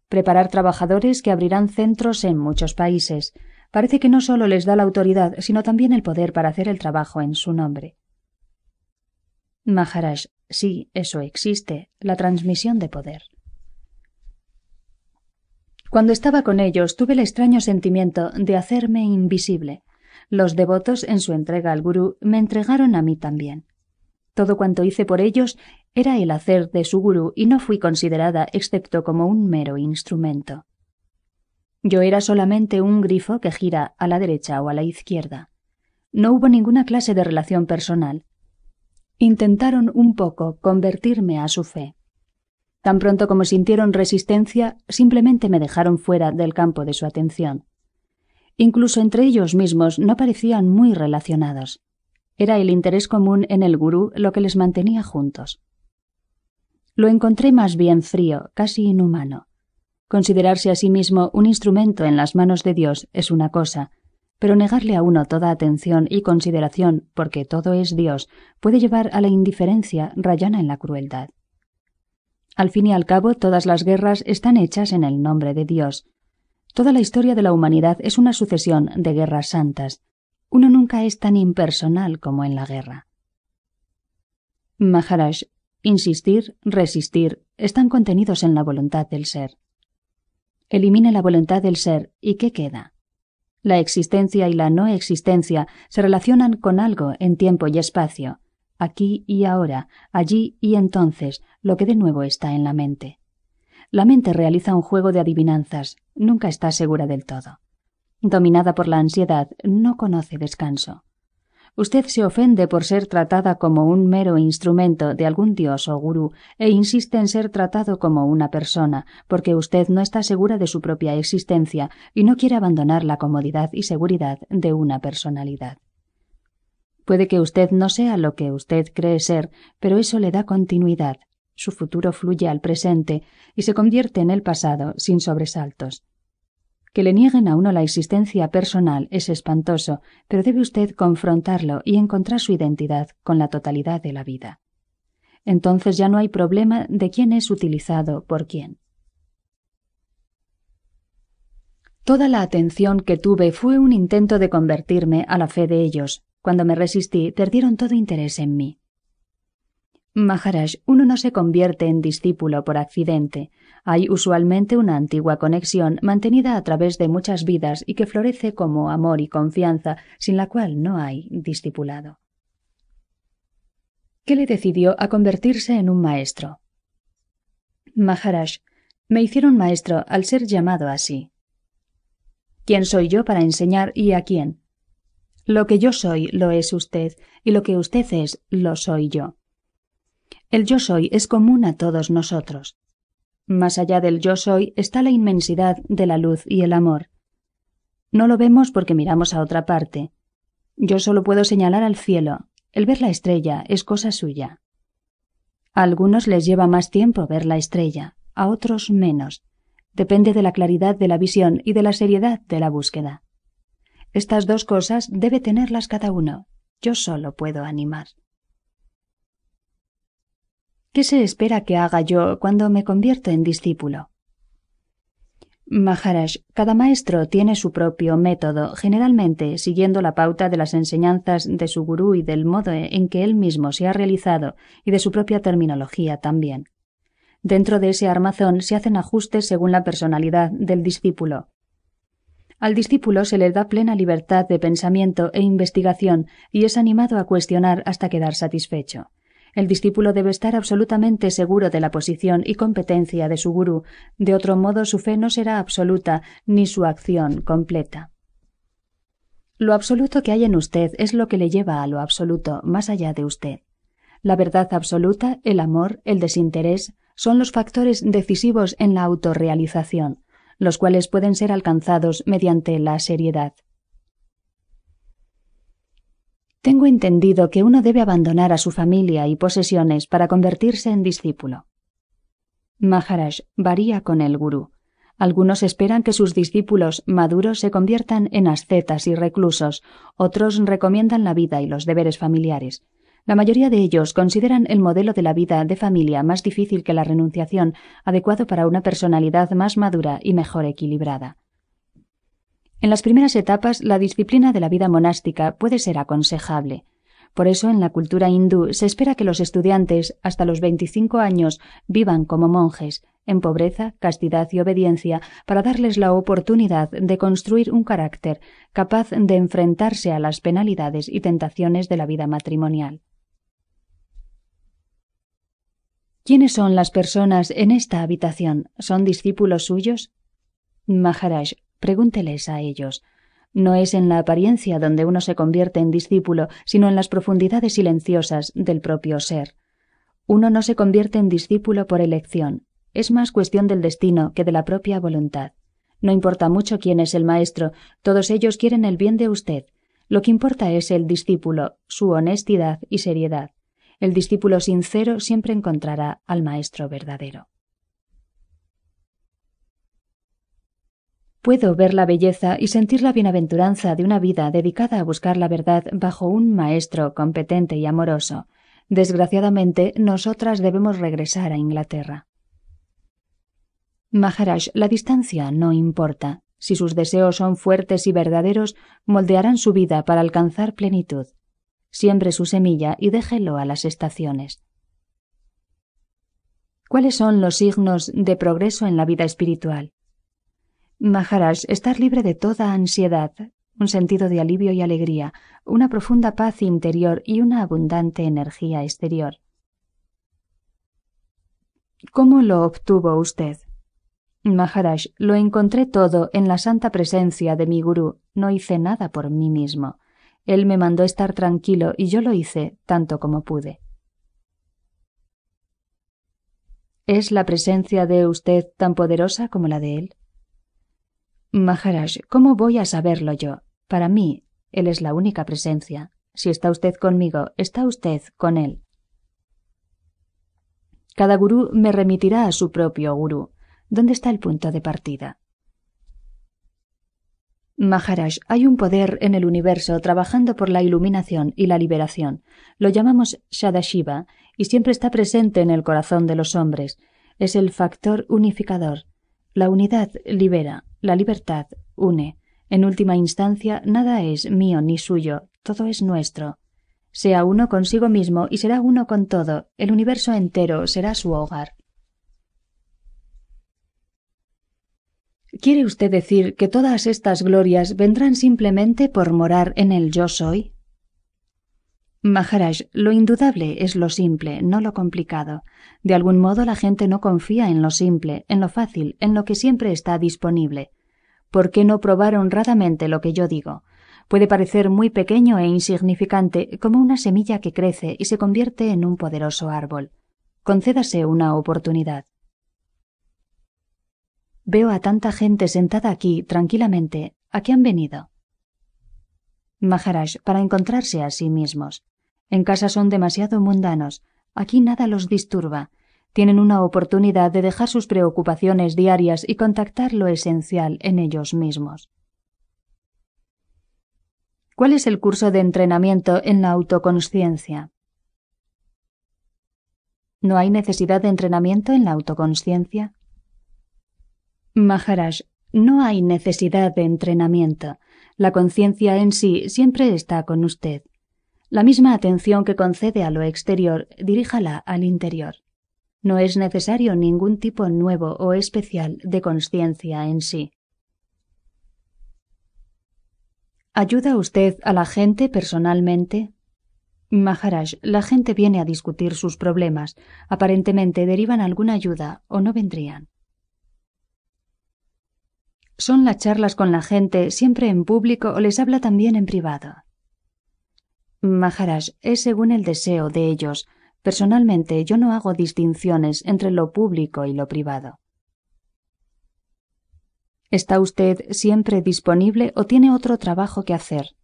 Preparar trabajadores que abrirán centros en muchos países. Parece que no solo les da la autoridad, sino también el poder para hacer el trabajo en su nombre. Maharaj, Sí, eso existe, la transmisión de poder. Cuando estaba con ellos tuve el extraño sentimiento de hacerme invisible. Los devotos en su entrega al gurú me entregaron a mí también. Todo cuanto hice por ellos era el hacer de su gurú y no fui considerada excepto como un mero instrumento. Yo era solamente un grifo que gira a la derecha o a la izquierda. No hubo ninguna clase de relación personal, intentaron un poco convertirme a su fe. Tan pronto como sintieron resistencia, simplemente me dejaron fuera del campo de su atención. Incluso entre ellos mismos no parecían muy relacionados. Era el interés común en el gurú lo que les mantenía juntos. Lo encontré más bien frío, casi inhumano. Considerarse a sí mismo un instrumento en las manos de Dios es una cosa, pero negarle a uno toda atención y consideración, porque todo es Dios, puede llevar a la indiferencia rayana en la crueldad. Al fin y al cabo, todas las guerras están hechas en el nombre de Dios. Toda la historia de la humanidad es una sucesión de guerras santas. Uno nunca es tan impersonal como en la guerra. Maharaj, insistir, resistir, están contenidos en la voluntad del ser. Elimine la voluntad del ser, ¿y qué queda? La existencia y la no existencia se relacionan con algo en tiempo y espacio, aquí y ahora, allí y entonces, lo que de nuevo está en la mente. La mente realiza un juego de adivinanzas, nunca está segura del todo. Dominada por la ansiedad, no conoce descanso. Usted se ofende por ser tratada como un mero instrumento de algún dios o gurú e insiste en ser tratado como una persona, porque usted no está segura de su propia existencia y no quiere abandonar la comodidad y seguridad de una personalidad. Puede que usted no sea lo que usted cree ser, pero eso le da continuidad. Su futuro fluye al presente y se convierte en el pasado sin sobresaltos. Que le nieguen a uno la existencia personal es espantoso, pero debe usted confrontarlo y encontrar su identidad con la totalidad de la vida. Entonces ya no hay problema de quién es utilizado por quién. Toda la atención que tuve fue un intento de convertirme a la fe de ellos. Cuando me resistí, perdieron todo interés en mí. Maharaj, uno no se convierte en discípulo por accidente. Hay usualmente una antigua conexión mantenida a través de muchas vidas y que florece como amor y confianza, sin la cual no hay discipulado. ¿Qué le decidió a convertirse en un maestro? Maharaj, me hicieron maestro al ser llamado así. ¿Quién soy yo para enseñar y a quién? Lo que yo soy lo es usted, y lo que usted es lo soy yo. El yo soy es común a todos nosotros. Más allá del yo soy está la inmensidad de la luz y el amor. No lo vemos porque miramos a otra parte. Yo solo puedo señalar al cielo. El ver la estrella es cosa suya. A algunos les lleva más tiempo ver la estrella, a otros menos. Depende de la claridad de la visión y de la seriedad de la búsqueda. Estas dos cosas debe tenerlas cada uno. Yo solo puedo animar. ¿Qué se espera que haga yo cuando me convierto en discípulo? Maharaj, cada maestro tiene su propio método, generalmente siguiendo la pauta de las enseñanzas de su gurú y del modo en que él mismo se ha realizado y de su propia terminología también. Dentro de ese armazón se hacen ajustes según la personalidad del discípulo. Al discípulo se le da plena libertad de pensamiento e investigación y es animado a cuestionar hasta quedar satisfecho. El discípulo debe estar absolutamente seguro de la posición y competencia de su gurú, de otro modo su fe no será absoluta ni su acción completa. Lo absoluto que hay en usted es lo que le lleva a lo absoluto, más allá de usted. La verdad absoluta, el amor, el desinterés, son los factores decisivos en la autorrealización, los cuales pueden ser alcanzados mediante la seriedad. Tengo entendido que uno debe abandonar a su familia y posesiones para convertirse en discípulo. Maharaj varía con el gurú. Algunos esperan que sus discípulos maduros se conviertan en ascetas y reclusos, otros recomiendan la vida y los deberes familiares. La mayoría de ellos consideran el modelo de la vida de familia más difícil que la renunciación, adecuado para una personalidad más madura y mejor equilibrada. En las primeras etapas, la disciplina de la vida monástica puede ser aconsejable. Por eso, en la cultura hindú se espera que los estudiantes, hasta los 25 años, vivan como monjes, en pobreza, castidad y obediencia, para darles la oportunidad de construir un carácter capaz de enfrentarse a las penalidades y tentaciones de la vida matrimonial. ¿Quiénes son las personas en esta habitación? ¿Son discípulos suyos? Maharaj, Pregúnteles a ellos. No es en la apariencia donde uno se convierte en discípulo, sino en las profundidades silenciosas del propio ser. Uno no se convierte en discípulo por elección, es más cuestión del destino que de la propia voluntad. No importa mucho quién es el maestro, todos ellos quieren el bien de usted. Lo que importa es el discípulo, su honestidad y seriedad. El discípulo sincero siempre encontrará al maestro verdadero. Puedo ver la belleza y sentir la bienaventuranza de una vida dedicada a buscar la verdad bajo un maestro competente y amoroso. Desgraciadamente, nosotras debemos regresar a Inglaterra. Maharaj, la distancia no importa. Si sus deseos son fuertes y verdaderos, moldearán su vida para alcanzar plenitud. Siembre su semilla y déjelo a las estaciones. ¿Cuáles son los signos de progreso en la vida espiritual? Maharaj, estar libre de toda ansiedad, un sentido de alivio y alegría, una profunda paz interior y una abundante energía exterior. ¿Cómo lo obtuvo usted? Maharaj, lo encontré todo en la santa presencia de mi gurú. No hice nada por mí mismo. Él me mandó estar tranquilo y yo lo hice tanto como pude. ¿Es la presencia de usted tan poderosa como la de él? Maharaj, ¿cómo voy a saberlo yo? Para mí, él es la única presencia. Si está usted conmigo, está usted con él. Cada gurú me remitirá a su propio gurú. ¿Dónde está el punto de partida? Maharaj, hay un poder en el universo trabajando por la iluminación y la liberación. Lo llamamos Shadashiva y siempre está presente en el corazón de los hombres. Es el factor unificador. La unidad libera, la libertad une. En última instancia, nada es mío ni suyo, todo es nuestro. Sea uno consigo mismo y será uno con todo, el universo entero será su hogar. ¿Quiere usted decir que todas estas glorias vendrán simplemente por morar en el yo soy? Maharaj, lo indudable es lo simple, no lo complicado. De algún modo la gente no confía en lo simple, en lo fácil, en lo que siempre está disponible. ¿Por qué no probar honradamente lo que yo digo? Puede parecer muy pequeño e insignificante, como una semilla que crece y se convierte en un poderoso árbol. Concédase una oportunidad. Veo a tanta gente sentada aquí, tranquilamente. ¿A qué han venido? Maharaj para encontrarse a sí mismos. En casa son demasiado mundanos, aquí nada los disturba. Tienen una oportunidad de dejar sus preocupaciones diarias y contactar lo esencial en ellos mismos. ¿Cuál es el curso de entrenamiento en la autoconsciencia? ¿No hay necesidad de entrenamiento en la autoconsciencia? Maharaj, no hay necesidad de entrenamiento. La conciencia en sí siempre está con usted. La misma atención que concede a lo exterior, diríjala al interior. No es necesario ningún tipo nuevo o especial de conciencia en sí. ¿Ayuda usted a la gente personalmente? Maharaj, la gente viene a discutir sus problemas. Aparentemente derivan alguna ayuda o no vendrían son las charlas con la gente, siempre en público o les habla también en privado. Maharaj, es según el deseo de ellos. Personalmente yo no hago distinciones entre lo público y lo privado. ¿Está usted siempre disponible o tiene otro trabajo que hacer?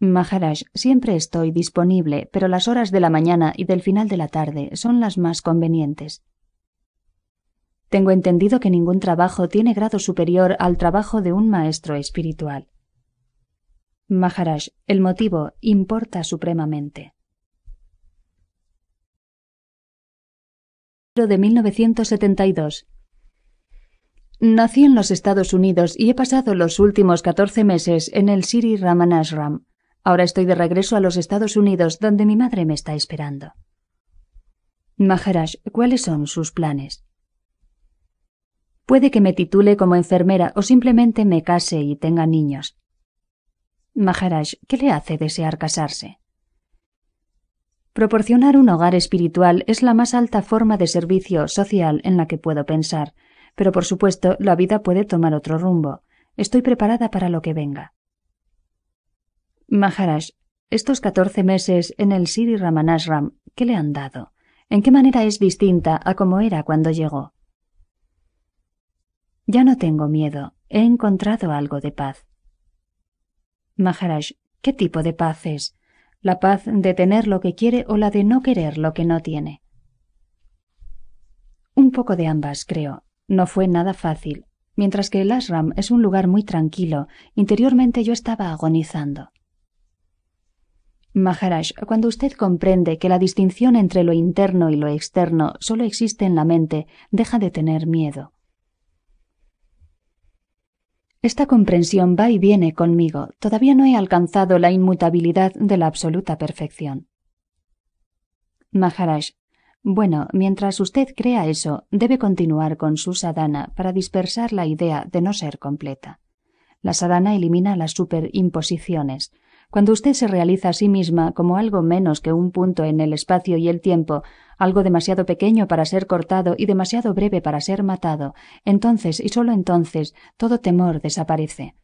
Maharaj, siempre estoy disponible, pero las horas de la mañana y del final de la tarde son las más convenientes. Tengo entendido que ningún trabajo tiene grado superior al trabajo de un maestro espiritual. Maharaj, el motivo importa supremamente. De 1972. Nací en los Estados Unidos y he pasado los últimos 14 meses en el Siri Ramanashram. Ahora estoy de regreso a los Estados Unidos, donde mi madre me está esperando. Maharaj, ¿cuáles son sus planes? Puede que me titule como enfermera o simplemente me case y tenga niños. Maharaj, ¿qué le hace desear casarse? Proporcionar un hogar espiritual es la más alta forma de servicio social en la que puedo pensar, pero por supuesto la vida puede tomar otro rumbo. Estoy preparada para lo que venga. Maharaj, estos catorce meses en el Siri Ramanashram, ¿qué le han dado? ¿En qué manera es distinta a como era cuando llegó? Ya no tengo miedo, he encontrado algo de paz. Maharaj, ¿qué tipo de paz es? ¿La paz de tener lo que quiere o la de no querer lo que no tiene? Un poco de ambas, creo. No fue nada fácil. Mientras que el ashram es un lugar muy tranquilo, interiormente yo estaba agonizando. Maharaj, cuando usted comprende que la distinción entre lo interno y lo externo solo existe en la mente, deja de tener miedo. Esta comprensión va y viene conmigo, todavía no he alcanzado la inmutabilidad de la absoluta perfección. Maharaj, bueno, mientras usted crea eso, debe continuar con su sadhana para dispersar la idea de no ser completa. La sadhana elimina las superimposiciones, cuando usted se realiza a sí misma como algo menos que un punto en el espacio y el tiempo, algo demasiado pequeño para ser cortado y demasiado breve para ser matado, entonces y sólo entonces todo temor desaparece.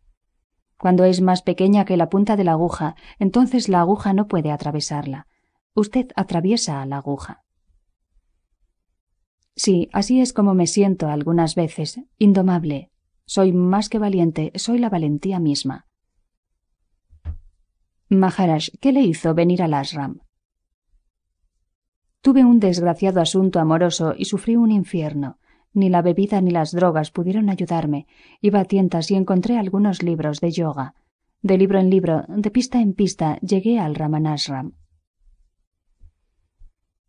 Cuando es más pequeña que la punta de la aguja, entonces la aguja no puede atravesarla. Usted atraviesa a la aguja. Sí, así es como me siento algunas veces, indomable. Soy más que valiente, soy la valentía misma. Maharaj, ¿qué le hizo venir al ashram? Tuve un desgraciado asunto amoroso y sufrí un infierno. Ni la bebida ni las drogas pudieron ayudarme. Iba a tientas y encontré algunos libros de yoga. De libro en libro, de pista en pista, llegué al Ramanashram.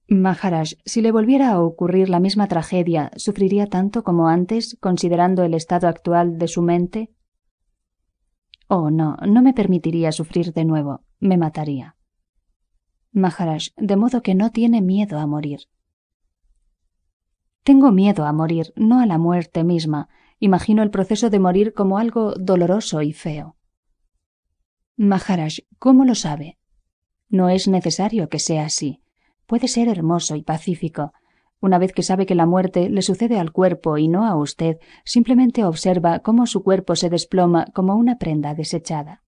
Maharaj, si le volviera a ocurrir la misma tragedia, ¿sufriría tanto como antes, considerando el estado actual de su mente? Oh, no, no me permitiría sufrir de nuevo, me mataría. Maharaj, de modo que no tiene miedo a morir. Tengo miedo a morir, no a la muerte misma. Imagino el proceso de morir como algo doloroso y feo. Maharaj, ¿cómo lo sabe? No es necesario que sea así. Puede ser hermoso y pacífico, una vez que sabe que la muerte le sucede al cuerpo y no a usted, simplemente observa cómo su cuerpo se desploma como una prenda desechada.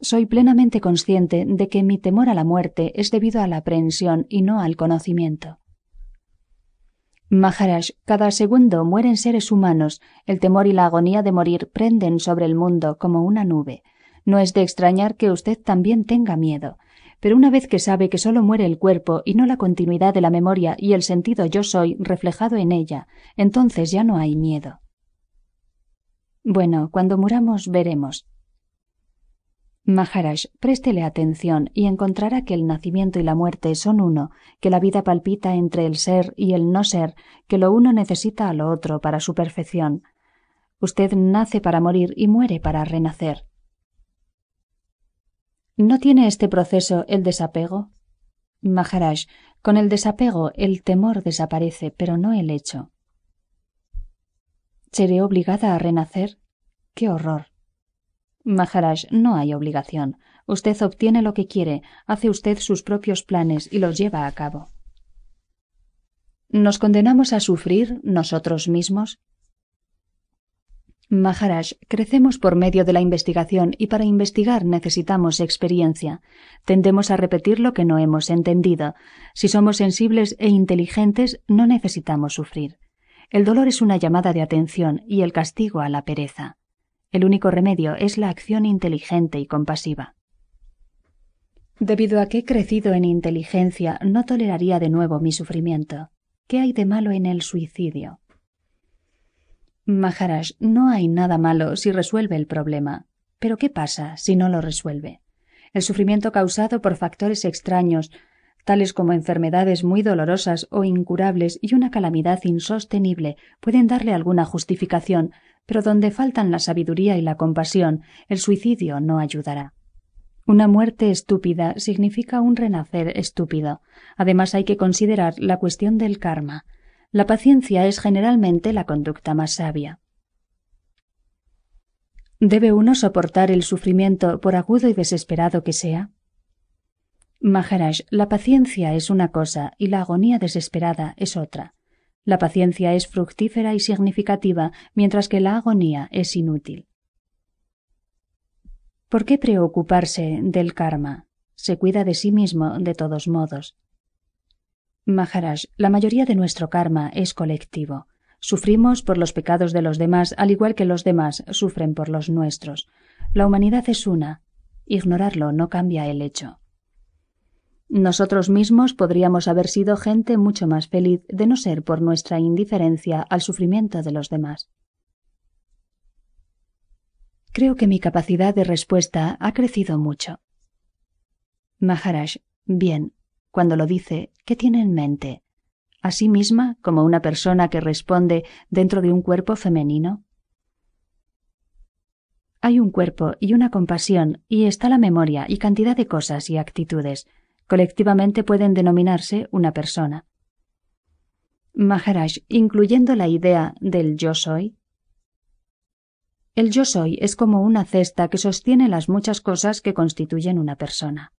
Soy plenamente consciente de que mi temor a la muerte es debido a la aprehensión y no al conocimiento. Maharaj, cada segundo mueren seres humanos, el temor y la agonía de morir prenden sobre el mundo como una nube. No es de extrañar que usted también tenga miedo pero una vez que sabe que solo muere el cuerpo y no la continuidad de la memoria y el sentido yo soy reflejado en ella, entonces ya no hay miedo. Bueno, cuando muramos veremos. Maharaj, préstele atención y encontrará que el nacimiento y la muerte son uno, que la vida palpita entre el ser y el no ser, que lo uno necesita a lo otro para su perfección. Usted nace para morir y muere para renacer. ¿No tiene este proceso el desapego? Maharaj, con el desapego el temor desaparece, pero no el hecho. ¿Seré obligada a renacer? ¡Qué horror! Maharaj, no hay obligación. Usted obtiene lo que quiere, hace usted sus propios planes y los lleva a cabo. ¿Nos condenamos a sufrir nosotros mismos? Maharaj, crecemos por medio de la investigación y para investigar necesitamos experiencia. Tendemos a repetir lo que no hemos entendido. Si somos sensibles e inteligentes, no necesitamos sufrir. El dolor es una llamada de atención y el castigo a la pereza. El único remedio es la acción inteligente y compasiva. Debido a que he crecido en inteligencia, no toleraría de nuevo mi sufrimiento. ¿Qué hay de malo en el suicidio? Maharaj, no hay nada malo si resuelve el problema. Pero ¿qué pasa si no lo resuelve? El sufrimiento causado por factores extraños, tales como enfermedades muy dolorosas o incurables y una calamidad insostenible, pueden darle alguna justificación, pero donde faltan la sabiduría y la compasión, el suicidio no ayudará. Una muerte estúpida significa un renacer estúpido. Además hay que considerar la cuestión del karma la paciencia es generalmente la conducta más sabia. ¿Debe uno soportar el sufrimiento por agudo y desesperado que sea? Maharaj, la paciencia es una cosa y la agonía desesperada es otra. La paciencia es fructífera y significativa, mientras que la agonía es inútil. ¿Por qué preocuparse del karma? Se cuida de sí mismo de todos modos. Maharaj, la mayoría de nuestro karma es colectivo. Sufrimos por los pecados de los demás, al igual que los demás sufren por los nuestros. La humanidad es una. Ignorarlo no cambia el hecho. Nosotros mismos podríamos haber sido gente mucho más feliz de no ser por nuestra indiferencia al sufrimiento de los demás. Creo que mi capacidad de respuesta ha crecido mucho. Maharaj, bien, cuando lo dice, ¿qué tiene en mente? ¿A sí misma como una persona que responde dentro de un cuerpo femenino? Hay un cuerpo y una compasión, y está la memoria y cantidad de cosas y actitudes. Colectivamente pueden denominarse una persona. Maharaj, incluyendo la idea del yo soy. El yo soy es como una cesta que sostiene las muchas cosas que constituyen una persona.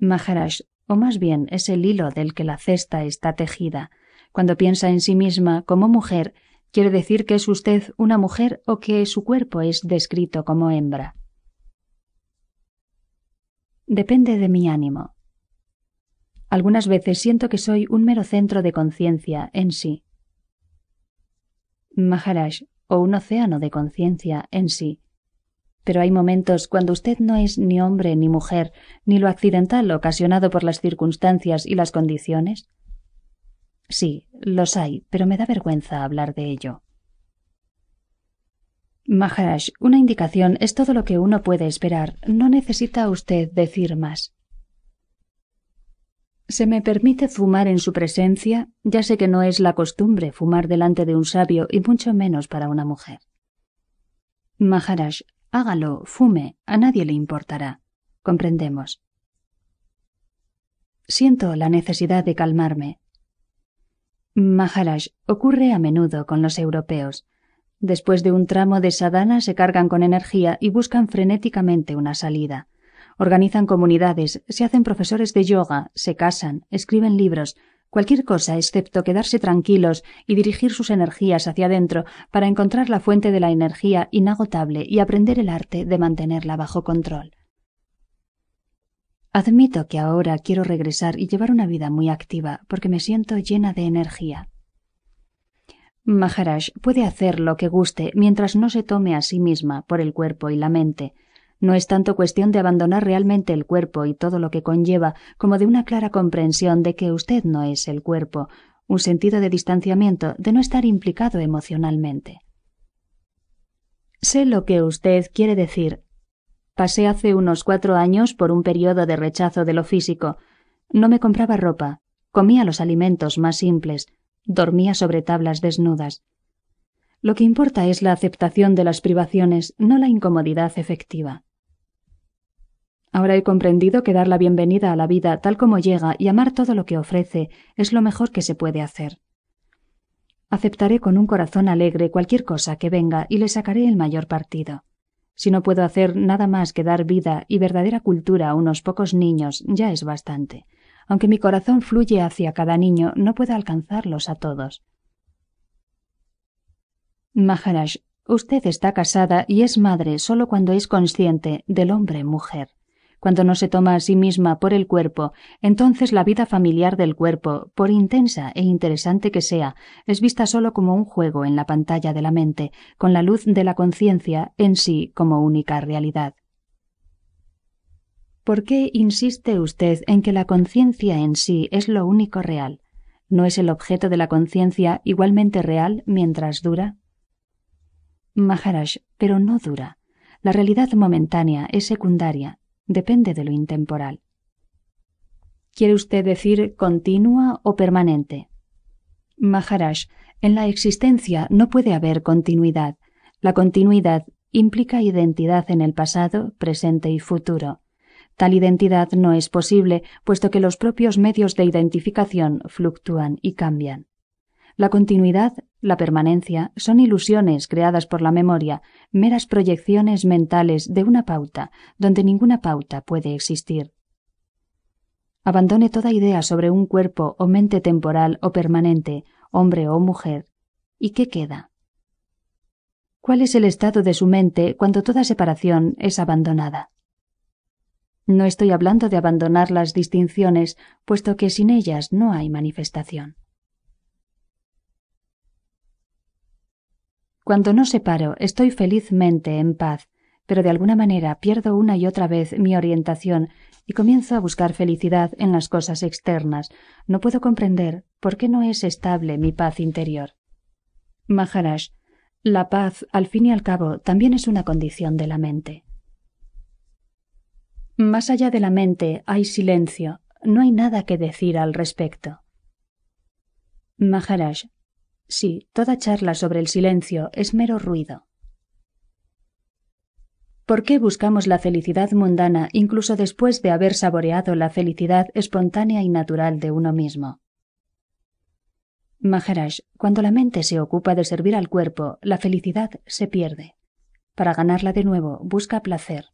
Maharaj, o más bien es el hilo del que la cesta está tejida. Cuando piensa en sí misma como mujer, quiere decir que es usted una mujer o que su cuerpo es descrito como hembra. Depende de mi ánimo. Algunas veces siento que soy un mero centro de conciencia en sí. Maharaj, o un océano de conciencia en sí. Pero hay momentos cuando usted no es ni hombre ni mujer, ni lo accidental ocasionado por las circunstancias y las condiciones. Sí, los hay, pero me da vergüenza hablar de ello. Maharaj, una indicación es todo lo que uno puede esperar. No necesita usted decir más. ¿Se me permite fumar en su presencia? Ya sé que no es la costumbre fumar delante de un sabio y mucho menos para una mujer. Maharaj, Hágalo, fume, a nadie le importará. Comprendemos. Siento la necesidad de calmarme. Maharaj, ocurre a menudo con los europeos. Después de un tramo de sadhana se cargan con energía y buscan frenéticamente una salida. Organizan comunidades, se hacen profesores de yoga, se casan, escriben libros, cualquier cosa excepto quedarse tranquilos y dirigir sus energías hacia adentro para encontrar la fuente de la energía inagotable y aprender el arte de mantenerla bajo control. Admito que ahora quiero regresar y llevar una vida muy activa porque me siento llena de energía. Maharaj puede hacer lo que guste mientras no se tome a sí misma por el cuerpo y la mente, no es tanto cuestión de abandonar realmente el cuerpo y todo lo que conlleva, como de una clara comprensión de que usted no es el cuerpo, un sentido de distanciamiento, de no estar implicado emocionalmente. Sé lo que usted quiere decir. Pasé hace unos cuatro años por un periodo de rechazo de lo físico. No me compraba ropa, comía los alimentos más simples, dormía sobre tablas desnudas. Lo que importa es la aceptación de las privaciones, no la incomodidad efectiva. Ahora he comprendido que dar la bienvenida a la vida tal como llega y amar todo lo que ofrece es lo mejor que se puede hacer. Aceptaré con un corazón alegre cualquier cosa que venga y le sacaré el mayor partido. Si no puedo hacer nada más que dar vida y verdadera cultura a unos pocos niños, ya es bastante. Aunque mi corazón fluye hacia cada niño, no puedo alcanzarlos a todos. Maharaj, usted está casada y es madre solo cuando es consciente del hombre-mujer. Cuando no se toma a sí misma por el cuerpo, entonces la vida familiar del cuerpo, por intensa e interesante que sea, es vista solo como un juego en la pantalla de la mente, con la luz de la conciencia en sí como única realidad. ¿Por qué insiste usted en que la conciencia en sí es lo único real? ¿No es el objeto de la conciencia igualmente real mientras dura? Maharaj, pero no dura. La realidad momentánea es secundaria, depende de lo intemporal. ¿Quiere usted decir continua o permanente? Maharaj, en la existencia no puede haber continuidad. La continuidad implica identidad en el pasado, presente y futuro. Tal identidad no es posible, puesto que los propios medios de identificación fluctúan y cambian. La continuidad la permanencia son ilusiones creadas por la memoria, meras proyecciones mentales de una pauta, donde ninguna pauta puede existir. Abandone toda idea sobre un cuerpo o mente temporal o permanente, hombre o mujer. ¿Y qué queda? ¿Cuál es el estado de su mente cuando toda separación es abandonada? No estoy hablando de abandonar las distinciones, puesto que sin ellas no hay manifestación. Cuando no separo, estoy felizmente en paz, pero de alguna manera pierdo una y otra vez mi orientación y comienzo a buscar felicidad en las cosas externas. No puedo comprender por qué no es estable mi paz interior. Maharaj, la paz, al fin y al cabo, también es una condición de la mente. Más allá de la mente hay silencio, no hay nada que decir al respecto. Maharaj, Sí, toda charla sobre el silencio es mero ruido. ¿Por qué buscamos la felicidad mundana incluso después de haber saboreado la felicidad espontánea y natural de uno mismo? Maharaj, cuando la mente se ocupa de servir al cuerpo, la felicidad se pierde. Para ganarla de nuevo, busca placer.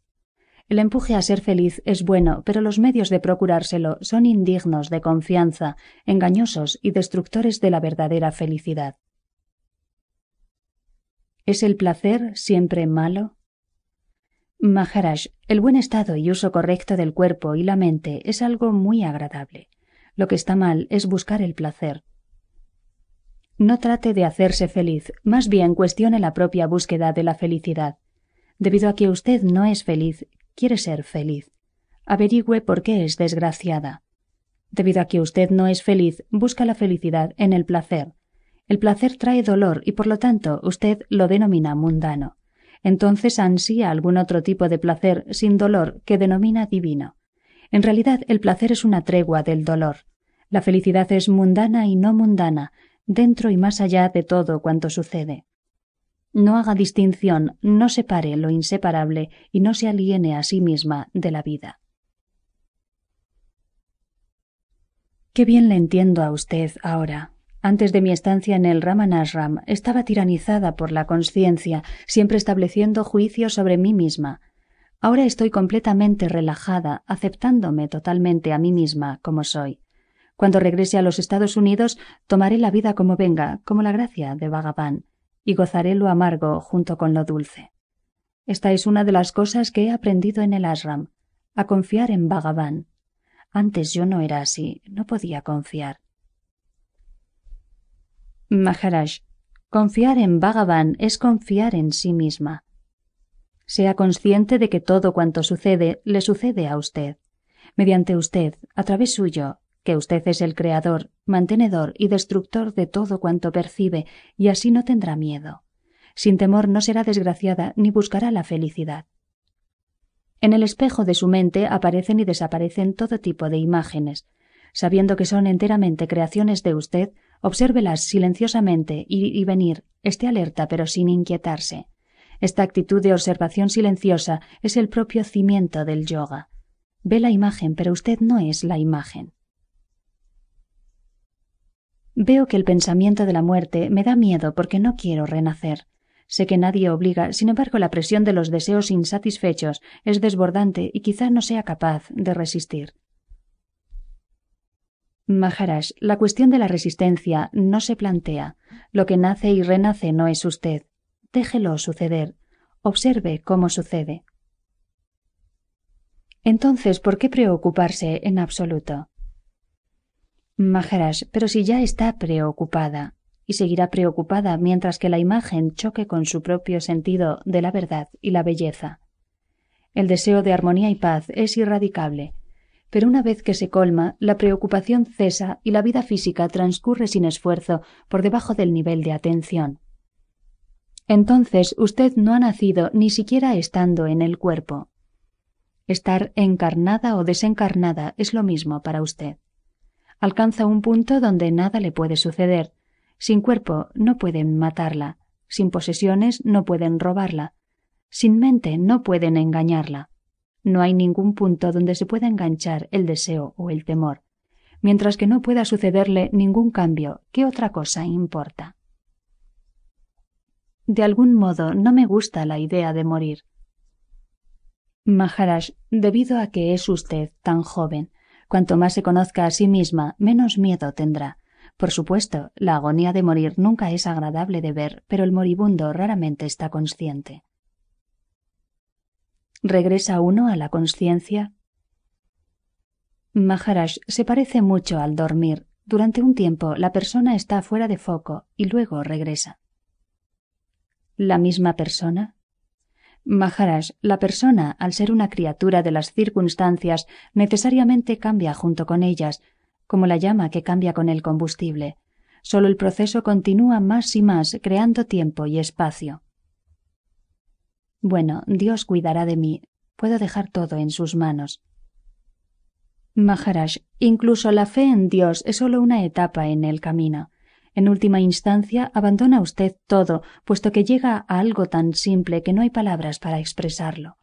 El empuje a ser feliz es bueno, pero los medios de procurárselo son indignos de confianza, engañosos y destructores de la verdadera felicidad. ¿Es el placer siempre malo? Maharaj, el buen estado y uso correcto del cuerpo y la mente es algo muy agradable. Lo que está mal es buscar el placer. No trate de hacerse feliz, más bien cuestione la propia búsqueda de la felicidad. Debido a que usted no es feliz, quiere ser feliz. Averigüe por qué es desgraciada. Debido a que usted no es feliz, busca la felicidad en el placer. El placer trae dolor y por lo tanto usted lo denomina mundano. Entonces ansía algún otro tipo de placer sin dolor que denomina divino. En realidad el placer es una tregua del dolor. La felicidad es mundana y no mundana, dentro y más allá de todo cuanto sucede no haga distinción, no separe lo inseparable y no se aliene a sí misma de la vida. Qué bien le entiendo a usted ahora. Antes de mi estancia en el Ramanasram estaba tiranizada por la conciencia, siempre estableciendo juicios sobre mí misma. Ahora estoy completamente relajada, aceptándome totalmente a mí misma como soy. Cuando regrese a los Estados Unidos, tomaré la vida como venga, como la gracia de Bhagavan» y gozaré lo amargo junto con lo dulce. Esta es una de las cosas que he aprendido en el ashram, a confiar en Bhagavan. Antes yo no era así, no podía confiar. Maharaj, confiar en Bhagavan es confiar en sí misma. Sea consciente de que todo cuanto sucede le sucede a usted. Mediante usted, a través suyo, que usted es el creador, mantenedor y destructor de todo cuanto percibe, y así no tendrá miedo. Sin temor no será desgraciada ni buscará la felicidad. En el espejo de su mente aparecen y desaparecen todo tipo de imágenes. Sabiendo que son enteramente creaciones de usted, obsérvelas silenciosamente y venir, esté alerta pero sin inquietarse. Esta actitud de observación silenciosa es el propio cimiento del yoga. Ve la imagen, pero usted no es la imagen. Veo que el pensamiento de la muerte me da miedo porque no quiero renacer. Sé que nadie obliga, sin embargo la presión de los deseos insatisfechos es desbordante y quizá no sea capaz de resistir. Maharaj, la cuestión de la resistencia no se plantea. Lo que nace y renace no es usted. Déjelo suceder. Observe cómo sucede. Entonces, ¿por qué preocuparse en absoluto? Maharaj, pero si ya está preocupada, y seguirá preocupada mientras que la imagen choque con su propio sentido de la verdad y la belleza. El deseo de armonía y paz es irradicable, pero una vez que se colma, la preocupación cesa y la vida física transcurre sin esfuerzo por debajo del nivel de atención. Entonces usted no ha nacido ni siquiera estando en el cuerpo. Estar encarnada o desencarnada es lo mismo para usted alcanza un punto donde nada le puede suceder. Sin cuerpo no pueden matarla, sin posesiones no pueden robarla, sin mente no pueden engañarla. No hay ningún punto donde se pueda enganchar el deseo o el temor. Mientras que no pueda sucederle ningún cambio, ¿qué otra cosa importa? De algún modo no me gusta la idea de morir. Maharaj, debido a que es usted tan joven, Cuanto más se conozca a sí misma, menos miedo tendrá. Por supuesto, la agonía de morir nunca es agradable de ver, pero el moribundo raramente está consciente. ¿Regresa uno a la conciencia? Maharaj se parece mucho al dormir. Durante un tiempo la persona está fuera de foco y luego regresa. ¿La misma persona? Maharaj, la persona, al ser una criatura de las circunstancias, necesariamente cambia junto con ellas, como la llama que cambia con el combustible. Solo el proceso continúa más y más, creando tiempo y espacio. Bueno, Dios cuidará de mí. Puedo dejar todo en sus manos. Maharaj, incluso la fe en Dios es solo una etapa en el camino. En última instancia, abandona usted todo, puesto que llega a algo tan simple que no hay palabras para expresarlo.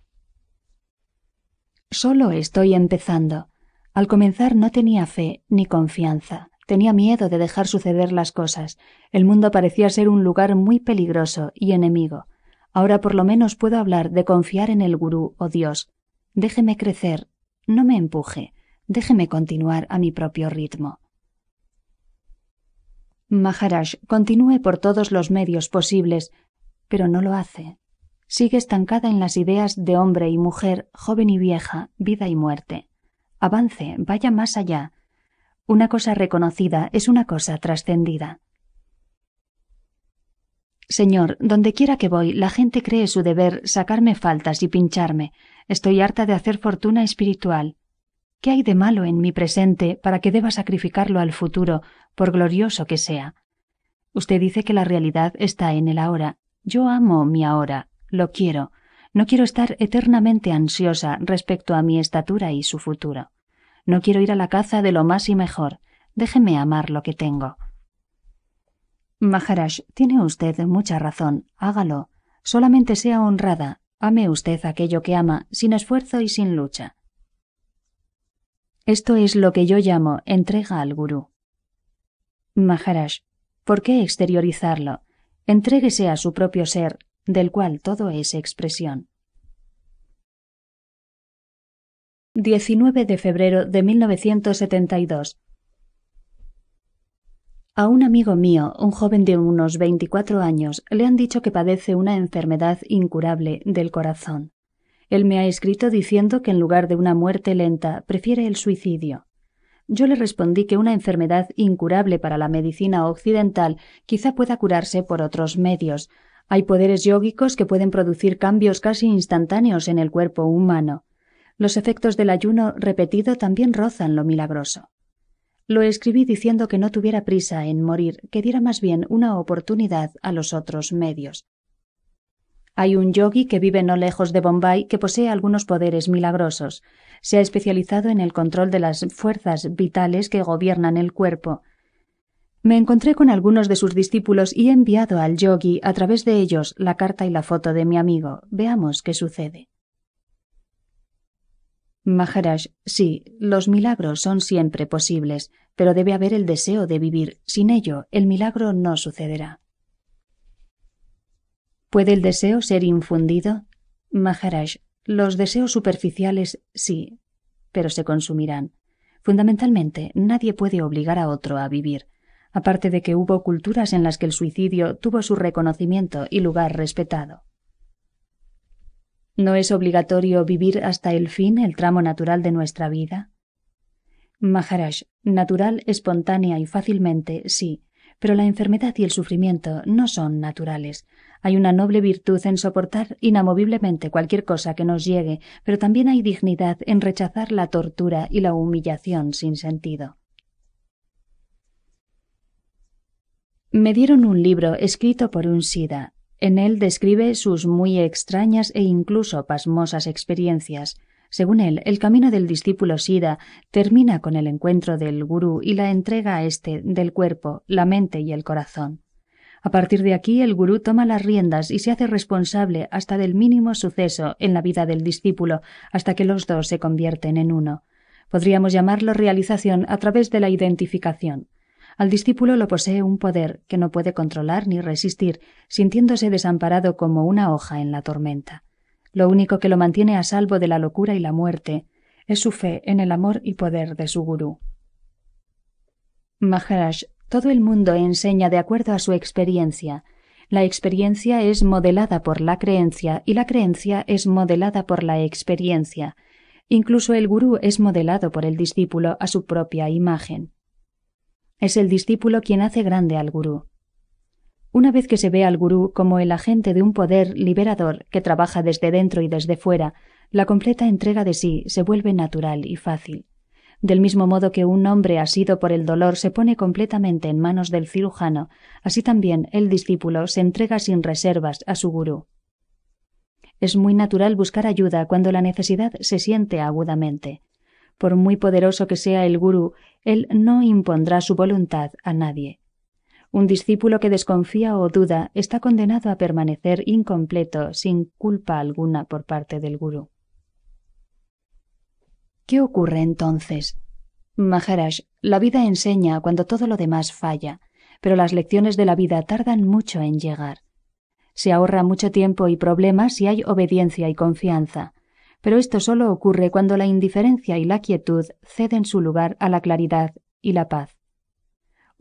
Solo estoy empezando. Al comenzar no tenía fe ni confianza. Tenía miedo de dejar suceder las cosas. El mundo parecía ser un lugar muy peligroso y enemigo. Ahora por lo menos puedo hablar de confiar en el gurú o Dios. Déjeme crecer, no me empuje, déjeme continuar a mi propio ritmo. Maharaj continúe por todos los medios posibles, pero no lo hace. Sigue estancada en las ideas de hombre y mujer, joven y vieja, vida y muerte. Avance, vaya más allá. Una cosa reconocida es una cosa trascendida. Señor, donde quiera que voy, la gente cree su deber sacarme faltas y pincharme. Estoy harta de hacer fortuna espiritual. ¿Qué hay de malo en mi presente para que deba sacrificarlo al futuro, por glorioso que sea? Usted dice que la realidad está en el ahora. Yo amo mi ahora, lo quiero. No quiero estar eternamente ansiosa respecto a mi estatura y su futuro. No quiero ir a la caza de lo más y mejor. Déjeme amar lo que tengo. Maharaj, tiene usted mucha razón. Hágalo. Solamente sea honrada. Ame usted aquello que ama, sin esfuerzo y sin lucha. Esto es lo que yo llamo entrega al gurú. Maharaj, ¿por qué exteriorizarlo? Entréguese a su propio ser, del cual todo es expresión. 19 de febrero de 1972. A un amigo mío, un joven de unos 24 años, le han dicho que padece una enfermedad incurable del corazón. Él me ha escrito diciendo que en lugar de una muerte lenta prefiere el suicidio. Yo le respondí que una enfermedad incurable para la medicina occidental quizá pueda curarse por otros medios. Hay poderes yógicos que pueden producir cambios casi instantáneos en el cuerpo humano. Los efectos del ayuno repetido también rozan lo milagroso. Lo escribí diciendo que no tuviera prisa en morir, que diera más bien una oportunidad a los otros medios. Hay un yogi que vive no lejos de Bombay que posee algunos poderes milagrosos. Se ha especializado en el control de las fuerzas vitales que gobiernan el cuerpo. Me encontré con algunos de sus discípulos y he enviado al yogi a través de ellos la carta y la foto de mi amigo. Veamos qué sucede. Maharaj, sí, los milagros son siempre posibles, pero debe haber el deseo de vivir. Sin ello, el milagro no sucederá. ¿Puede el deseo ser infundido? Maharaj, los deseos superficiales sí, pero se consumirán. Fundamentalmente, nadie puede obligar a otro a vivir, aparte de que hubo culturas en las que el suicidio tuvo su reconocimiento y lugar respetado. ¿No es obligatorio vivir hasta el fin el tramo natural de nuestra vida? Maharaj, natural, espontánea y fácilmente, sí, pero la enfermedad y el sufrimiento no son naturales. Hay una noble virtud en soportar inamoviblemente cualquier cosa que nos llegue, pero también hay dignidad en rechazar la tortura y la humillación sin sentido. Me dieron un libro escrito por un sida. En él describe sus muy extrañas e incluso pasmosas experiencias. Según él, el camino del discípulo Sida termina con el encuentro del gurú y la entrega a éste del cuerpo, la mente y el corazón. A partir de aquí, el gurú toma las riendas y se hace responsable hasta del mínimo suceso en la vida del discípulo, hasta que los dos se convierten en uno. Podríamos llamarlo realización a través de la identificación. Al discípulo lo posee un poder que no puede controlar ni resistir, sintiéndose desamparado como una hoja en la tormenta. Lo único que lo mantiene a salvo de la locura y la muerte es su fe en el amor y poder de su gurú. Maharaj, todo el mundo enseña de acuerdo a su experiencia. La experiencia es modelada por la creencia y la creencia es modelada por la experiencia. Incluso el gurú es modelado por el discípulo a su propia imagen. Es el discípulo quien hace grande al gurú. Una vez que se ve al gurú como el agente de un poder liberador que trabaja desde dentro y desde fuera, la completa entrega de sí se vuelve natural y fácil. Del mismo modo que un hombre asido por el dolor se pone completamente en manos del cirujano, así también el discípulo se entrega sin reservas a su gurú. Es muy natural buscar ayuda cuando la necesidad se siente agudamente. Por muy poderoso que sea el gurú, él no impondrá su voluntad a nadie. Un discípulo que desconfía o duda está condenado a permanecer incompleto sin culpa alguna por parte del gurú. ¿Qué ocurre entonces? Maharaj, la vida enseña cuando todo lo demás falla, pero las lecciones de la vida tardan mucho en llegar. Se ahorra mucho tiempo y problemas si hay obediencia y confianza, pero esto solo ocurre cuando la indiferencia y la quietud ceden su lugar a la claridad y la paz.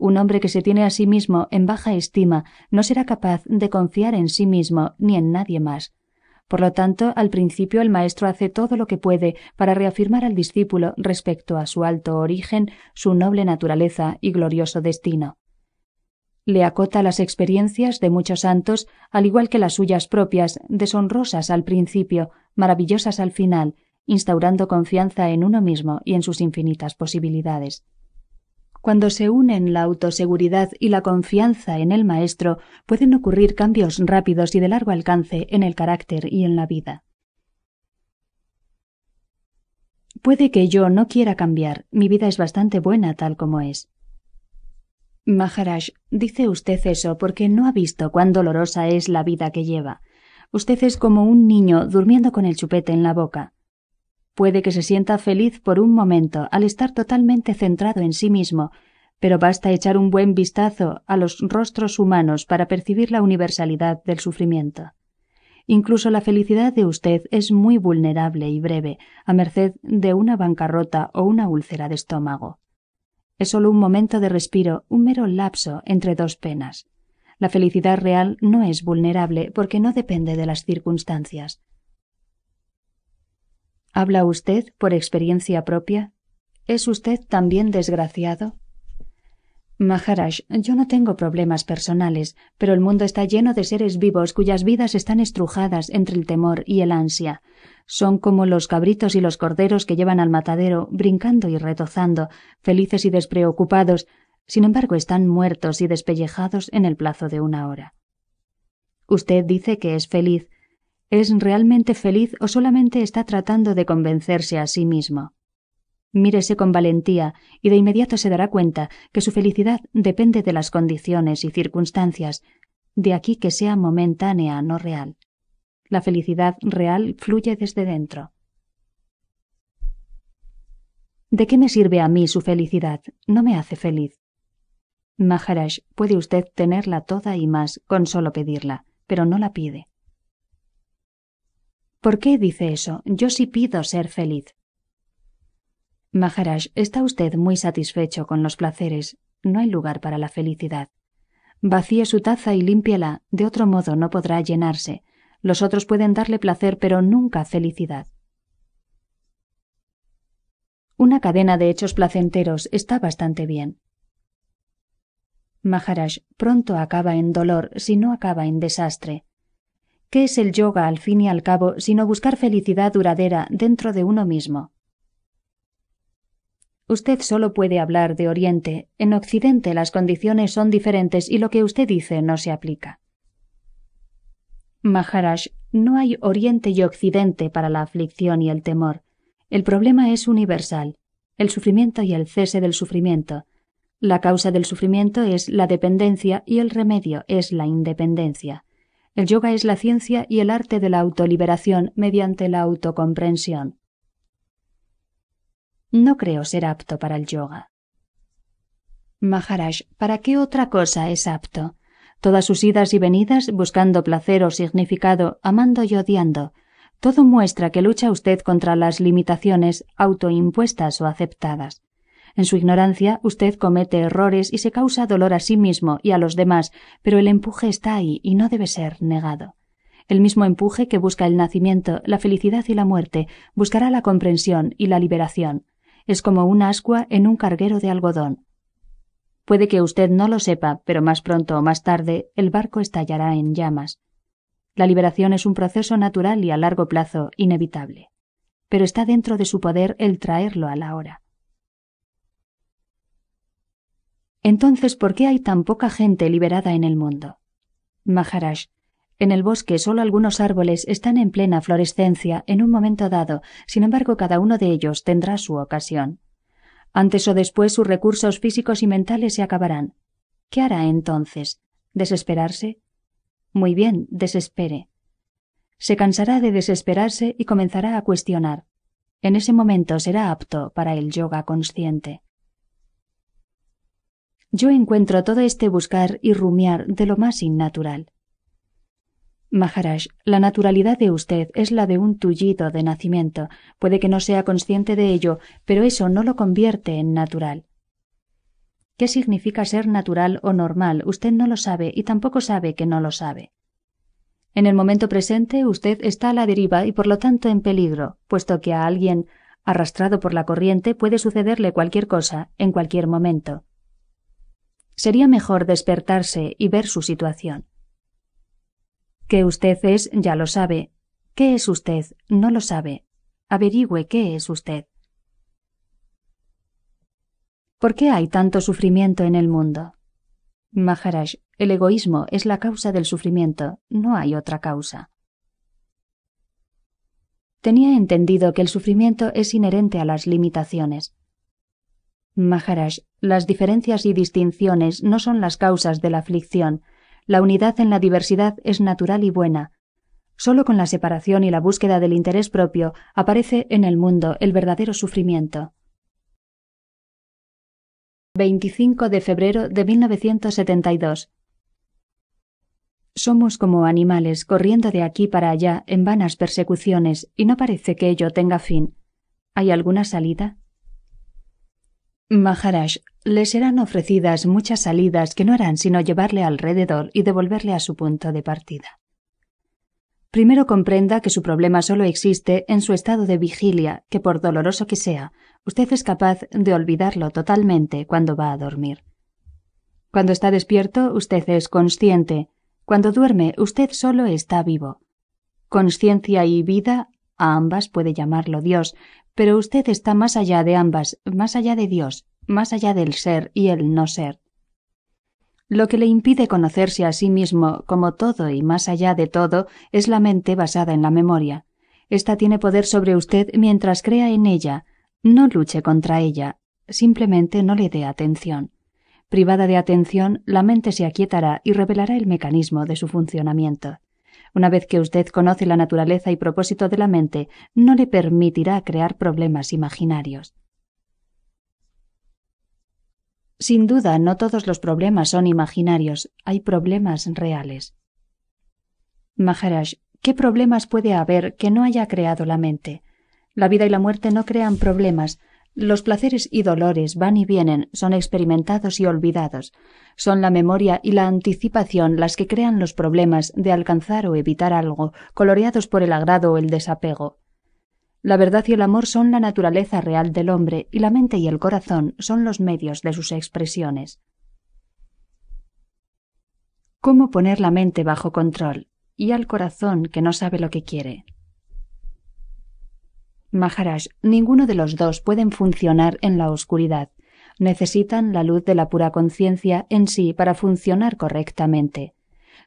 Un hombre que se tiene a sí mismo en baja estima no será capaz de confiar en sí mismo ni en nadie más. Por lo tanto, al principio el maestro hace todo lo que puede para reafirmar al discípulo respecto a su alto origen, su noble naturaleza y glorioso destino. Le acota las experiencias de muchos santos, al igual que las suyas propias, deshonrosas al principio, maravillosas al final, instaurando confianza en uno mismo y en sus infinitas posibilidades. Cuando se unen la autoseguridad y la confianza en el maestro, pueden ocurrir cambios rápidos y de largo alcance en el carácter y en la vida. Puede que yo no quiera cambiar, mi vida es bastante buena tal como es. Maharaj, dice usted eso porque no ha visto cuán dolorosa es la vida que lleva. Usted es como un niño durmiendo con el chupete en la boca. Puede que se sienta feliz por un momento al estar totalmente centrado en sí mismo, pero basta echar un buen vistazo a los rostros humanos para percibir la universalidad del sufrimiento. Incluso la felicidad de usted es muy vulnerable y breve, a merced de una bancarrota o una úlcera de estómago. Es solo un momento de respiro, un mero lapso entre dos penas. La felicidad real no es vulnerable porque no depende de las circunstancias. ¿Habla usted por experiencia propia? ¿Es usted también desgraciado? Maharaj, yo no tengo problemas personales, pero el mundo está lleno de seres vivos cuyas vidas están estrujadas entre el temor y el ansia. Son como los cabritos y los corderos que llevan al matadero, brincando y retozando, felices y despreocupados, sin embargo están muertos y despellejados en el plazo de una hora. Usted dice que es feliz, ¿Es realmente feliz o solamente está tratando de convencerse a sí mismo? Mírese con valentía y de inmediato se dará cuenta que su felicidad depende de las condiciones y circunstancias, de aquí que sea momentánea, no real. La felicidad real fluye desde dentro. ¿De qué me sirve a mí su felicidad? No me hace feliz. Maharaj, puede usted tenerla toda y más con solo pedirla, pero no la pide. ¿Por qué dice eso? Yo sí pido ser feliz. Maharaj, está usted muy satisfecho con los placeres. No hay lugar para la felicidad. Vacíe su taza y límpiala, de otro modo no podrá llenarse. Los otros pueden darle placer, pero nunca felicidad. Una cadena de hechos placenteros está bastante bien. Maharaj pronto acaba en dolor si no acaba en desastre. ¿Qué es el yoga al fin y al cabo sino buscar felicidad duradera dentro de uno mismo? Usted solo puede hablar de Oriente. En Occidente las condiciones son diferentes y lo que usted dice no se aplica. Maharaj, no hay Oriente y Occidente para la aflicción y el temor. El problema es universal, el sufrimiento y el cese del sufrimiento. La causa del sufrimiento es la dependencia y el remedio es la independencia. El yoga es la ciencia y el arte de la autoliberación mediante la autocomprensión. No creo ser apto para el yoga. Maharaj, ¿para qué otra cosa es apto? Todas sus idas y venidas, buscando placer o significado, amando y odiando, todo muestra que lucha usted contra las limitaciones autoimpuestas o aceptadas. En su ignorancia, usted comete errores y se causa dolor a sí mismo y a los demás, pero el empuje está ahí y no debe ser negado. El mismo empuje que busca el nacimiento, la felicidad y la muerte, buscará la comprensión y la liberación. Es como una ascua en un carguero de algodón. Puede que usted no lo sepa, pero más pronto o más tarde el barco estallará en llamas. La liberación es un proceso natural y a largo plazo inevitable. Pero está dentro de su poder el traerlo a la hora. Entonces, ¿por qué hay tan poca gente liberada en el mundo? Maharaj, en el bosque solo algunos árboles están en plena florescencia en un momento dado, sin embargo cada uno de ellos tendrá su ocasión. Antes o después sus recursos físicos y mentales se acabarán. ¿Qué hará entonces? ¿Desesperarse? Muy bien, desespere. Se cansará de desesperarse y comenzará a cuestionar. En ese momento será apto para el yoga consciente yo encuentro todo este buscar y rumiar de lo más innatural. Maharaj, la naturalidad de usted es la de un tullido de nacimiento. Puede que no sea consciente de ello, pero eso no lo convierte en natural. ¿Qué significa ser natural o normal? Usted no lo sabe y tampoco sabe que no lo sabe. En el momento presente usted está a la deriva y por lo tanto en peligro, puesto que a alguien arrastrado por la corriente puede sucederle cualquier cosa en cualquier momento. Sería mejor despertarse y ver su situación. ¿Qué usted es? Ya lo sabe. ¿Qué es usted? No lo sabe. Averigüe qué es usted. ¿Por qué hay tanto sufrimiento en el mundo? Maharaj, el egoísmo es la causa del sufrimiento, no hay otra causa. Tenía entendido que el sufrimiento es inherente a las limitaciones. Maharaj, las diferencias y distinciones no son las causas de la aflicción. La unidad en la diversidad es natural y buena. Solo con la separación y la búsqueda del interés propio aparece en el mundo el verdadero sufrimiento. 25 de febrero de 1972. Somos como animales corriendo de aquí para allá en vanas persecuciones y no parece que ello tenga fin. ¿Hay alguna salida? Maharaj, le serán ofrecidas muchas salidas que no harán sino llevarle alrededor y devolverle a su punto de partida. Primero comprenda que su problema solo existe en su estado de vigilia, que por doloroso que sea, usted es capaz de olvidarlo totalmente cuando va a dormir. Cuando está despierto, usted es consciente. Cuando duerme, usted solo está vivo. Consciencia y vida, a ambas puede llamarlo Dios, pero usted está más allá de ambas, más allá de Dios, más allá del ser y el no ser. Lo que le impide conocerse a sí mismo como todo y más allá de todo es la mente basada en la memoria. Esta tiene poder sobre usted mientras crea en ella. No luche contra ella, simplemente no le dé atención. Privada de atención, la mente se aquietará y revelará el mecanismo de su funcionamiento. Una vez que usted conoce la naturaleza y propósito de la mente, no le permitirá crear problemas imaginarios. Sin duda, no todos los problemas son imaginarios, hay problemas reales. Maharaj, ¿qué problemas puede haber que no haya creado la mente? La vida y la muerte no crean problemas, los placeres y dolores van y vienen, son experimentados y olvidados. Son la memoria y la anticipación las que crean los problemas de alcanzar o evitar algo, coloreados por el agrado o el desapego. La verdad y el amor son la naturaleza real del hombre y la mente y el corazón son los medios de sus expresiones. ¿Cómo poner la mente bajo control y al corazón que no sabe lo que quiere? Maharaj, ninguno de los dos pueden funcionar en la oscuridad. Necesitan la luz de la pura conciencia en sí para funcionar correctamente.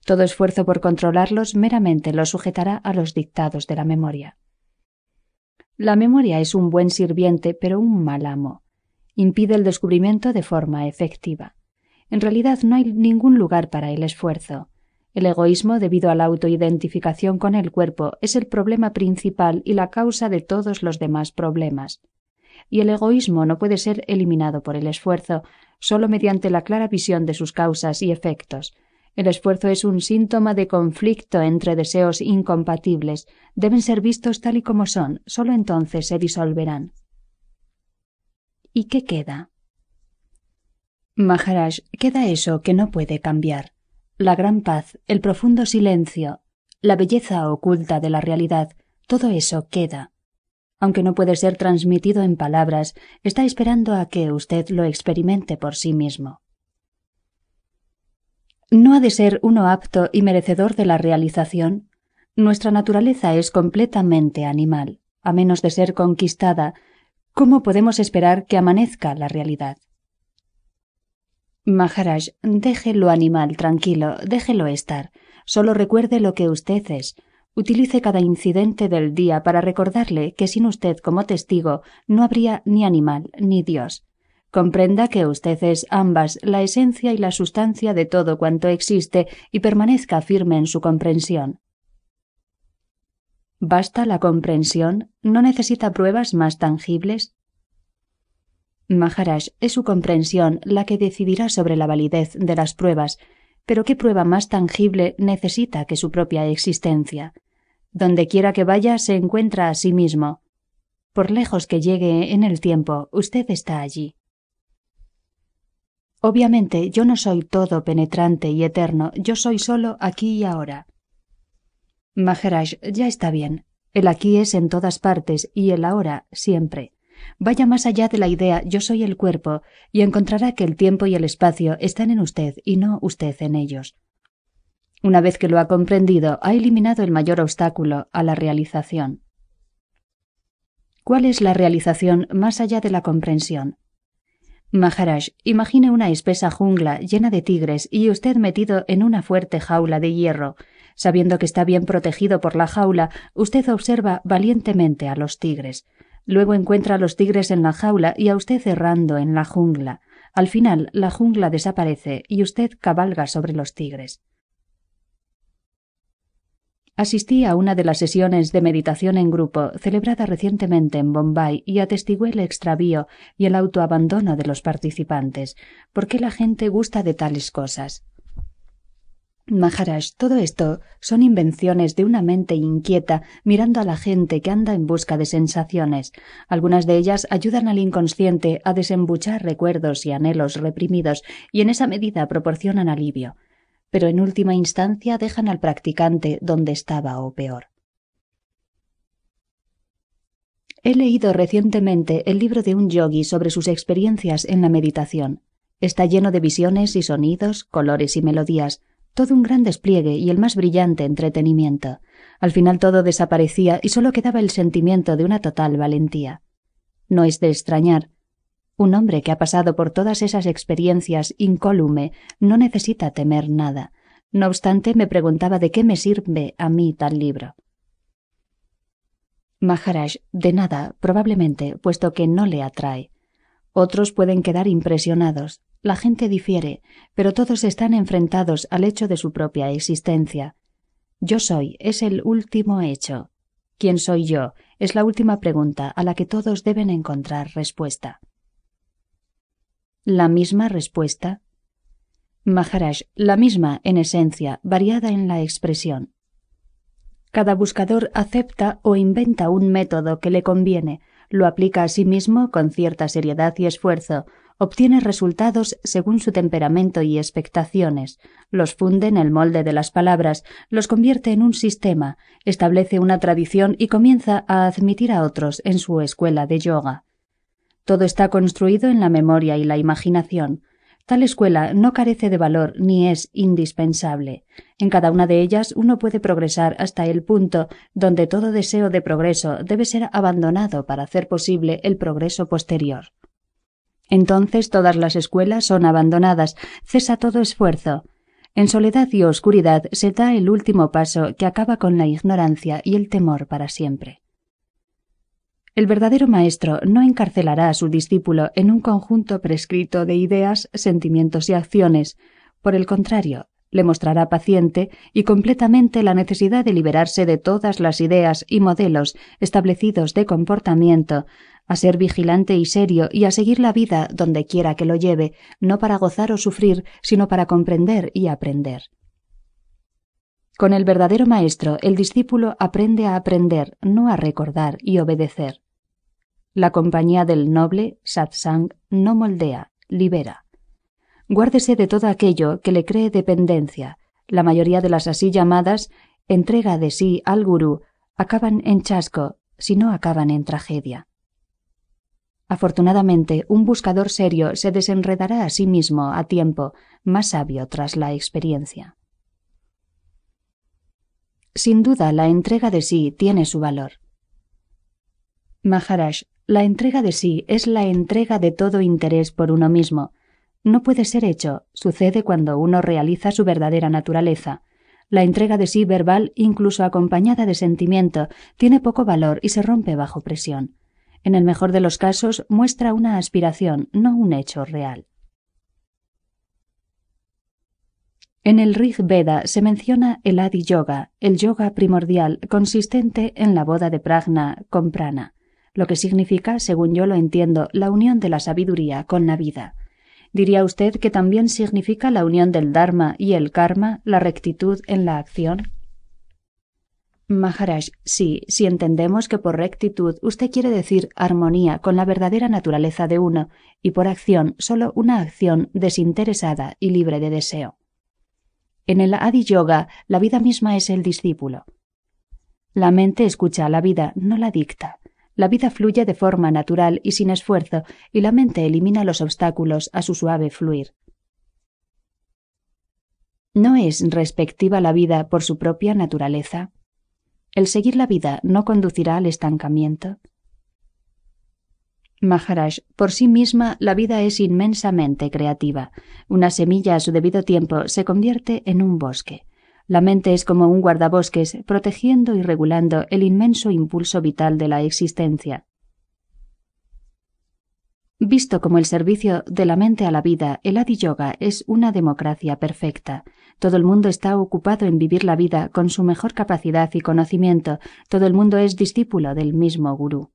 Todo esfuerzo por controlarlos meramente los sujetará a los dictados de la memoria. La memoria es un buen sirviente, pero un mal amo. Impide el descubrimiento de forma efectiva. En realidad no hay ningún lugar para el esfuerzo. El egoísmo debido a la autoidentificación con el cuerpo es el problema principal y la causa de todos los demás problemas. Y el egoísmo no puede ser eliminado por el esfuerzo, solo mediante la clara visión de sus causas y efectos. El esfuerzo es un síntoma de conflicto entre deseos incompatibles. Deben ser vistos tal y como son, solo entonces se disolverán. ¿Y qué queda? Maharaj, queda eso que no puede cambiar. La gran paz, el profundo silencio, la belleza oculta de la realidad, todo eso queda. Aunque no puede ser transmitido en palabras, está esperando a que usted lo experimente por sí mismo. ¿No ha de ser uno apto y merecedor de la realización? Nuestra naturaleza es completamente animal. A menos de ser conquistada, ¿cómo podemos esperar que amanezca la realidad? Maharaj, déjelo animal tranquilo, déjelo estar. Solo recuerde lo que usted es. Utilice cada incidente del día para recordarle que sin usted como testigo no habría ni animal ni Dios. Comprenda que usted es ambas la esencia y la sustancia de todo cuanto existe y permanezca firme en su comprensión. Basta la comprensión, no necesita pruebas más tangibles. Maharaj, es su comprensión la que decidirá sobre la validez de las pruebas, pero ¿qué prueba más tangible necesita que su propia existencia? Donde quiera que vaya se encuentra a sí mismo. Por lejos que llegue en el tiempo, usted está allí. Obviamente yo no soy todo penetrante y eterno, yo soy solo aquí y ahora. Maharaj, ya está bien. El aquí es en todas partes y el ahora siempre vaya más allá de la idea yo soy el cuerpo y encontrará que el tiempo y el espacio están en usted y no usted en ellos. Una vez que lo ha comprendido, ha eliminado el mayor obstáculo a la realización. ¿Cuál es la realización más allá de la comprensión? Maharaj, imagine una espesa jungla llena de tigres y usted metido en una fuerte jaula de hierro. Sabiendo que está bien protegido por la jaula, usted observa valientemente a los tigres. Luego encuentra a los tigres en la jaula y a usted cerrando en la jungla. Al final, la jungla desaparece y usted cabalga sobre los tigres. Asistí a una de las sesiones de meditación en grupo celebrada recientemente en Bombay y atestigué el extravío y el autoabandono de los participantes. ¿Por qué la gente gusta de tales cosas? Maharaj, todo esto son invenciones de una mente inquieta mirando a la gente que anda en busca de sensaciones. Algunas de ellas ayudan al inconsciente a desembuchar recuerdos y anhelos reprimidos y en esa medida proporcionan alivio, pero en última instancia dejan al practicante donde estaba o peor. He leído recientemente el libro de un yogi sobre sus experiencias en la meditación. Está lleno de visiones y sonidos, colores y melodías, todo un gran despliegue y el más brillante entretenimiento. Al final todo desaparecía y solo quedaba el sentimiento de una total valentía. No es de extrañar. Un hombre que ha pasado por todas esas experiencias incólume no necesita temer nada. No obstante, me preguntaba de qué me sirve a mí tal libro. Maharaj, de nada, probablemente, puesto que no le atrae. Otros pueden quedar impresionados. La gente difiere, pero todos están enfrentados al hecho de su propia existencia. Yo soy es el último hecho. ¿Quién soy yo? es la última pregunta a la que todos deben encontrar respuesta. La misma respuesta. Maharaj, la misma en esencia, variada en la expresión. Cada buscador acepta o inventa un método que le conviene, lo aplica a sí mismo con cierta seriedad y esfuerzo, obtiene resultados según su temperamento y expectaciones, los funde en el molde de las palabras, los convierte en un sistema, establece una tradición y comienza a admitir a otros en su escuela de yoga. Todo está construido en la memoria y la imaginación. Tal escuela no carece de valor ni es indispensable. En cada una de ellas uno puede progresar hasta el punto donde todo deseo de progreso debe ser abandonado para hacer posible el progreso posterior. Entonces todas las escuelas son abandonadas, cesa todo esfuerzo. En soledad y oscuridad se da el último paso que acaba con la ignorancia y el temor para siempre. El verdadero maestro no encarcelará a su discípulo en un conjunto prescrito de ideas, sentimientos y acciones. Por el contrario, le mostrará paciente y completamente la necesidad de liberarse de todas las ideas y modelos establecidos de comportamiento, a ser vigilante y serio y a seguir la vida donde quiera que lo lleve, no para gozar o sufrir, sino para comprender y aprender. Con el verdadero maestro, el discípulo aprende a aprender, no a recordar y obedecer. La compañía del noble, satsang, no moldea, libera. Guárdese de todo aquello que le cree dependencia. La mayoría de las así llamadas entrega de sí al gurú acaban en chasco, si no acaban en tragedia. Afortunadamente, un buscador serio se desenredará a sí mismo a tiempo, más sabio tras la experiencia. Sin duda, la entrega de sí tiene su valor. Maharaj, la entrega de sí es la entrega de todo interés por uno mismo. No puede ser hecho, sucede cuando uno realiza su verdadera naturaleza. La entrega de sí verbal, incluso acompañada de sentimiento, tiene poco valor y se rompe bajo presión en el mejor de los casos, muestra una aspiración, no un hecho real. En el Rig Veda se menciona el Adi Yoga, el yoga primordial consistente en la boda de Pragna con Prana, lo que significa, según yo lo entiendo, la unión de la sabiduría con la vida. Diría usted que también significa la unión del Dharma y el Karma, la rectitud en la acción. Maharaj, sí, si entendemos que por rectitud usted quiere decir armonía con la verdadera naturaleza de uno, y por acción solo una acción desinteresada y libre de deseo. En el Adi Yoga, la vida misma es el discípulo. La mente escucha a la vida, no la dicta. La vida fluye de forma natural y sin esfuerzo, y la mente elimina los obstáculos a su suave fluir. ¿No es respectiva la vida por su propia naturaleza? ¿El seguir la vida no conducirá al estancamiento? Maharaj, por sí misma la vida es inmensamente creativa. Una semilla a su debido tiempo se convierte en un bosque. La mente es como un guardabosques protegiendo y regulando el inmenso impulso vital de la existencia. Visto como el servicio de la mente a la vida, el Adi Yoga es una democracia perfecta. Todo el mundo está ocupado en vivir la vida con su mejor capacidad y conocimiento. Todo el mundo es discípulo del mismo gurú.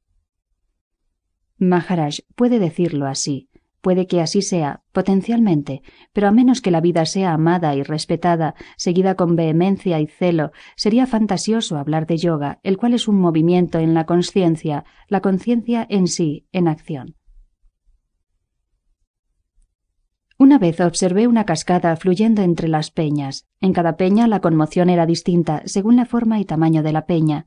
Maharaj puede decirlo así. Puede que así sea, potencialmente, pero a menos que la vida sea amada y respetada, seguida con vehemencia y celo, sería fantasioso hablar de yoga, el cual es un movimiento en la conciencia, la conciencia en sí, en acción. Una vez observé una cascada fluyendo entre las peñas. En cada peña la conmoción era distinta, según la forma y tamaño de la peña.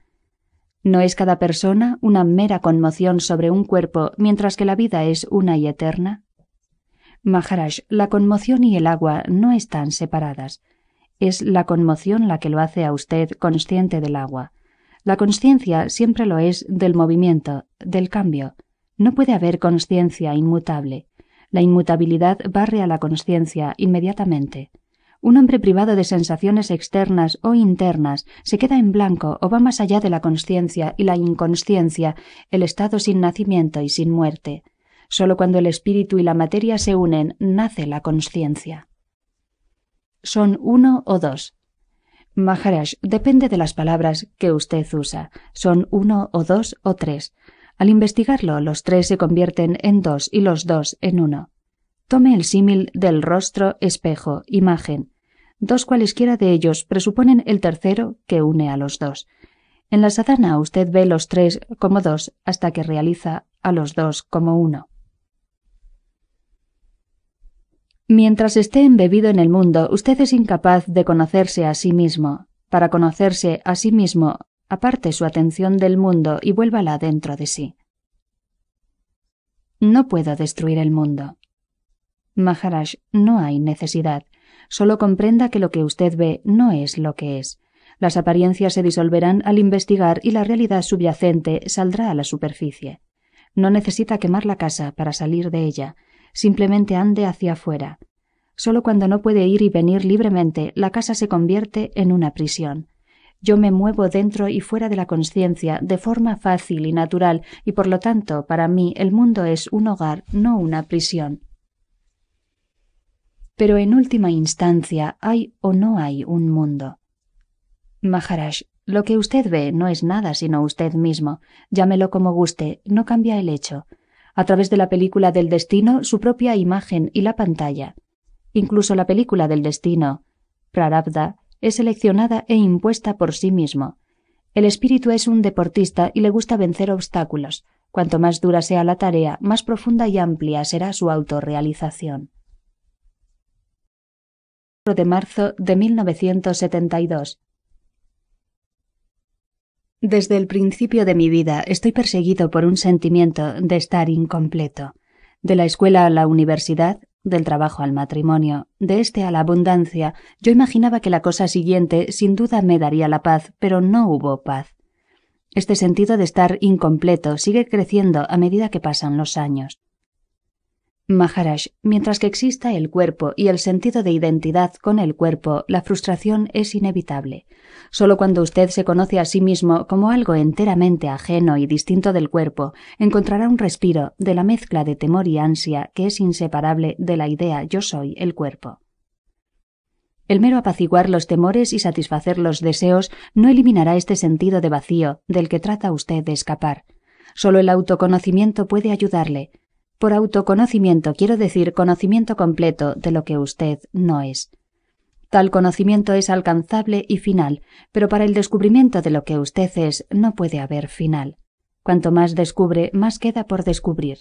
No es cada persona una mera conmoción sobre un cuerpo, mientras que la vida es una y eterna. Maharaj, la conmoción y el agua no están separadas. Es la conmoción la que lo hace a usted consciente del agua. La conciencia siempre lo es del movimiento, del cambio. No puede haber conciencia inmutable. La inmutabilidad barre a la conciencia inmediatamente. Un hombre privado de sensaciones externas o internas se queda en blanco o va más allá de la conciencia y la inconsciencia, el estado sin nacimiento y sin muerte. Solo cuando el espíritu y la materia se unen, nace la conciencia. Son uno o dos. Maharaj, depende de las palabras que usted usa. Son uno o dos o tres. Al investigarlo, los tres se convierten en dos y los dos en uno. Tome el símil del rostro, espejo, imagen. Dos cualesquiera de ellos presuponen el tercero que une a los dos. En la sadhana usted ve los tres como dos hasta que realiza a los dos como uno. Mientras esté embebido en el mundo, usted es incapaz de conocerse a sí mismo. Para conocerse a sí mismo, aparte su atención del mundo y vuélvala dentro de sí. No puedo destruir el mundo. Maharaj, no hay necesidad. Solo comprenda que lo que usted ve no es lo que es. Las apariencias se disolverán al investigar y la realidad subyacente saldrá a la superficie. No necesita quemar la casa para salir de ella, simplemente ande hacia afuera. Solo cuando no puede ir y venir libremente, la casa se convierte en una prisión. Yo me muevo dentro y fuera de la conciencia de forma fácil y natural, y por lo tanto para mí el mundo es un hogar, no una prisión. Pero en última instancia, ¿hay o no hay un mundo? Maharaj, lo que usted ve no es nada sino usted mismo. Llámelo como guste, no cambia el hecho. A través de la película del destino, su propia imagen y la pantalla. Incluso la película del destino, Prarabdha, es seleccionada e impuesta por sí mismo. El espíritu es un deportista y le gusta vencer obstáculos. Cuanto más dura sea la tarea, más profunda y amplia será su autorrealización. 4 de marzo de 1972. Desde el principio de mi vida estoy perseguido por un sentimiento de estar incompleto. De la escuela a la universidad, del trabajo al matrimonio, de este a la abundancia, yo imaginaba que la cosa siguiente sin duda me daría la paz, pero no hubo paz. Este sentido de estar incompleto sigue creciendo a medida que pasan los años. Maharaj, mientras que exista el cuerpo y el sentido de identidad con el cuerpo, la frustración es inevitable. Solo cuando usted se conoce a sí mismo como algo enteramente ajeno y distinto del cuerpo, encontrará un respiro de la mezcla de temor y ansia que es inseparable de la idea yo soy el cuerpo. El mero apaciguar los temores y satisfacer los deseos no eliminará este sentido de vacío del que trata usted de escapar. Solo el autoconocimiento puede ayudarle, por autoconocimiento quiero decir conocimiento completo de lo que usted no es. Tal conocimiento es alcanzable y final, pero para el descubrimiento de lo que usted es no puede haber final. Cuanto más descubre, más queda por descubrir.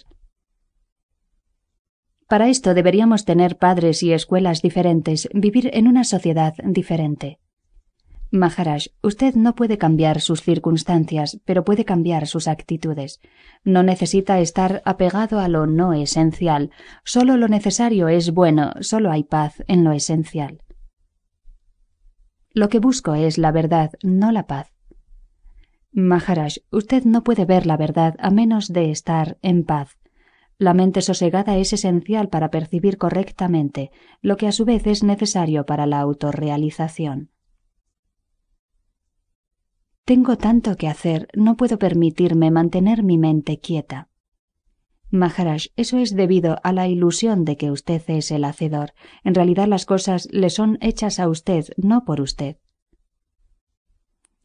Para esto deberíamos tener padres y escuelas diferentes, vivir en una sociedad diferente. Maharaj, usted no puede cambiar sus circunstancias, pero puede cambiar sus actitudes. No necesita estar apegado a lo no esencial. Solo lo necesario es bueno, solo hay paz en lo esencial. Lo que busco es la verdad, no la paz. Maharaj, usted no puede ver la verdad a menos de estar en paz. La mente sosegada es esencial para percibir correctamente, lo que a su vez es necesario para la autorrealización. Tengo tanto que hacer, no puedo permitirme mantener mi mente quieta. Maharaj, eso es debido a la ilusión de que usted es el hacedor. En realidad las cosas le son hechas a usted, no por usted.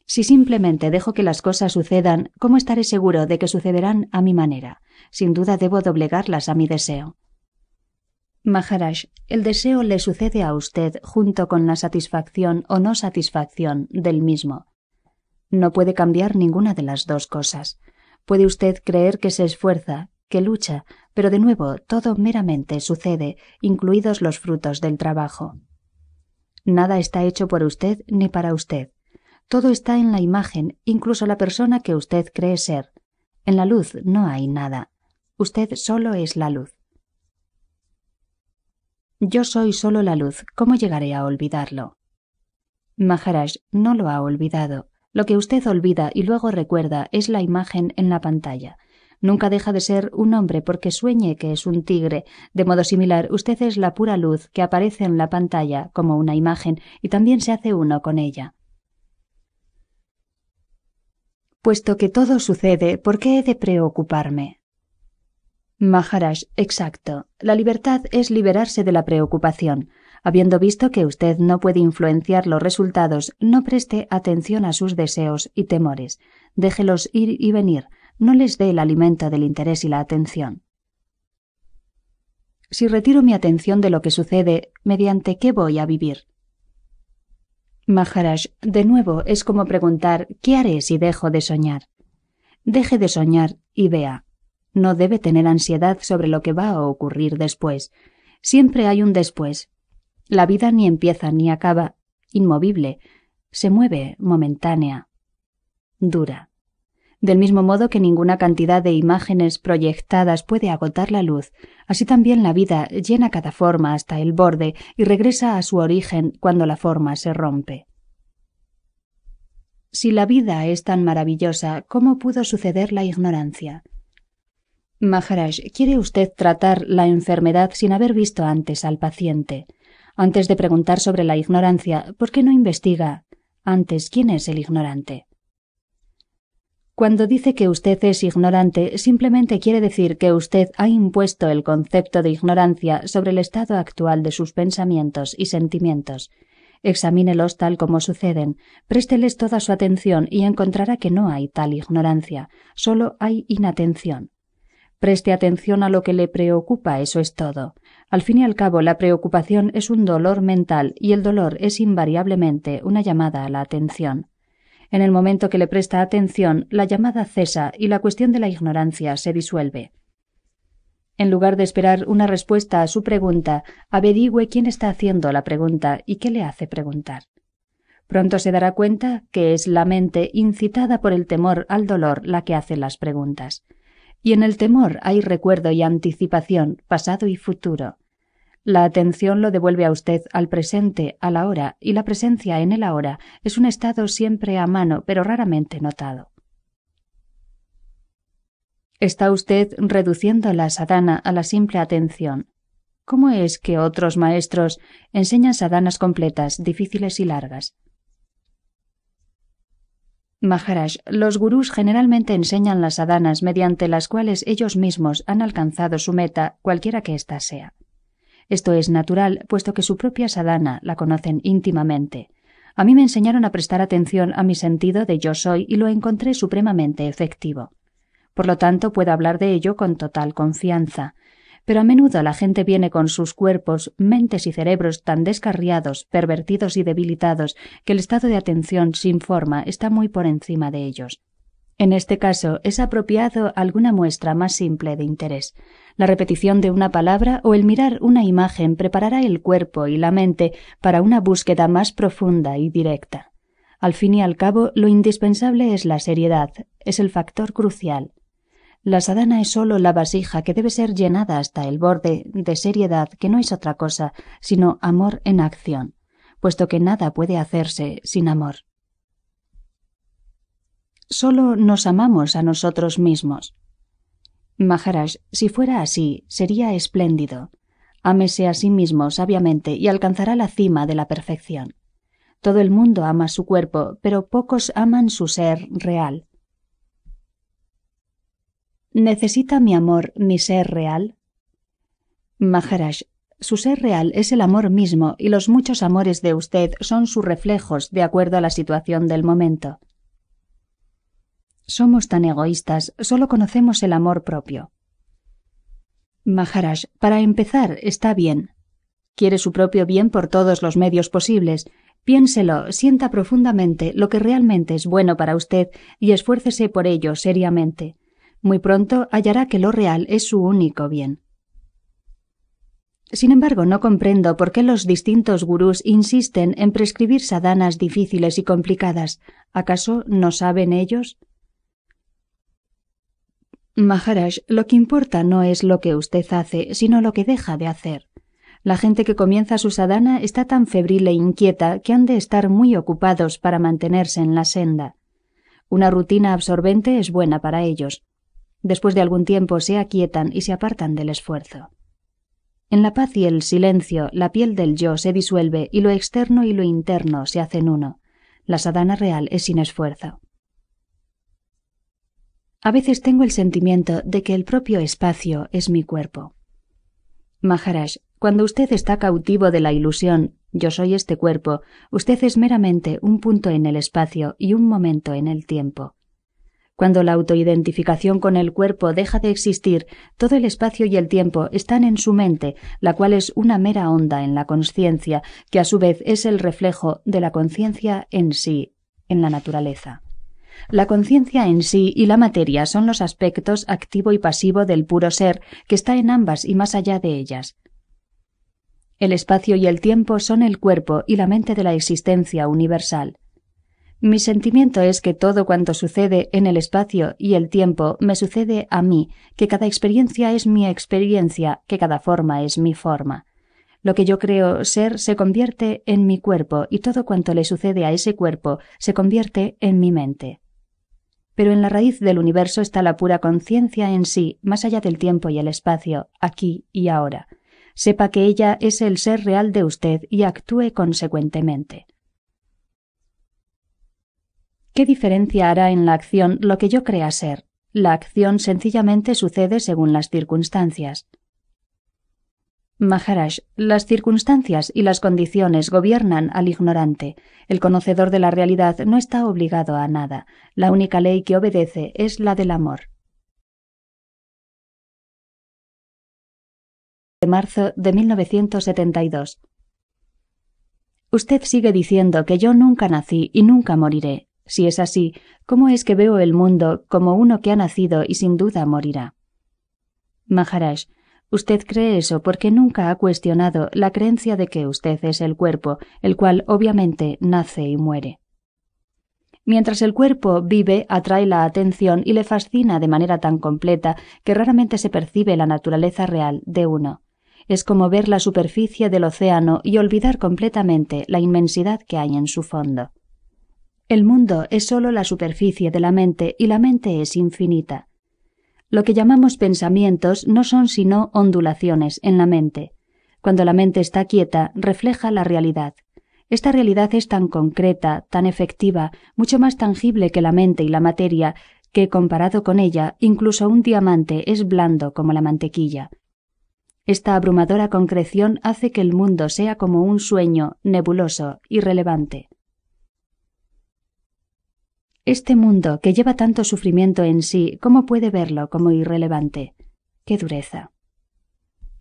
Si simplemente dejo que las cosas sucedan, ¿cómo estaré seguro de que sucederán a mi manera? Sin duda debo doblegarlas a mi deseo. Maharaj, el deseo le sucede a usted junto con la satisfacción o no satisfacción del mismo. No puede cambiar ninguna de las dos cosas. Puede usted creer que se esfuerza, que lucha, pero de nuevo todo meramente sucede, incluidos los frutos del trabajo. Nada está hecho por usted ni para usted. Todo está en la imagen, incluso la persona que usted cree ser. En la luz no hay nada. Usted solo es la luz. Yo soy solo la luz. ¿Cómo llegaré a olvidarlo? Maharaj no lo ha olvidado. Lo que usted olvida y luego recuerda es la imagen en la pantalla. Nunca deja de ser un hombre porque sueñe que es un tigre. De modo similar, usted es la pura luz que aparece en la pantalla como una imagen y también se hace uno con ella. Puesto que todo sucede, ¿por qué he de preocuparme? Maharaj, exacto. La libertad es liberarse de la preocupación. Habiendo visto que usted no puede influenciar los resultados, no preste atención a sus deseos y temores. Déjelos ir y venir, no les dé el alimento del interés y la atención. Si retiro mi atención de lo que sucede, ¿mediante qué voy a vivir? Maharaj, de nuevo es como preguntar ¿qué haré si dejo de soñar? Deje de soñar y vea. No debe tener ansiedad sobre lo que va a ocurrir después. Siempre hay un después, la vida ni empieza ni acaba, inmovible, se mueve momentánea, dura. Del mismo modo que ninguna cantidad de imágenes proyectadas puede agotar la luz, así también la vida llena cada forma hasta el borde y regresa a su origen cuando la forma se rompe. Si la vida es tan maravillosa, ¿cómo pudo suceder la ignorancia? Maharaj, ¿quiere usted tratar la enfermedad sin haber visto antes al paciente? Antes de preguntar sobre la ignorancia, ¿por qué no investiga antes quién es el ignorante? Cuando dice que usted es ignorante, simplemente quiere decir que usted ha impuesto el concepto de ignorancia sobre el estado actual de sus pensamientos y sentimientos. Examínelos tal como suceden, présteles toda su atención y encontrará que no hay tal ignorancia, solo hay inatención. Preste atención a lo que le preocupa, eso es todo. Al fin y al cabo, la preocupación es un dolor mental y el dolor es invariablemente una llamada a la atención. En el momento que le presta atención, la llamada cesa y la cuestión de la ignorancia se disuelve. En lugar de esperar una respuesta a su pregunta, averigüe quién está haciendo la pregunta y qué le hace preguntar. Pronto se dará cuenta que es la mente incitada por el temor al dolor la que hace las preguntas. Y en el temor hay recuerdo y anticipación, pasado y futuro. La atención lo devuelve a usted al presente, a la hora, y la presencia en el ahora es un estado siempre a mano, pero raramente notado. Está usted reduciendo la sadhana a la simple atención. ¿Cómo es que otros maestros enseñan sadhanas completas, difíciles y largas? Maharaj, los gurús generalmente enseñan las sadhanas mediante las cuales ellos mismos han alcanzado su meta, cualquiera que ésta sea. Esto es natural, puesto que su propia sadhana la conocen íntimamente. A mí me enseñaron a prestar atención a mi sentido de yo soy y lo encontré supremamente efectivo. Por lo tanto, puedo hablar de ello con total confianza. Pero a menudo la gente viene con sus cuerpos, mentes y cerebros tan descarriados, pervertidos y debilitados que el estado de atención sin forma está muy por encima de ellos. En este caso, es apropiado alguna muestra más simple de interés. La repetición de una palabra o el mirar una imagen preparará el cuerpo y la mente para una búsqueda más profunda y directa. Al fin y al cabo, lo indispensable es la seriedad, es el factor crucial. La sadana es sólo la vasija que debe ser llenada hasta el borde de seriedad que no es otra cosa sino amor en acción, puesto que nada puede hacerse sin amor. Sólo nos amamos a nosotros mismos. Maharaj, si fuera así, sería espléndido. Ámese a sí mismo sabiamente y alcanzará la cima de la perfección. Todo el mundo ama su cuerpo, pero pocos aman su ser real. ¿Necesita mi amor mi ser real? Maharaj, su ser real es el amor mismo y los muchos amores de usted son sus reflejos de acuerdo a la situación del momento. Somos tan egoístas, solo conocemos el amor propio. Maharaj, para empezar, está bien. Quiere su propio bien por todos los medios posibles. Piénselo, sienta profundamente lo que realmente es bueno para usted y esfuércese por ello seriamente. Muy pronto hallará que lo real es su único bien. Sin embargo, no comprendo por qué los distintos gurús insisten en prescribir sadanas difíciles y complicadas. ¿Acaso no saben ellos? Maharaj, lo que importa no es lo que usted hace, sino lo que deja de hacer. La gente que comienza su sadhana está tan febril e inquieta que han de estar muy ocupados para mantenerse en la senda. Una rutina absorbente es buena para ellos. Después de algún tiempo se aquietan y se apartan del esfuerzo. En la paz y el silencio, la piel del yo se disuelve y lo externo y lo interno se hacen uno. La sadhana real es sin esfuerzo. A veces tengo el sentimiento de que el propio espacio es mi cuerpo. Maharaj, cuando usted está cautivo de la ilusión, yo soy este cuerpo, usted es meramente un punto en el espacio y un momento en el tiempo. Cuando la autoidentificación con el cuerpo deja de existir, todo el espacio y el tiempo están en su mente, la cual es una mera onda en la conciencia, que a su vez es el reflejo de la conciencia en sí, en la naturaleza. La conciencia en sí y la materia son los aspectos activo y pasivo del puro ser que está en ambas y más allá de ellas. El espacio y el tiempo son el cuerpo y la mente de la existencia universal. Mi sentimiento es que todo cuanto sucede en el espacio y el tiempo me sucede a mí, que cada experiencia es mi experiencia, que cada forma es mi forma. Lo que yo creo ser se convierte en mi cuerpo y todo cuanto le sucede a ese cuerpo se convierte en mi mente pero en la raíz del universo está la pura conciencia en sí, más allá del tiempo y el espacio, aquí y ahora. Sepa que ella es el ser real de usted y actúe consecuentemente. ¿Qué diferencia hará en la acción lo que yo crea ser? La acción sencillamente sucede según las circunstancias. Maharaj, las circunstancias y las condiciones gobiernan al ignorante. El conocedor de la realidad no está obligado a nada. La única ley que obedece es la del amor. De marzo de 1972. Usted sigue diciendo que yo nunca nací y nunca moriré. Si es así, ¿cómo es que veo el mundo como uno que ha nacido y sin duda morirá? Maharaj, Usted cree eso porque nunca ha cuestionado la creencia de que usted es el cuerpo, el cual obviamente nace y muere. Mientras el cuerpo vive, atrae la atención y le fascina de manera tan completa que raramente se percibe la naturaleza real de uno. Es como ver la superficie del océano y olvidar completamente la inmensidad que hay en su fondo. El mundo es solo la superficie de la mente y la mente es infinita. Lo que llamamos pensamientos no son sino ondulaciones en la mente. Cuando la mente está quieta, refleja la realidad. Esta realidad es tan concreta, tan efectiva, mucho más tangible que la mente y la materia, que comparado con ella, incluso un diamante es blando como la mantequilla. Esta abrumadora concreción hace que el mundo sea como un sueño nebuloso, irrelevante. Este mundo que lleva tanto sufrimiento en sí, ¿cómo puede verlo como irrelevante? ¡Qué dureza!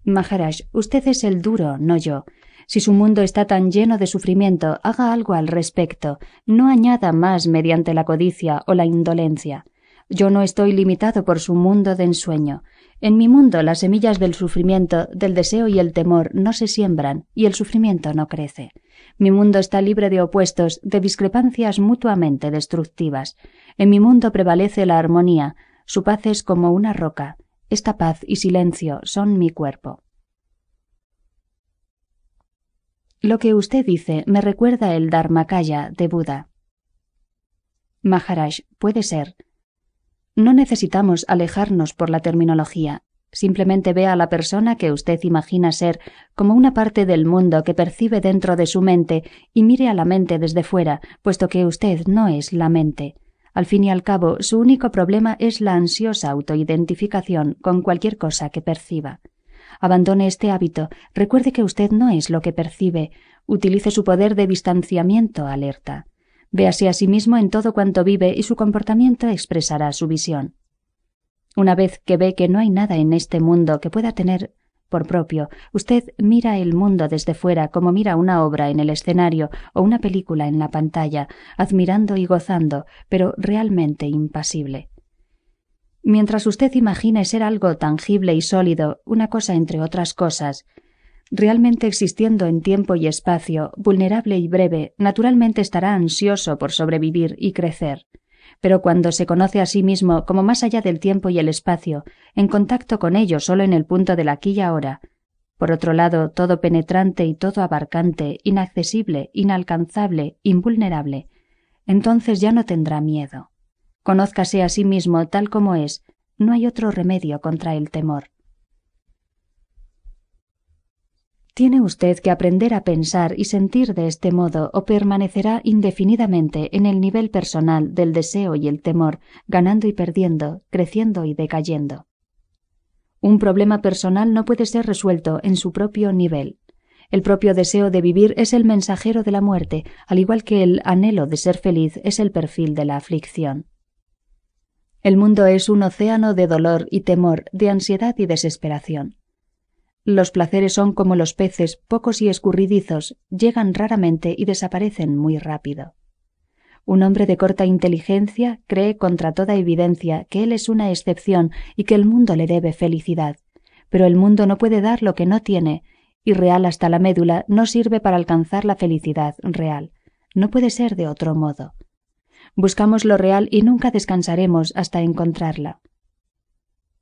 Maharaj, usted es el duro, no yo. Si su mundo está tan lleno de sufrimiento, haga algo al respecto. No añada más mediante la codicia o la indolencia. Yo no estoy limitado por su mundo de ensueño. En mi mundo las semillas del sufrimiento, del deseo y el temor no se siembran y el sufrimiento no crece. Mi mundo está libre de opuestos, de discrepancias mutuamente destructivas. En mi mundo prevalece la armonía, su paz es como una roca. Esta paz y silencio son mi cuerpo. Lo que usted dice me recuerda el Dharmakaya de Buda. Maharaj, puede ser, no necesitamos alejarnos por la terminología. Simplemente vea a la persona que usted imagina ser como una parte del mundo que percibe dentro de su mente y mire a la mente desde fuera, puesto que usted no es la mente. Al fin y al cabo, su único problema es la ansiosa autoidentificación con cualquier cosa que perciba. Abandone este hábito, recuerde que usted no es lo que percibe, utilice su poder de distanciamiento alerta. Véase a sí mismo en todo cuanto vive y su comportamiento expresará su visión. Una vez que ve que no hay nada en este mundo que pueda tener por propio, usted mira el mundo desde fuera como mira una obra en el escenario o una película en la pantalla, admirando y gozando, pero realmente impasible. Mientras usted imagine ser algo tangible y sólido, una cosa entre otras cosas, realmente existiendo en tiempo y espacio, vulnerable y breve, naturalmente estará ansioso por sobrevivir y crecer. Pero cuando se conoce a sí mismo como más allá del tiempo y el espacio, en contacto con ello solo en el punto la aquí y ahora, por otro lado, todo penetrante y todo abarcante, inaccesible, inalcanzable, invulnerable, entonces ya no tendrá miedo. Conózcase a sí mismo tal como es, no hay otro remedio contra el temor. Tiene usted que aprender a pensar y sentir de este modo o permanecerá indefinidamente en el nivel personal del deseo y el temor, ganando y perdiendo, creciendo y decayendo. Un problema personal no puede ser resuelto en su propio nivel. El propio deseo de vivir es el mensajero de la muerte, al igual que el anhelo de ser feliz es el perfil de la aflicción. El mundo es un océano de dolor y temor, de ansiedad y desesperación. Los placeres son como los peces, pocos y escurridizos, llegan raramente y desaparecen muy rápido. Un hombre de corta inteligencia cree contra toda evidencia que él es una excepción y que el mundo le debe felicidad, pero el mundo no puede dar lo que no tiene, y real hasta la médula no sirve para alcanzar la felicidad real. No puede ser de otro modo. Buscamos lo real y nunca descansaremos hasta encontrarla.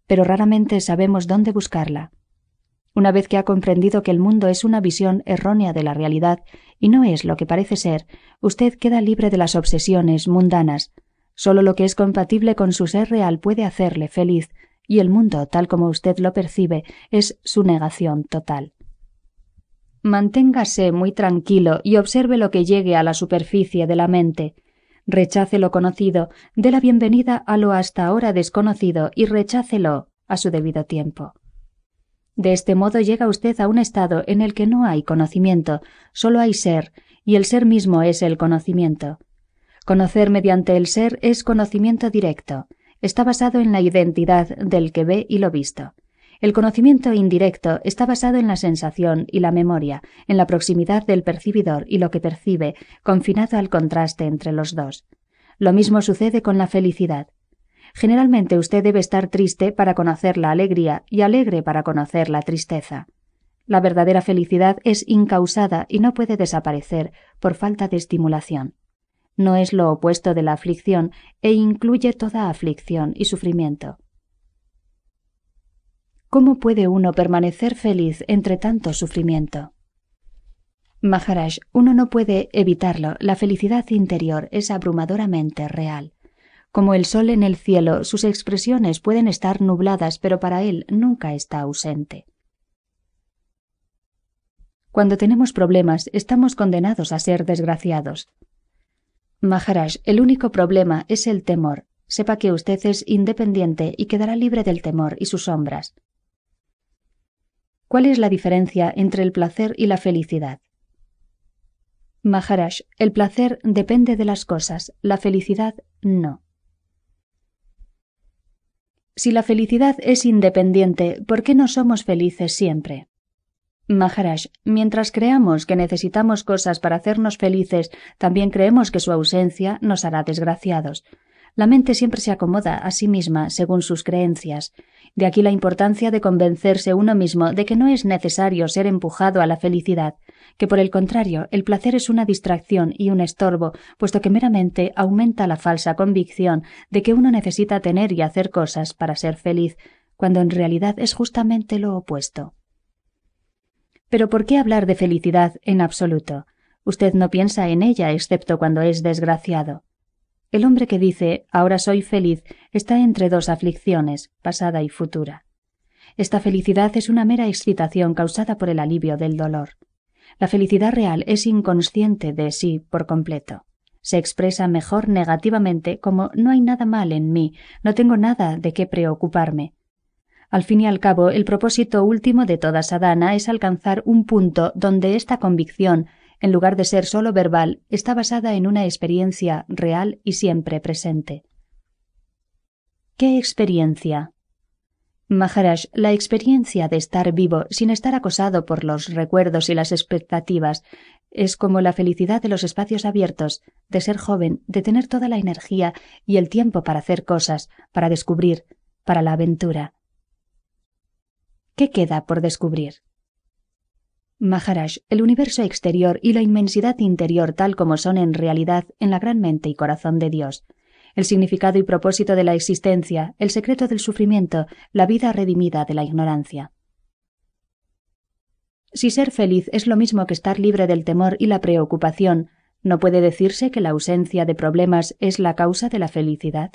Pero raramente sabemos dónde buscarla, una vez que ha comprendido que el mundo es una visión errónea de la realidad y no es lo que parece ser, usted queda libre de las obsesiones mundanas. Solo lo que es compatible con su ser real puede hacerle feliz, y el mundo, tal como usted lo percibe, es su negación total. Manténgase muy tranquilo y observe lo que llegue a la superficie de la mente. Rechace lo conocido, dé la bienvenida a lo hasta ahora desconocido y rechácelo a su debido tiempo. De este modo llega usted a un estado en el que no hay conocimiento, solo hay ser, y el ser mismo es el conocimiento. Conocer mediante el ser es conocimiento directo. Está basado en la identidad del que ve y lo visto. El conocimiento indirecto está basado en la sensación y la memoria, en la proximidad del percibidor y lo que percibe, confinado al contraste entre los dos. Lo mismo sucede con la felicidad. Generalmente usted debe estar triste para conocer la alegría y alegre para conocer la tristeza. La verdadera felicidad es incausada y no puede desaparecer por falta de estimulación. No es lo opuesto de la aflicción e incluye toda aflicción y sufrimiento. ¿Cómo puede uno permanecer feliz entre tanto sufrimiento? Maharaj, uno no puede evitarlo, la felicidad interior es abrumadoramente real. Como el sol en el cielo, sus expresiones pueden estar nubladas, pero para él nunca está ausente. Cuando tenemos problemas, estamos condenados a ser desgraciados. Maharaj, el único problema es el temor. Sepa que usted es independiente y quedará libre del temor y sus sombras. ¿Cuál es la diferencia entre el placer y la felicidad? Maharaj, el placer depende de las cosas, la felicidad no. Si la felicidad es independiente, ¿por qué no somos felices siempre? Maharaj, mientras creamos que necesitamos cosas para hacernos felices, también creemos que su ausencia nos hará desgraciados. La mente siempre se acomoda a sí misma según sus creencias. De aquí la importancia de convencerse uno mismo de que no es necesario ser empujado a la felicidad, que por el contrario, el placer es una distracción y un estorbo, puesto que meramente aumenta la falsa convicción de que uno necesita tener y hacer cosas para ser feliz, cuando en realidad es justamente lo opuesto. Pero ¿por qué hablar de felicidad en absoluto? Usted no piensa en ella excepto cuando es desgraciado. El hombre que dice ahora soy feliz está entre dos aflicciones, pasada y futura. Esta felicidad es una mera excitación causada por el alivio del dolor. La felicidad real es inconsciente de sí por completo. Se expresa mejor negativamente como no hay nada mal en mí, no tengo nada de qué preocuparme. Al fin y al cabo, el propósito último de toda sadhana es alcanzar un punto donde esta convicción en lugar de ser solo verbal, está basada en una experiencia real y siempre presente. ¿Qué experiencia? Maharaj, la experiencia de estar vivo sin estar acosado por los recuerdos y las expectativas es como la felicidad de los espacios abiertos, de ser joven, de tener toda la energía y el tiempo para hacer cosas, para descubrir, para la aventura. ¿Qué queda por descubrir? Maharaj, el universo exterior y la inmensidad interior tal como son en realidad en la gran mente y corazón de Dios, el significado y propósito de la existencia, el secreto del sufrimiento, la vida redimida de la ignorancia. Si ser feliz es lo mismo que estar libre del temor y la preocupación, ¿no puede decirse que la ausencia de problemas es la causa de la felicidad?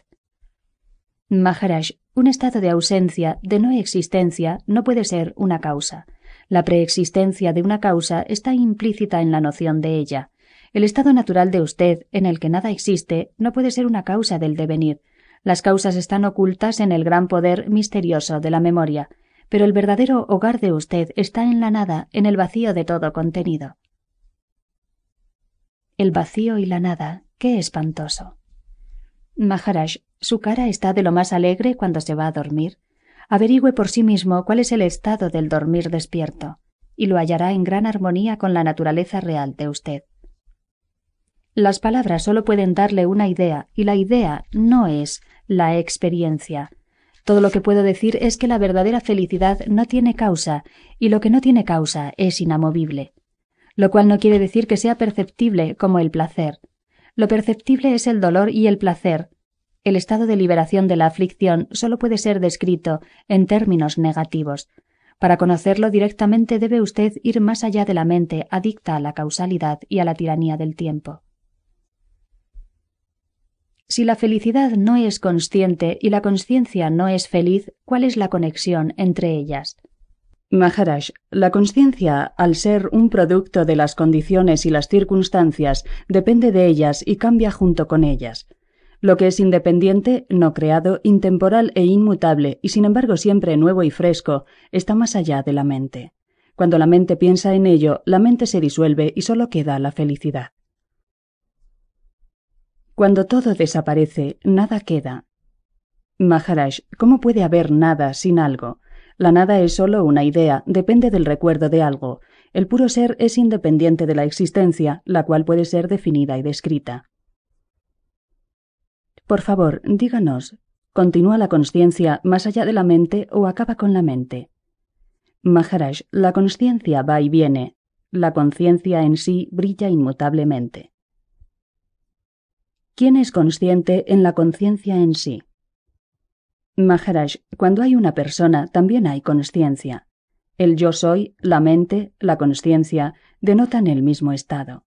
Maharaj, un estado de ausencia, de no existencia, no puede ser una causa. La preexistencia de una causa está implícita en la noción de ella. El estado natural de usted, en el que nada existe, no puede ser una causa del devenir. Las causas están ocultas en el gran poder misterioso de la memoria, pero el verdadero hogar de usted está en la nada, en el vacío de todo contenido. El vacío y la nada, qué espantoso. Maharaj, su cara está de lo más alegre cuando se va a dormir averigüe por sí mismo cuál es el estado del dormir despierto, y lo hallará en gran armonía con la naturaleza real de usted. Las palabras solo pueden darle una idea, y la idea no es la experiencia. Todo lo que puedo decir es que la verdadera felicidad no tiene causa, y lo que no tiene causa es inamovible. Lo cual no quiere decir que sea perceptible como el placer. Lo perceptible es el dolor y el placer, el estado de liberación de la aflicción solo puede ser descrito en términos negativos. Para conocerlo directamente debe usted ir más allá de la mente adicta a la causalidad y a la tiranía del tiempo. Si la felicidad no es consciente y la conciencia no es feliz, ¿cuál es la conexión entre ellas? Maharaj, la conciencia, al ser un producto de las condiciones y las circunstancias, depende de ellas y cambia junto con ellas lo que es independiente, no creado, intemporal e inmutable, y sin embargo siempre nuevo y fresco, está más allá de la mente. Cuando la mente piensa en ello, la mente se disuelve y solo queda la felicidad. Cuando todo desaparece, nada queda. Maharaj, ¿cómo puede haber nada sin algo? La nada es solo una idea, depende del recuerdo de algo. El puro ser es independiente de la existencia, la cual puede ser definida y descrita. Por favor, díganos, ¿continúa la conciencia más allá de la mente o acaba con la mente? Maharaj, la conciencia va y viene, la conciencia en sí brilla inmutablemente. ¿Quién es consciente en la conciencia en sí? Maharaj, cuando hay una persona también hay conciencia. El yo soy, la mente, la conciencia denotan el mismo estado.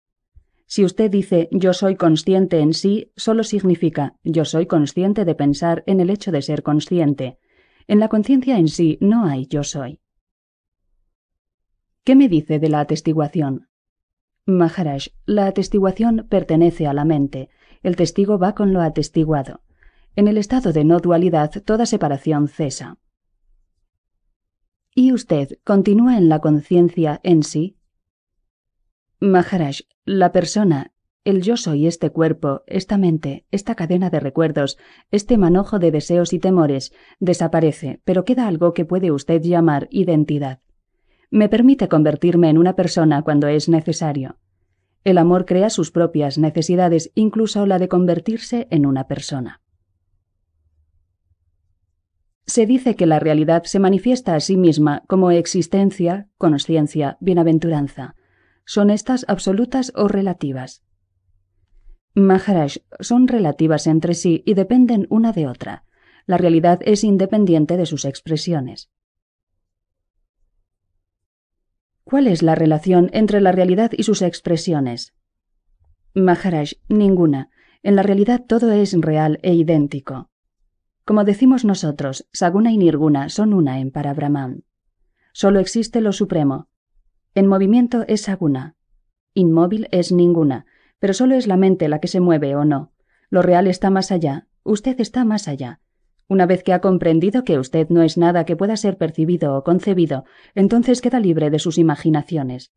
Si usted dice yo soy consciente en sí, solo significa yo soy consciente de pensar en el hecho de ser consciente. En la conciencia en sí no hay yo soy. ¿Qué me dice de la atestiguación? Maharaj, la atestiguación pertenece a la mente. El testigo va con lo atestiguado. En el estado de no dualidad toda separación cesa. ¿Y usted continúa en la conciencia en sí? Maharaj, la persona, el yo soy este cuerpo, esta mente, esta cadena de recuerdos, este manojo de deseos y temores, desaparece, pero queda algo que puede usted llamar identidad. Me permite convertirme en una persona cuando es necesario. El amor crea sus propias necesidades, incluso la de convertirse en una persona. Se dice que la realidad se manifiesta a sí misma como existencia, conciencia, bienaventuranza son estas absolutas o relativas. Maharaj son relativas entre sí y dependen una de otra. La realidad es independiente de sus expresiones. ¿Cuál es la relación entre la realidad y sus expresiones? Maharaj, ninguna. En la realidad todo es real e idéntico. Como decimos nosotros, Saguna y Nirguna son una en para Brahman. Solo existe lo supremo, en movimiento es alguna. Inmóvil es ninguna, pero solo es la mente la que se mueve o no. Lo real está más allá, usted está más allá. Una vez que ha comprendido que usted no es nada que pueda ser percibido o concebido, entonces queda libre de sus imaginaciones.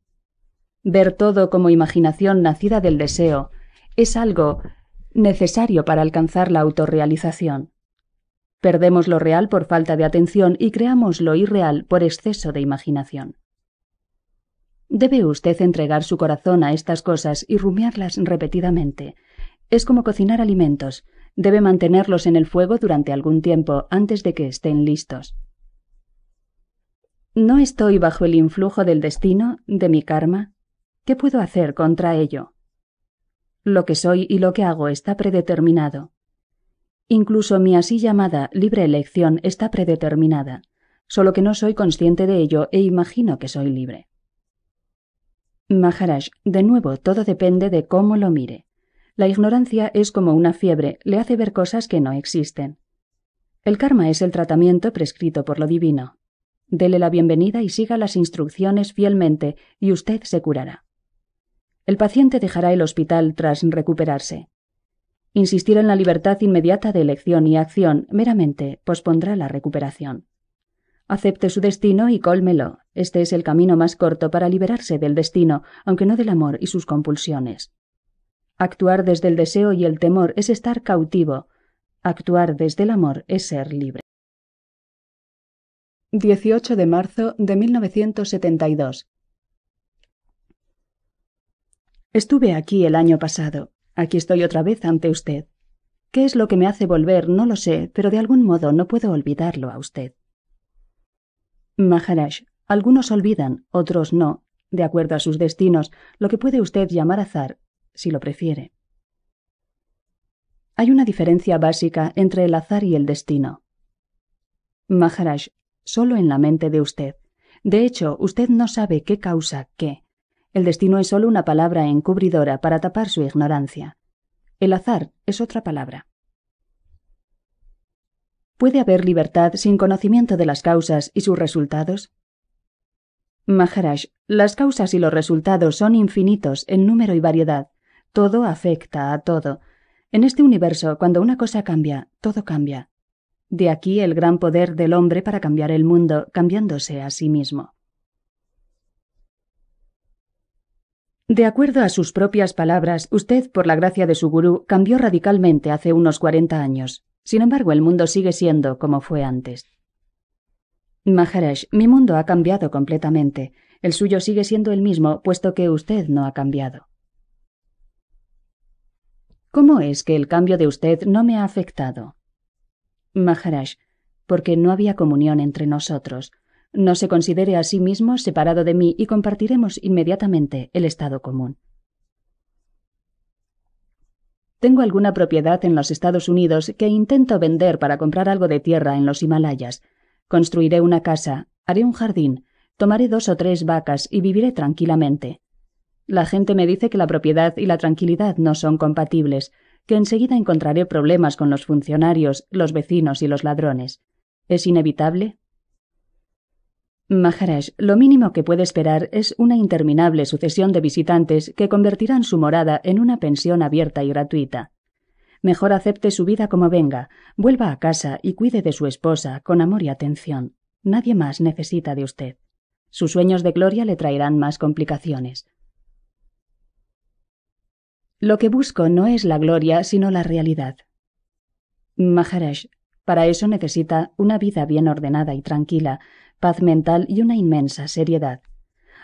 Ver todo como imaginación nacida del deseo es algo necesario para alcanzar la autorrealización. Perdemos lo real por falta de atención y creamos lo irreal por exceso de imaginación. Debe usted entregar su corazón a estas cosas y rumiarlas repetidamente. Es como cocinar alimentos. Debe mantenerlos en el fuego durante algún tiempo antes de que estén listos. ¿No estoy bajo el influjo del destino, de mi karma? ¿Qué puedo hacer contra ello? Lo que soy y lo que hago está predeterminado. Incluso mi así llamada libre elección está predeterminada, solo que no soy consciente de ello e imagino que soy libre. Maharaj, de nuevo, todo depende de cómo lo mire. La ignorancia es como una fiebre, le hace ver cosas que no existen. El karma es el tratamiento prescrito por lo divino. Dele la bienvenida y siga las instrucciones fielmente, y usted se curará. El paciente dejará el hospital tras recuperarse. Insistir en la libertad inmediata de elección y acción meramente pospondrá la recuperación. Acepte su destino y cólmelo, este es el camino más corto para liberarse del destino, aunque no del amor y sus compulsiones. Actuar desde el deseo y el temor es estar cautivo. Actuar desde el amor es ser libre. 18 de marzo de 1972. Estuve aquí el año pasado. Aquí estoy otra vez ante usted. ¿Qué es lo que me hace volver? No lo sé, pero de algún modo no puedo olvidarlo a usted. Maharaj, algunos olvidan, otros no, de acuerdo a sus destinos, lo que puede usted llamar azar, si lo prefiere. Hay una diferencia básica entre el azar y el destino. Maharaj, solo en la mente de usted. De hecho, usted no sabe qué causa qué. El destino es solo una palabra encubridora para tapar su ignorancia. El azar es otra palabra. ¿Puede haber libertad sin conocimiento de las causas y sus resultados? Maharaj, las causas y los resultados son infinitos en número y variedad. Todo afecta a todo. En este universo, cuando una cosa cambia, todo cambia. De aquí el gran poder del hombre para cambiar el mundo, cambiándose a sí mismo. De acuerdo a sus propias palabras, usted, por la gracia de su gurú, cambió radicalmente hace unos cuarenta años. Sin embargo, el mundo sigue siendo como fue antes. Maharaj, mi mundo ha cambiado completamente. El suyo sigue siendo el mismo, puesto que usted no ha cambiado. ¿Cómo es que el cambio de usted no me ha afectado? Maharaj, porque no había comunión entre nosotros. No se considere a sí mismo separado de mí y compartiremos inmediatamente el estado común. Tengo alguna propiedad en los Estados Unidos que intento vender para comprar algo de tierra en los Himalayas. Construiré una casa, haré un jardín, tomaré dos o tres vacas y viviré tranquilamente. La gente me dice que la propiedad y la tranquilidad no son compatibles, que enseguida encontraré problemas con los funcionarios, los vecinos y los ladrones. ¿Es inevitable? Maharaj, lo mínimo que puede esperar es una interminable sucesión de visitantes que convertirán su morada en una pensión abierta y gratuita. Mejor acepte su vida como venga, vuelva a casa y cuide de su esposa con amor y atención. Nadie más necesita de usted. Sus sueños de gloria le traerán más complicaciones. Lo que busco no es la gloria, sino la realidad. Maharaj, para eso necesita una vida bien ordenada y tranquila, paz mental y una inmensa seriedad.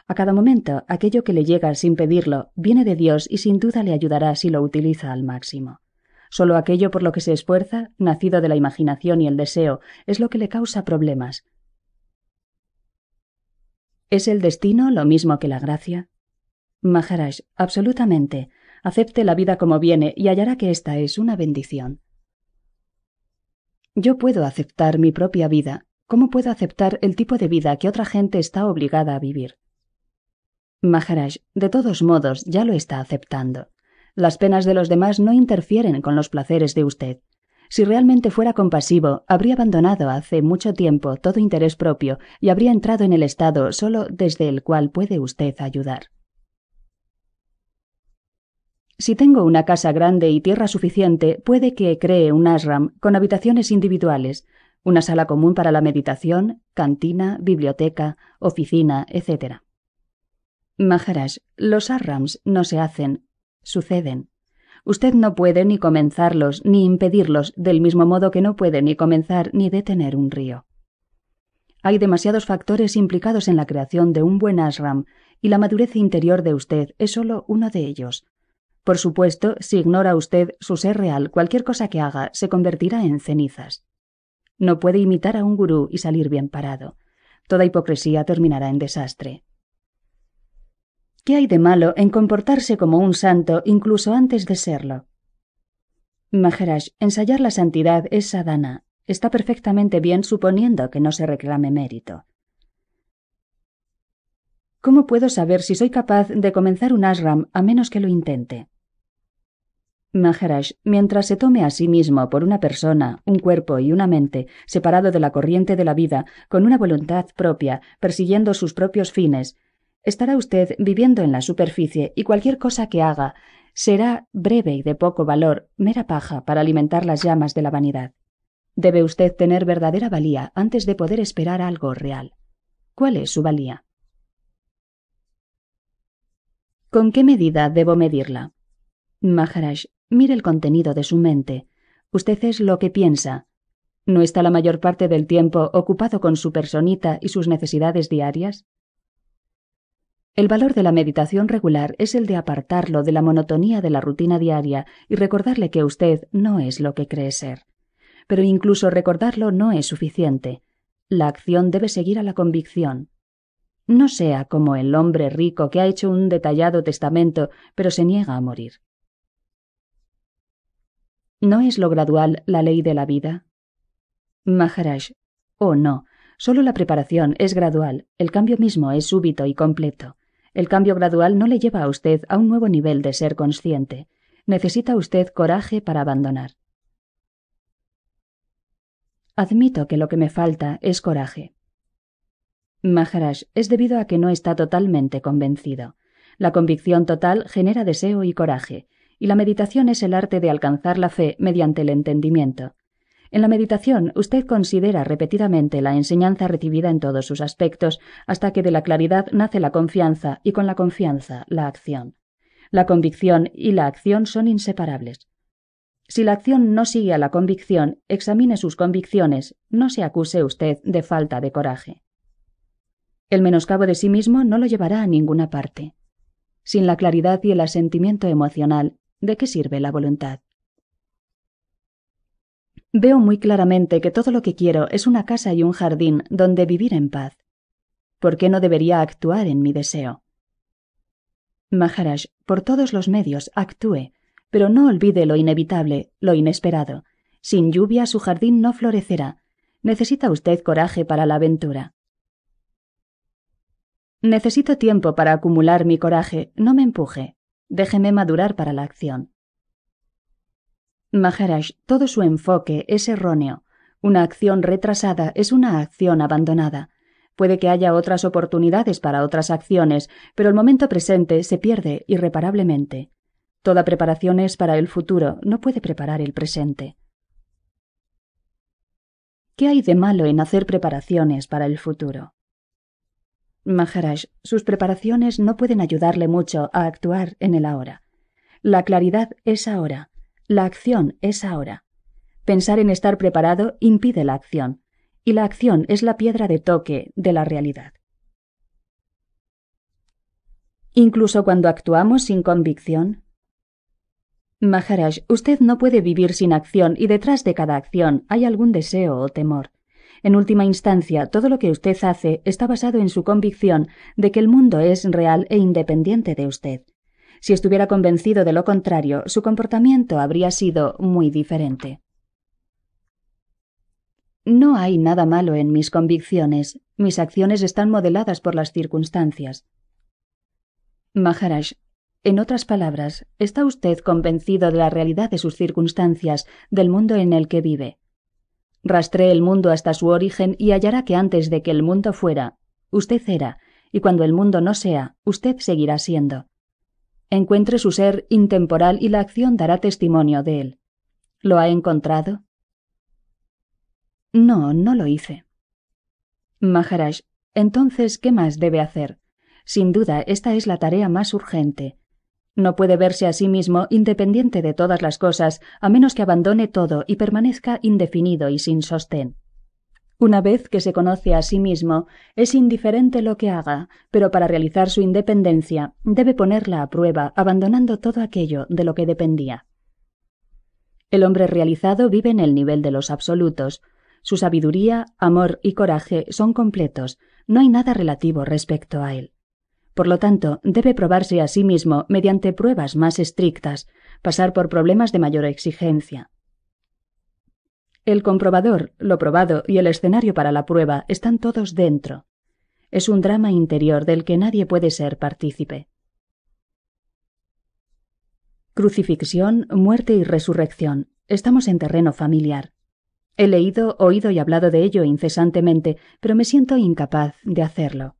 A cada momento, aquello que le llega sin pedirlo viene de Dios y sin duda le ayudará si lo utiliza al máximo. Solo aquello por lo que se esfuerza, nacido de la imaginación y el deseo, es lo que le causa problemas. ¿Es el destino lo mismo que la gracia? Maharaj, absolutamente. Acepte la vida como viene y hallará que esta es una bendición. Yo puedo aceptar mi propia vida. ¿Cómo puedo aceptar el tipo de vida que otra gente está obligada a vivir? Maharaj, de todos modos, ya lo está aceptando. Las penas de los demás no interfieren con los placeres de usted. Si realmente fuera compasivo, habría abandonado hace mucho tiempo todo interés propio y habría entrado en el estado solo desde el cual puede usted ayudar. Si tengo una casa grande y tierra suficiente, puede que cree un ashram con habitaciones individuales, una sala común para la meditación, cantina, biblioteca, oficina, etc. Maharaj, los ashrams no se hacen, suceden. Usted no puede ni comenzarlos ni impedirlos, del mismo modo que no puede ni comenzar ni detener un río. Hay demasiados factores implicados en la creación de un buen ashram, y la madurez interior de usted es solo uno de ellos. Por supuesto, si ignora usted su ser real, cualquier cosa que haga se convertirá en cenizas. No puede imitar a un gurú y salir bien parado. Toda hipocresía terminará en desastre. ¿Qué hay de malo en comportarse como un santo incluso antes de serlo? Maharaj, ensayar la santidad es sadana. Está perfectamente bien suponiendo que no se reclame mérito. ¿Cómo puedo saber si soy capaz de comenzar un ashram a menos que lo intente? Maharaj, mientras se tome a sí mismo por una persona, un cuerpo y una mente, separado de la corriente de la vida, con una voluntad propia, persiguiendo sus propios fines, Estará usted viviendo en la superficie y cualquier cosa que haga será breve y de poco valor, mera paja para alimentar las llamas de la vanidad. Debe usted tener verdadera valía antes de poder esperar algo real. ¿Cuál es su valía? ¿Con qué medida debo medirla? Maharaj, mire el contenido de su mente. Usted es lo que piensa. ¿No está la mayor parte del tiempo ocupado con su personita y sus necesidades diarias? El valor de la meditación regular es el de apartarlo de la monotonía de la rutina diaria y recordarle que usted no es lo que cree ser. Pero incluso recordarlo no es suficiente. La acción debe seguir a la convicción. No sea como el hombre rico que ha hecho un detallado testamento pero se niega a morir. ¿No es lo gradual la ley de la vida? Maharaj, oh no, solo la preparación es gradual, el cambio mismo es súbito y completo. El cambio gradual no le lleva a usted a un nuevo nivel de ser consciente. Necesita usted coraje para abandonar. Admito que lo que me falta es coraje. Maharaj, es debido a que no está totalmente convencido. La convicción total genera deseo y coraje, y la meditación es el arte de alcanzar la fe mediante el entendimiento. En la meditación, usted considera repetidamente la enseñanza recibida en todos sus aspectos, hasta que de la claridad nace la confianza y con la confianza la acción. La convicción y la acción son inseparables. Si la acción no sigue a la convicción, examine sus convicciones, no se acuse usted de falta de coraje. El menoscabo de sí mismo no lo llevará a ninguna parte. Sin la claridad y el asentimiento emocional, ¿de qué sirve la voluntad? Veo muy claramente que todo lo que quiero es una casa y un jardín donde vivir en paz. ¿Por qué no debería actuar en mi deseo? Maharaj, por todos los medios, actúe, pero no olvide lo inevitable, lo inesperado. Sin lluvia su jardín no florecerá. Necesita usted coraje para la aventura. Necesito tiempo para acumular mi coraje, no me empuje. Déjeme madurar para la acción. Maharaj, todo su enfoque es erróneo. Una acción retrasada es una acción abandonada. Puede que haya otras oportunidades para otras acciones, pero el momento presente se pierde irreparablemente. Toda preparación es para el futuro, no puede preparar el presente. ¿Qué hay de malo en hacer preparaciones para el futuro? Maharaj, sus preparaciones no pueden ayudarle mucho a actuar en el ahora. La claridad es ahora. La acción es ahora. Pensar en estar preparado impide la acción, y la acción es la piedra de toque de la realidad. Incluso cuando actuamos sin convicción. Maharaj, usted no puede vivir sin acción y detrás de cada acción hay algún deseo o temor. En última instancia, todo lo que usted hace está basado en su convicción de que el mundo es real e independiente de usted. Si estuviera convencido de lo contrario, su comportamiento habría sido muy diferente. No hay nada malo en mis convicciones. Mis acciones están modeladas por las circunstancias. Maharaj, en otras palabras, está usted convencido de la realidad de sus circunstancias, del mundo en el que vive. Rastré el mundo hasta su origen y hallará que antes de que el mundo fuera, usted era, y cuando el mundo no sea, usted seguirá siendo encuentre su ser intemporal y la acción dará testimonio de él. ¿Lo ha encontrado? No, no lo hice. Maharaj, entonces, ¿qué más debe hacer? Sin duda, esta es la tarea más urgente. No puede verse a sí mismo independiente de todas las cosas, a menos que abandone todo y permanezca indefinido y sin sostén. Una vez que se conoce a sí mismo, es indiferente lo que haga, pero para realizar su independencia debe ponerla a prueba, abandonando todo aquello de lo que dependía. El hombre realizado vive en el nivel de los absolutos. Su sabiduría, amor y coraje son completos, no hay nada relativo respecto a él. Por lo tanto, debe probarse a sí mismo mediante pruebas más estrictas, pasar por problemas de mayor exigencia, el comprobador, lo probado y el escenario para la prueba están todos dentro. Es un drama interior del que nadie puede ser partícipe. Crucifixión, muerte y resurrección. Estamos en terreno familiar. He leído, oído y hablado de ello incesantemente, pero me siento incapaz de hacerlo.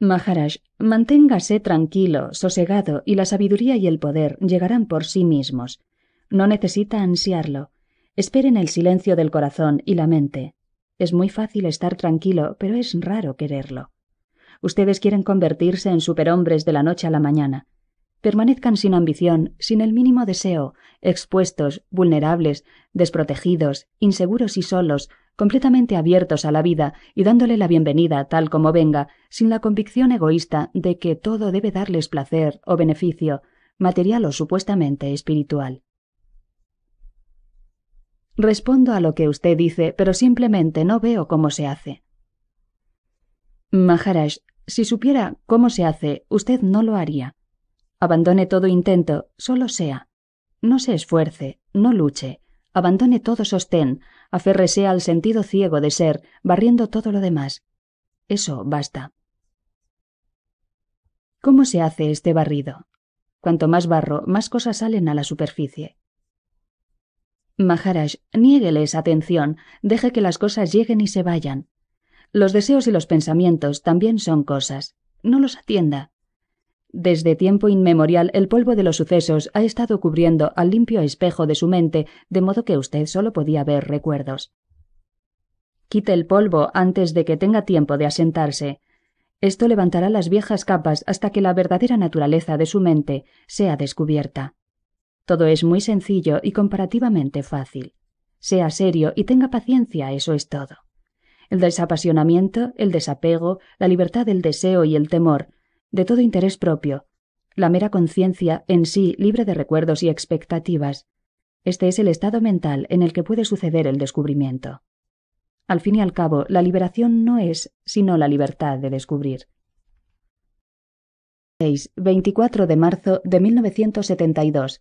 Maharaj, manténgase tranquilo, sosegado, y la sabiduría y el poder llegarán por sí mismos. No necesita ansiarlo. Esperen el silencio del corazón y la mente. Es muy fácil estar tranquilo, pero es raro quererlo. Ustedes quieren convertirse en superhombres de la noche a la mañana. Permanezcan sin ambición, sin el mínimo deseo, expuestos, vulnerables, desprotegidos, inseguros y solos, completamente abiertos a la vida y dándole la bienvenida tal como venga, sin la convicción egoísta de que todo debe darles placer o beneficio, material o supuestamente espiritual. Respondo a lo que usted dice, pero simplemente no veo cómo se hace. Maharaj, si supiera cómo se hace, usted no lo haría. Abandone todo intento, solo sea. No se esfuerce, no luche, abandone todo sostén, aférrese al sentido ciego de ser, barriendo todo lo demás. Eso basta. ¿Cómo se hace este barrido? Cuanto más barro, más cosas salen a la superficie. Maharaj, niégueles atención, deje que las cosas lleguen y se vayan. Los deseos y los pensamientos también son cosas. No los atienda. Desde tiempo inmemorial el polvo de los sucesos ha estado cubriendo al limpio espejo de su mente, de modo que usted solo podía ver recuerdos. Quite el polvo antes de que tenga tiempo de asentarse. Esto levantará las viejas capas hasta que la verdadera naturaleza de su mente sea descubierta. Todo es muy sencillo y comparativamente fácil. Sea serio y tenga paciencia, eso es todo. El desapasionamiento, el desapego, la libertad del deseo y el temor, de todo interés propio, la mera conciencia en sí libre de recuerdos y expectativas. Este es el estado mental en el que puede suceder el descubrimiento. Al fin y al cabo, la liberación no es sino la libertad de descubrir. 24 de marzo de 1972,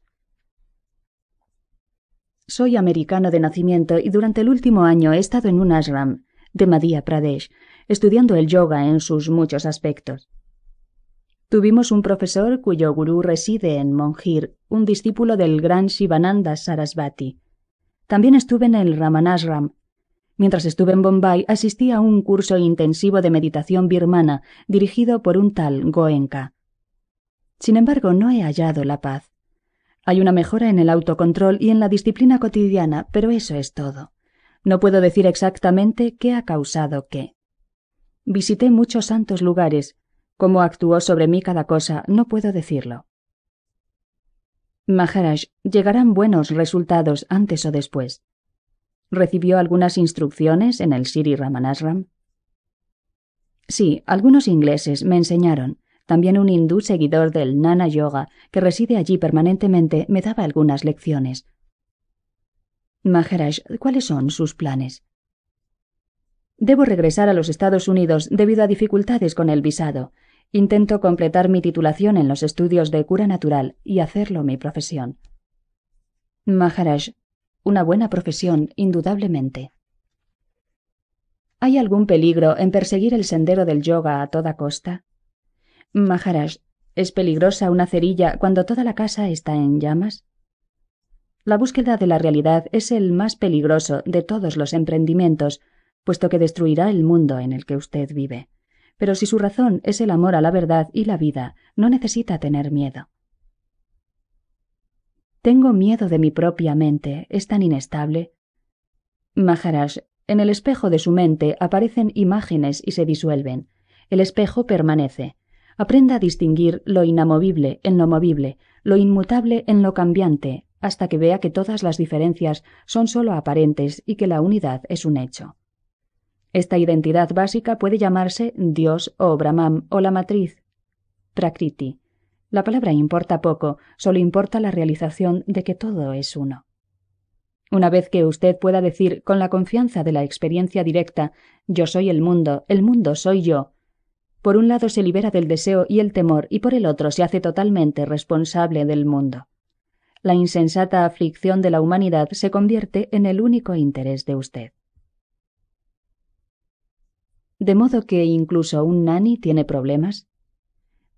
soy americano de nacimiento y durante el último año he estado en un ashram de Madhya Pradesh, estudiando el yoga en sus muchos aspectos. Tuvimos un profesor cuyo gurú reside en Monjir, un discípulo del gran Shivananda Sarasvati. También estuve en el Ramanashram. Mientras estuve en Bombay, asistí a un curso intensivo de meditación birmana dirigido por un tal Goenka. Sin embargo, no he hallado la paz. Hay una mejora en el autocontrol y en la disciplina cotidiana, pero eso es todo. No puedo decir exactamente qué ha causado qué. Visité muchos santos lugares. Cómo actuó sobre mí cada cosa, no puedo decirlo. Maharaj, llegarán buenos resultados antes o después. ¿Recibió algunas instrucciones en el Siri Ramanasram? Sí, algunos ingleses me enseñaron también un hindú seguidor del Nana Yoga, que reside allí permanentemente, me daba algunas lecciones. Maharaj, ¿cuáles son sus planes? Debo regresar a los Estados Unidos debido a dificultades con el visado. Intento completar mi titulación en los estudios de cura natural y hacerlo mi profesión. Maharaj, una buena profesión, indudablemente. ¿Hay algún peligro en perseguir el sendero del yoga a toda costa? Maharaj, ¿es peligrosa una cerilla cuando toda la casa está en llamas? La búsqueda de la realidad es el más peligroso de todos los emprendimientos, puesto que destruirá el mundo en el que usted vive. Pero si su razón es el amor a la verdad y la vida, no necesita tener miedo. Tengo miedo de mi propia mente, es tan inestable. Maharaj, en el espejo de su mente aparecen imágenes y se disuelven. El espejo permanece, aprenda a distinguir lo inamovible en lo movible, lo inmutable en lo cambiante, hasta que vea que todas las diferencias son sólo aparentes y que la unidad es un hecho. Esta identidad básica puede llamarse Dios o Brahman o la matriz. Prakriti. La palabra importa poco, solo importa la realización de que todo es uno. Una vez que usted pueda decir con la confianza de la experiencia directa, yo soy el mundo, el mundo soy yo, por un lado se libera del deseo y el temor y por el otro se hace totalmente responsable del mundo. La insensata aflicción de la humanidad se convierte en el único interés de usted. ¿De modo que incluso un nani tiene problemas?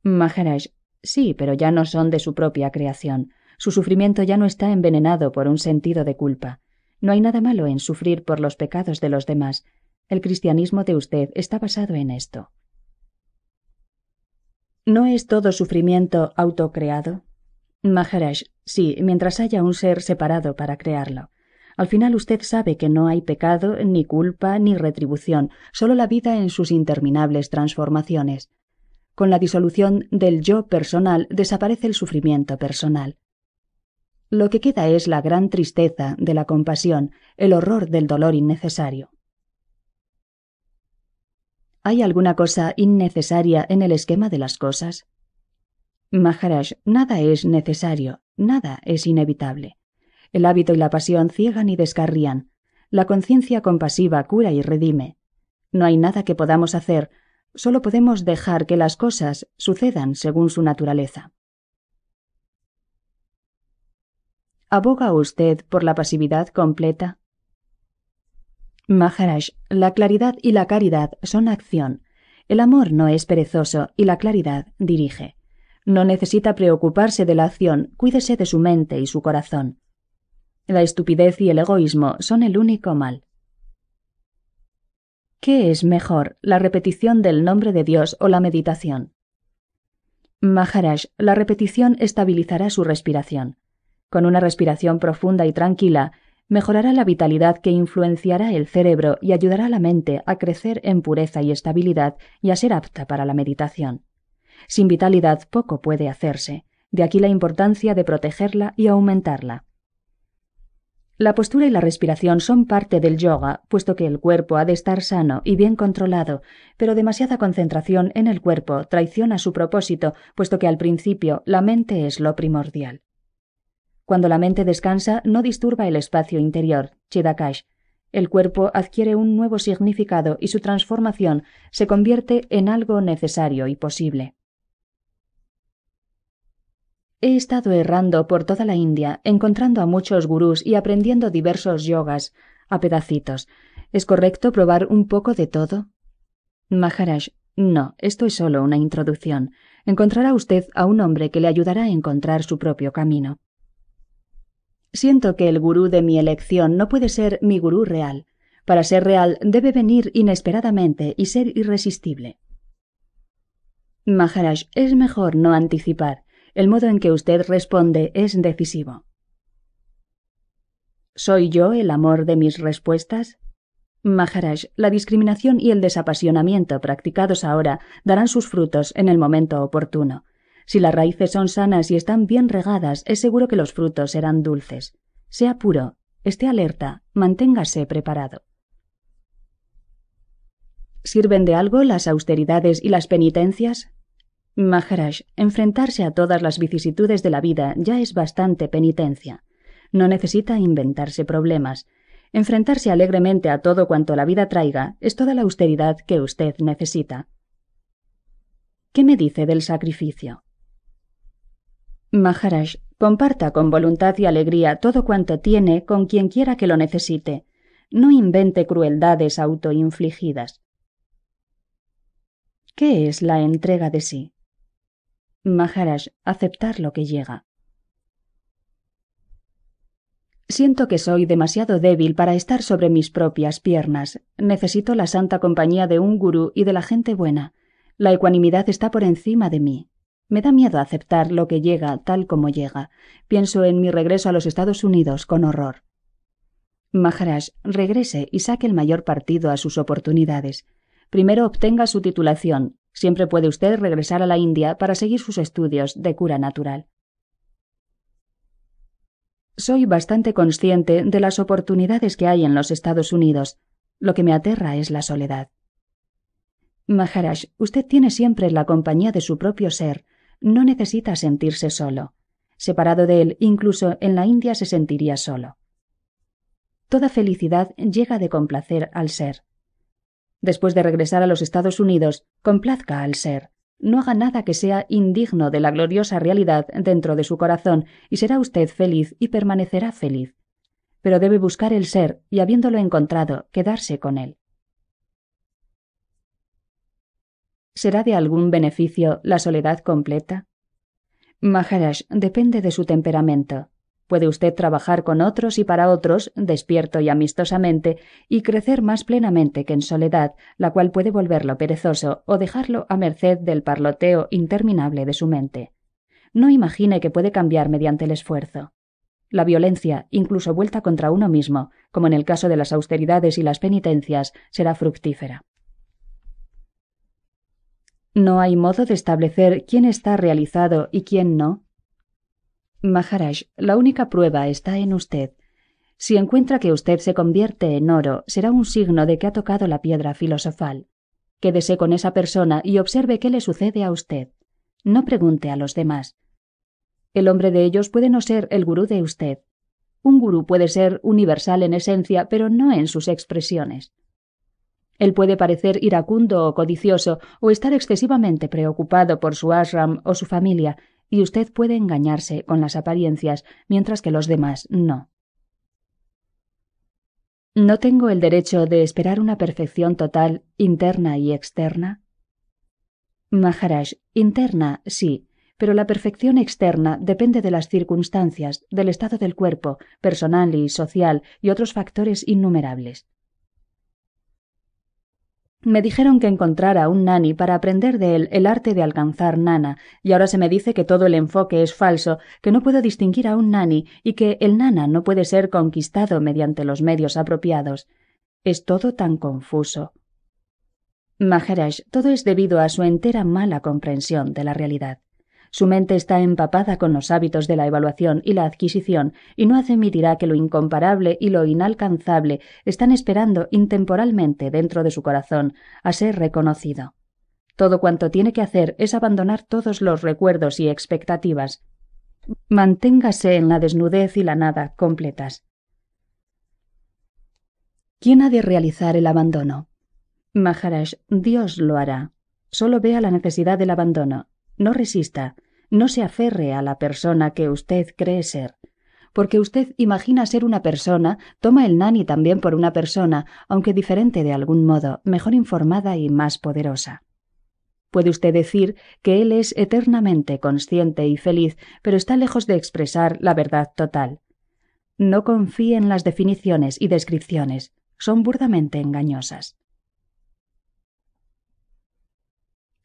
Maharaj, sí, pero ya no son de su propia creación. Su sufrimiento ya no está envenenado por un sentido de culpa. No hay nada malo en sufrir por los pecados de los demás. El cristianismo de usted está basado en esto. ¿No es todo sufrimiento autocreado? Maharaj, sí, mientras haya un ser separado para crearlo. Al final usted sabe que no hay pecado, ni culpa, ni retribución, solo la vida en sus interminables transformaciones. Con la disolución del yo personal desaparece el sufrimiento personal. Lo que queda es la gran tristeza de la compasión, el horror del dolor innecesario. ¿Hay alguna cosa innecesaria en el esquema de las cosas? Maharaj, nada es necesario, nada es inevitable. El hábito y la pasión ciegan y descarrían. La conciencia compasiva cura y redime. No hay nada que podamos hacer, solo podemos dejar que las cosas sucedan según su naturaleza. ¿Aboga usted por la pasividad completa? Maharaj, la claridad y la caridad son acción. El amor no es perezoso y la claridad dirige. No necesita preocuparse de la acción, cuídese de su mente y su corazón. La estupidez y el egoísmo son el único mal. ¿Qué es mejor, la repetición del nombre de Dios o la meditación? Maharaj, la repetición estabilizará su respiración. Con una respiración profunda y tranquila, mejorará la vitalidad que influenciará el cerebro y ayudará a la mente a crecer en pureza y estabilidad y a ser apta para la meditación. Sin vitalidad poco puede hacerse, de aquí la importancia de protegerla y aumentarla. La postura y la respiración son parte del yoga, puesto que el cuerpo ha de estar sano y bien controlado, pero demasiada concentración en el cuerpo traiciona su propósito, puesto que al principio la mente es lo primordial. Cuando la mente descansa, no disturba el espacio interior, Chidakash. El cuerpo adquiere un nuevo significado y su transformación se convierte en algo necesario y posible. He estado errando por toda la India, encontrando a muchos gurús y aprendiendo diversos yogas, a pedacitos. ¿Es correcto probar un poco de todo? Maharaj, no, esto es solo una introducción. Encontrará usted a un hombre que le ayudará a encontrar su propio camino. Siento que el gurú de mi elección no puede ser mi gurú real. Para ser real debe venir inesperadamente y ser irresistible. Maharaj, es mejor no anticipar. El modo en que usted responde es decisivo. ¿Soy yo el amor de mis respuestas? Maharaj, la discriminación y el desapasionamiento practicados ahora darán sus frutos en el momento oportuno. Si las raíces son sanas y están bien regadas, es seguro que los frutos serán dulces. Sea puro, esté alerta, manténgase preparado. ¿Sirven de algo las austeridades y las penitencias? Maharaj, enfrentarse a todas las vicisitudes de la vida ya es bastante penitencia. No necesita inventarse problemas. Enfrentarse alegremente a todo cuanto la vida traiga es toda la austeridad que usted necesita. ¿Qué me dice del sacrificio? Maharaj, comparta con voluntad y alegría todo cuanto tiene con quien quiera que lo necesite. No invente crueldades autoinfligidas. ¿Qué es la entrega de sí? Maharaj, aceptar lo que llega. Siento que soy demasiado débil para estar sobre mis propias piernas. Necesito la santa compañía de un gurú y de la gente buena. La ecuanimidad está por encima de mí. Me da miedo aceptar lo que llega tal como llega. Pienso en mi regreso a los Estados Unidos con horror. Maharaj regrese y saque el mayor partido a sus oportunidades. Primero obtenga su titulación. Siempre puede usted regresar a la India para seguir sus estudios de cura natural. Soy bastante consciente de las oportunidades que hay en los Estados Unidos. Lo que me aterra es la soledad. Maharaj, usted tiene siempre la compañía de su propio ser, no necesita sentirse solo. Separado de él, incluso en la India se sentiría solo. Toda felicidad llega de complacer al ser. Después de regresar a los Estados Unidos, complazca al ser. No haga nada que sea indigno de la gloriosa realidad dentro de su corazón y será usted feliz y permanecerá feliz. Pero debe buscar el ser y, habiéndolo encontrado, quedarse con él. ¿Será de algún beneficio la soledad completa? Maharaj, depende de su temperamento. Puede usted trabajar con otros y para otros, despierto y amistosamente, y crecer más plenamente que en soledad, la cual puede volverlo perezoso o dejarlo a merced del parloteo interminable de su mente. No imagine que puede cambiar mediante el esfuerzo. La violencia, incluso vuelta contra uno mismo, como en el caso de las austeridades y las penitencias, será fructífera. ¿No hay modo de establecer quién está realizado y quién no? Maharaj, la única prueba está en usted. Si encuentra que usted se convierte en oro, será un signo de que ha tocado la piedra filosofal. Quédese con esa persona y observe qué le sucede a usted. No pregunte a los demás. El hombre de ellos puede no ser el gurú de usted. Un gurú puede ser universal en esencia, pero no en sus expresiones. Él puede parecer iracundo o codicioso, o estar excesivamente preocupado por su ashram o su familia, y usted puede engañarse con las apariencias, mientras que los demás no. ¿No tengo el derecho de esperar una perfección total interna y externa? Maharaj, interna, sí, pero la perfección externa depende de las circunstancias, del estado del cuerpo, personal y social, y otros factores innumerables. Me dijeron que encontrara un nani para aprender de él el arte de alcanzar nana, y ahora se me dice que todo el enfoque es falso, que no puedo distinguir a un nani y que el nana no puede ser conquistado mediante los medios apropiados. Es todo tan confuso. Maharaj, todo es debido a su entera mala comprensión de la realidad. Su mente está empapada con los hábitos de la evaluación y la adquisición y no admitirá que lo incomparable y lo inalcanzable están esperando intemporalmente dentro de su corazón a ser reconocido. Todo cuanto tiene que hacer es abandonar todos los recuerdos y expectativas. Manténgase en la desnudez y la nada completas. ¿Quién ha de realizar el abandono? Maharaj, Dios lo hará. Solo vea la necesidad del abandono. No resista, no se aferre a la persona que usted cree ser. Porque usted imagina ser una persona, toma el nani también por una persona, aunque diferente de algún modo, mejor informada y más poderosa. Puede usted decir que él es eternamente consciente y feliz, pero está lejos de expresar la verdad total. No confíe en las definiciones y descripciones, son burdamente engañosas.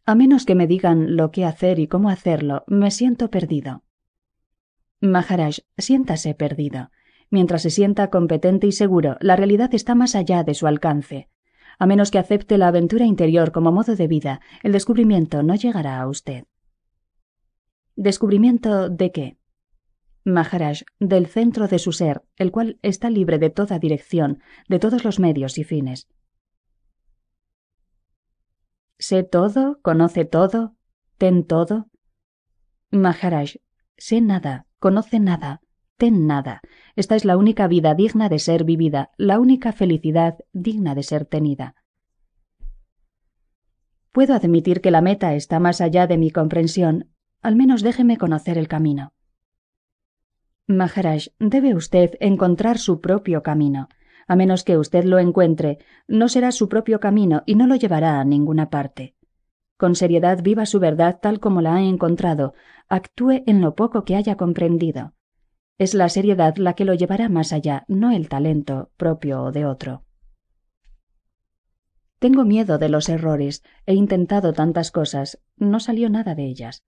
A menos que me digan lo que hacer y cómo hacerlo, me siento perdido. Maharaj, siéntase perdido. Mientras se sienta competente y seguro, la realidad está más allá de su alcance. A menos que acepte la aventura interior como modo de vida, el descubrimiento no llegará a usted. ¿Descubrimiento de qué? Maharaj, del centro de su ser, el cual está libre de toda dirección, de todos los medios y fines. Sé todo, conoce todo, ten todo. Maharaj, sé nada, conoce nada, ten nada. Esta es la única vida digna de ser vivida, la única felicidad digna de ser tenida. Puedo admitir que la meta está más allá de mi comprensión. Al menos déjeme conocer el camino. Maharaj, debe usted encontrar su propio camino a menos que usted lo encuentre, no será su propio camino y no lo llevará a ninguna parte. Con seriedad viva su verdad tal como la ha encontrado, actúe en lo poco que haya comprendido. Es la seriedad la que lo llevará más allá, no el talento, propio o de otro. Tengo miedo de los errores, he intentado tantas cosas, no salió nada de ellas.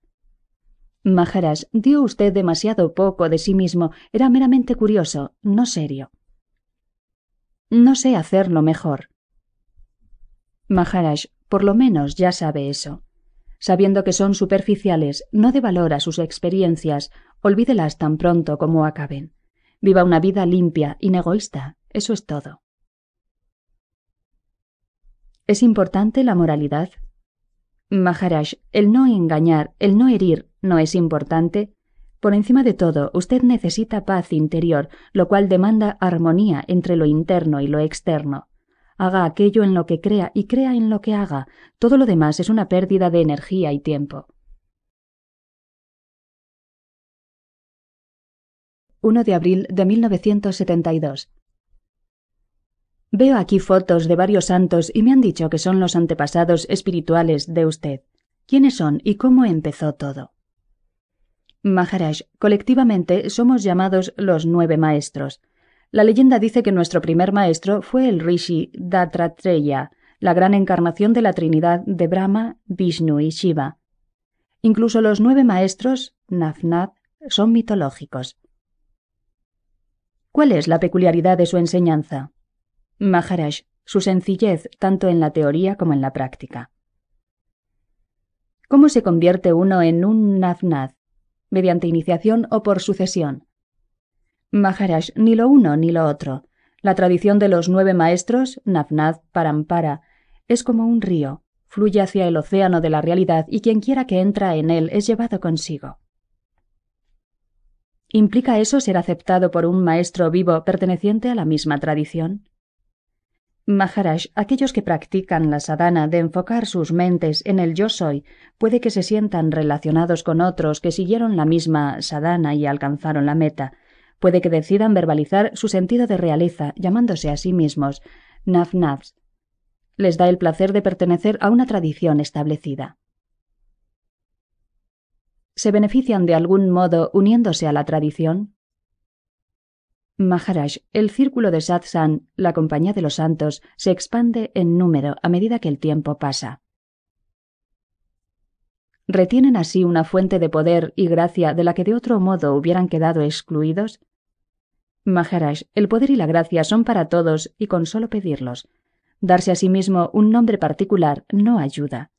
Majeras, dio usted demasiado poco de sí mismo, era meramente curioso, no serio. No sé hacerlo mejor. Maharaj por lo menos ya sabe eso. Sabiendo que son superficiales, no devalora valor a sus experiencias, olvídelas tan pronto como acaben. Viva una vida limpia, y inegoísta, eso es todo. ¿Es importante la moralidad? Maharaj, el no engañar, el no herir, no es importante. Por encima de todo, usted necesita paz interior, lo cual demanda armonía entre lo interno y lo externo. Haga aquello en lo que crea y crea en lo que haga. Todo lo demás es una pérdida de energía y tiempo. 1 de abril de 1972. Veo aquí fotos de varios santos y me han dicho que son los antepasados espirituales de usted. ¿Quiénes son y cómo empezó todo? Maharaj, colectivamente somos llamados los nueve maestros. La leyenda dice que nuestro primer maestro fue el rishi Dattatreya, la gran encarnación de la Trinidad de Brahma, Vishnu y Shiva. Incluso los nueve maestros, Nafnath, son mitológicos. ¿Cuál es la peculiaridad de su enseñanza? Maharaj, su sencillez tanto en la teoría como en la práctica. ¿Cómo se convierte uno en un Nafnath? mediante iniciación o por sucesión. Maharaj, ni lo uno ni lo otro. La tradición de los nueve maestros, Navnad Parampara, es como un río, fluye hacia el océano de la realidad y quien quiera que entra en él es llevado consigo. ¿Implica eso ser aceptado por un maestro vivo perteneciente a la misma tradición? Maharaj, aquellos que practican la sadhana de enfocar sus mentes en el yo soy, puede que se sientan relacionados con otros que siguieron la misma sadhana y alcanzaron la meta. Puede que decidan verbalizar su sentido de realeza, llamándose a sí mismos naf-navs. Les da el placer de pertenecer a una tradición establecida. ¿Se benefician de algún modo uniéndose a la tradición? Maharaj, el círculo de Satsang, la compañía de los santos, se expande en número a medida que el tiempo pasa. ¿Retienen así una fuente de poder y gracia de la que de otro modo hubieran quedado excluidos? Maharaj, el poder y la gracia son para todos y con solo pedirlos. Darse a sí mismo un nombre particular no ayuda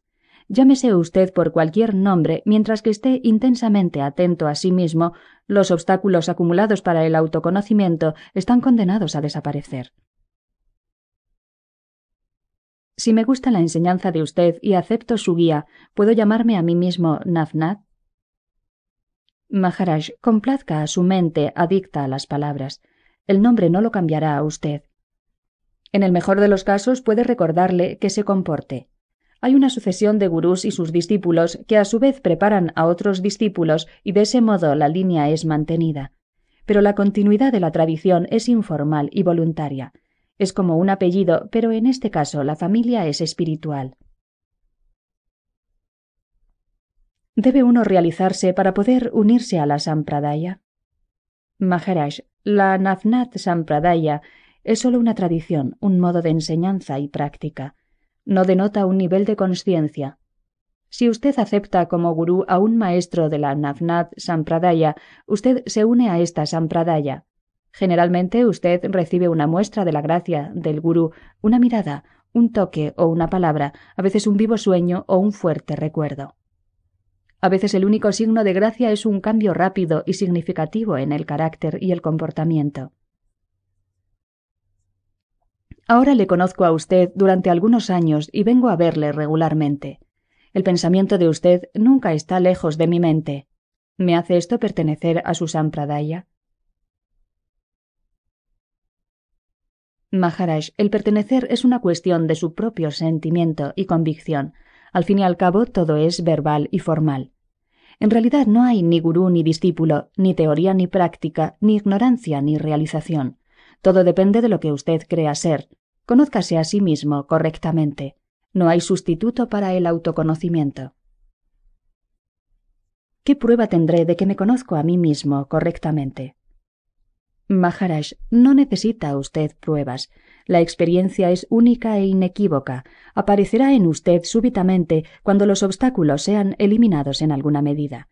llámese usted por cualquier nombre mientras que esté intensamente atento a sí mismo, los obstáculos acumulados para el autoconocimiento están condenados a desaparecer. Si me gusta la enseñanza de usted y acepto su guía, ¿puedo llamarme a mí mismo Navnat? Maharaj, complazca a su mente adicta a las palabras. El nombre no lo cambiará a usted. En el mejor de los casos puede recordarle que se comporte. Hay una sucesión de gurús y sus discípulos que a su vez preparan a otros discípulos y de ese modo la línea es mantenida. Pero la continuidad de la tradición es informal y voluntaria. Es como un apellido, pero en este caso la familia es espiritual. ¿Debe uno realizarse para poder unirse a la Sampradaya? Maharaj, la Nafnat Sampradaya es solo una tradición, un modo de enseñanza y práctica no denota un nivel de conciencia. Si usted acepta como gurú a un maestro de la Navnat Sampradaya, usted se une a esta Sampradaya. Generalmente usted recibe una muestra de la gracia del gurú, una mirada, un toque o una palabra, a veces un vivo sueño o un fuerte recuerdo. A veces el único signo de gracia es un cambio rápido y significativo en el carácter y el comportamiento. Ahora le conozco a usted durante algunos años y vengo a verle regularmente. El pensamiento de usted nunca está lejos de mi mente. ¿Me hace esto pertenecer a su Sampradaya? Maharaj, el pertenecer es una cuestión de su propio sentimiento y convicción. Al fin y al cabo, todo es verbal y formal. En realidad no hay ni gurú ni discípulo, ni teoría ni práctica, ni ignorancia ni realización. Todo depende de lo que usted crea ser. Conózcase a sí mismo correctamente. No hay sustituto para el autoconocimiento. ¿Qué prueba tendré de que me conozco a mí mismo correctamente? Maharaj, no necesita usted pruebas. La experiencia es única e inequívoca. Aparecerá en usted súbitamente cuando los obstáculos sean eliminados en alguna medida.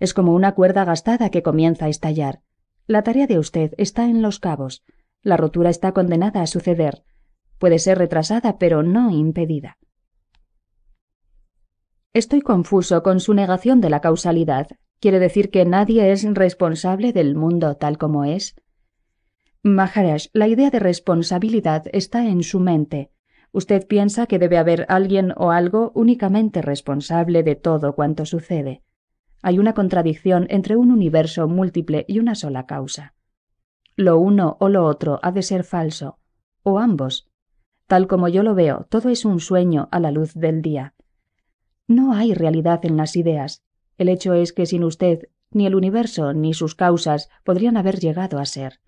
Es como una cuerda gastada que comienza a estallar. La tarea de usted está en los cabos. La rotura está condenada a suceder. Puede ser retrasada, pero no impedida. Estoy confuso con su negación de la causalidad. ¿Quiere decir que nadie es responsable del mundo tal como es? Maharaj, la idea de responsabilidad está en su mente. Usted piensa que debe haber alguien o algo únicamente responsable de todo cuanto sucede. Hay una contradicción entre un universo múltiple y una sola causa. Lo uno o lo otro ha de ser falso, o ambos, Tal como yo lo veo, todo es un sueño a la luz del día. No hay realidad en las ideas. El hecho es que sin usted, ni el universo ni sus causas podrían haber llegado a ser.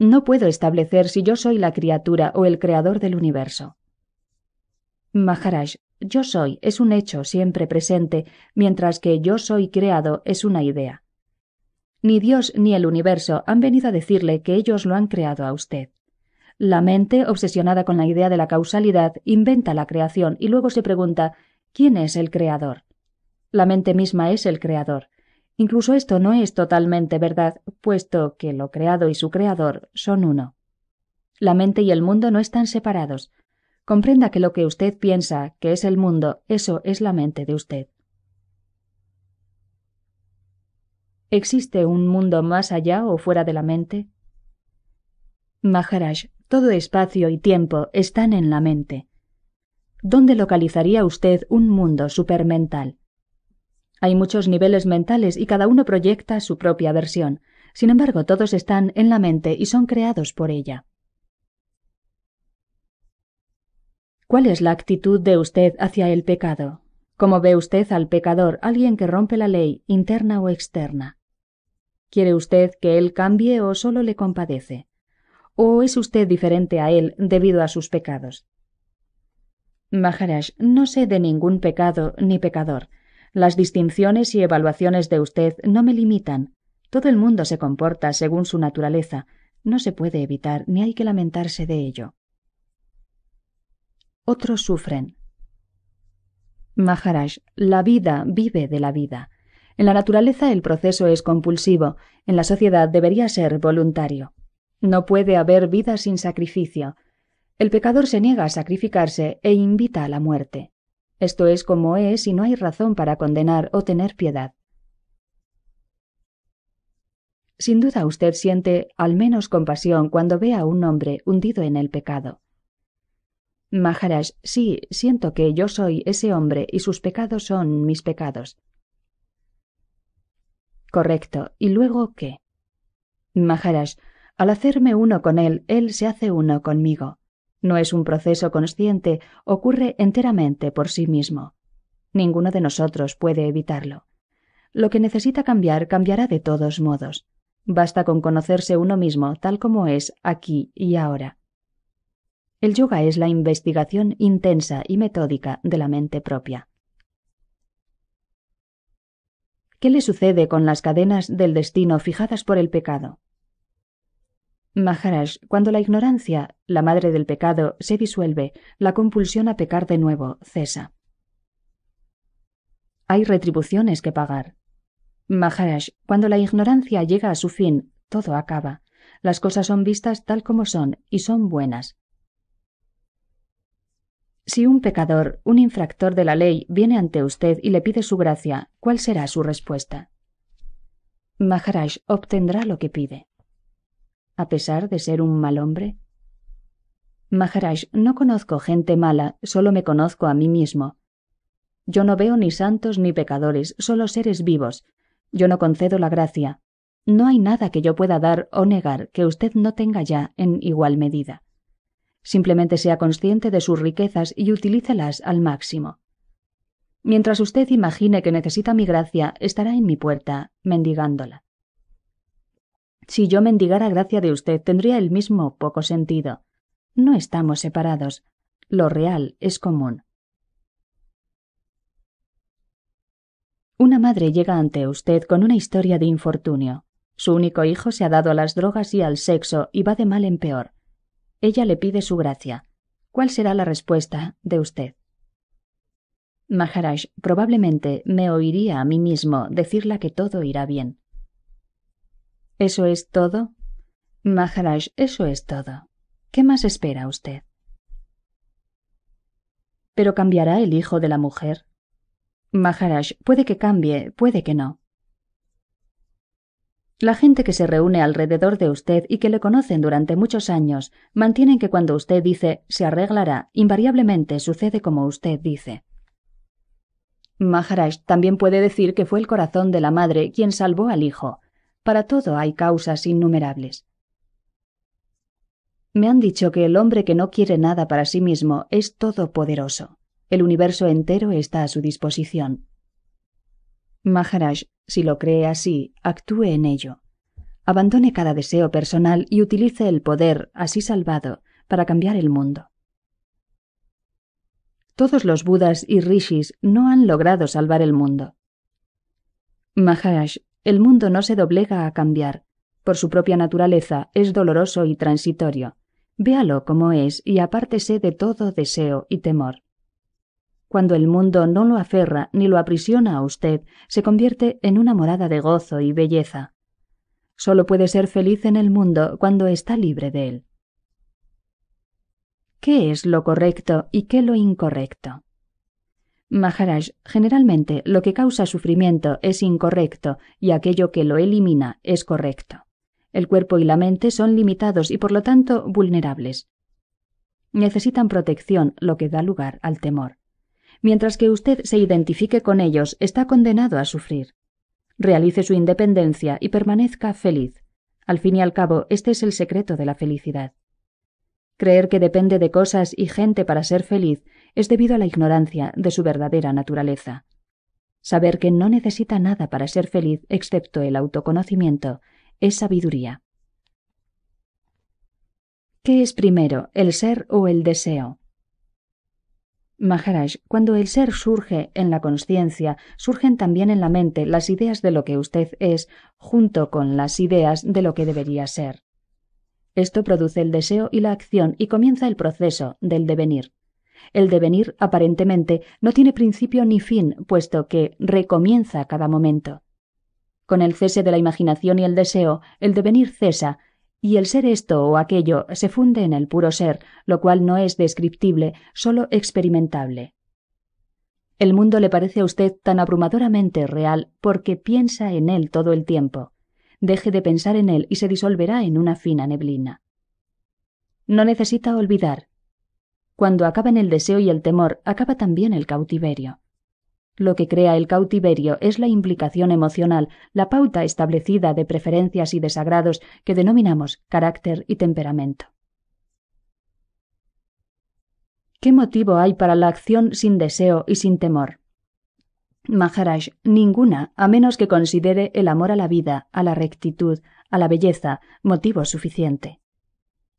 No puedo establecer si yo soy la criatura o el creador del universo. Maharaj, yo soy es un hecho siempre presente, mientras que yo soy creado es una idea. Ni Dios ni el universo han venido a decirle que ellos lo han creado a usted. La mente, obsesionada con la idea de la causalidad, inventa la creación y luego se pregunta ¿quién es el creador? La mente misma es el creador. Incluso esto no es totalmente verdad, puesto que lo creado y su creador son uno. La mente y el mundo no están separados. Comprenda que lo que usted piensa que es el mundo, eso es la mente de usted. ¿Existe un mundo más allá o fuera de la mente? Maharaj todo espacio y tiempo están en la mente. ¿Dónde localizaría usted un mundo supermental? Hay muchos niveles mentales y cada uno proyecta su propia versión. Sin embargo, todos están en la mente y son creados por ella. ¿Cuál es la actitud de usted hacia el pecado? ¿Cómo ve usted al pecador, alguien que rompe la ley, interna o externa? ¿Quiere usted que él cambie o solo le compadece? o es usted diferente a él debido a sus pecados? Maharaj, no sé de ningún pecado ni pecador. Las distinciones y evaluaciones de usted no me limitan. Todo el mundo se comporta según su naturaleza. No se puede evitar ni hay que lamentarse de ello. Otros sufren. Maharaj, la vida vive de la vida. En la naturaleza el proceso es compulsivo, en la sociedad debería ser voluntario. No puede haber vida sin sacrificio. El pecador se niega a sacrificarse e invita a la muerte. Esto es como es y no hay razón para condenar o tener piedad. Sin duda usted siente al menos compasión cuando ve a un hombre hundido en el pecado. Maharaj, sí, siento que yo soy ese hombre y sus pecados son mis pecados. Correcto. ¿Y luego qué? Maharaj, al hacerme uno con él, él se hace uno conmigo. No es un proceso consciente, ocurre enteramente por sí mismo. Ninguno de nosotros puede evitarlo. Lo que necesita cambiar cambiará de todos modos. Basta con conocerse uno mismo tal como es aquí y ahora. El yoga es la investigación intensa y metódica de la mente propia. ¿Qué le sucede con las cadenas del destino fijadas por el pecado? Maharaj, cuando la ignorancia, la madre del pecado, se disuelve, la compulsión a pecar de nuevo cesa. Hay retribuciones que pagar. Maharaj, cuando la ignorancia llega a su fin, todo acaba. Las cosas son vistas tal como son y son buenas. Si un pecador, un infractor de la ley, viene ante usted y le pide su gracia, ¿cuál será su respuesta? Maharaj obtendrá lo que pide a pesar de ser un mal hombre? Maharaj, no conozco gente mala, solo me conozco a mí mismo. Yo no veo ni santos ni pecadores, solo seres vivos. Yo no concedo la gracia. No hay nada que yo pueda dar o negar que usted no tenga ya en igual medida. Simplemente sea consciente de sus riquezas y utilícelas al máximo. Mientras usted imagine que necesita mi gracia, estará en mi puerta, mendigándola. Si yo mendigara gracia de usted, tendría el mismo poco sentido. No estamos separados. Lo real es común. Una madre llega ante usted con una historia de infortunio. Su único hijo se ha dado a las drogas y al sexo y va de mal en peor. Ella le pide su gracia. ¿Cuál será la respuesta de usted? Maharaj, probablemente me oiría a mí mismo decirla que todo irá bien. ¿Eso es todo? Maharaj, eso es todo. ¿Qué más espera usted? ¿Pero cambiará el hijo de la mujer? Maharaj, puede que cambie, puede que no. La gente que se reúne alrededor de usted y que le conocen durante muchos años mantienen que cuando usted dice se arreglará, invariablemente sucede como usted dice. Maharaj también puede decir que fue el corazón de la madre quien salvó al hijo, para todo hay causas innumerables. Me han dicho que el hombre que no quiere nada para sí mismo es todopoderoso. El universo entero está a su disposición. Maharaj, si lo cree así, actúe en ello. Abandone cada deseo personal y utilice el poder, así salvado, para cambiar el mundo. Todos los Budas y Rishis no han logrado salvar el mundo. Maharaj, el mundo no se doblega a cambiar. Por su propia naturaleza es doloroso y transitorio. Véalo como es y apártese de todo deseo y temor. Cuando el mundo no lo aferra ni lo aprisiona a usted, se convierte en una morada de gozo y belleza. Solo puede ser feliz en el mundo cuando está libre de él. ¿Qué es lo correcto y qué lo incorrecto? Maharaj, generalmente lo que causa sufrimiento es incorrecto y aquello que lo elimina es correcto. El cuerpo y la mente son limitados y por lo tanto vulnerables. Necesitan protección, lo que da lugar al temor. Mientras que usted se identifique con ellos, está condenado a sufrir. Realice su independencia y permanezca feliz. Al fin y al cabo, este es el secreto de la felicidad. Creer que depende de cosas y gente para ser feliz es debido a la ignorancia de su verdadera naturaleza. Saber que no necesita nada para ser feliz excepto el autoconocimiento es sabiduría. ¿Qué es primero, el ser o el deseo? Maharaj, cuando el ser surge en la conciencia, surgen también en la mente las ideas de lo que usted es, junto con las ideas de lo que debería ser. Esto produce el deseo y la acción y comienza el proceso del devenir. El devenir, aparentemente, no tiene principio ni fin, puesto que recomienza a cada momento. Con el cese de la imaginación y el deseo, el devenir cesa, y el ser esto o aquello se funde en el puro ser, lo cual no es descriptible, sólo experimentable. El mundo le parece a usted tan abrumadoramente real porque piensa en él todo el tiempo. Deje de pensar en él y se disolverá en una fina neblina. No necesita olvidar, cuando acaban el deseo y el temor, acaba también el cautiverio. Lo que crea el cautiverio es la implicación emocional, la pauta establecida de preferencias y desagrados que denominamos carácter y temperamento. ¿Qué motivo hay para la acción sin deseo y sin temor? Maharaj, ninguna, a menos que considere el amor a la vida, a la rectitud, a la belleza, motivo suficiente.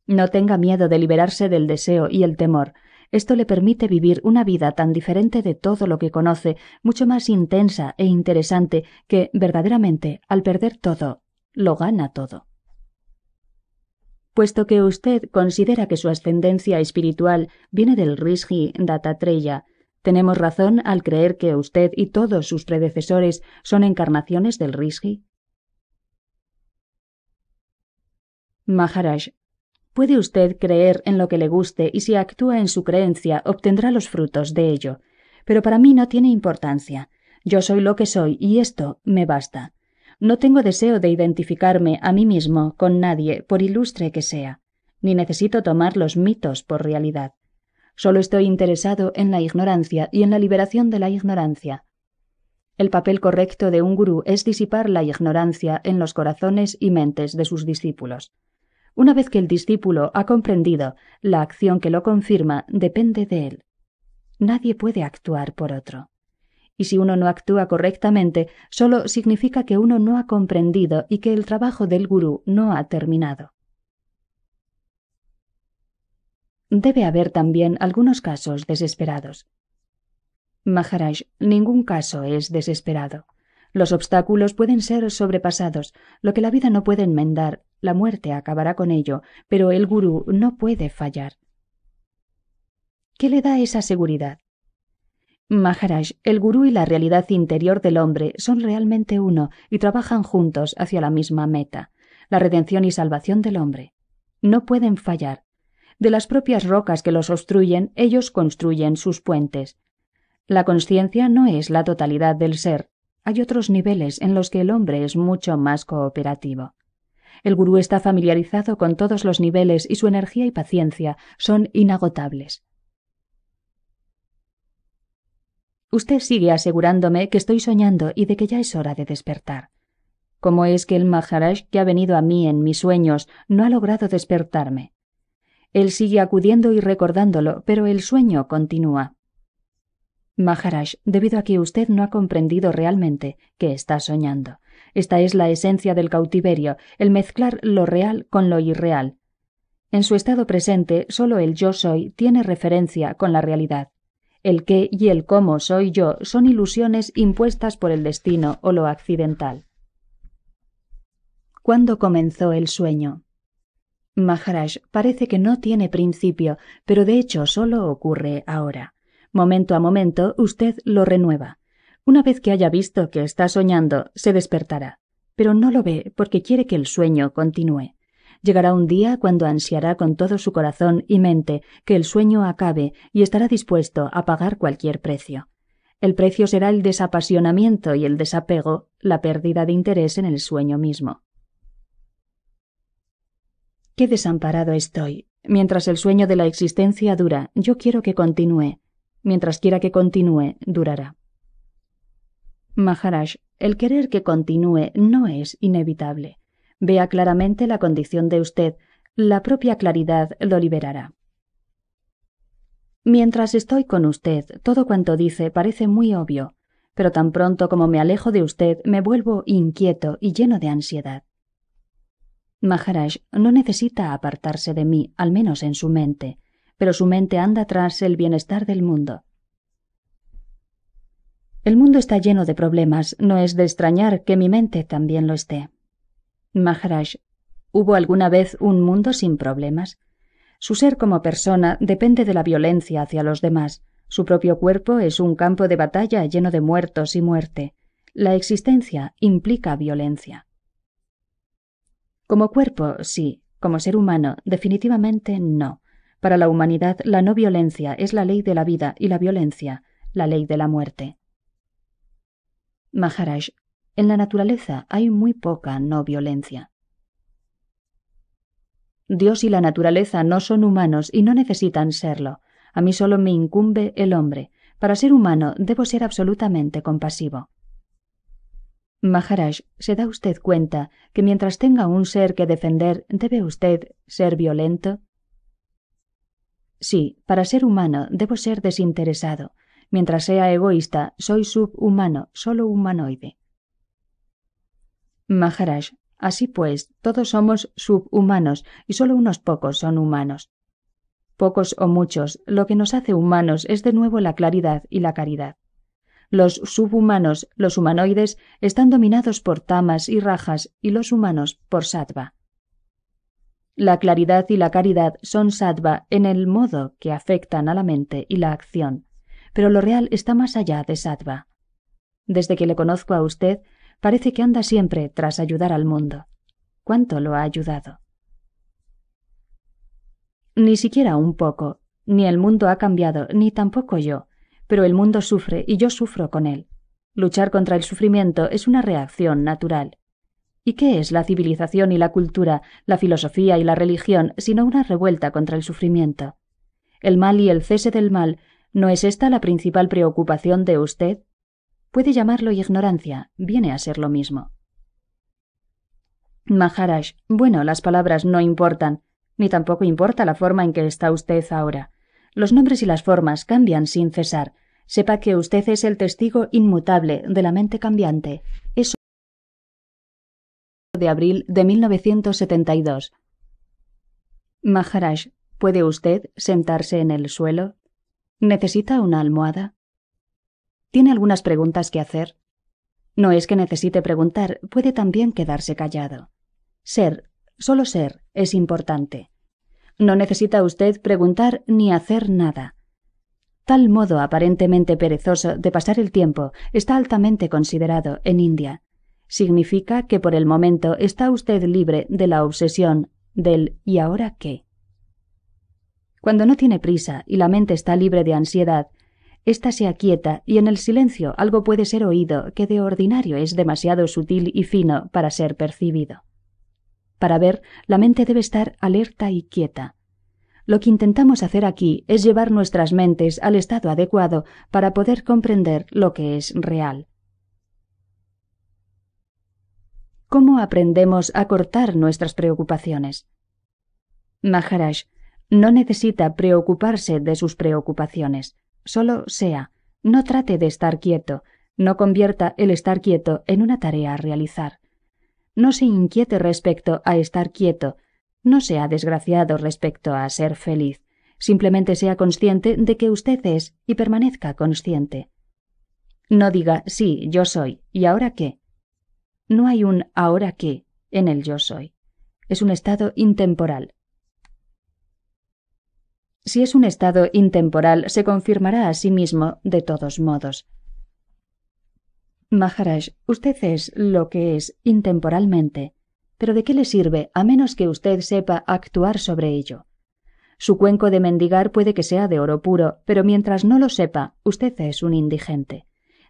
No tenga miedo de liberarse del deseo y el temor. Esto le permite vivir una vida tan diferente de todo lo que conoce, mucho más intensa e interesante, que verdaderamente, al perder todo, lo gana todo. Puesto que usted considera que su ascendencia espiritual viene del Rishi Datatreya, ¿tenemos razón al creer que usted y todos sus predecesores son encarnaciones del Rishi? Maharaj, Puede usted creer en lo que le guste y si actúa en su creencia obtendrá los frutos de ello. Pero para mí no tiene importancia. Yo soy lo que soy y esto me basta. No tengo deseo de identificarme a mí mismo con nadie, por ilustre que sea, ni necesito tomar los mitos por realidad. Solo estoy interesado en la ignorancia y en la liberación de la ignorancia. El papel correcto de un gurú es disipar la ignorancia en los corazones y mentes de sus discípulos. Una vez que el discípulo ha comprendido, la acción que lo confirma depende de él. Nadie puede actuar por otro. Y si uno no actúa correctamente, solo significa que uno no ha comprendido y que el trabajo del gurú no ha terminado. Debe haber también algunos casos desesperados. Maharaj, ningún caso es desesperado. Los obstáculos pueden ser sobrepasados, lo que la vida no puede enmendar, la muerte acabará con ello, pero el gurú no puede fallar. ¿Qué le da esa seguridad? Maharaj, el gurú y la realidad interior del hombre son realmente uno y trabajan juntos hacia la misma meta, la redención y salvación del hombre. No pueden fallar. De las propias rocas que los obstruyen, ellos construyen sus puentes. La conciencia no es la totalidad del ser, hay otros niveles en los que el hombre es mucho más cooperativo. El gurú está familiarizado con todos los niveles y su energía y paciencia son inagotables. Usted sigue asegurándome que estoy soñando y de que ya es hora de despertar. ¿Cómo es que el Maharaj que ha venido a mí en mis sueños no ha logrado despertarme? Él sigue acudiendo y recordándolo, pero el sueño continúa. Maharaj, debido a que usted no ha comprendido realmente que está soñando. Esta es la esencia del cautiverio, el mezclar lo real con lo irreal. En su estado presente, solo el yo soy tiene referencia con la realidad. El qué y el cómo soy yo son ilusiones impuestas por el destino o lo accidental. ¿Cuándo comenzó el sueño? Maharaj parece que no tiene principio, pero de hecho solo ocurre ahora. Momento a momento usted lo renueva. Una vez que haya visto que está soñando, se despertará, pero no lo ve porque quiere que el sueño continúe. Llegará un día cuando ansiará con todo su corazón y mente que el sueño acabe y estará dispuesto a pagar cualquier precio. El precio será el desapasionamiento y el desapego, la pérdida de interés en el sueño mismo. Qué desamparado estoy. Mientras el sueño de la existencia dura, yo quiero que continúe, mientras quiera que continúe, durará. Maharaj, el querer que continúe no es inevitable. Vea claramente la condición de usted, la propia claridad lo liberará. Mientras estoy con usted, todo cuanto dice parece muy obvio, pero tan pronto como me alejo de usted me vuelvo inquieto y lleno de ansiedad. Maharaj no necesita apartarse de mí, al menos en su mente pero su mente anda tras el bienestar del mundo. El mundo está lleno de problemas, no es de extrañar que mi mente también lo esté. Maharaj, ¿hubo alguna vez un mundo sin problemas? Su ser como persona depende de la violencia hacia los demás. Su propio cuerpo es un campo de batalla lleno de muertos y muerte. La existencia implica violencia. Como cuerpo, sí. Como ser humano, definitivamente no. Para la humanidad, la no violencia es la ley de la vida y la violencia, la ley de la muerte. Maharaj, en la naturaleza hay muy poca no violencia. Dios y la naturaleza no son humanos y no necesitan serlo. A mí solo me incumbe el hombre. Para ser humano debo ser absolutamente compasivo. Maharaj, ¿se da usted cuenta que mientras tenga un ser que defender, debe usted ser violento? Sí, para ser humano debo ser desinteresado. Mientras sea egoísta, soy subhumano, solo humanoide. Maharaj, así pues, todos somos subhumanos y solo unos pocos son humanos. Pocos o muchos, lo que nos hace humanos es de nuevo la claridad y la caridad. Los subhumanos, los humanoides, están dominados por tamas y rajas y los humanos por sattva. La claridad y la caridad son sattva en el modo que afectan a la mente y la acción, pero lo real está más allá de sattva. Desde que le conozco a usted, parece que anda siempre tras ayudar al mundo. ¿Cuánto lo ha ayudado? Ni siquiera un poco. Ni el mundo ha cambiado, ni tampoco yo. Pero el mundo sufre y yo sufro con él. Luchar contra el sufrimiento es una reacción natural. ¿Y qué es la civilización y la cultura, la filosofía y la religión, sino una revuelta contra el sufrimiento? El mal y el cese del mal, ¿no es esta la principal preocupación de usted? Puede llamarlo ignorancia, viene a ser lo mismo. Maharaj, bueno, las palabras no importan, ni tampoco importa la forma en que está usted ahora. Los nombres y las formas cambian sin cesar. Sepa que usted es el testigo inmutable de la mente cambiante. Eso de abril de 1972. Maharaj, ¿puede usted sentarse en el suelo? ¿Necesita una almohada? ¿Tiene algunas preguntas que hacer? No es que necesite preguntar, puede también quedarse callado. Ser, solo ser, es importante. No necesita usted preguntar ni hacer nada. Tal modo aparentemente perezoso de pasar el tiempo está altamente considerado en India significa que por el momento está usted libre de la obsesión del ¿y ahora qué? Cuando no tiene prisa y la mente está libre de ansiedad, ésta se aquieta y en el silencio algo puede ser oído que de ordinario es demasiado sutil y fino para ser percibido. Para ver, la mente debe estar alerta y quieta. Lo que intentamos hacer aquí es llevar nuestras mentes al estado adecuado para poder comprender lo que es real. ¿Cómo aprendemos a cortar nuestras preocupaciones? Maharaj no necesita preocuparse de sus preocupaciones. Solo sea, no trate de estar quieto, no convierta el estar quieto en una tarea a realizar. No se inquiete respecto a estar quieto, no sea desgraciado respecto a ser feliz, simplemente sea consciente de que usted es y permanezca consciente. No diga, sí, yo soy, ¿y ahora qué? No hay un ahora qué en el yo soy. Es un estado intemporal. Si es un estado intemporal, se confirmará a sí mismo de todos modos. Maharaj, usted es lo que es intemporalmente, pero ¿de qué le sirve a menos que usted sepa actuar sobre ello? Su cuenco de mendigar puede que sea de oro puro, pero mientras no lo sepa, usted es un indigente.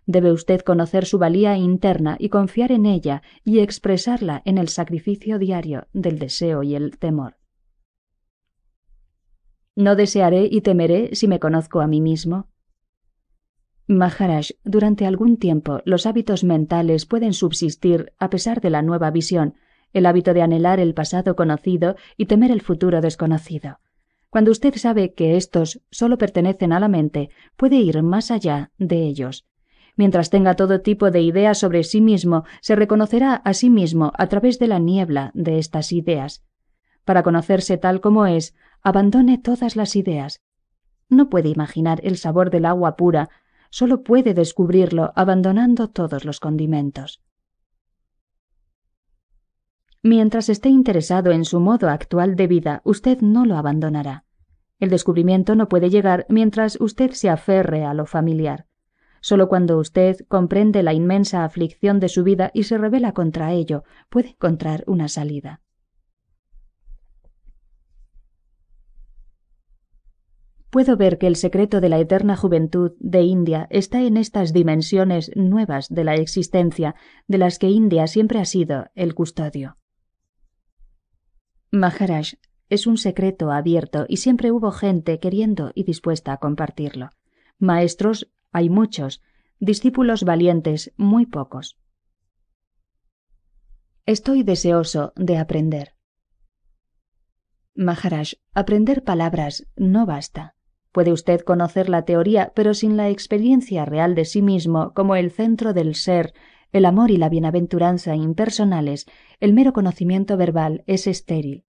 Debe usted conocer su valía interna y confiar en ella y expresarla en el sacrificio diario del deseo y el temor. No desearé y temeré si me conozco a mí mismo. Maharaj, durante algún tiempo los hábitos mentales pueden subsistir a pesar de la nueva visión, el hábito de anhelar el pasado conocido y temer el futuro desconocido. Cuando usted sabe que estos solo pertenecen a la mente, puede ir más allá de ellos. Mientras tenga todo tipo de ideas sobre sí mismo, se reconocerá a sí mismo a través de la niebla de estas ideas. Para conocerse tal como es, abandone todas las ideas. No puede imaginar el sabor del agua pura, solo puede descubrirlo abandonando todos los condimentos. Mientras esté interesado en su modo actual de vida, usted no lo abandonará. El descubrimiento no puede llegar mientras usted se aferre a lo familiar. Solo cuando usted comprende la inmensa aflicción de su vida y se revela contra ello, puede encontrar una salida. Puedo ver que el secreto de la eterna juventud de India está en estas dimensiones nuevas de la existencia, de las que India siempre ha sido el custodio. Maharaj, es un secreto abierto y siempre hubo gente queriendo y dispuesta a compartirlo. Maestros hay muchos, discípulos valientes, muy pocos. Estoy deseoso de aprender. Maharaj, aprender palabras no basta. Puede usted conocer la teoría, pero sin la experiencia real de sí mismo como el centro del ser, el amor y la bienaventuranza impersonales, el mero conocimiento verbal es estéril.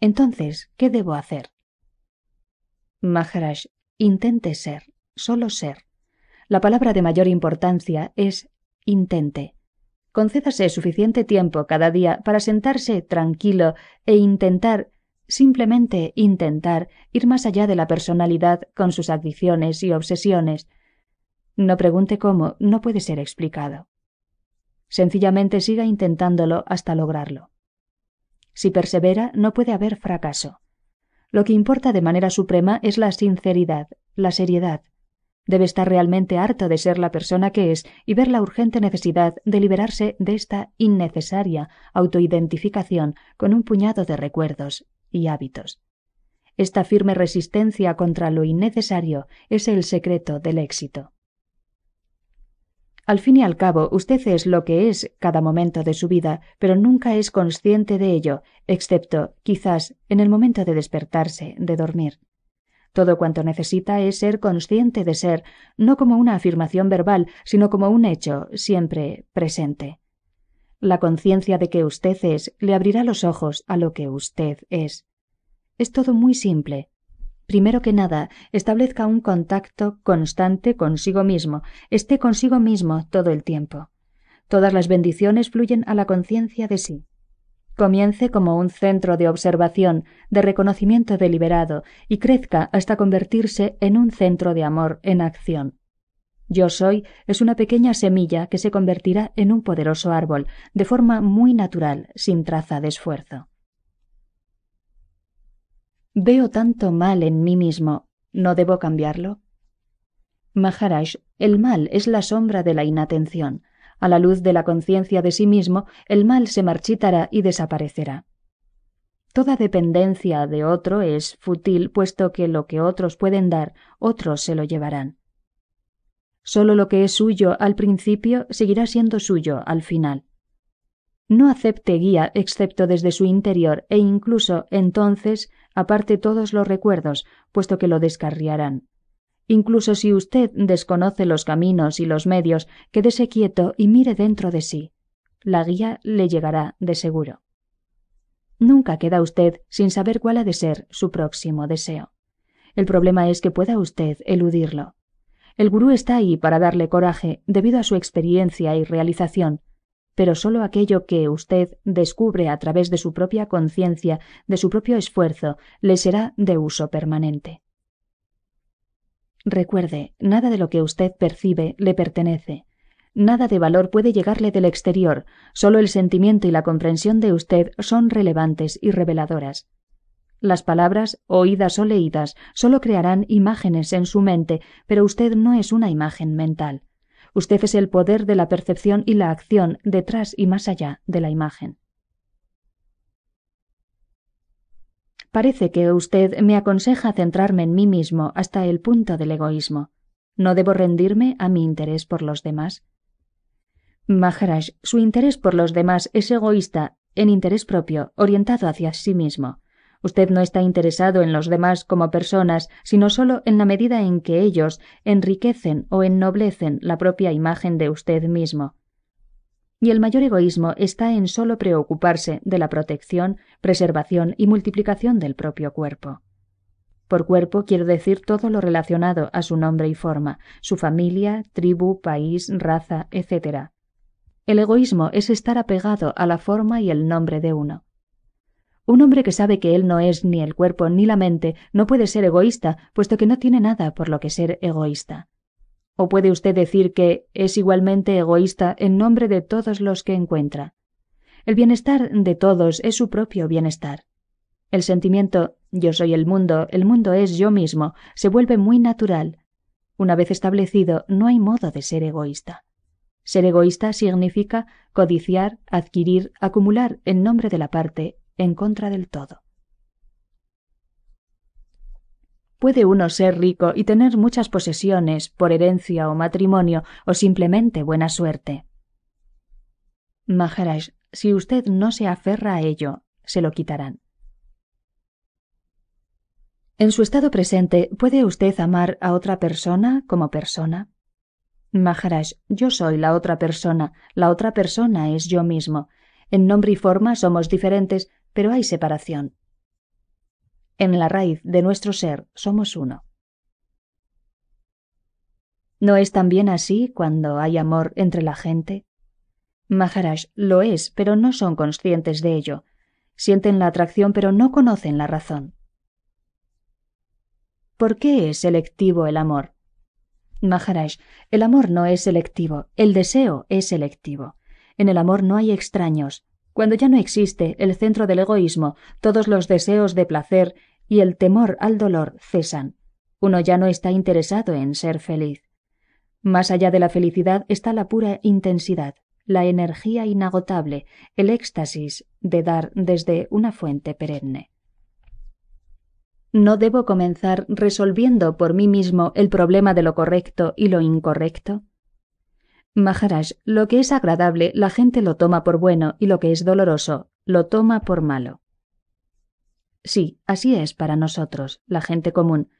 Entonces, ¿qué debo hacer? Maharaj, intente ser solo ser. La palabra de mayor importancia es intente. Concédase suficiente tiempo cada día para sentarse tranquilo e intentar, simplemente intentar, ir más allá de la personalidad con sus adicciones y obsesiones. No pregunte cómo, no puede ser explicado. Sencillamente siga intentándolo hasta lograrlo. Si persevera, no puede haber fracaso. Lo que importa de manera suprema es la sinceridad, la seriedad, Debe estar realmente harto de ser la persona que es y ver la urgente necesidad de liberarse de esta innecesaria autoidentificación con un puñado de recuerdos y hábitos. Esta firme resistencia contra lo innecesario es el secreto del éxito. Al fin y al cabo, usted es lo que es cada momento de su vida, pero nunca es consciente de ello, excepto, quizás, en el momento de despertarse, de dormir. Todo cuanto necesita es ser consciente de ser, no como una afirmación verbal, sino como un hecho, siempre presente. La conciencia de que usted es le abrirá los ojos a lo que usted es. Es todo muy simple. Primero que nada, establezca un contacto constante consigo mismo, esté consigo mismo todo el tiempo. Todas las bendiciones fluyen a la conciencia de sí comience como un centro de observación, de reconocimiento deliberado, y crezca hasta convertirse en un centro de amor en acción. Yo soy es una pequeña semilla que se convertirá en un poderoso árbol, de forma muy natural, sin traza de esfuerzo. Veo tanto mal en mí mismo, ¿no debo cambiarlo? Maharaj, el mal es la sombra de la inatención a la luz de la conciencia de sí mismo, el mal se marchitará y desaparecerá. Toda dependencia de otro es fútil, puesto que lo que otros pueden dar, otros se lo llevarán. Solo lo que es suyo al principio seguirá siendo suyo al final. No acepte guía excepto desde su interior e incluso entonces aparte todos los recuerdos, puesto que lo descarriarán. Incluso si usted desconoce los caminos y los medios, quédese quieto y mire dentro de sí. La guía le llegará de seguro. Nunca queda usted sin saber cuál ha de ser su próximo deseo. El problema es que pueda usted eludirlo. El gurú está ahí para darle coraje debido a su experiencia y realización, pero sólo aquello que usted descubre a través de su propia conciencia, de su propio esfuerzo, le será de uso permanente. Recuerde, nada de lo que usted percibe le pertenece. Nada de valor puede llegarle del exterior, solo el sentimiento y la comprensión de usted son relevantes y reveladoras. Las palabras, oídas o leídas, solo crearán imágenes en su mente, pero usted no es una imagen mental. Usted es el poder de la percepción y la acción detrás y más allá de la imagen. Parece que usted me aconseja centrarme en mí mismo hasta el punto del egoísmo. No debo rendirme a mi interés por los demás. Maharaj, su interés por los demás es egoísta, en interés propio, orientado hacia sí mismo. Usted no está interesado en los demás como personas, sino solo en la medida en que ellos enriquecen o ennoblecen la propia imagen de usted mismo y el mayor egoísmo está en solo preocuparse de la protección, preservación y multiplicación del propio cuerpo. Por cuerpo quiero decir todo lo relacionado a su nombre y forma, su familia, tribu, país, raza, etc. El egoísmo es estar apegado a la forma y el nombre de uno. Un hombre que sabe que él no es ni el cuerpo ni la mente no puede ser egoísta, puesto que no tiene nada por lo que ser egoísta. ¿O puede usted decir que es igualmente egoísta en nombre de todos los que encuentra? El bienestar de todos es su propio bienestar. El sentimiento yo soy el mundo, el mundo es yo mismo, se vuelve muy natural. Una vez establecido, no hay modo de ser egoísta. Ser egoísta significa codiciar, adquirir, acumular en nombre de la parte, en contra del todo. Puede uno ser rico y tener muchas posesiones por herencia o matrimonio o simplemente buena suerte. Maharaj, si usted no se aferra a ello, se lo quitarán. En su estado presente, ¿puede usted amar a otra persona como persona? Maharaj, yo soy la otra persona, la otra persona es yo mismo. En nombre y forma somos diferentes, pero hay separación. En la raíz de nuestro ser somos uno. ¿No es también así cuando hay amor entre la gente? Maharaj lo es, pero no son conscientes de ello. Sienten la atracción, pero no conocen la razón. ¿Por qué es selectivo el amor? Maharaj, el amor no es selectivo, el deseo es selectivo. En el amor no hay extraños, cuando ya no existe el centro del egoísmo, todos los deseos de placer y el temor al dolor cesan. Uno ya no está interesado en ser feliz. Más allá de la felicidad está la pura intensidad, la energía inagotable, el éxtasis de dar desde una fuente perenne. No debo comenzar resolviendo por mí mismo el problema de lo correcto y lo incorrecto. Maharaj, lo que es agradable la gente lo toma por bueno y lo que es doloroso lo toma por malo. Sí, así es para nosotros, la gente común.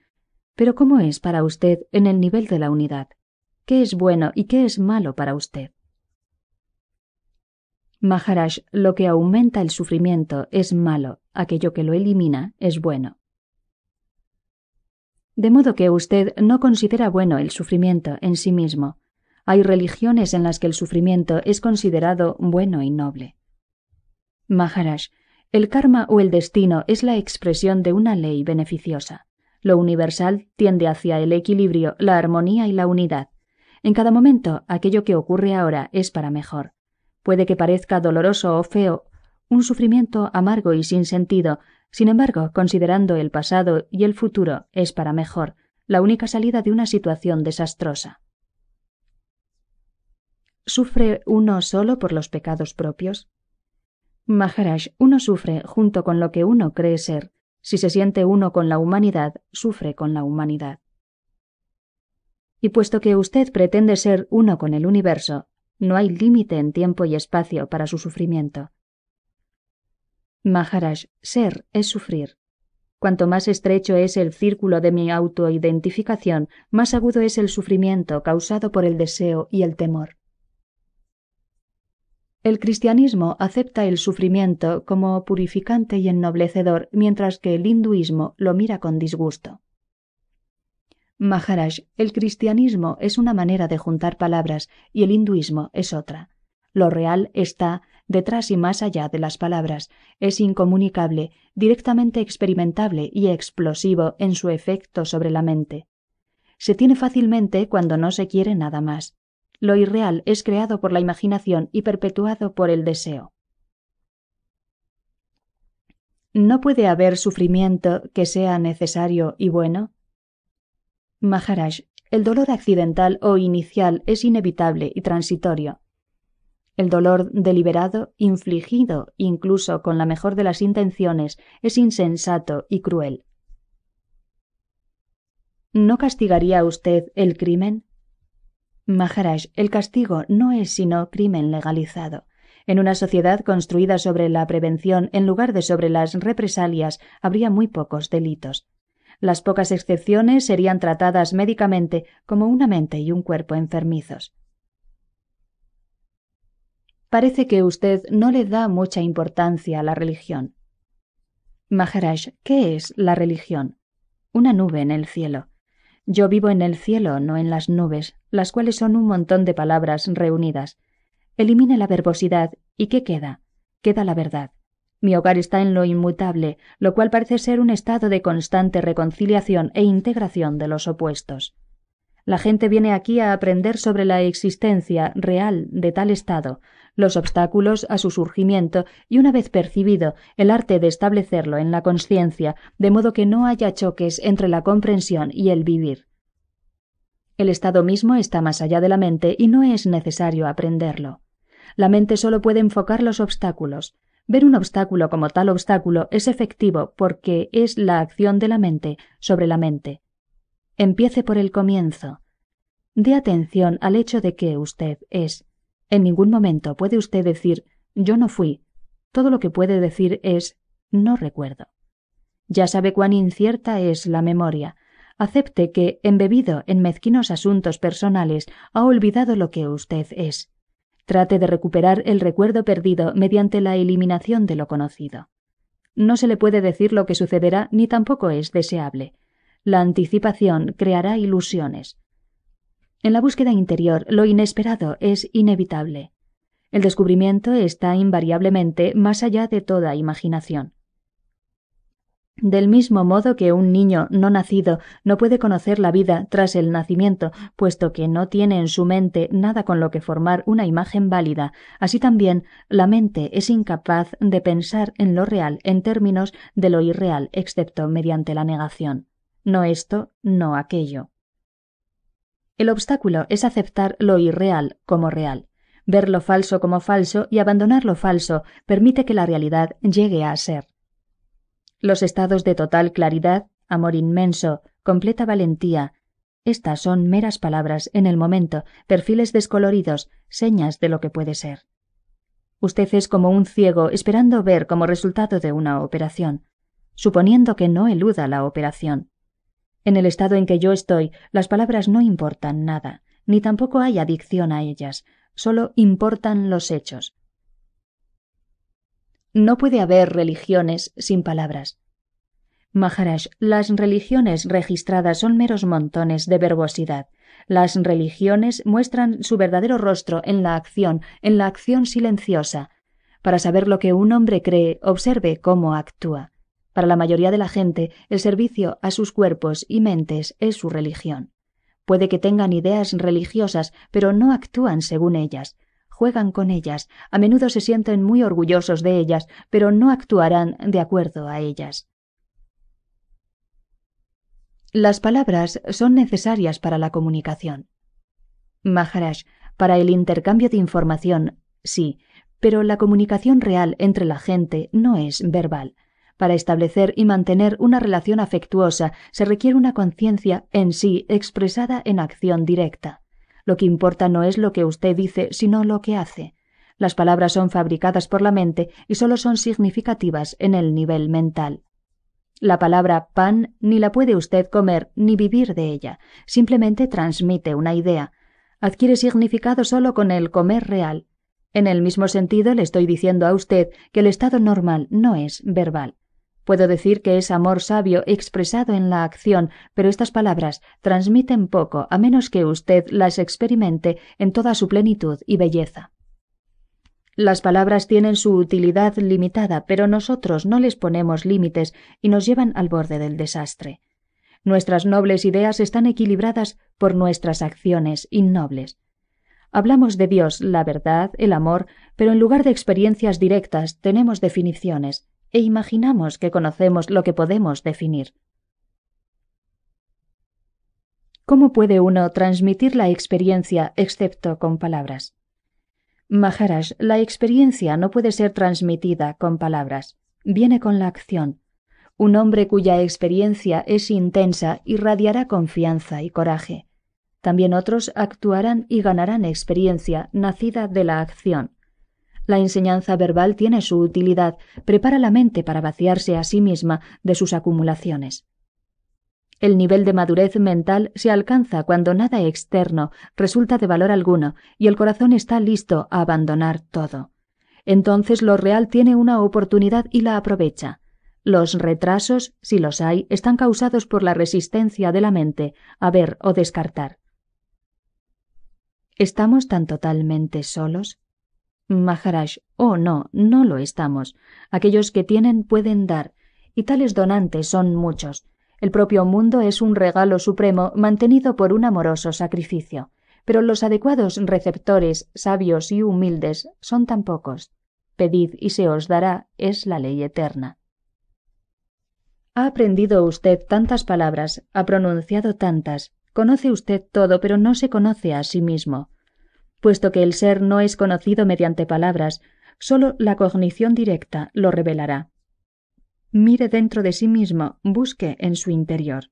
Pero ¿cómo es para usted en el nivel de la unidad? ¿Qué es bueno y qué es malo para usted? Maharaj, lo que aumenta el sufrimiento es malo, aquello que lo elimina es bueno. De modo que usted no considera bueno el sufrimiento en sí mismo, hay religiones en las que el sufrimiento es considerado bueno y noble. Maharaj, el karma o el destino es la expresión de una ley beneficiosa. Lo universal tiende hacia el equilibrio, la armonía y la unidad. En cada momento, aquello que ocurre ahora es para mejor. Puede que parezca doloroso o feo, un sufrimiento amargo y sin sentido, sin embargo, considerando el pasado y el futuro, es para mejor, la única salida de una situación desastrosa. ¿Sufre uno solo por los pecados propios? Maharaj, uno sufre junto con lo que uno cree ser. Si se siente uno con la humanidad, sufre con la humanidad. Y puesto que usted pretende ser uno con el universo, no hay límite en tiempo y espacio para su sufrimiento. Maharaj, ser es sufrir. Cuanto más estrecho es el círculo de mi autoidentificación, más agudo es el sufrimiento causado por el deseo y el temor. El cristianismo acepta el sufrimiento como purificante y ennoblecedor, mientras que el hinduismo lo mira con disgusto. Maharaj, el cristianismo es una manera de juntar palabras y el hinduismo es otra. Lo real está detrás y más allá de las palabras, es incomunicable, directamente experimentable y explosivo en su efecto sobre la mente. Se tiene fácilmente cuando no se quiere nada más. Lo irreal es creado por la imaginación y perpetuado por el deseo. ¿No puede haber sufrimiento que sea necesario y bueno? Maharaj, el dolor accidental o inicial es inevitable y transitorio. El dolor deliberado, infligido incluso con la mejor de las intenciones, es insensato y cruel. ¿No castigaría usted el crimen? Maharaj, el castigo no es sino crimen legalizado. En una sociedad construida sobre la prevención en lugar de sobre las represalias, habría muy pocos delitos. Las pocas excepciones serían tratadas médicamente como una mente y un cuerpo enfermizos. Parece que usted no le da mucha importancia a la religión. Maharaj, ¿qué es la religión? Una nube en el cielo. Yo vivo en el cielo, no en las nubes, las cuales son un montón de palabras reunidas. Elimina la verbosidad y ¿qué queda? Queda la verdad. Mi hogar está en lo inmutable, lo cual parece ser un estado de constante reconciliación e integración de los opuestos. La gente viene aquí a aprender sobre la existencia real de tal estado, los obstáculos a su surgimiento y una vez percibido el arte de establecerlo en la conciencia, de modo que no haya choques entre la comprensión y el vivir. El estado mismo está más allá de la mente y no es necesario aprenderlo. La mente solo puede enfocar los obstáculos. Ver un obstáculo como tal obstáculo es efectivo porque es la acción de la mente sobre la mente. Empiece por el comienzo. Dé atención al hecho de que usted es. En ningún momento puede usted decir yo no fui. Todo lo que puede decir es no recuerdo. Ya sabe cuán incierta es la memoria, acepte que, embebido en mezquinos asuntos personales, ha olvidado lo que usted es. Trate de recuperar el recuerdo perdido mediante la eliminación de lo conocido. No se le puede decir lo que sucederá ni tampoco es deseable. La anticipación creará ilusiones. En la búsqueda interior, lo inesperado es inevitable. El descubrimiento está invariablemente más allá de toda imaginación. Del mismo modo que un niño no nacido no puede conocer la vida tras el nacimiento, puesto que no tiene en su mente nada con lo que formar una imagen válida, así también la mente es incapaz de pensar en lo real en términos de lo irreal, excepto mediante la negación. No esto, no aquello. El obstáculo es aceptar lo irreal como real. Ver lo falso como falso y abandonar lo falso permite que la realidad llegue a ser. Los estados de total claridad, amor inmenso, completa valentía, estas son meras palabras en el momento, perfiles descoloridos, señas de lo que puede ser. Usted es como un ciego esperando ver como resultado de una operación, suponiendo que no eluda la operación. En el estado en que yo estoy, las palabras no importan nada, ni tampoco hay adicción a ellas, solo importan los hechos, no puede haber religiones sin palabras. Maharaj, las religiones registradas son meros montones de verbosidad. Las religiones muestran su verdadero rostro en la acción, en la acción silenciosa. Para saber lo que un hombre cree, observe cómo actúa. Para la mayoría de la gente, el servicio a sus cuerpos y mentes es su religión. Puede que tengan ideas religiosas, pero no actúan según ellas juegan con ellas, a menudo se sienten muy orgullosos de ellas, pero no actuarán de acuerdo a ellas. Las palabras son necesarias para la comunicación. Maharaj, para el intercambio de información, sí, pero la comunicación real entre la gente no es verbal. Para establecer y mantener una relación afectuosa se requiere una conciencia en sí expresada en acción directa. Lo que importa no es lo que usted dice, sino lo que hace. Las palabras son fabricadas por la mente y solo son significativas en el nivel mental. La palabra pan ni la puede usted comer ni vivir de ella, simplemente transmite una idea. Adquiere significado solo con el comer real. En el mismo sentido le estoy diciendo a usted que el estado normal no es verbal. Puedo decir que es amor sabio expresado en la acción, pero estas palabras transmiten poco a menos que usted las experimente en toda su plenitud y belleza. Las palabras tienen su utilidad limitada, pero nosotros no les ponemos límites y nos llevan al borde del desastre. Nuestras nobles ideas están equilibradas por nuestras acciones innobles. Hablamos de Dios, la verdad, el amor, pero en lugar de experiencias directas tenemos definiciones e imaginamos que conocemos lo que podemos definir. ¿Cómo puede uno transmitir la experiencia excepto con palabras? Maharaj, la experiencia no puede ser transmitida con palabras, viene con la acción. Un hombre cuya experiencia es intensa irradiará confianza y coraje. También otros actuarán y ganarán experiencia nacida de la acción. La enseñanza verbal tiene su utilidad, prepara la mente para vaciarse a sí misma de sus acumulaciones. El nivel de madurez mental se alcanza cuando nada externo resulta de valor alguno y el corazón está listo a abandonar todo. Entonces lo real tiene una oportunidad y la aprovecha. Los retrasos, si los hay, están causados por la resistencia de la mente a ver o descartar. ¿Estamos tan totalmente solos? Maharaj, oh no, no lo estamos. Aquellos que tienen pueden dar, y tales donantes son muchos. El propio mundo es un regalo supremo mantenido por un amoroso sacrificio, pero los adecuados receptores, sabios y humildes, son tan pocos. Pedid y se os dará es la ley eterna. Ha aprendido usted tantas palabras, ha pronunciado tantas, conoce usted todo, pero no se conoce a sí mismo puesto que el ser no es conocido mediante palabras, sólo la cognición directa lo revelará. Mire dentro de sí mismo, busque en su interior.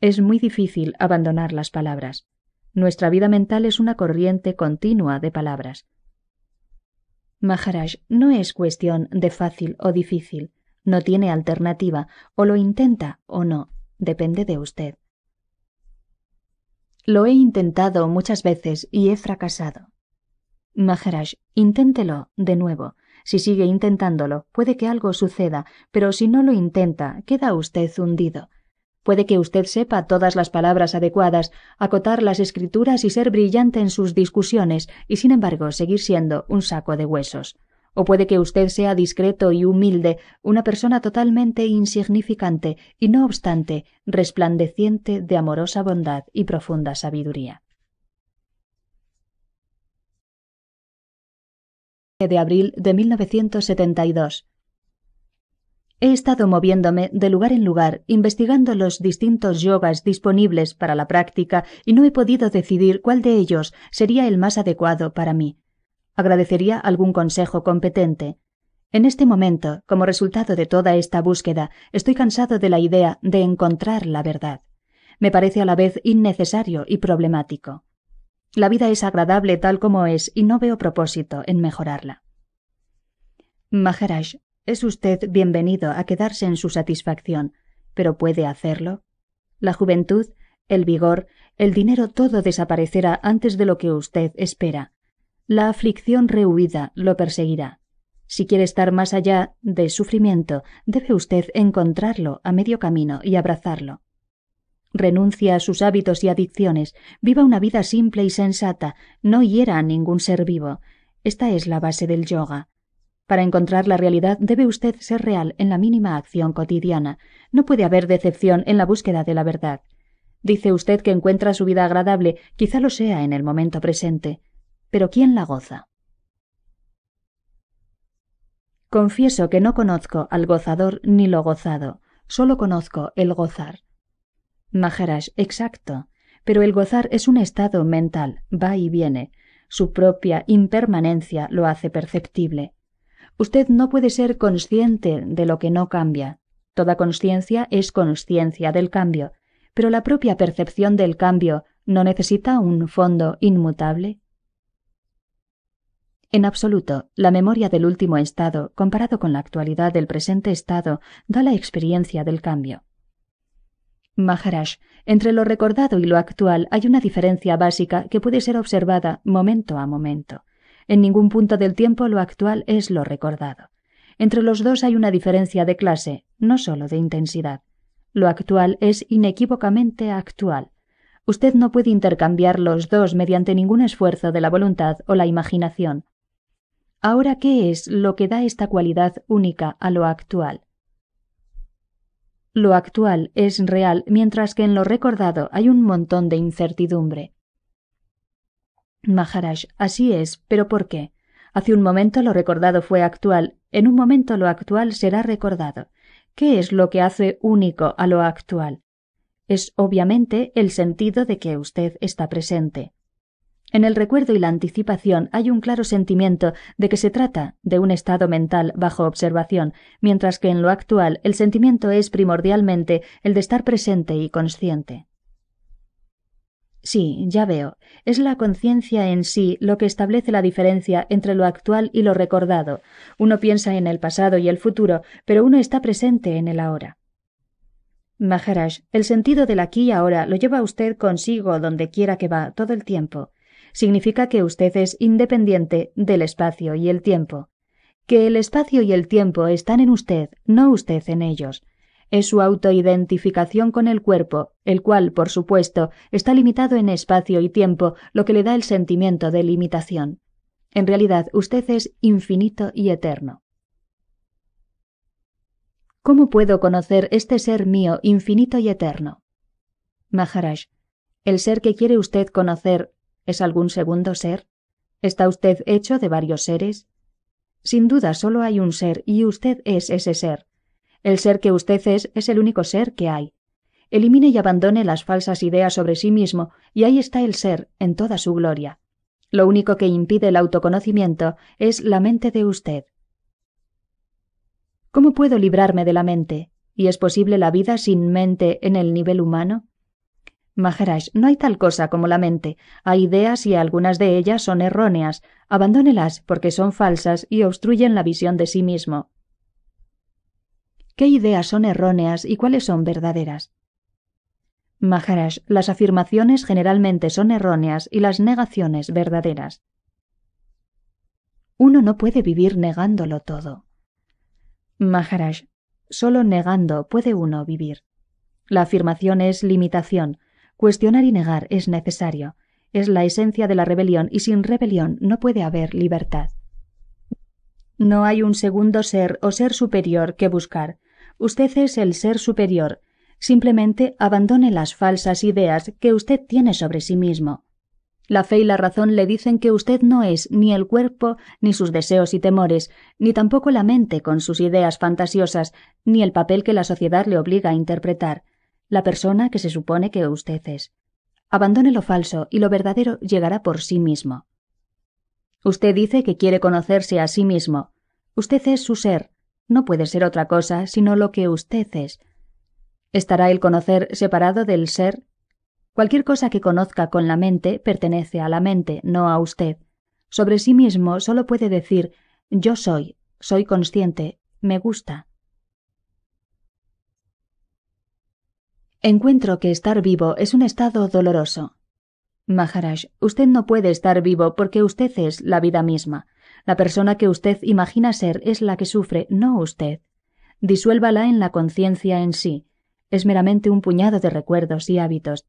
Es muy difícil abandonar las palabras. Nuestra vida mental es una corriente continua de palabras. Maharaj, no es cuestión de fácil o difícil. No tiene alternativa, o lo intenta o no. Depende de usted. Lo he intentado muchas veces y he fracasado. Maharaj, inténtelo de nuevo. Si sigue intentándolo, puede que algo suceda, pero si no lo intenta, queda usted hundido. Puede que usted sepa todas las palabras adecuadas, acotar las escrituras y ser brillante en sus discusiones, y sin embargo seguir siendo un saco de huesos. O puede que usted sea discreto y humilde, una persona totalmente insignificante y no obstante resplandeciente de amorosa bondad y profunda sabiduría. de abril de 1972. He estado moviéndome de lugar en lugar, investigando los distintos yogas disponibles para la práctica y no he podido decidir cuál de ellos sería el más adecuado para mí agradecería algún consejo competente. En este momento, como resultado de toda esta búsqueda, estoy cansado de la idea de encontrar la verdad. Me parece a la vez innecesario y problemático. La vida es agradable tal como es y no veo propósito en mejorarla. Maharaj, es usted bienvenido a quedarse en su satisfacción, pero ¿puede hacerlo? La juventud, el vigor, el dinero todo desaparecerá antes de lo que usted espera la aflicción rehuida lo perseguirá. Si quiere estar más allá del sufrimiento, debe usted encontrarlo a medio camino y abrazarlo. Renuncia a sus hábitos y adicciones, viva una vida simple y sensata, no hiera a ningún ser vivo. Esta es la base del yoga. Para encontrar la realidad debe usted ser real en la mínima acción cotidiana. No puede haber decepción en la búsqueda de la verdad. Dice usted que encuentra su vida agradable, quizá lo sea en el momento presente pero ¿quién la goza? Confieso que no conozco al gozador ni lo gozado, solo conozco el gozar. Maharaj, exacto, pero el gozar es un estado mental, va y viene, su propia impermanencia lo hace perceptible. Usted no puede ser consciente de lo que no cambia. Toda conciencia es conciencia del cambio, pero la propia percepción del cambio no necesita un fondo inmutable. En absoluto, la memoria del último estado, comparado con la actualidad del presente estado, da la experiencia del cambio. Maharaj, entre lo recordado y lo actual hay una diferencia básica que puede ser observada momento a momento. En ningún punto del tiempo lo actual es lo recordado. Entre los dos hay una diferencia de clase, no sólo de intensidad. Lo actual es inequívocamente actual. Usted no puede intercambiar los dos mediante ningún esfuerzo de la voluntad o la imaginación. Ahora, ¿qué es lo que da esta cualidad única a lo actual? Lo actual es real, mientras que en lo recordado hay un montón de incertidumbre. Maharaj, así es, pero ¿por qué? Hace un momento lo recordado fue actual, en un momento lo actual será recordado. ¿Qué es lo que hace único a lo actual? Es obviamente el sentido de que usted está presente. En el recuerdo y la anticipación hay un claro sentimiento de que se trata de un estado mental bajo observación, mientras que en lo actual el sentimiento es primordialmente el de estar presente y consciente. Sí, ya veo. Es la conciencia en sí lo que establece la diferencia entre lo actual y lo recordado. Uno piensa en el pasado y el futuro, pero uno está presente en el ahora. Maharaj, el sentido del aquí y ahora lo lleva usted consigo donde quiera que va todo el tiempo significa que usted es independiente del espacio y el tiempo, que el espacio y el tiempo están en usted, no usted en ellos. Es su autoidentificación con el cuerpo, el cual, por supuesto, está limitado en espacio y tiempo, lo que le da el sentimiento de limitación. En realidad, usted es infinito y eterno. ¿Cómo puedo conocer este ser mío infinito y eterno? Maharaj, el ser que quiere usted conocer ¿Es algún segundo ser? ¿Está usted hecho de varios seres? Sin duda, solo hay un ser y usted es ese ser. El ser que usted es es el único ser que hay. Elimine y abandone las falsas ideas sobre sí mismo y ahí está el ser en toda su gloria. Lo único que impide el autoconocimiento es la mente de usted. ¿Cómo puedo librarme de la mente? ¿Y es posible la vida sin mente en el nivel humano? Maharaj, no hay tal cosa como la mente. Hay ideas y algunas de ellas son erróneas. Abandónelas porque son falsas y obstruyen la visión de sí mismo. ¿Qué ideas son erróneas y cuáles son verdaderas? Maharaj, las afirmaciones generalmente son erróneas y las negaciones verdaderas. Uno no puede vivir negándolo todo. Maharaj, solo negando puede uno vivir. La afirmación es limitación, Cuestionar y negar es necesario. Es la esencia de la rebelión y sin rebelión no puede haber libertad. No hay un segundo ser o ser superior que buscar. Usted es el ser superior. Simplemente abandone las falsas ideas que usted tiene sobre sí mismo. La fe y la razón le dicen que usted no es ni el cuerpo, ni sus deseos y temores, ni tampoco la mente con sus ideas fantasiosas, ni el papel que la sociedad le obliga a interpretar la persona que se supone que usted es. Abandone lo falso y lo verdadero llegará por sí mismo. Usted dice que quiere conocerse a sí mismo. Usted es su ser. No puede ser otra cosa sino lo que usted es. ¿Estará el conocer separado del ser? Cualquier cosa que conozca con la mente pertenece a la mente, no a usted. Sobre sí mismo solo puede decir yo soy, soy consciente, me gusta. Encuentro que estar vivo es un estado doloroso. Maharaj, usted no puede estar vivo porque usted es la vida misma. La persona que usted imagina ser es la que sufre, no usted. Disuélvala en la conciencia en sí. Es meramente un puñado de recuerdos y hábitos.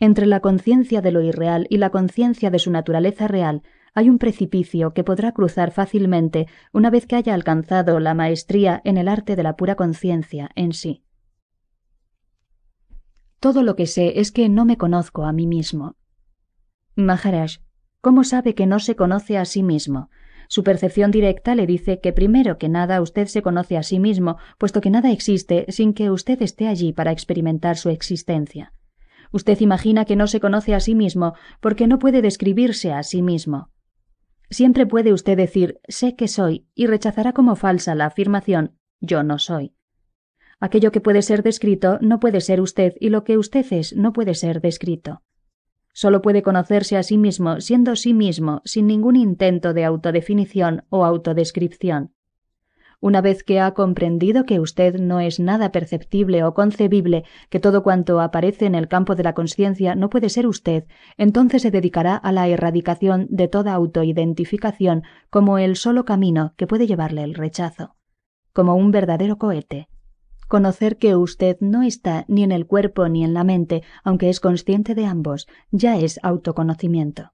Entre la conciencia de lo irreal y la conciencia de su naturaleza real hay un precipicio que podrá cruzar fácilmente una vez que haya alcanzado la maestría en el arte de la pura conciencia en sí. Todo lo que sé es que no me conozco a mí mismo. Maharaj, ¿cómo sabe que no se conoce a sí mismo? Su percepción directa le dice que primero que nada usted se conoce a sí mismo, puesto que nada existe sin que usted esté allí para experimentar su existencia. Usted imagina que no se conoce a sí mismo porque no puede describirse a sí mismo. Siempre puede usted decir sé que soy y rechazará como falsa la afirmación yo no soy. Aquello que puede ser descrito no puede ser usted y lo que usted es no puede ser descrito. Solo puede conocerse a sí mismo siendo sí mismo, sin ningún intento de autodefinición o autodescripción. Una vez que ha comprendido que usted no es nada perceptible o concebible, que todo cuanto aparece en el campo de la conciencia no puede ser usted, entonces se dedicará a la erradicación de toda autoidentificación como el solo camino que puede llevarle el rechazo, como un verdadero cohete conocer que usted no está ni en el cuerpo ni en la mente, aunque es consciente de ambos, ya es autoconocimiento.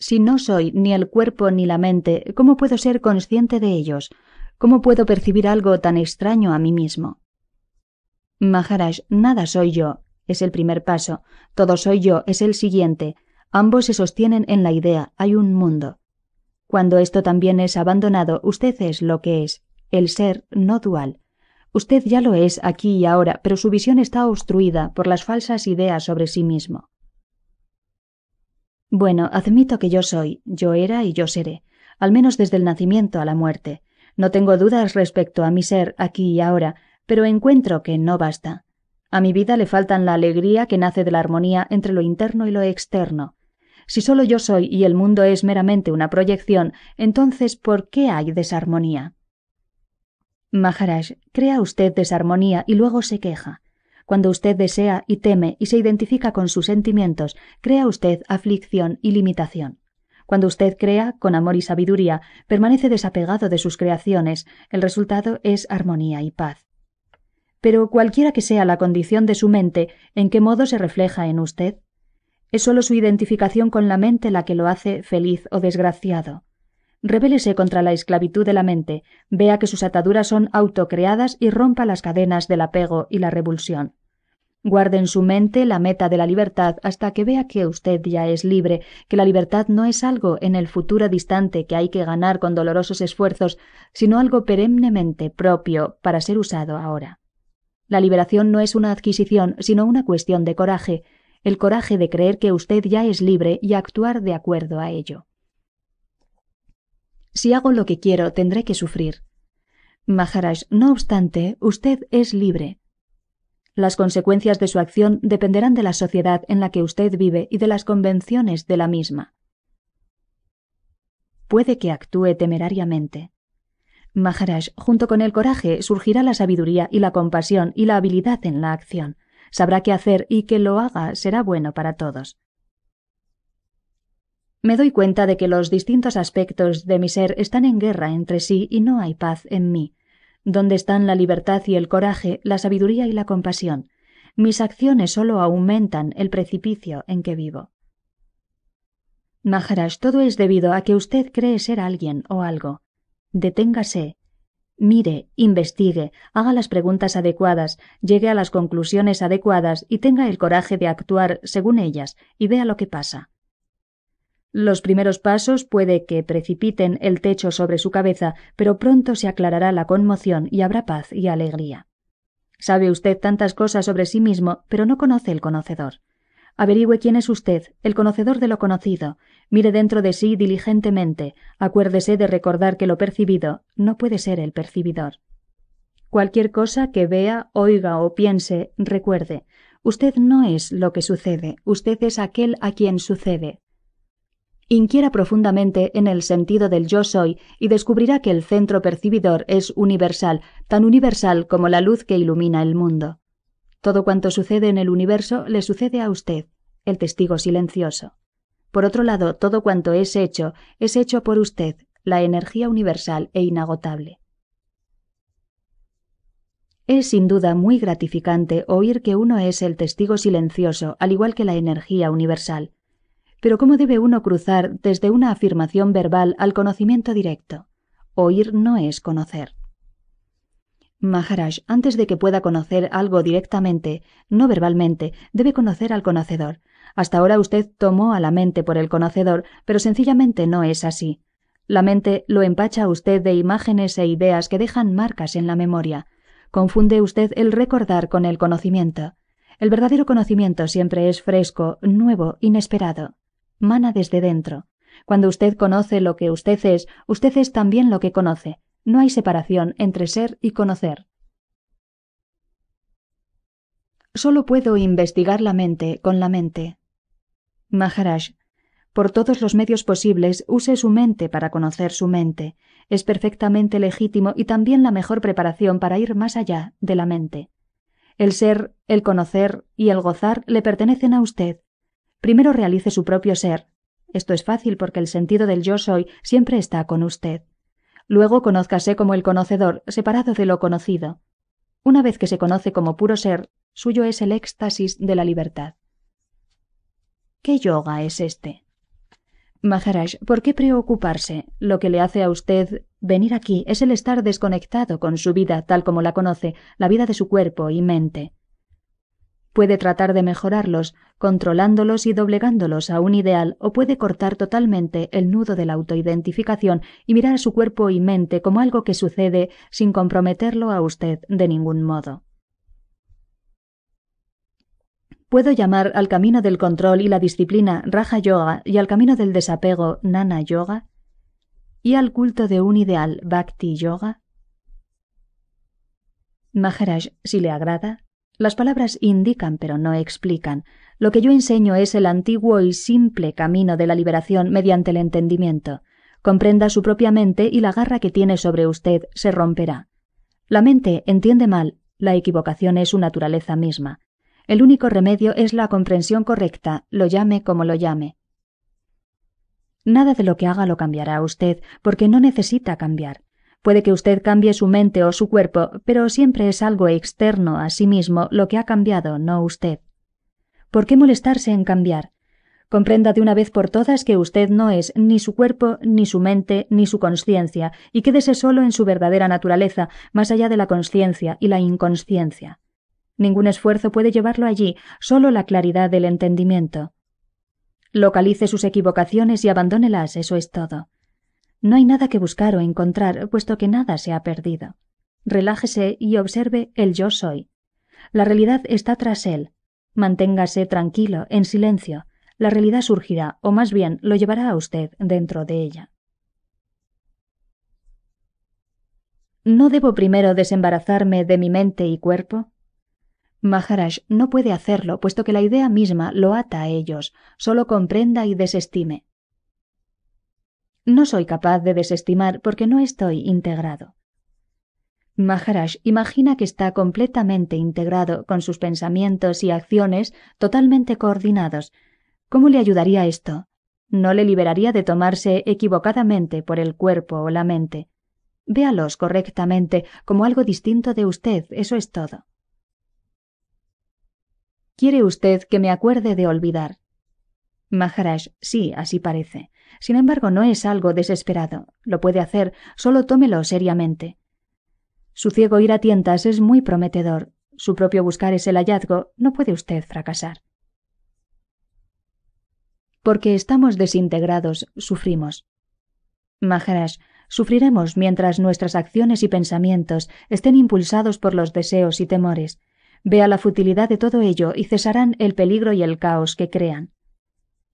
Si no soy ni el cuerpo ni la mente, ¿cómo puedo ser consciente de ellos? ¿Cómo puedo percibir algo tan extraño a mí mismo? Maharaj, nada soy yo, es el primer paso, todo soy yo es el siguiente, ambos se sostienen en la idea, hay un mundo. Cuando esto también es abandonado, usted es lo que es el ser no dual. Usted ya lo es aquí y ahora, pero su visión está obstruida por las falsas ideas sobre sí mismo. Bueno, admito que yo soy, yo era y yo seré, al menos desde el nacimiento a la muerte. No tengo dudas respecto a mi ser aquí y ahora, pero encuentro que no basta. A mi vida le faltan la alegría que nace de la armonía entre lo interno y lo externo. Si solo yo soy y el mundo es meramente una proyección, entonces ¿por qué hay desarmonía? Maharaj, crea usted desarmonía y luego se queja. Cuando usted desea y teme y se identifica con sus sentimientos, crea usted aflicción y limitación. Cuando usted crea con amor y sabiduría, permanece desapegado de sus creaciones, el resultado es armonía y paz. Pero cualquiera que sea la condición de su mente, ¿en qué modo se refleja en usted? Es sólo su identificación con la mente la que lo hace feliz o desgraciado. Rebélese contra la esclavitud de la mente, vea que sus ataduras son autocreadas y rompa las cadenas del apego y la revulsión. Guarde en su mente la meta de la libertad hasta que vea que usted ya es libre, que la libertad no es algo en el futuro distante que hay que ganar con dolorosos esfuerzos, sino algo perennemente propio para ser usado ahora. La liberación no es una adquisición, sino una cuestión de coraje, el coraje de creer que usted ya es libre y actuar de acuerdo a ello. Si hago lo que quiero, tendré que sufrir. Maharaj, no obstante, usted es libre. Las consecuencias de su acción dependerán de la sociedad en la que usted vive y de las convenciones de la misma. Puede que actúe temerariamente. Maharaj, junto con el coraje, surgirá la sabiduría y la compasión y la habilidad en la acción. Sabrá qué hacer y que lo haga será bueno para todos. Me doy cuenta de que los distintos aspectos de mi ser están en guerra entre sí y no hay paz en mí. ¿Dónde están la libertad y el coraje, la sabiduría y la compasión? Mis acciones solo aumentan el precipicio en que vivo. Maharaj, todo es debido a que usted cree ser alguien o algo. Deténgase, mire, investigue, haga las preguntas adecuadas, llegue a las conclusiones adecuadas y tenga el coraje de actuar según ellas y vea lo que pasa. Los primeros pasos puede que precipiten el techo sobre su cabeza, pero pronto se aclarará la conmoción y habrá paz y alegría. Sabe usted tantas cosas sobre sí mismo, pero no conoce el conocedor. Averigüe quién es usted, el conocedor de lo conocido. Mire dentro de sí diligentemente. Acuérdese de recordar que lo percibido no puede ser el percibidor. Cualquier cosa que vea, oiga o piense, recuerde. Usted no es lo que sucede, usted es aquel a quien sucede, Inquiera profundamente en el sentido del yo soy y descubrirá que el centro percibidor es universal, tan universal como la luz que ilumina el mundo. Todo cuanto sucede en el universo le sucede a usted, el testigo silencioso. Por otro lado, todo cuanto es hecho es hecho por usted, la energía universal e inagotable. Es sin duda muy gratificante oír que uno es el testigo silencioso, al igual que la energía universal. Pero ¿cómo debe uno cruzar desde una afirmación verbal al conocimiento directo? Oír no es conocer. Maharaj, antes de que pueda conocer algo directamente, no verbalmente, debe conocer al conocedor. Hasta ahora usted tomó a la mente por el conocedor, pero sencillamente no es así. La mente lo empacha a usted de imágenes e ideas que dejan marcas en la memoria. Confunde usted el recordar con el conocimiento. El verdadero conocimiento siempre es fresco, nuevo, inesperado mana desde dentro. Cuando usted conoce lo que usted es, usted es también lo que conoce. No hay separación entre ser y conocer. Solo puedo investigar la mente con la mente. Maharaj, por todos los medios posibles, use su mente para conocer su mente. Es perfectamente legítimo y también la mejor preparación para ir más allá de la mente. El ser, el conocer y el gozar le pertenecen a usted. Primero realice su propio ser. Esto es fácil porque el sentido del yo soy siempre está con usted. Luego conózcase como el conocedor, separado de lo conocido. Una vez que se conoce como puro ser, suyo es el éxtasis de la libertad. ¿Qué yoga es este? Maharaj, ¿por qué preocuparse? Lo que le hace a usted venir aquí es el estar desconectado con su vida tal como la conoce, la vida de su cuerpo y mente. Puede tratar de mejorarlos, controlándolos y doblegándolos a un ideal, o puede cortar totalmente el nudo de la autoidentificación y mirar a su cuerpo y mente como algo que sucede sin comprometerlo a usted de ningún modo. Puedo llamar al camino del control y la disciplina Raja Yoga y al camino del desapego Nana Yoga y al culto de un ideal Bhakti Yoga. Maharaj, si le agrada, las palabras indican pero no explican. Lo que yo enseño es el antiguo y simple camino de la liberación mediante el entendimiento. Comprenda su propia mente y la garra que tiene sobre usted se romperá. La mente entiende mal, la equivocación es su naturaleza misma. El único remedio es la comprensión correcta, lo llame como lo llame. Nada de lo que haga lo cambiará usted, porque no necesita cambiar. Puede que usted cambie su mente o su cuerpo, pero siempre es algo externo a sí mismo lo que ha cambiado, no usted. ¿Por qué molestarse en cambiar? Comprenda de una vez por todas que usted no es ni su cuerpo, ni su mente, ni su conciencia, y quédese solo en su verdadera naturaleza, más allá de la conciencia y la inconsciencia. Ningún esfuerzo puede llevarlo allí, solo la claridad del entendimiento. Localice sus equivocaciones y abandónelas, eso es todo. No hay nada que buscar o encontrar, puesto que nada se ha perdido. Relájese y observe el yo soy. La realidad está tras él. Manténgase tranquilo, en silencio. La realidad surgirá, o más bien lo llevará a usted dentro de ella. ¿No debo primero desembarazarme de mi mente y cuerpo? Maharaj no puede hacerlo, puesto que la idea misma lo ata a ellos, solo comprenda y desestime. No soy capaz de desestimar porque no estoy integrado. Maharaj imagina que está completamente integrado con sus pensamientos y acciones totalmente coordinados. ¿Cómo le ayudaría esto? No le liberaría de tomarse equivocadamente por el cuerpo o la mente. Véalos correctamente como algo distinto de usted, eso es todo. ¿Quiere usted que me acuerde de olvidar? Maharaj, sí, así parece. Sin embargo, no es algo desesperado. Lo puede hacer, solo tómelo seriamente. Su ciego ir a tientas es muy prometedor. Su propio buscar es el hallazgo. No puede usted fracasar. Porque estamos desintegrados, sufrimos. Maharaj, sufriremos mientras nuestras acciones y pensamientos estén impulsados por los deseos y temores. Vea la futilidad de todo ello y cesarán el peligro y el caos que crean.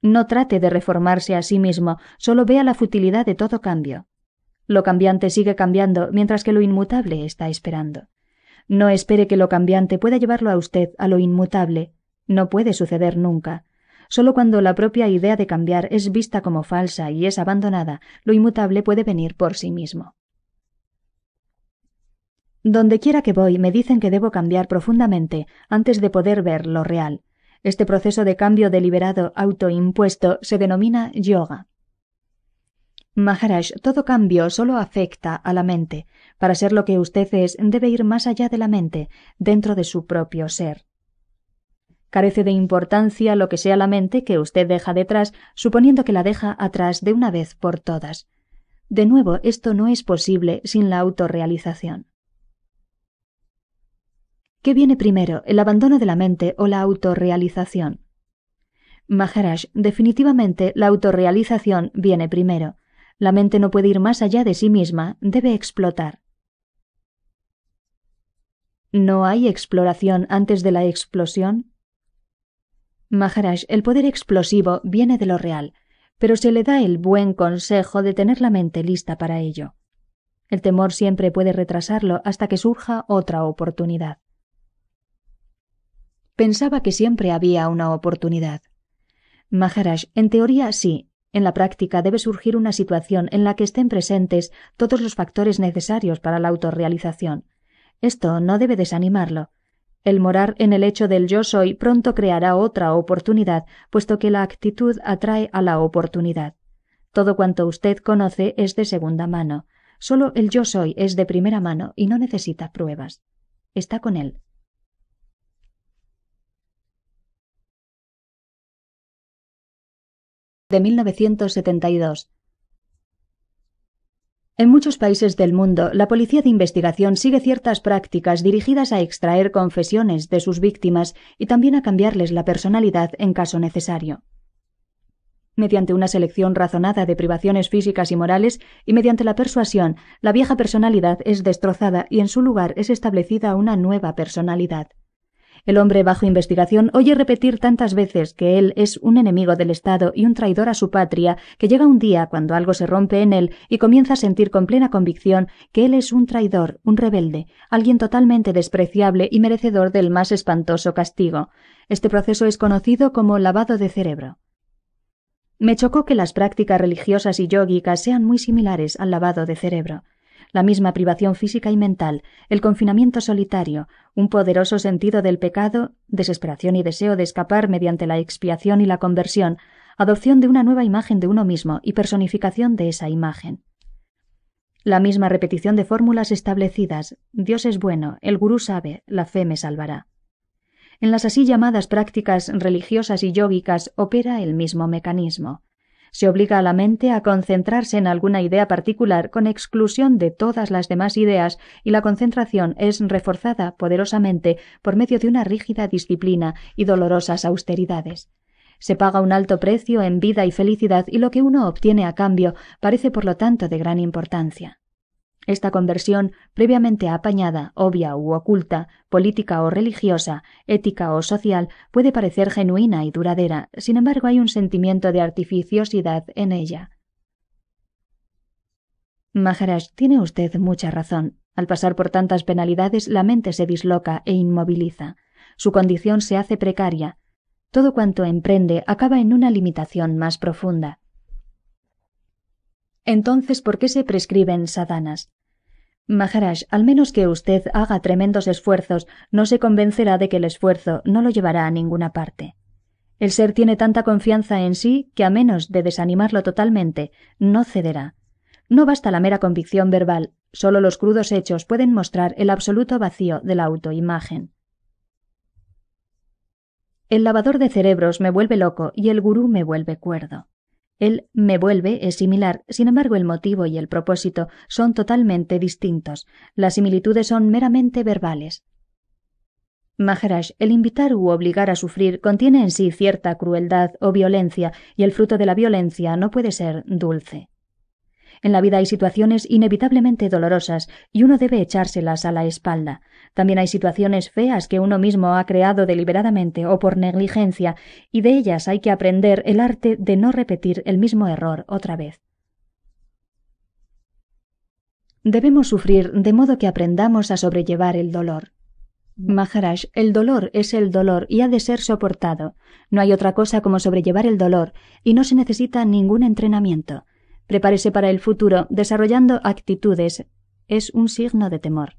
No trate de reformarse a sí mismo, solo vea la futilidad de todo cambio. Lo cambiante sigue cambiando mientras que lo inmutable está esperando. No espere que lo cambiante pueda llevarlo a usted a lo inmutable. No puede suceder nunca. Solo cuando la propia idea de cambiar es vista como falsa y es abandonada, lo inmutable puede venir por sí mismo. Donde quiera que voy me dicen que debo cambiar profundamente antes de poder ver lo real. Este proceso de cambio deliberado autoimpuesto se denomina yoga. Maharaj, todo cambio solo afecta a la mente. Para ser lo que usted es, debe ir más allá de la mente, dentro de su propio ser. Carece de importancia lo que sea la mente que usted deja detrás, suponiendo que la deja atrás de una vez por todas. De nuevo, esto no es posible sin la autorrealización. ¿Qué viene primero, el abandono de la mente o la autorrealización? Maharaj, definitivamente la autorrealización viene primero. La mente no puede ir más allá de sí misma, debe explotar. ¿No hay exploración antes de la explosión? Maharaj, el poder explosivo viene de lo real, pero se le da el buen consejo de tener la mente lista para ello. El temor siempre puede retrasarlo hasta que surja otra oportunidad pensaba que siempre había una oportunidad. Maharaj, en teoría sí, en la práctica debe surgir una situación en la que estén presentes todos los factores necesarios para la autorrealización. Esto no debe desanimarlo. El morar en el hecho del yo soy pronto creará otra oportunidad, puesto que la actitud atrae a la oportunidad. Todo cuanto usted conoce es de segunda mano. Solo el yo soy es de primera mano y no necesita pruebas. Está con él. de 1972. En muchos países del mundo, la policía de investigación sigue ciertas prácticas dirigidas a extraer confesiones de sus víctimas y también a cambiarles la personalidad en caso necesario. Mediante una selección razonada de privaciones físicas y morales y mediante la persuasión, la vieja personalidad es destrozada y en su lugar es establecida una nueva personalidad. El hombre bajo investigación oye repetir tantas veces que él es un enemigo del Estado y un traidor a su patria, que llega un día cuando algo se rompe en él y comienza a sentir con plena convicción que él es un traidor, un rebelde, alguien totalmente despreciable y merecedor del más espantoso castigo. Este proceso es conocido como lavado de cerebro. Me chocó que las prácticas religiosas y yógicas sean muy similares al lavado de cerebro la misma privación física y mental, el confinamiento solitario, un poderoso sentido del pecado, desesperación y deseo de escapar mediante la expiación y la conversión, adopción de una nueva imagen de uno mismo y personificación de esa imagen. La misma repetición de fórmulas establecidas, Dios es bueno, el gurú sabe, la fe me salvará. En las así llamadas prácticas religiosas y yógicas opera el mismo mecanismo se obliga a la mente a concentrarse en alguna idea particular con exclusión de todas las demás ideas y la concentración es reforzada poderosamente por medio de una rígida disciplina y dolorosas austeridades. Se paga un alto precio en vida y felicidad y lo que uno obtiene a cambio parece por lo tanto de gran importancia. Esta conversión, previamente apañada, obvia u oculta, política o religiosa, ética o social, puede parecer genuina y duradera, sin embargo hay un sentimiento de artificiosidad en ella. Maharaj, tiene usted mucha razón. Al pasar por tantas penalidades, la mente se disloca e inmoviliza. Su condición se hace precaria. Todo cuanto emprende acaba en una limitación más profunda. Entonces, ¿por qué se prescriben sadanas? Maharaj, al menos que usted haga tremendos esfuerzos, no se convencerá de que el esfuerzo no lo llevará a ninguna parte. El ser tiene tanta confianza en sí que a menos de desanimarlo totalmente, no cederá. No basta la mera convicción verbal, solo los crudos hechos pueden mostrar el absoluto vacío de la autoimagen. El lavador de cerebros me vuelve loco y el gurú me vuelve cuerdo. El me vuelve es similar, sin embargo el motivo y el propósito son totalmente distintos. Las similitudes son meramente verbales. Maharaj, el invitar u obligar a sufrir contiene en sí cierta crueldad o violencia, y el fruto de la violencia no puede ser dulce. En la vida hay situaciones inevitablemente dolorosas y uno debe echárselas a la espalda. También hay situaciones feas que uno mismo ha creado deliberadamente o por negligencia, y de ellas hay que aprender el arte de no repetir el mismo error otra vez. Debemos sufrir de modo que aprendamos a sobrellevar el dolor. Maharaj, el dolor es el dolor y ha de ser soportado. No hay otra cosa como sobrellevar el dolor, y no se necesita ningún entrenamiento. Prepárese para el futuro desarrollando actitudes. Es un signo de temor.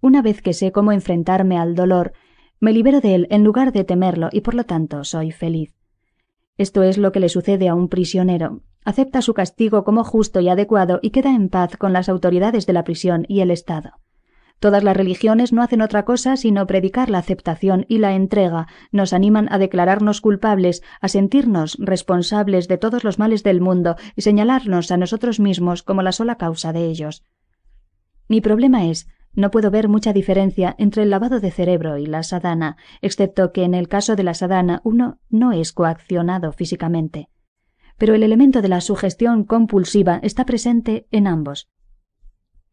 Una vez que sé cómo enfrentarme al dolor, me libero de él en lugar de temerlo y por lo tanto soy feliz. Esto es lo que le sucede a un prisionero. Acepta su castigo como justo y adecuado y queda en paz con las autoridades de la prisión y el Estado. Todas las religiones no hacen otra cosa sino predicar la aceptación y la entrega, nos animan a declararnos culpables, a sentirnos responsables de todos los males del mundo y señalarnos a nosotros mismos como la sola causa de ellos. Mi problema es, no puedo ver mucha diferencia entre el lavado de cerebro y la sadana, excepto que en el caso de la sadana uno no es coaccionado físicamente. Pero el elemento de la sugestión compulsiva está presente en ambos.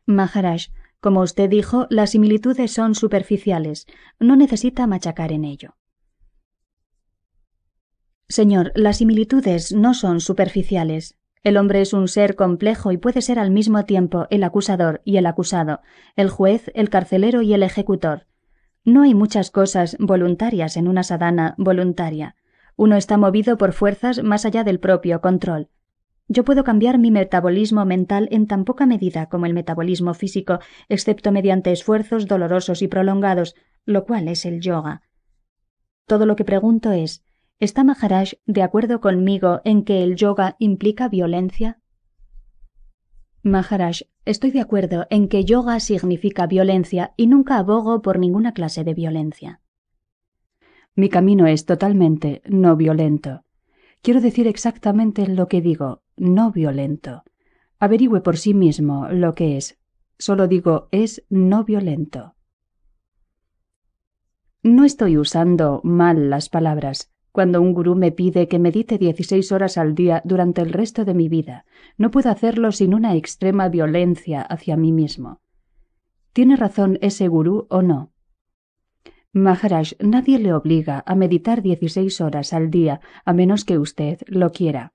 Maharaj, como usted dijo, las similitudes son superficiales. No necesita machacar en ello. Señor, las similitudes no son superficiales. El hombre es un ser complejo y puede ser al mismo tiempo el acusador y el acusado, el juez, el carcelero y el ejecutor. No hay muchas cosas voluntarias en una sadana voluntaria. Uno está movido por fuerzas más allá del propio control. Yo puedo cambiar mi metabolismo mental en tan poca medida como el metabolismo físico, excepto mediante esfuerzos dolorosos y prolongados, lo cual es el yoga. Todo lo que pregunto es, ¿está Maharaj de acuerdo conmigo en que el yoga implica violencia? Maharaj, estoy de acuerdo en que yoga significa violencia y nunca abogo por ninguna clase de violencia. Mi camino es totalmente no violento. Quiero decir exactamente lo que digo, no violento. Averigüe por sí mismo lo que es. Solo digo es no violento. No estoy usando mal las palabras. Cuando un gurú me pide que medite 16 horas al día durante el resto de mi vida, no puedo hacerlo sin una extrema violencia hacia mí mismo. ¿Tiene razón ese gurú o no? Maharaj, nadie le obliga a meditar 16 horas al día a menos que usted lo quiera.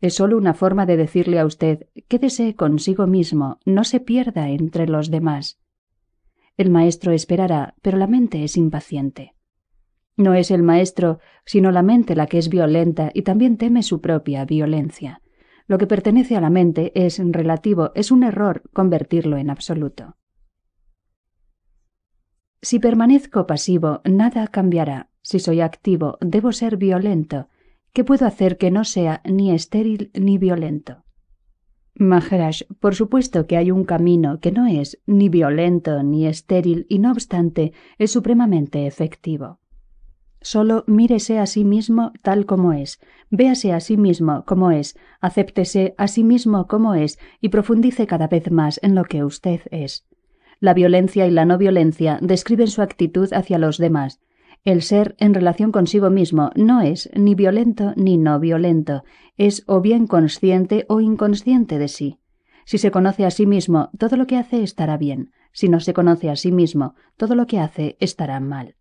Es solo una forma de decirle a usted, quédese consigo mismo, no se pierda entre los demás. El maestro esperará, pero la mente es impaciente. No es el maestro, sino la mente la que es violenta y también teme su propia violencia. Lo que pertenece a la mente es relativo, es un error convertirlo en absoluto. Si permanezco pasivo, nada cambiará. Si soy activo, debo ser violento. ¿Qué puedo hacer que no sea ni estéril ni violento? Maharaj, por supuesto que hay un camino que no es ni violento ni estéril y no obstante es supremamente efectivo. Solo mírese a sí mismo tal como es, véase a sí mismo como es, acéptese a sí mismo como es y profundice cada vez más en lo que usted es. La violencia y la no violencia describen su actitud hacia los demás, el ser en relación consigo mismo no es ni violento ni no violento, es o bien consciente o inconsciente de sí. Si se conoce a sí mismo, todo lo que hace estará bien. Si no se conoce a sí mismo, todo lo que hace estará mal.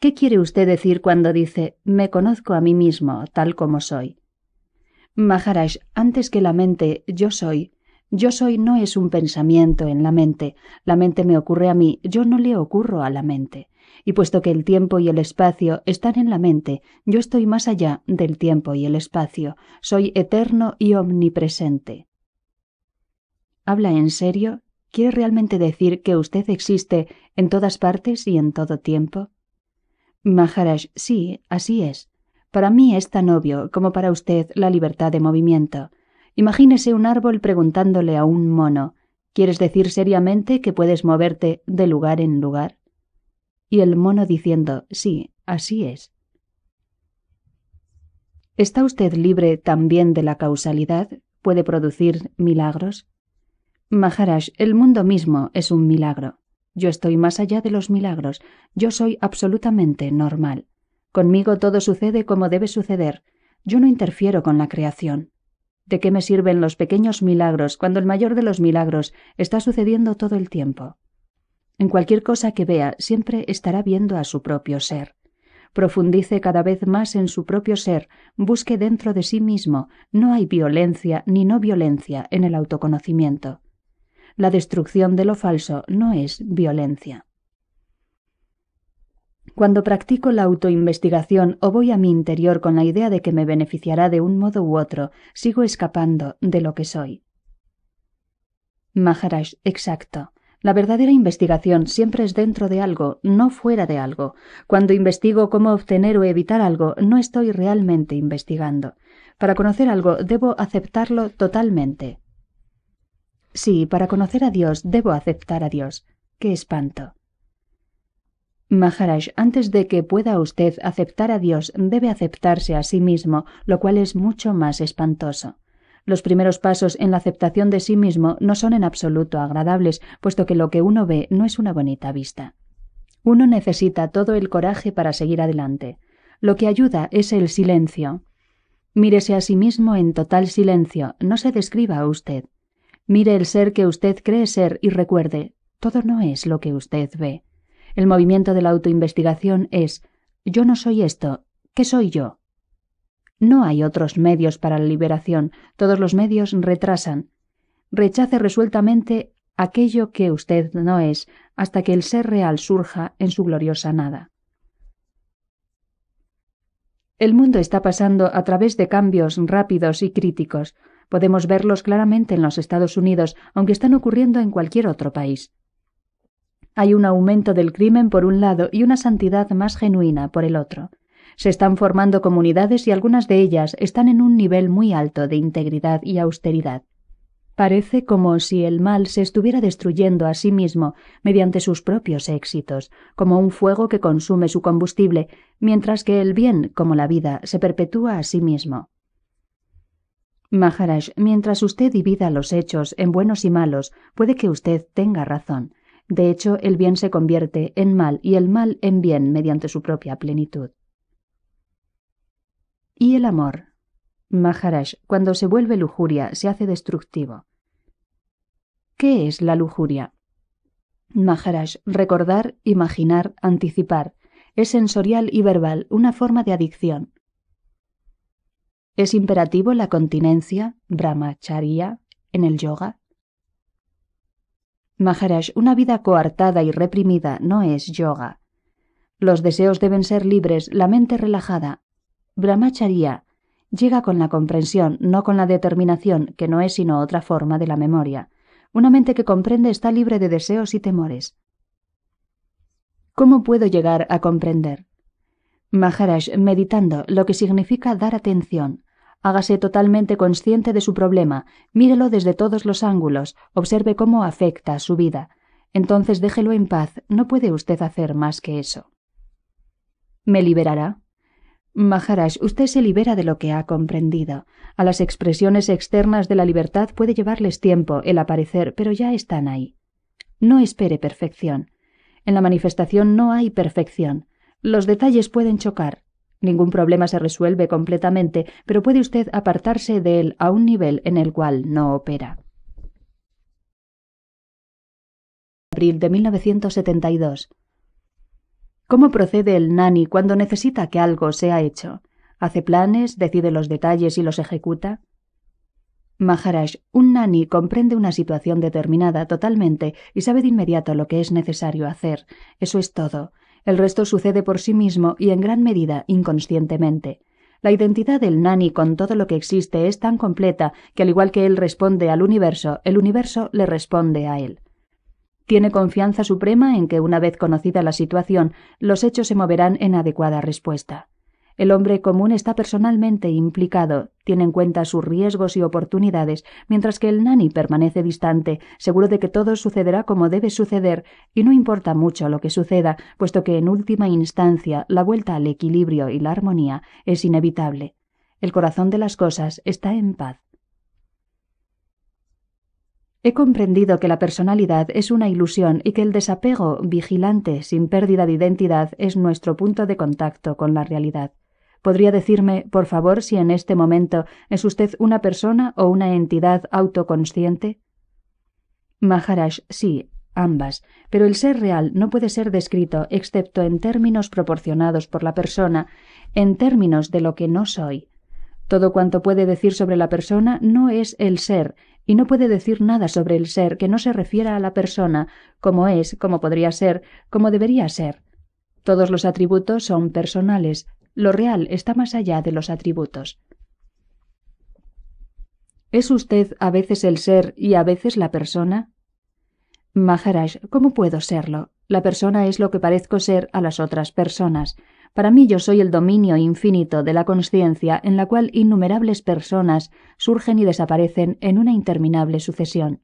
¿Qué quiere usted decir cuando dice me conozco a mí mismo tal como soy? Maharaj, antes que la mente, yo soy. Yo soy no es un pensamiento en la mente. La mente me ocurre a mí, yo no le ocurro a la mente y puesto que el tiempo y el espacio están en la mente, yo estoy más allá del tiempo y el espacio, soy eterno y omnipresente. ¿Habla en serio? ¿Quiere realmente decir que usted existe en todas partes y en todo tiempo? Maharaj, sí, así es. Para mí es tan obvio como para usted la libertad de movimiento. Imagínese un árbol preguntándole a un mono, ¿quieres decir seriamente que puedes moverte de lugar en lugar? y el mono diciendo sí, así es. ¿Está usted libre también de la causalidad? ¿Puede producir milagros? Maharaj, el mundo mismo es un milagro. Yo estoy más allá de los milagros. Yo soy absolutamente normal. Conmigo todo sucede como debe suceder. Yo no interfiero con la creación. ¿De qué me sirven los pequeños milagros cuando el mayor de los milagros está sucediendo todo el tiempo? En cualquier cosa que vea, siempre estará viendo a su propio ser. Profundice cada vez más en su propio ser, busque dentro de sí mismo, no hay violencia ni no violencia en el autoconocimiento. La destrucción de lo falso no es violencia. Cuando practico la autoinvestigación o voy a mi interior con la idea de que me beneficiará de un modo u otro, sigo escapando de lo que soy. Maharaj, exacto. La verdadera investigación siempre es dentro de algo, no fuera de algo. Cuando investigo cómo obtener o evitar algo, no estoy realmente investigando. Para conocer algo, debo aceptarlo totalmente. Sí, para conocer a Dios, debo aceptar a Dios. ¡Qué espanto! Maharaj, antes de que pueda usted aceptar a Dios, debe aceptarse a sí mismo, lo cual es mucho más espantoso. Los primeros pasos en la aceptación de sí mismo no son en absoluto agradables, puesto que lo que uno ve no es una bonita vista. Uno necesita todo el coraje para seguir adelante. Lo que ayuda es el silencio. Mírese a sí mismo en total silencio, no se describa a usted. Mire el ser que usted cree ser y recuerde, todo no es lo que usted ve. El movimiento de la autoinvestigación es yo no soy esto, ¿qué soy yo? No hay otros medios para la liberación, todos los medios retrasan. Rechace resueltamente aquello que usted no es hasta que el ser real surja en su gloriosa nada. El mundo está pasando a través de cambios rápidos y críticos. Podemos verlos claramente en los Estados Unidos, aunque están ocurriendo en cualquier otro país. Hay un aumento del crimen por un lado y una santidad más genuina por el otro. Se están formando comunidades y algunas de ellas están en un nivel muy alto de integridad y austeridad. Parece como si el mal se estuviera destruyendo a sí mismo mediante sus propios éxitos, como un fuego que consume su combustible, mientras que el bien, como la vida, se perpetúa a sí mismo. Maharaj, mientras usted divida los hechos en buenos y malos, puede que usted tenga razón. De hecho, el bien se convierte en mal y el mal en bien mediante su propia plenitud. Y el amor. Maharaj, cuando se vuelve lujuria, se hace destructivo. ¿Qué es la lujuria? Maharaj, recordar, imaginar, anticipar. Es sensorial y verbal, una forma de adicción. ¿Es imperativo la continencia, brahmacharya, en el yoga? Maharaj, una vida coartada y reprimida no es yoga. Los deseos deben ser libres, la mente relajada. Brahmacharya llega con la comprensión, no con la determinación, que no es sino otra forma de la memoria. Una mente que comprende está libre de deseos y temores. ¿Cómo puedo llegar a comprender? Maharaj, meditando lo que significa dar atención. Hágase totalmente consciente de su problema, mírelo desde todos los ángulos, observe cómo afecta su vida. Entonces déjelo en paz, no puede usted hacer más que eso. ¿Me liberará? Maharaj, usted se libera de lo que ha comprendido. A las expresiones externas de la libertad puede llevarles tiempo el aparecer, pero ya están ahí. No espere perfección. En la manifestación no hay perfección. Los detalles pueden chocar. Ningún problema se resuelve completamente, pero puede usted apartarse de él a un nivel en el cual no opera. Abril de 1972. ¿Cómo procede el nani cuando necesita que algo sea hecho? ¿Hace planes, decide los detalles y los ejecuta? Maharaj, un nani comprende una situación determinada totalmente y sabe de inmediato lo que es necesario hacer. Eso es todo. El resto sucede por sí mismo y en gran medida inconscientemente. La identidad del nani con todo lo que existe es tan completa que al igual que él responde al universo, el universo le responde a él. Tiene confianza suprema en que una vez conocida la situación, los hechos se moverán en adecuada respuesta. El hombre común está personalmente implicado, tiene en cuenta sus riesgos y oportunidades, mientras que el nani permanece distante, seguro de que todo sucederá como debe suceder, y no importa mucho lo que suceda, puesto que en última instancia la vuelta al equilibrio y la armonía es inevitable. El corazón de las cosas está en paz. He comprendido que la personalidad es una ilusión y que el desapego vigilante sin pérdida de identidad es nuestro punto de contacto con la realidad. ¿Podría decirme, por favor, si en este momento es usted una persona o una entidad autoconsciente? Maharaj, sí, ambas, pero el ser real no puede ser descrito excepto en términos proporcionados por la persona, en términos de lo que no soy. Todo cuanto puede decir sobre la persona no es el ser, y no puede decir nada sobre el ser que no se refiera a la persona, como es, como podría ser, como debería ser. Todos los atributos son personales, lo real está más allá de los atributos. ¿Es usted a veces el ser y a veces la persona? Maharaj, ¿cómo puedo serlo? La persona es lo que parezco ser a las otras personas. Para mí yo soy el dominio infinito de la conciencia en la cual innumerables personas surgen y desaparecen en una interminable sucesión.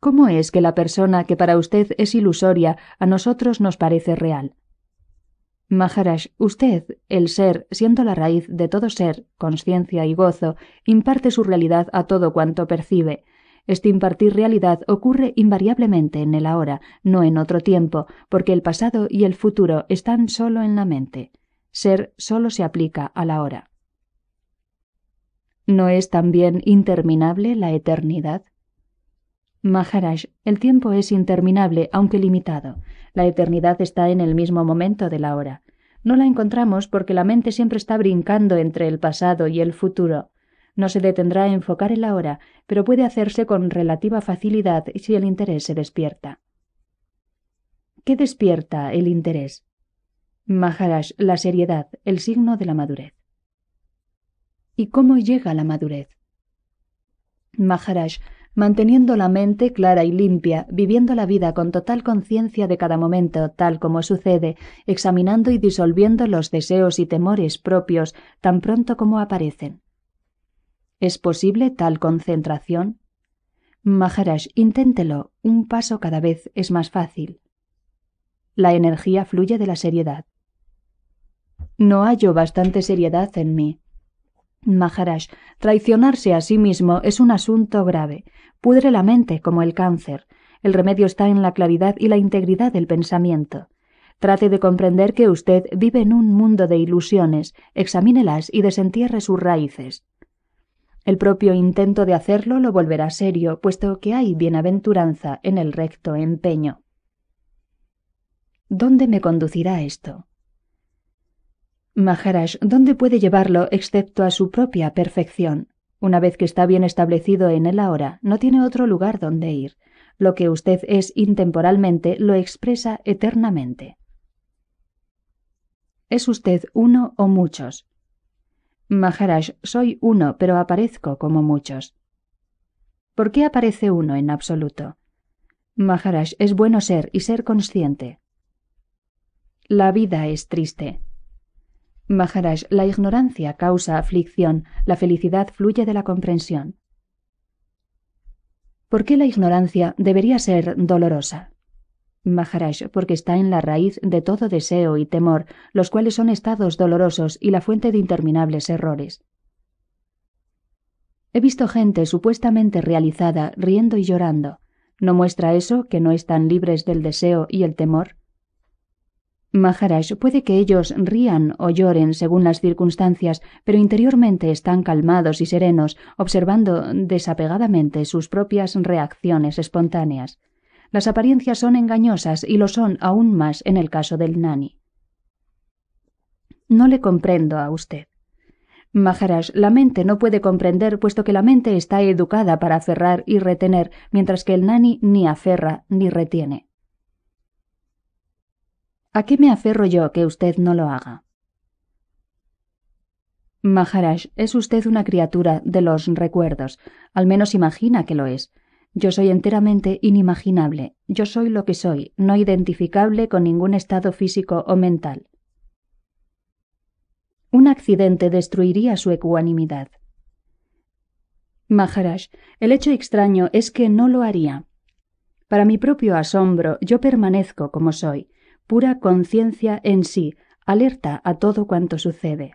¿Cómo es que la persona que para usted es ilusoria a nosotros nos parece real? Maharaj, usted, el ser, siendo la raíz de todo ser, conciencia y gozo, imparte su realidad a todo cuanto percibe. Este impartir realidad ocurre invariablemente en el ahora, no en otro tiempo, porque el pasado y el futuro están solo en la mente. Ser solo se aplica a la hora. ¿No es también interminable la eternidad? Maharaj, el tiempo es interminable, aunque limitado. La eternidad está en el mismo momento de la hora. No la encontramos porque la mente siempre está brincando entre el pasado y el futuro. No se detendrá a enfocar el ahora, pero puede hacerse con relativa facilidad si el interés se despierta. ¿Qué despierta el interés? Maharaj, la seriedad, el signo de la madurez. ¿Y cómo llega la madurez? Maharaj, manteniendo la mente clara y limpia, viviendo la vida con total conciencia de cada momento, tal como sucede, examinando y disolviendo los deseos y temores propios tan pronto como aparecen. ¿Es posible tal concentración? Maharaj, inténtelo, un paso cada vez es más fácil. La energía fluye de la seriedad. No hallo bastante seriedad en mí. Maharaj, traicionarse a sí mismo es un asunto grave. Pudre la mente como el cáncer. El remedio está en la claridad y la integridad del pensamiento. Trate de comprender que usted vive en un mundo de ilusiones, examínelas y desentierre sus raíces. El propio intento de hacerlo lo volverá serio, puesto que hay bienaventuranza en el recto empeño. ¿Dónde me conducirá esto? Maharaj, ¿dónde puede llevarlo excepto a su propia perfección? Una vez que está bien establecido en el ahora, no tiene otro lugar donde ir. Lo que usted es intemporalmente lo expresa eternamente. ¿Es usted uno o muchos? Maharaj, soy uno, pero aparezco como muchos. ¿Por qué aparece uno en absoluto? Maharaj, es bueno ser y ser consciente. La vida es triste. Maharaj, la ignorancia causa aflicción, la felicidad fluye de la comprensión. ¿Por qué la ignorancia debería ser dolorosa? Maharaj, porque está en la raíz de todo deseo y temor, los cuales son estados dolorosos y la fuente de interminables errores. He visto gente supuestamente realizada riendo y llorando. ¿No muestra eso que no están libres del deseo y el temor? Maharaj, puede que ellos rían o lloren según las circunstancias, pero interiormente están calmados y serenos, observando desapegadamente sus propias reacciones espontáneas. Las apariencias son engañosas y lo son aún más en el caso del nani. No le comprendo a usted. Maharaj, la mente no puede comprender puesto que la mente está educada para aferrar y retener, mientras que el nani ni aferra ni retiene. ¿A qué me aferro yo que usted no lo haga? Maharaj, es usted una criatura de los recuerdos, al menos imagina que lo es. Yo soy enteramente inimaginable, yo soy lo que soy, no identificable con ningún estado físico o mental. Un accidente destruiría su ecuanimidad. Maharaj, el hecho extraño es que no lo haría. Para mi propio asombro, yo permanezco como soy, pura conciencia en sí, alerta a todo cuanto sucede.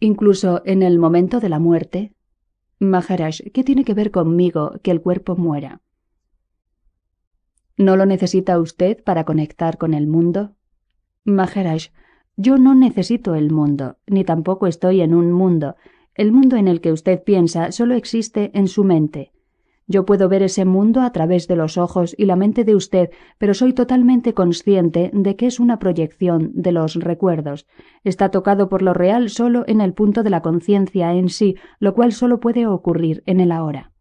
Incluso en el momento de la muerte, Maharaj, ¿qué tiene que ver conmigo que el cuerpo muera? ¿No lo necesita usted para conectar con el mundo? Maharaj, yo no necesito el mundo, ni tampoco estoy en un mundo. El mundo en el que usted piensa solo existe en su mente. Yo puedo ver ese mundo a través de los ojos y la mente de usted, pero soy totalmente consciente de que es una proyección de los recuerdos. Está tocado por lo real solo en el punto de la conciencia en sí, lo cual solo puede ocurrir en el ahora.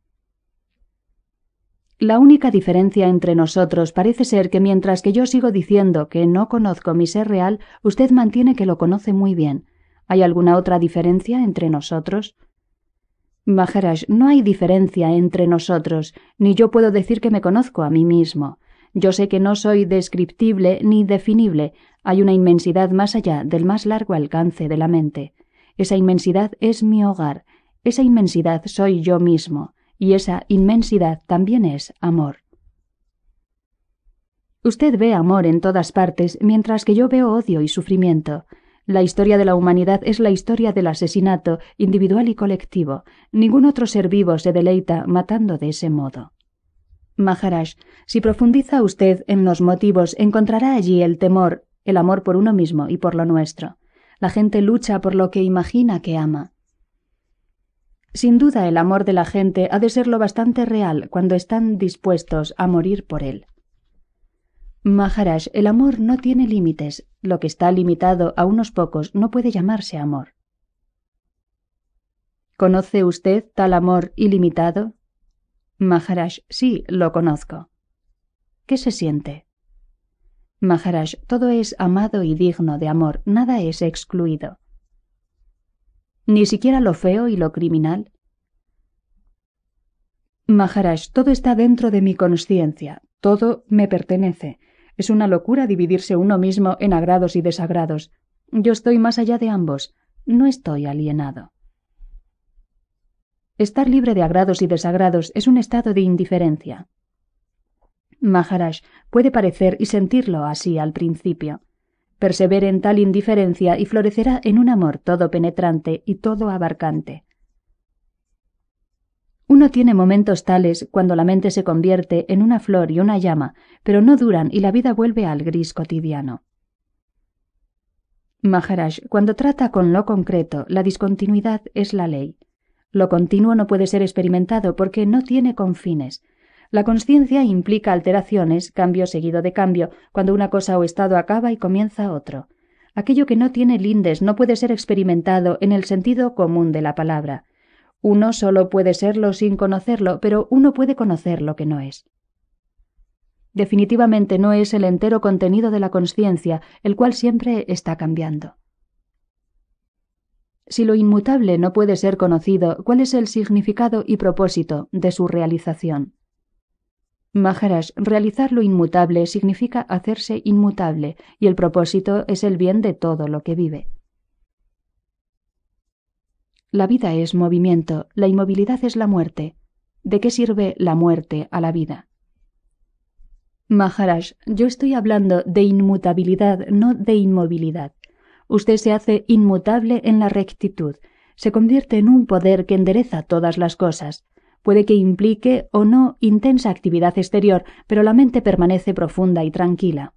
La única diferencia entre nosotros parece ser que mientras que yo sigo diciendo que no conozco mi ser real, usted mantiene que lo conoce muy bien. ¿Hay alguna otra diferencia entre nosotros? Maharaj, no hay diferencia entre nosotros, ni yo puedo decir que me conozco a mí mismo. Yo sé que no soy descriptible ni definible, hay una inmensidad más allá del más largo alcance de la mente. Esa inmensidad es mi hogar, esa inmensidad soy yo mismo, y esa inmensidad también es amor. Usted ve amor en todas partes, mientras que yo veo odio y sufrimiento. La historia de la humanidad es la historia del asesinato individual y colectivo. Ningún otro ser vivo se deleita matando de ese modo. Maharaj, si profundiza usted en los motivos, encontrará allí el temor, el amor por uno mismo y por lo nuestro. La gente lucha por lo que imagina que ama. Sin duda el amor de la gente ha de ser lo bastante real cuando están dispuestos a morir por él. Maharaj, el amor no tiene límites. Lo que está limitado a unos pocos no puede llamarse amor. ¿Conoce usted tal amor ilimitado? Maharaj, sí, lo conozco. ¿Qué se siente? Maharaj, todo es amado y digno de amor, nada es excluido. Ni siquiera lo feo y lo criminal. Maharaj, todo está dentro de mi conciencia, todo me pertenece. Es una locura dividirse uno mismo en agrados y desagrados. Yo estoy más allá de ambos. No estoy alienado. Estar libre de agrados y desagrados es un estado de indiferencia. Maharaj puede parecer y sentirlo así al principio. Persevere en tal indiferencia y florecerá en un amor todo penetrante y todo abarcante. Uno tiene momentos tales cuando la mente se convierte en una flor y una llama, pero no duran y la vida vuelve al gris cotidiano. Maharaj, cuando trata con lo concreto, la discontinuidad es la ley. Lo continuo no puede ser experimentado porque no tiene confines. La conciencia implica alteraciones, cambio seguido de cambio, cuando una cosa o estado acaba y comienza otro. Aquello que no tiene lindes no puede ser experimentado en el sentido común de la palabra. Uno solo puede serlo sin conocerlo, pero uno puede conocer lo que no es. Definitivamente no es el entero contenido de la conciencia, el cual siempre está cambiando. Si lo inmutable no puede ser conocido, ¿cuál es el significado y propósito de su realización? májaras realizar lo inmutable significa hacerse inmutable, y el propósito es el bien de todo lo que vive. La vida es movimiento, la inmovilidad es la muerte. ¿De qué sirve la muerte a la vida? Maharaj, yo estoy hablando de inmutabilidad, no de inmovilidad. Usted se hace inmutable en la rectitud, se convierte en un poder que endereza todas las cosas. Puede que implique o no intensa actividad exterior, pero la mente permanece profunda y tranquila.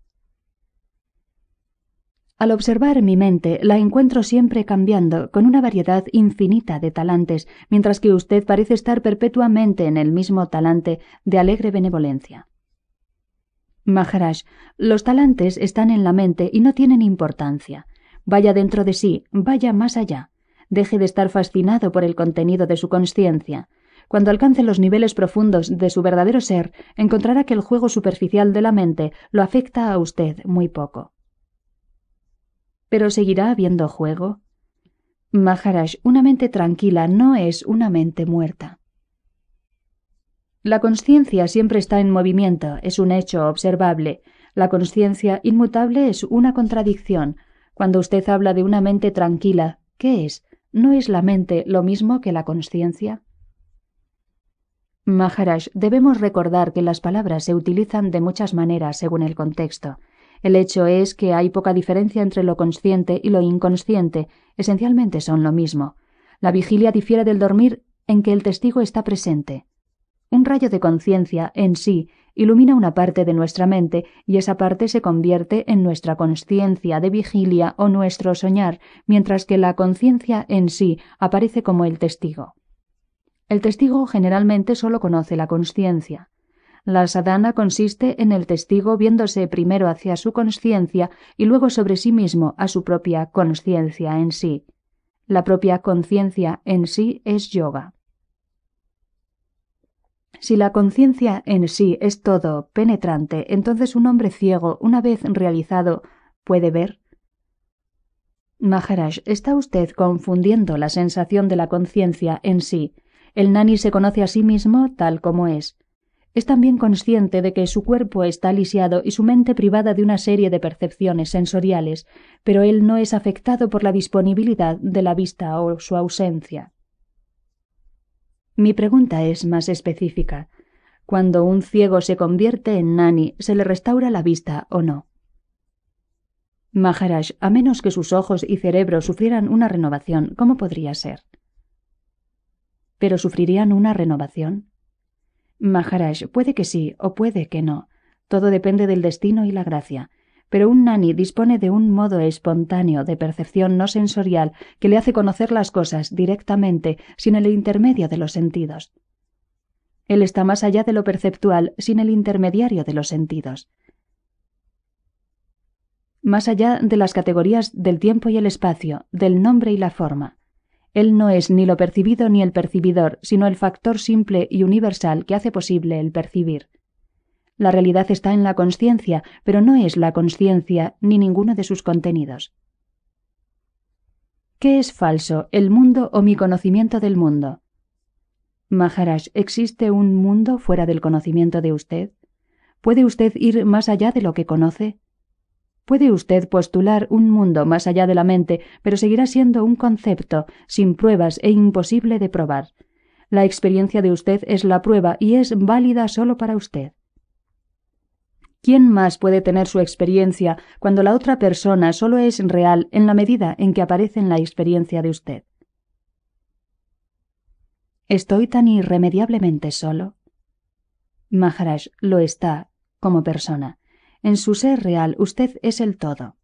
Al observar mi mente, la encuentro siempre cambiando, con una variedad infinita de talantes, mientras que usted parece estar perpetuamente en el mismo talante de alegre benevolencia. Maharaj, los talantes están en la mente y no tienen importancia. Vaya dentro de sí, vaya más allá. Deje de estar fascinado por el contenido de su conciencia. Cuando alcance los niveles profundos de su verdadero ser, encontrará que el juego superficial de la mente lo afecta a usted muy poco pero seguirá habiendo juego. Maharaj, una mente tranquila no es una mente muerta. La conciencia siempre está en movimiento, es un hecho observable. La conciencia inmutable es una contradicción. Cuando usted habla de una mente tranquila, ¿qué es? ¿No es la mente lo mismo que la conciencia? Maharaj, debemos recordar que las palabras se utilizan de muchas maneras según el contexto. El hecho es que hay poca diferencia entre lo consciente y lo inconsciente, esencialmente son lo mismo. La vigilia difiere del dormir en que el testigo está presente. Un rayo de conciencia, en sí, ilumina una parte de nuestra mente y esa parte se convierte en nuestra conciencia de vigilia o nuestro soñar, mientras que la conciencia en sí aparece como el testigo. El testigo generalmente solo conoce la conciencia. La sadhana consiste en el testigo viéndose primero hacia su conciencia y luego sobre sí mismo a su propia conciencia en sí. La propia conciencia en sí es yoga. Si la conciencia en sí es todo penetrante, entonces un hombre ciego, una vez realizado, puede ver. Maharaj, está usted confundiendo la sensación de la conciencia en sí. El nani se conoce a sí mismo tal como es es también consciente de que su cuerpo está lisiado y su mente privada de una serie de percepciones sensoriales, pero él no es afectado por la disponibilidad de la vista o su ausencia. Mi pregunta es más específica. Cuando un ciego se convierte en nani, ¿se le restaura la vista o no? Maharaj, a menos que sus ojos y cerebro sufrieran una renovación, ¿cómo podría ser? ¿Pero sufrirían una renovación? Maharaj, puede que sí o puede que no. Todo depende del destino y la gracia. Pero un nani dispone de un modo espontáneo de percepción no sensorial que le hace conocer las cosas directamente, sin el intermedio de los sentidos. Él está más allá de lo perceptual, sin el intermediario de los sentidos. Más allá de las categorías del tiempo y el espacio, del nombre y la forma. Él no es ni lo percibido ni el percibidor, sino el factor simple y universal que hace posible el percibir. La realidad está en la conciencia, pero no es la conciencia ni ninguno de sus contenidos. ¿Qué es falso, el mundo o mi conocimiento del mundo? Maharaj, ¿existe un mundo fuera del conocimiento de usted? ¿Puede usted ir más allá de lo que conoce? Puede usted postular un mundo más allá de la mente, pero seguirá siendo un concepto, sin pruebas e imposible de probar. La experiencia de usted es la prueba y es válida solo para usted. ¿Quién más puede tener su experiencia cuando la otra persona solo es real en la medida en que aparece en la experiencia de usted? ¿Estoy tan irremediablemente solo? Maharaj lo está como persona. En su ser real usted es el todo.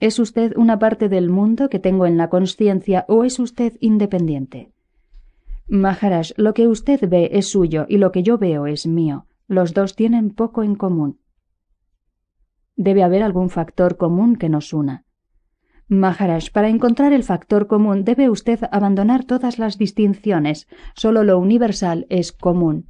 ¿Es usted una parte del mundo que tengo en la conciencia o es usted independiente? Maharaj, lo que usted ve es suyo y lo que yo veo es mío. Los dos tienen poco en común. Debe haber algún factor común que nos una. Maharaj, para encontrar el factor común debe usted abandonar todas las distinciones. Solo lo universal es común.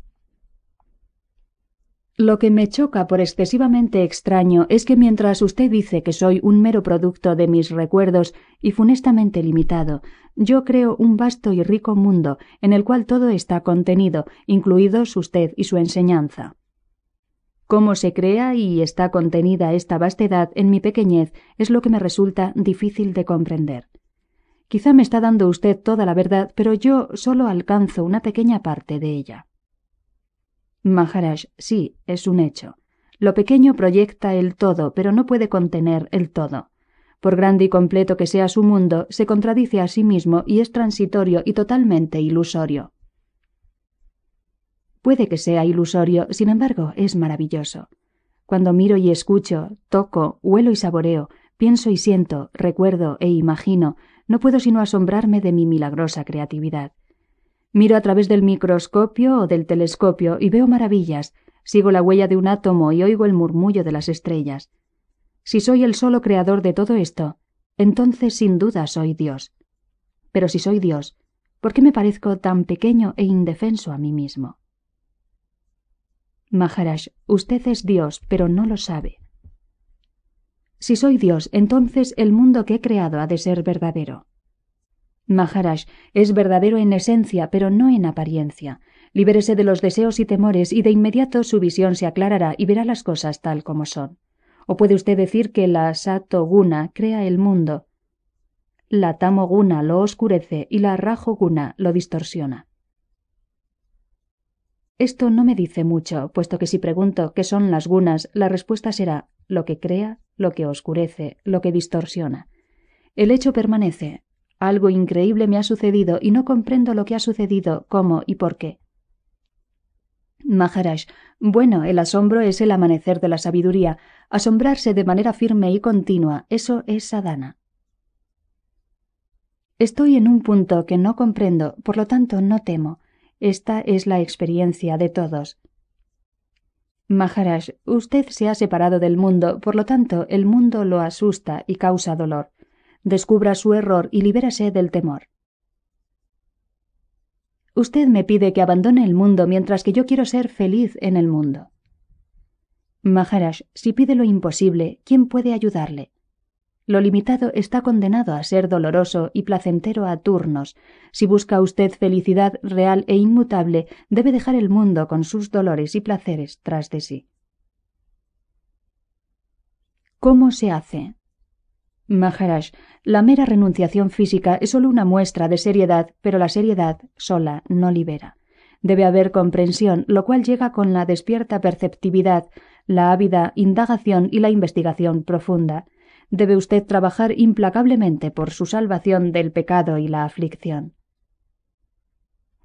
Lo que me choca por excesivamente extraño es que mientras usted dice que soy un mero producto de mis recuerdos y funestamente limitado, yo creo un vasto y rico mundo en el cual todo está contenido, incluidos usted y su enseñanza. Cómo se crea y está contenida esta vastedad en mi pequeñez es lo que me resulta difícil de comprender. Quizá me está dando usted toda la verdad, pero yo solo alcanzo una pequeña parte de ella. Maharaj, sí, es un hecho. Lo pequeño proyecta el todo, pero no puede contener el todo. Por grande y completo que sea su mundo, se contradice a sí mismo y es transitorio y totalmente ilusorio. Puede que sea ilusorio, sin embargo, es maravilloso. Cuando miro y escucho, toco, huelo y saboreo, pienso y siento, recuerdo e imagino, no puedo sino asombrarme de mi milagrosa creatividad. Miro a través del microscopio o del telescopio y veo maravillas, sigo la huella de un átomo y oigo el murmullo de las estrellas. Si soy el solo creador de todo esto, entonces sin duda soy Dios. Pero si soy Dios, ¿por qué me parezco tan pequeño e indefenso a mí mismo? Maharaj, usted es Dios, pero no lo sabe. Si soy Dios, entonces el mundo que he creado ha de ser verdadero. Maharaj es verdadero en esencia, pero no en apariencia. Libérese de los deseos y temores y de inmediato su visión se aclarará y verá las cosas tal como son. O puede usted decir que la Sato-guna crea el mundo. La Tamoguna lo oscurece y la Rajo-guna lo distorsiona. Esto no me dice mucho, puesto que si pregunto qué son las gunas, la respuesta será lo que crea, lo que oscurece, lo que distorsiona. El hecho permanece, algo increíble me ha sucedido y no comprendo lo que ha sucedido, cómo y por qué. Maharaj, bueno, el asombro es el amanecer de la sabiduría. Asombrarse de manera firme y continua, eso es sadhana. Estoy en un punto que no comprendo, por lo tanto no temo. Esta es la experiencia de todos. Maharaj, usted se ha separado del mundo, por lo tanto el mundo lo asusta y causa dolor descubra su error y libérase del temor. Usted me pide que abandone el mundo mientras que yo quiero ser feliz en el mundo. Maharaj, si pide lo imposible, ¿quién puede ayudarle? Lo limitado está condenado a ser doloroso y placentero a turnos. Si busca usted felicidad real e inmutable, debe dejar el mundo con sus dolores y placeres tras de sí. ¿Cómo se hace? Maharaj, la mera renunciación física es solo una muestra de seriedad, pero la seriedad sola no libera. Debe haber comprensión, lo cual llega con la despierta perceptividad, la ávida indagación y la investigación profunda. Debe usted trabajar implacablemente por su salvación del pecado y la aflicción.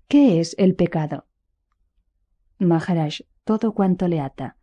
¿Qué es el pecado? Maharaj, todo cuanto le ata.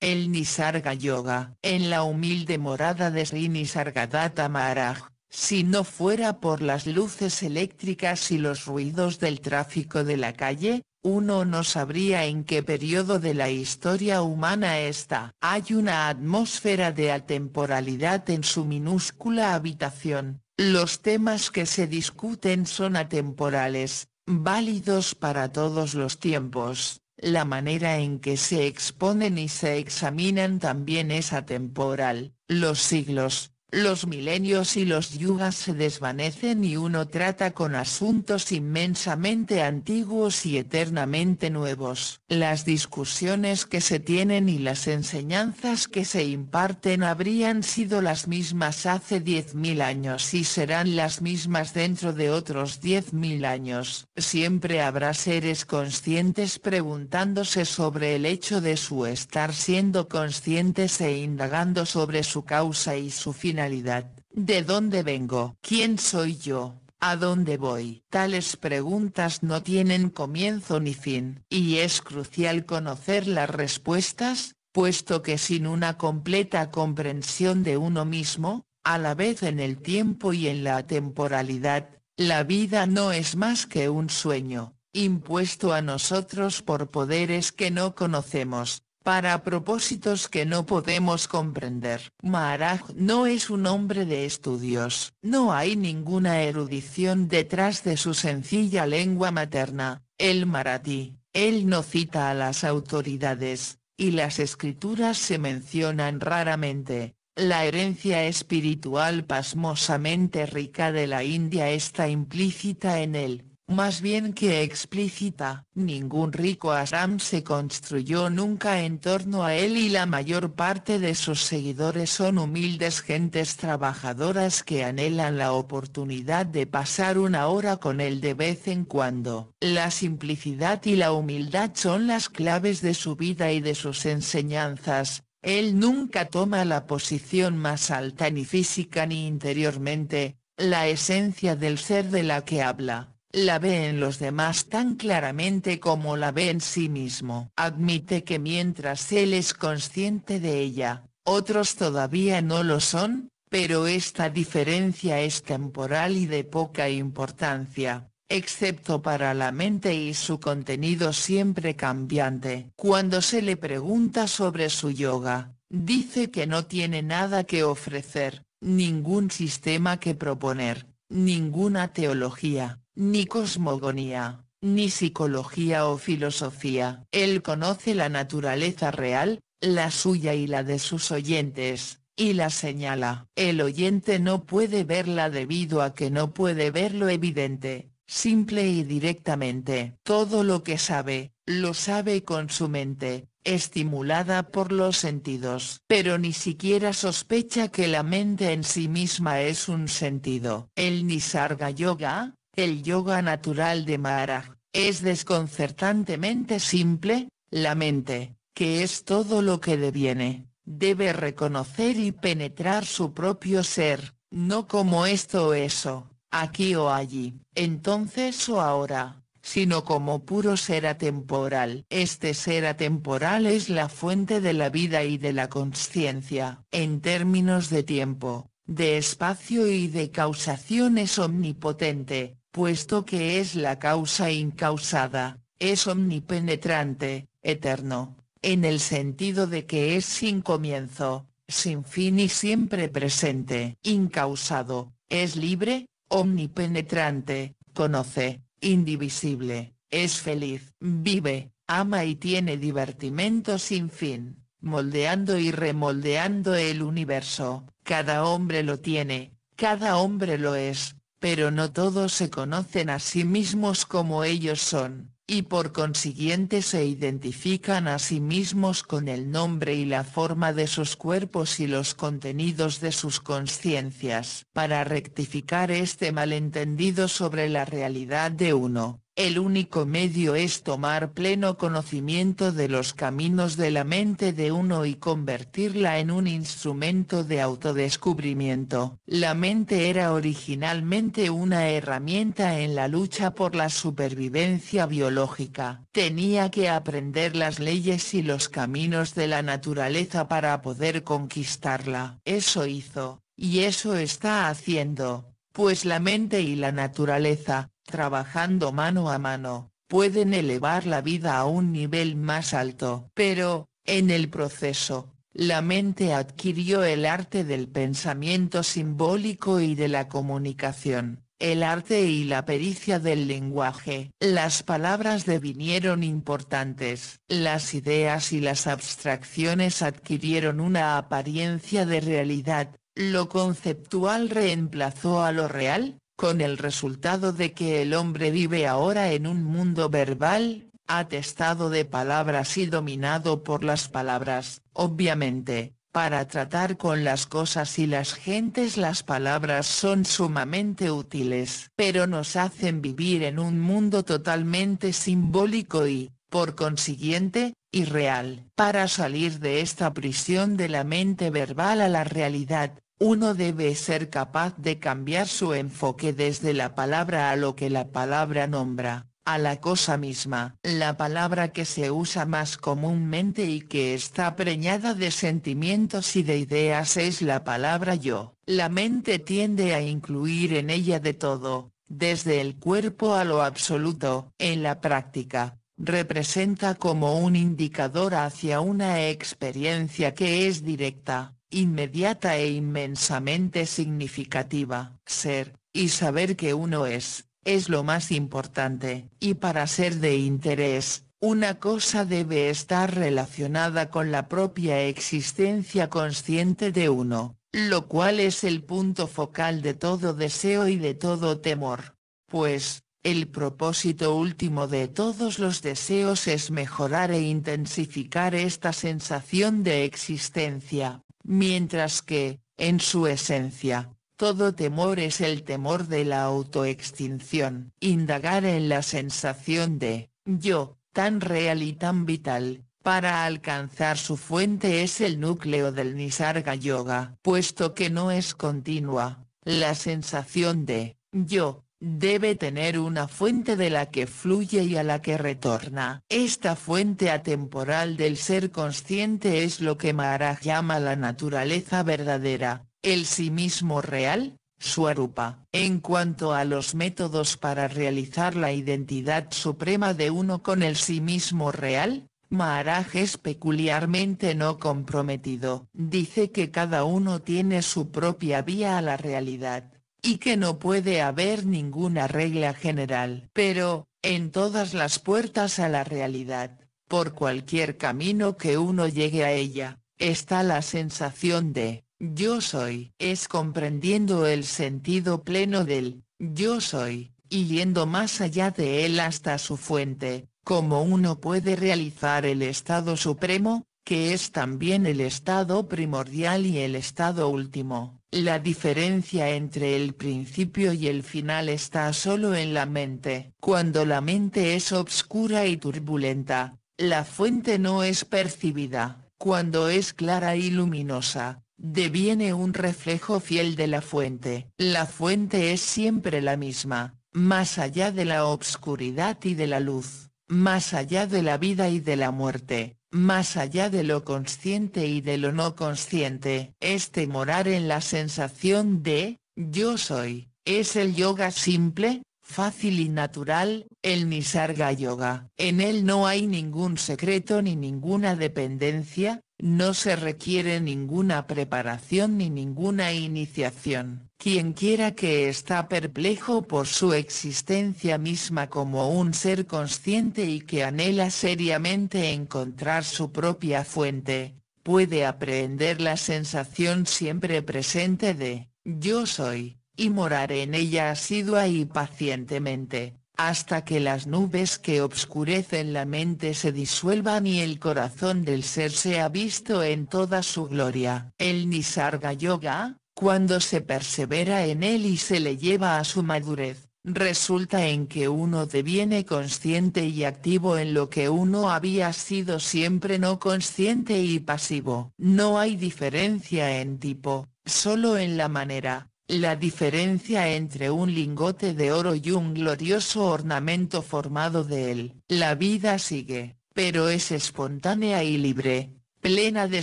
El Nisarga Yoga, en la humilde morada de Sri Nisargadatta Maharaj, si no fuera por las luces eléctricas y los ruidos del tráfico de la calle, uno no sabría en qué periodo de la historia humana está. Hay una atmósfera de atemporalidad en su minúscula habitación. Los temas que se discuten son atemporales, válidos para todos los tiempos. La manera en que se exponen y se examinan también es atemporal. Los siglos, los milenios y los yugas se desvanecen y uno trata con asuntos inmensamente antiguos y eternamente nuevos. Las discusiones que se tienen y las enseñanzas que se imparten habrían sido las mismas hace 10.000 años y serán las mismas dentro de otros 10.000 años. Siempre habrá seres conscientes preguntándose sobre el hecho de su estar siendo conscientes e indagando sobre su causa y su finalidad de dónde vengo, quién soy yo, a dónde voy. Tales preguntas no tienen comienzo ni fin, y es crucial conocer las respuestas, puesto que sin una completa comprensión de uno mismo, a la vez en el tiempo y en la temporalidad, la vida no es más que un sueño, impuesto a nosotros por poderes que no conocemos, para propósitos que no podemos comprender. Maharaj no es un hombre de estudios, no hay ninguna erudición detrás de su sencilla lengua materna, el Marathi. él no cita a las autoridades, y las escrituras se mencionan raramente. La herencia espiritual pasmosamente rica de la India está implícita en él, más bien que explícita. Ningún rico Assam se construyó nunca en torno a él y la mayor parte de sus seguidores son humildes gentes trabajadoras que anhelan la oportunidad de pasar una hora con él de vez en cuando. La simplicidad y la humildad son las claves de su vida y de sus enseñanzas, él nunca toma la posición más alta ni física ni interiormente, la esencia del ser de la que habla la ve en los demás tan claramente como la ve en sí mismo. Admite que mientras él es consciente de ella, otros todavía no lo son, pero esta diferencia es temporal y de poca importancia, excepto para la mente y su contenido siempre cambiante. Cuando se le pregunta sobre su yoga, dice que no tiene nada que ofrecer, ningún sistema que proponer, ninguna teología, ni cosmogonía, ni psicología o filosofía. Él conoce la naturaleza real, la suya y la de sus oyentes, y la señala. El oyente no puede verla debido a que no puede ver lo evidente, simple y directamente. Todo lo que sabe, lo sabe con su mente, estimulada por los sentidos. Pero ni siquiera sospecha que la mente en sí misma es un sentido. El Nisarga Yoga, el yoga natural de Maharaj, es desconcertantemente simple, la mente, que es todo lo que deviene, debe reconocer y penetrar su propio ser, no como esto o eso, aquí o allí, entonces o ahora, sino como puro ser atemporal. Este ser atemporal es la fuente de la vida y de la conciencia. En términos de tiempo, de espacio y de causaciones, omnipotente, puesto que es la causa incausada, es omnipenetrante, eterno, en el sentido de que es sin comienzo, sin fin y siempre presente. Incausado, es libre, omnipenetrante, conoce, indivisible, es feliz, vive, ama y tiene divertimento sin fin, moldeando y remoldeando el universo. Cada hombre lo tiene, cada hombre lo es, pero no todos se conocen a sí mismos como ellos son, y por consiguiente se identifican a sí mismos con el nombre y la forma de sus cuerpos y los contenidos de sus conciencias. Para rectificar este malentendido sobre la realidad de uno, el único medio es tomar pleno conocimiento de los caminos de la mente de uno y convertirla en un instrumento de autodescubrimiento. La mente era originalmente una herramienta en la lucha por la supervivencia biológica. Tenía que aprender las leyes y los caminos de la naturaleza para poder conquistarla. Eso hizo, y eso está haciendo, pues la mente y la naturaleza, trabajando mano a mano, pueden elevar la vida a un nivel más alto. Pero, en el proceso, la mente adquirió el arte del pensamiento simbólico y de la comunicación el arte y la pericia del lenguaje. Las palabras devinieron importantes, las ideas y las abstracciones adquirieron una apariencia de realidad, lo conceptual reemplazó a lo real, con el resultado de que el hombre vive ahora en un mundo verbal, atestado de palabras y dominado por las palabras, obviamente, para tratar con las cosas y las gentes las palabras son sumamente útiles, pero nos hacen vivir en un mundo totalmente simbólico y, por consiguiente, irreal. Para salir de esta prisión de la mente verbal a la realidad, uno debe ser capaz de cambiar su enfoque desde la palabra a lo que la palabra nombra, a la cosa misma. La palabra que se usa más comúnmente y que está preñada de sentimientos y de ideas es la palabra yo. La mente tiende a incluir en ella de todo, desde el cuerpo a lo absoluto. En la práctica, representa como un indicador hacia una experiencia que es directa inmediata e inmensamente significativa. Ser, y saber que uno es, es lo más importante. Y para ser de interés, una cosa debe estar relacionada con la propia existencia consciente de uno, lo cual es el punto focal de todo deseo y de todo temor. Pues, el propósito último de todos los deseos es mejorar e intensificar esta sensación de existencia, mientras que, en su esencia, todo temor es el temor de la autoextinción. Indagar en la sensación de, yo, tan real y tan vital, para alcanzar su fuente es el núcleo del Nisarga Yoga. Puesto que no es continua, la sensación de, yo, debe tener una fuente de la que fluye y a la que retorna. Esta fuente atemporal del ser consciente es lo que Maharaj llama la naturaleza verdadera, el sí mismo real, Swarupa. En cuanto a los métodos para realizar la identidad suprema de uno con el sí mismo real, Maharaj es peculiarmente no comprometido. Dice que cada uno tiene su propia vía a la realidad y que no puede haber ninguna regla general. Pero, en todas las puertas a la realidad, por cualquier camino que uno llegue a ella, está la sensación de, yo soy. Es comprendiendo el sentido pleno del, yo soy, y yendo más allá de él hasta su fuente, como uno puede realizar el estado supremo, que es también el estado primordial y el estado último. La diferencia entre el principio y el final está solo en la mente. Cuando la mente es obscura y turbulenta, la fuente no es percibida, cuando es clara y luminosa, deviene un reflejo fiel de la fuente. La fuente es siempre la misma, más allá de la obscuridad y de la luz, más allá de la vida y de la muerte, más allá de lo consciente y de lo no consciente. Este morar en la sensación de, yo soy, es el yoga simple, fácil y natural, el Nisarga Yoga. En él no hay ningún secreto ni ninguna dependencia, no se requiere ninguna preparación ni ninguna iniciación. Quien quiera que está perplejo por su existencia misma como un ser consciente y que anhela seriamente encontrar su propia fuente, puede aprehender la sensación siempre presente de, yo soy, y morar en ella asidua y pacientemente, hasta que las nubes que obscurecen la mente se disuelvan y el corazón del ser sea visto en toda su gloria. El Nisarga Yoga, cuando se persevera en él y se le lleva a su madurez, resulta en que uno deviene consciente y activo en lo que uno había sido siempre no consciente y pasivo. No hay diferencia en tipo, solo en la manera. La diferencia entre un lingote de oro y un glorioso ornamento formado de él. La vida sigue, pero es espontánea y libre, plena de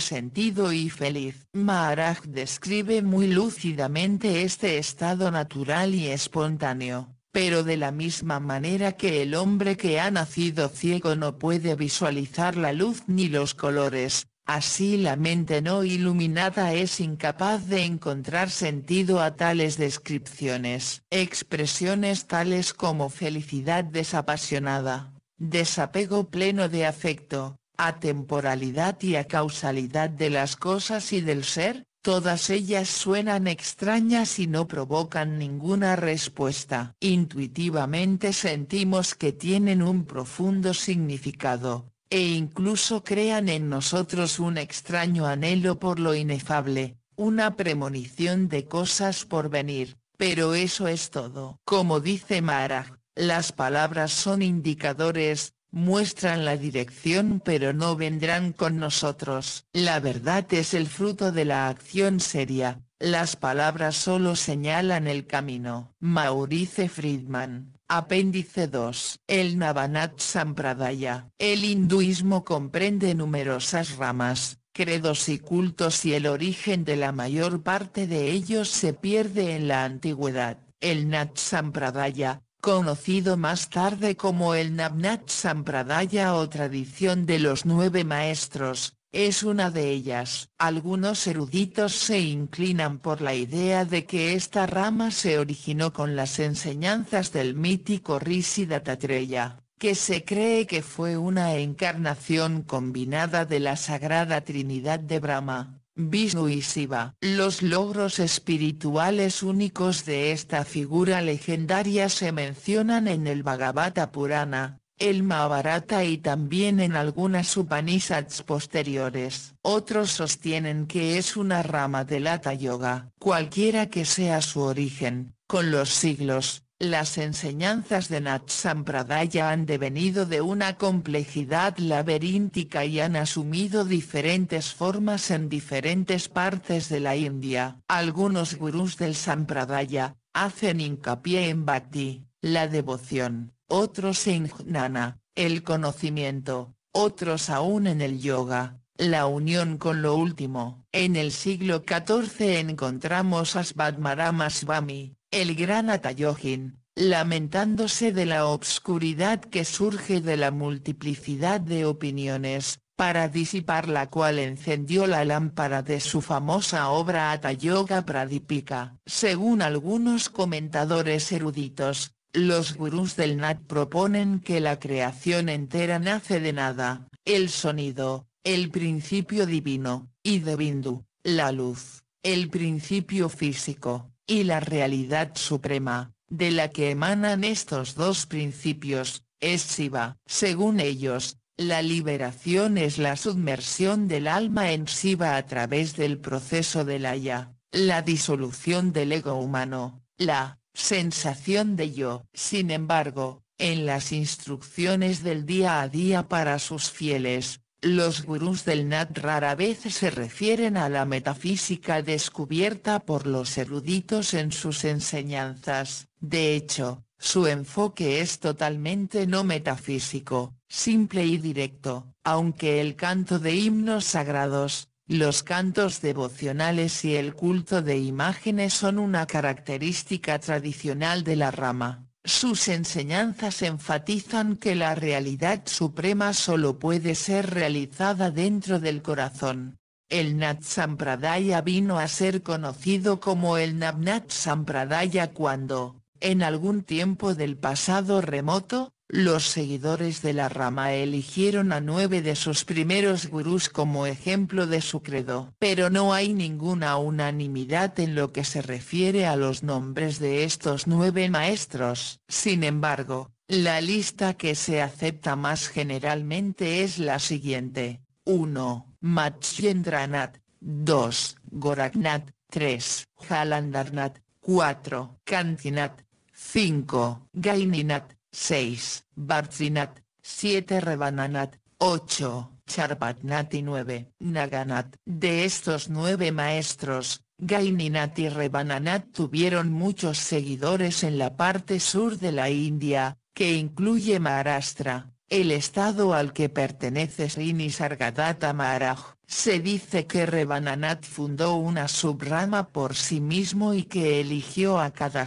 sentido y feliz. Maharaj describe muy lúcidamente este estado natural y espontáneo, pero de la misma manera que el hombre que ha nacido ciego no puede visualizar la luz ni los colores, Así la mente no iluminada es incapaz de encontrar sentido a tales descripciones. Expresiones tales como felicidad desapasionada, desapego pleno de afecto, atemporalidad y a causalidad de las cosas y del ser, todas ellas suenan extrañas y no provocan ninguna respuesta. Intuitivamente sentimos que tienen un profundo significado, e incluso crean en nosotros un extraño anhelo por lo inefable, una premonición de cosas por venir, pero eso es todo. Como dice Mara, las palabras son indicadores, muestran la dirección pero no vendrán con nosotros. La verdad es el fruto de la acción seria, las palabras solo señalan el camino. Maurice Friedman Apéndice 2. El Navanat Sampradaya. El hinduismo comprende numerosas ramas, credos y cultos y el origen de la mayor parte de ellos se pierde en la antigüedad. El Nat Sampradaya, conocido más tarde como el Navnat Sampradaya o tradición de los nueve maestros, es una de ellas. Algunos eruditos se inclinan por la idea de que esta rama se originó con las enseñanzas del mítico Rishi Dattatreya, que se cree que fue una encarnación combinada de la Sagrada Trinidad de Brahma. Vishnu y Shiva. Los logros espirituales únicos de esta figura legendaria se mencionan en el Bhagavata Purana, el Mahabharata y también en algunas Upanishads posteriores. Otros sostienen que es una rama del Hatha Yoga. Cualquiera que sea su origen, con los siglos, las enseñanzas de Nat Sampradaya han devenido de una complejidad laberíntica y han asumido diferentes formas en diferentes partes de la India. Algunos gurús del Sampradaya, hacen hincapié en Bhakti, la devoción otros en jnana, el conocimiento, otros aún en el yoga, la unión con lo último. En el siglo XIV encontramos a Svatmarama Swami, el gran Atayogin, lamentándose de la obscuridad que surge de la multiplicidad de opiniones, para disipar la cual encendió la lámpara de su famosa obra Atayoga Pradipika. Según algunos comentadores eruditos, los gurús del Nat proponen que la creación entera nace de nada, el sonido, el principio divino, y de Bindu, la luz, el principio físico, y la realidad suprema, de la que emanan estos dos principios, es Shiva. Según ellos, la liberación es la submersión del alma en Shiva a través del proceso del haya, la disolución del ego humano, la sensación de yo. Sin embargo, en las instrucciones del día a día para sus fieles, los gurús del Nat rara vez se refieren a la metafísica descubierta por los eruditos en sus enseñanzas. De hecho, su enfoque es totalmente no metafísico, simple y directo, aunque el canto de himnos sagrados, los cantos devocionales y el culto de imágenes son una característica tradicional de la rama. Sus enseñanzas enfatizan que la realidad suprema solo puede ser realizada dentro del corazón. El Natsampradaya Sampradaya vino a ser conocido como el Navnat Sampradaya cuando, en algún tiempo del pasado remoto, los seguidores de la rama eligieron a nueve de sus primeros gurús como ejemplo de su credo. Pero no hay ninguna unanimidad en lo que se refiere a los nombres de estos nueve maestros. Sin embargo, la lista que se acepta más generalmente es la siguiente. 1. Machendranath. 2. Goraknath. 3. Jalandarnath. 4. Kantinath. 5. Gaininath. 6. Bartzinat, 7. Rebananat, 8. Charpatnat y 9. Naganat. De estos nueve maestros, Gaininat y Rebananat tuvieron muchos seguidores en la parte sur de la India, que incluye Maharashtra, el estado al que pertenece Srinisargadatta Maharaj. Se dice que Rebananat fundó una subrama por sí mismo y que eligió a cada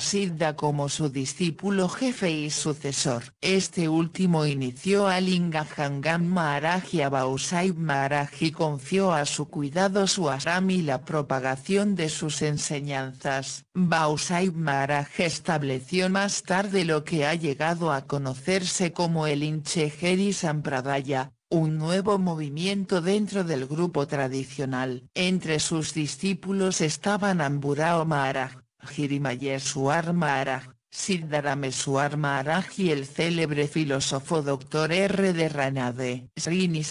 como su discípulo jefe y sucesor. Este último inició a Lingahangam Maharaj y a Bausaib Maharaj y confió a su cuidado su asram y la propagación de sus enseñanzas. Bausaib Maharaj estableció más tarde lo que ha llegado a conocerse como el Incheheri Sampradaya, un nuevo movimiento dentro del grupo tradicional. Entre sus discípulos estaban Amburao Maharaj, Girimayeshwar Maharaj, Siddharameswar Maharaj y el célebre filósofo Dr. R. de Ranade. Srini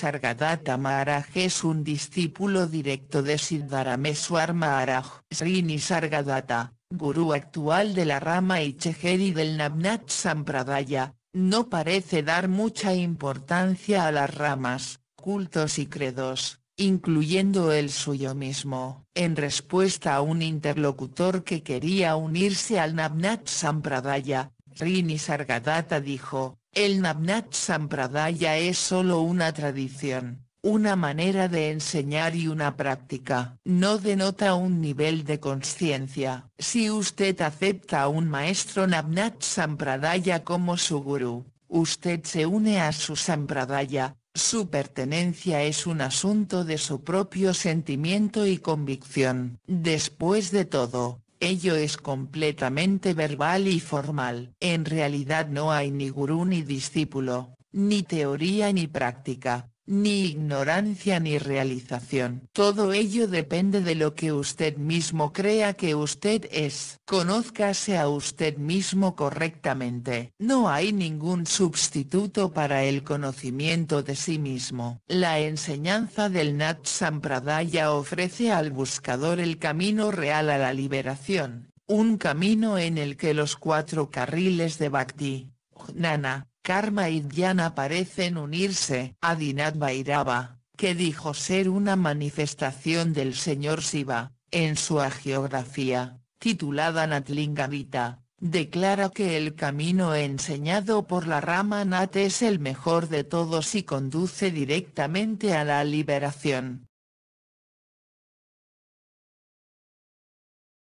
Maharaj es un discípulo directo de Siddharameswar Maharaj. Srini Sargadatta, gurú actual de la rama Ichegeri del Navnat Sampradaya, no parece dar mucha importancia a las ramas, cultos y credos, incluyendo el suyo mismo. En respuesta a un interlocutor que quería unirse al Navnat Sampradaya, Rini Sargadatta dijo, el Navnat Sampradaya es solo una tradición, una manera de enseñar y una práctica. No denota un nivel de conciencia. Si usted acepta a un maestro Navnat Sampradaya como su gurú, usted se une a su Sampradaya, su pertenencia es un asunto de su propio sentimiento y convicción. Después de todo, ello es completamente verbal y formal. En realidad no hay ni gurú ni discípulo, ni teoría ni práctica ni ignorancia ni realización. Todo ello depende de lo que usted mismo crea que usted es. Conózcase a usted mismo correctamente. No hay ningún sustituto para el conocimiento de sí mismo. La enseñanza del Natsampradaya ofrece al buscador el camino real a la liberación, un camino en el que los cuatro carriles de Bhakti, Jnana, Karma y dhyana parecen unirse a Dinat Bhairava, que dijo ser una manifestación del señor Shiva, en su geografía titulada Natlingavita, declara que el camino enseñado por la rama Nat es el mejor de todos y conduce directamente a la liberación.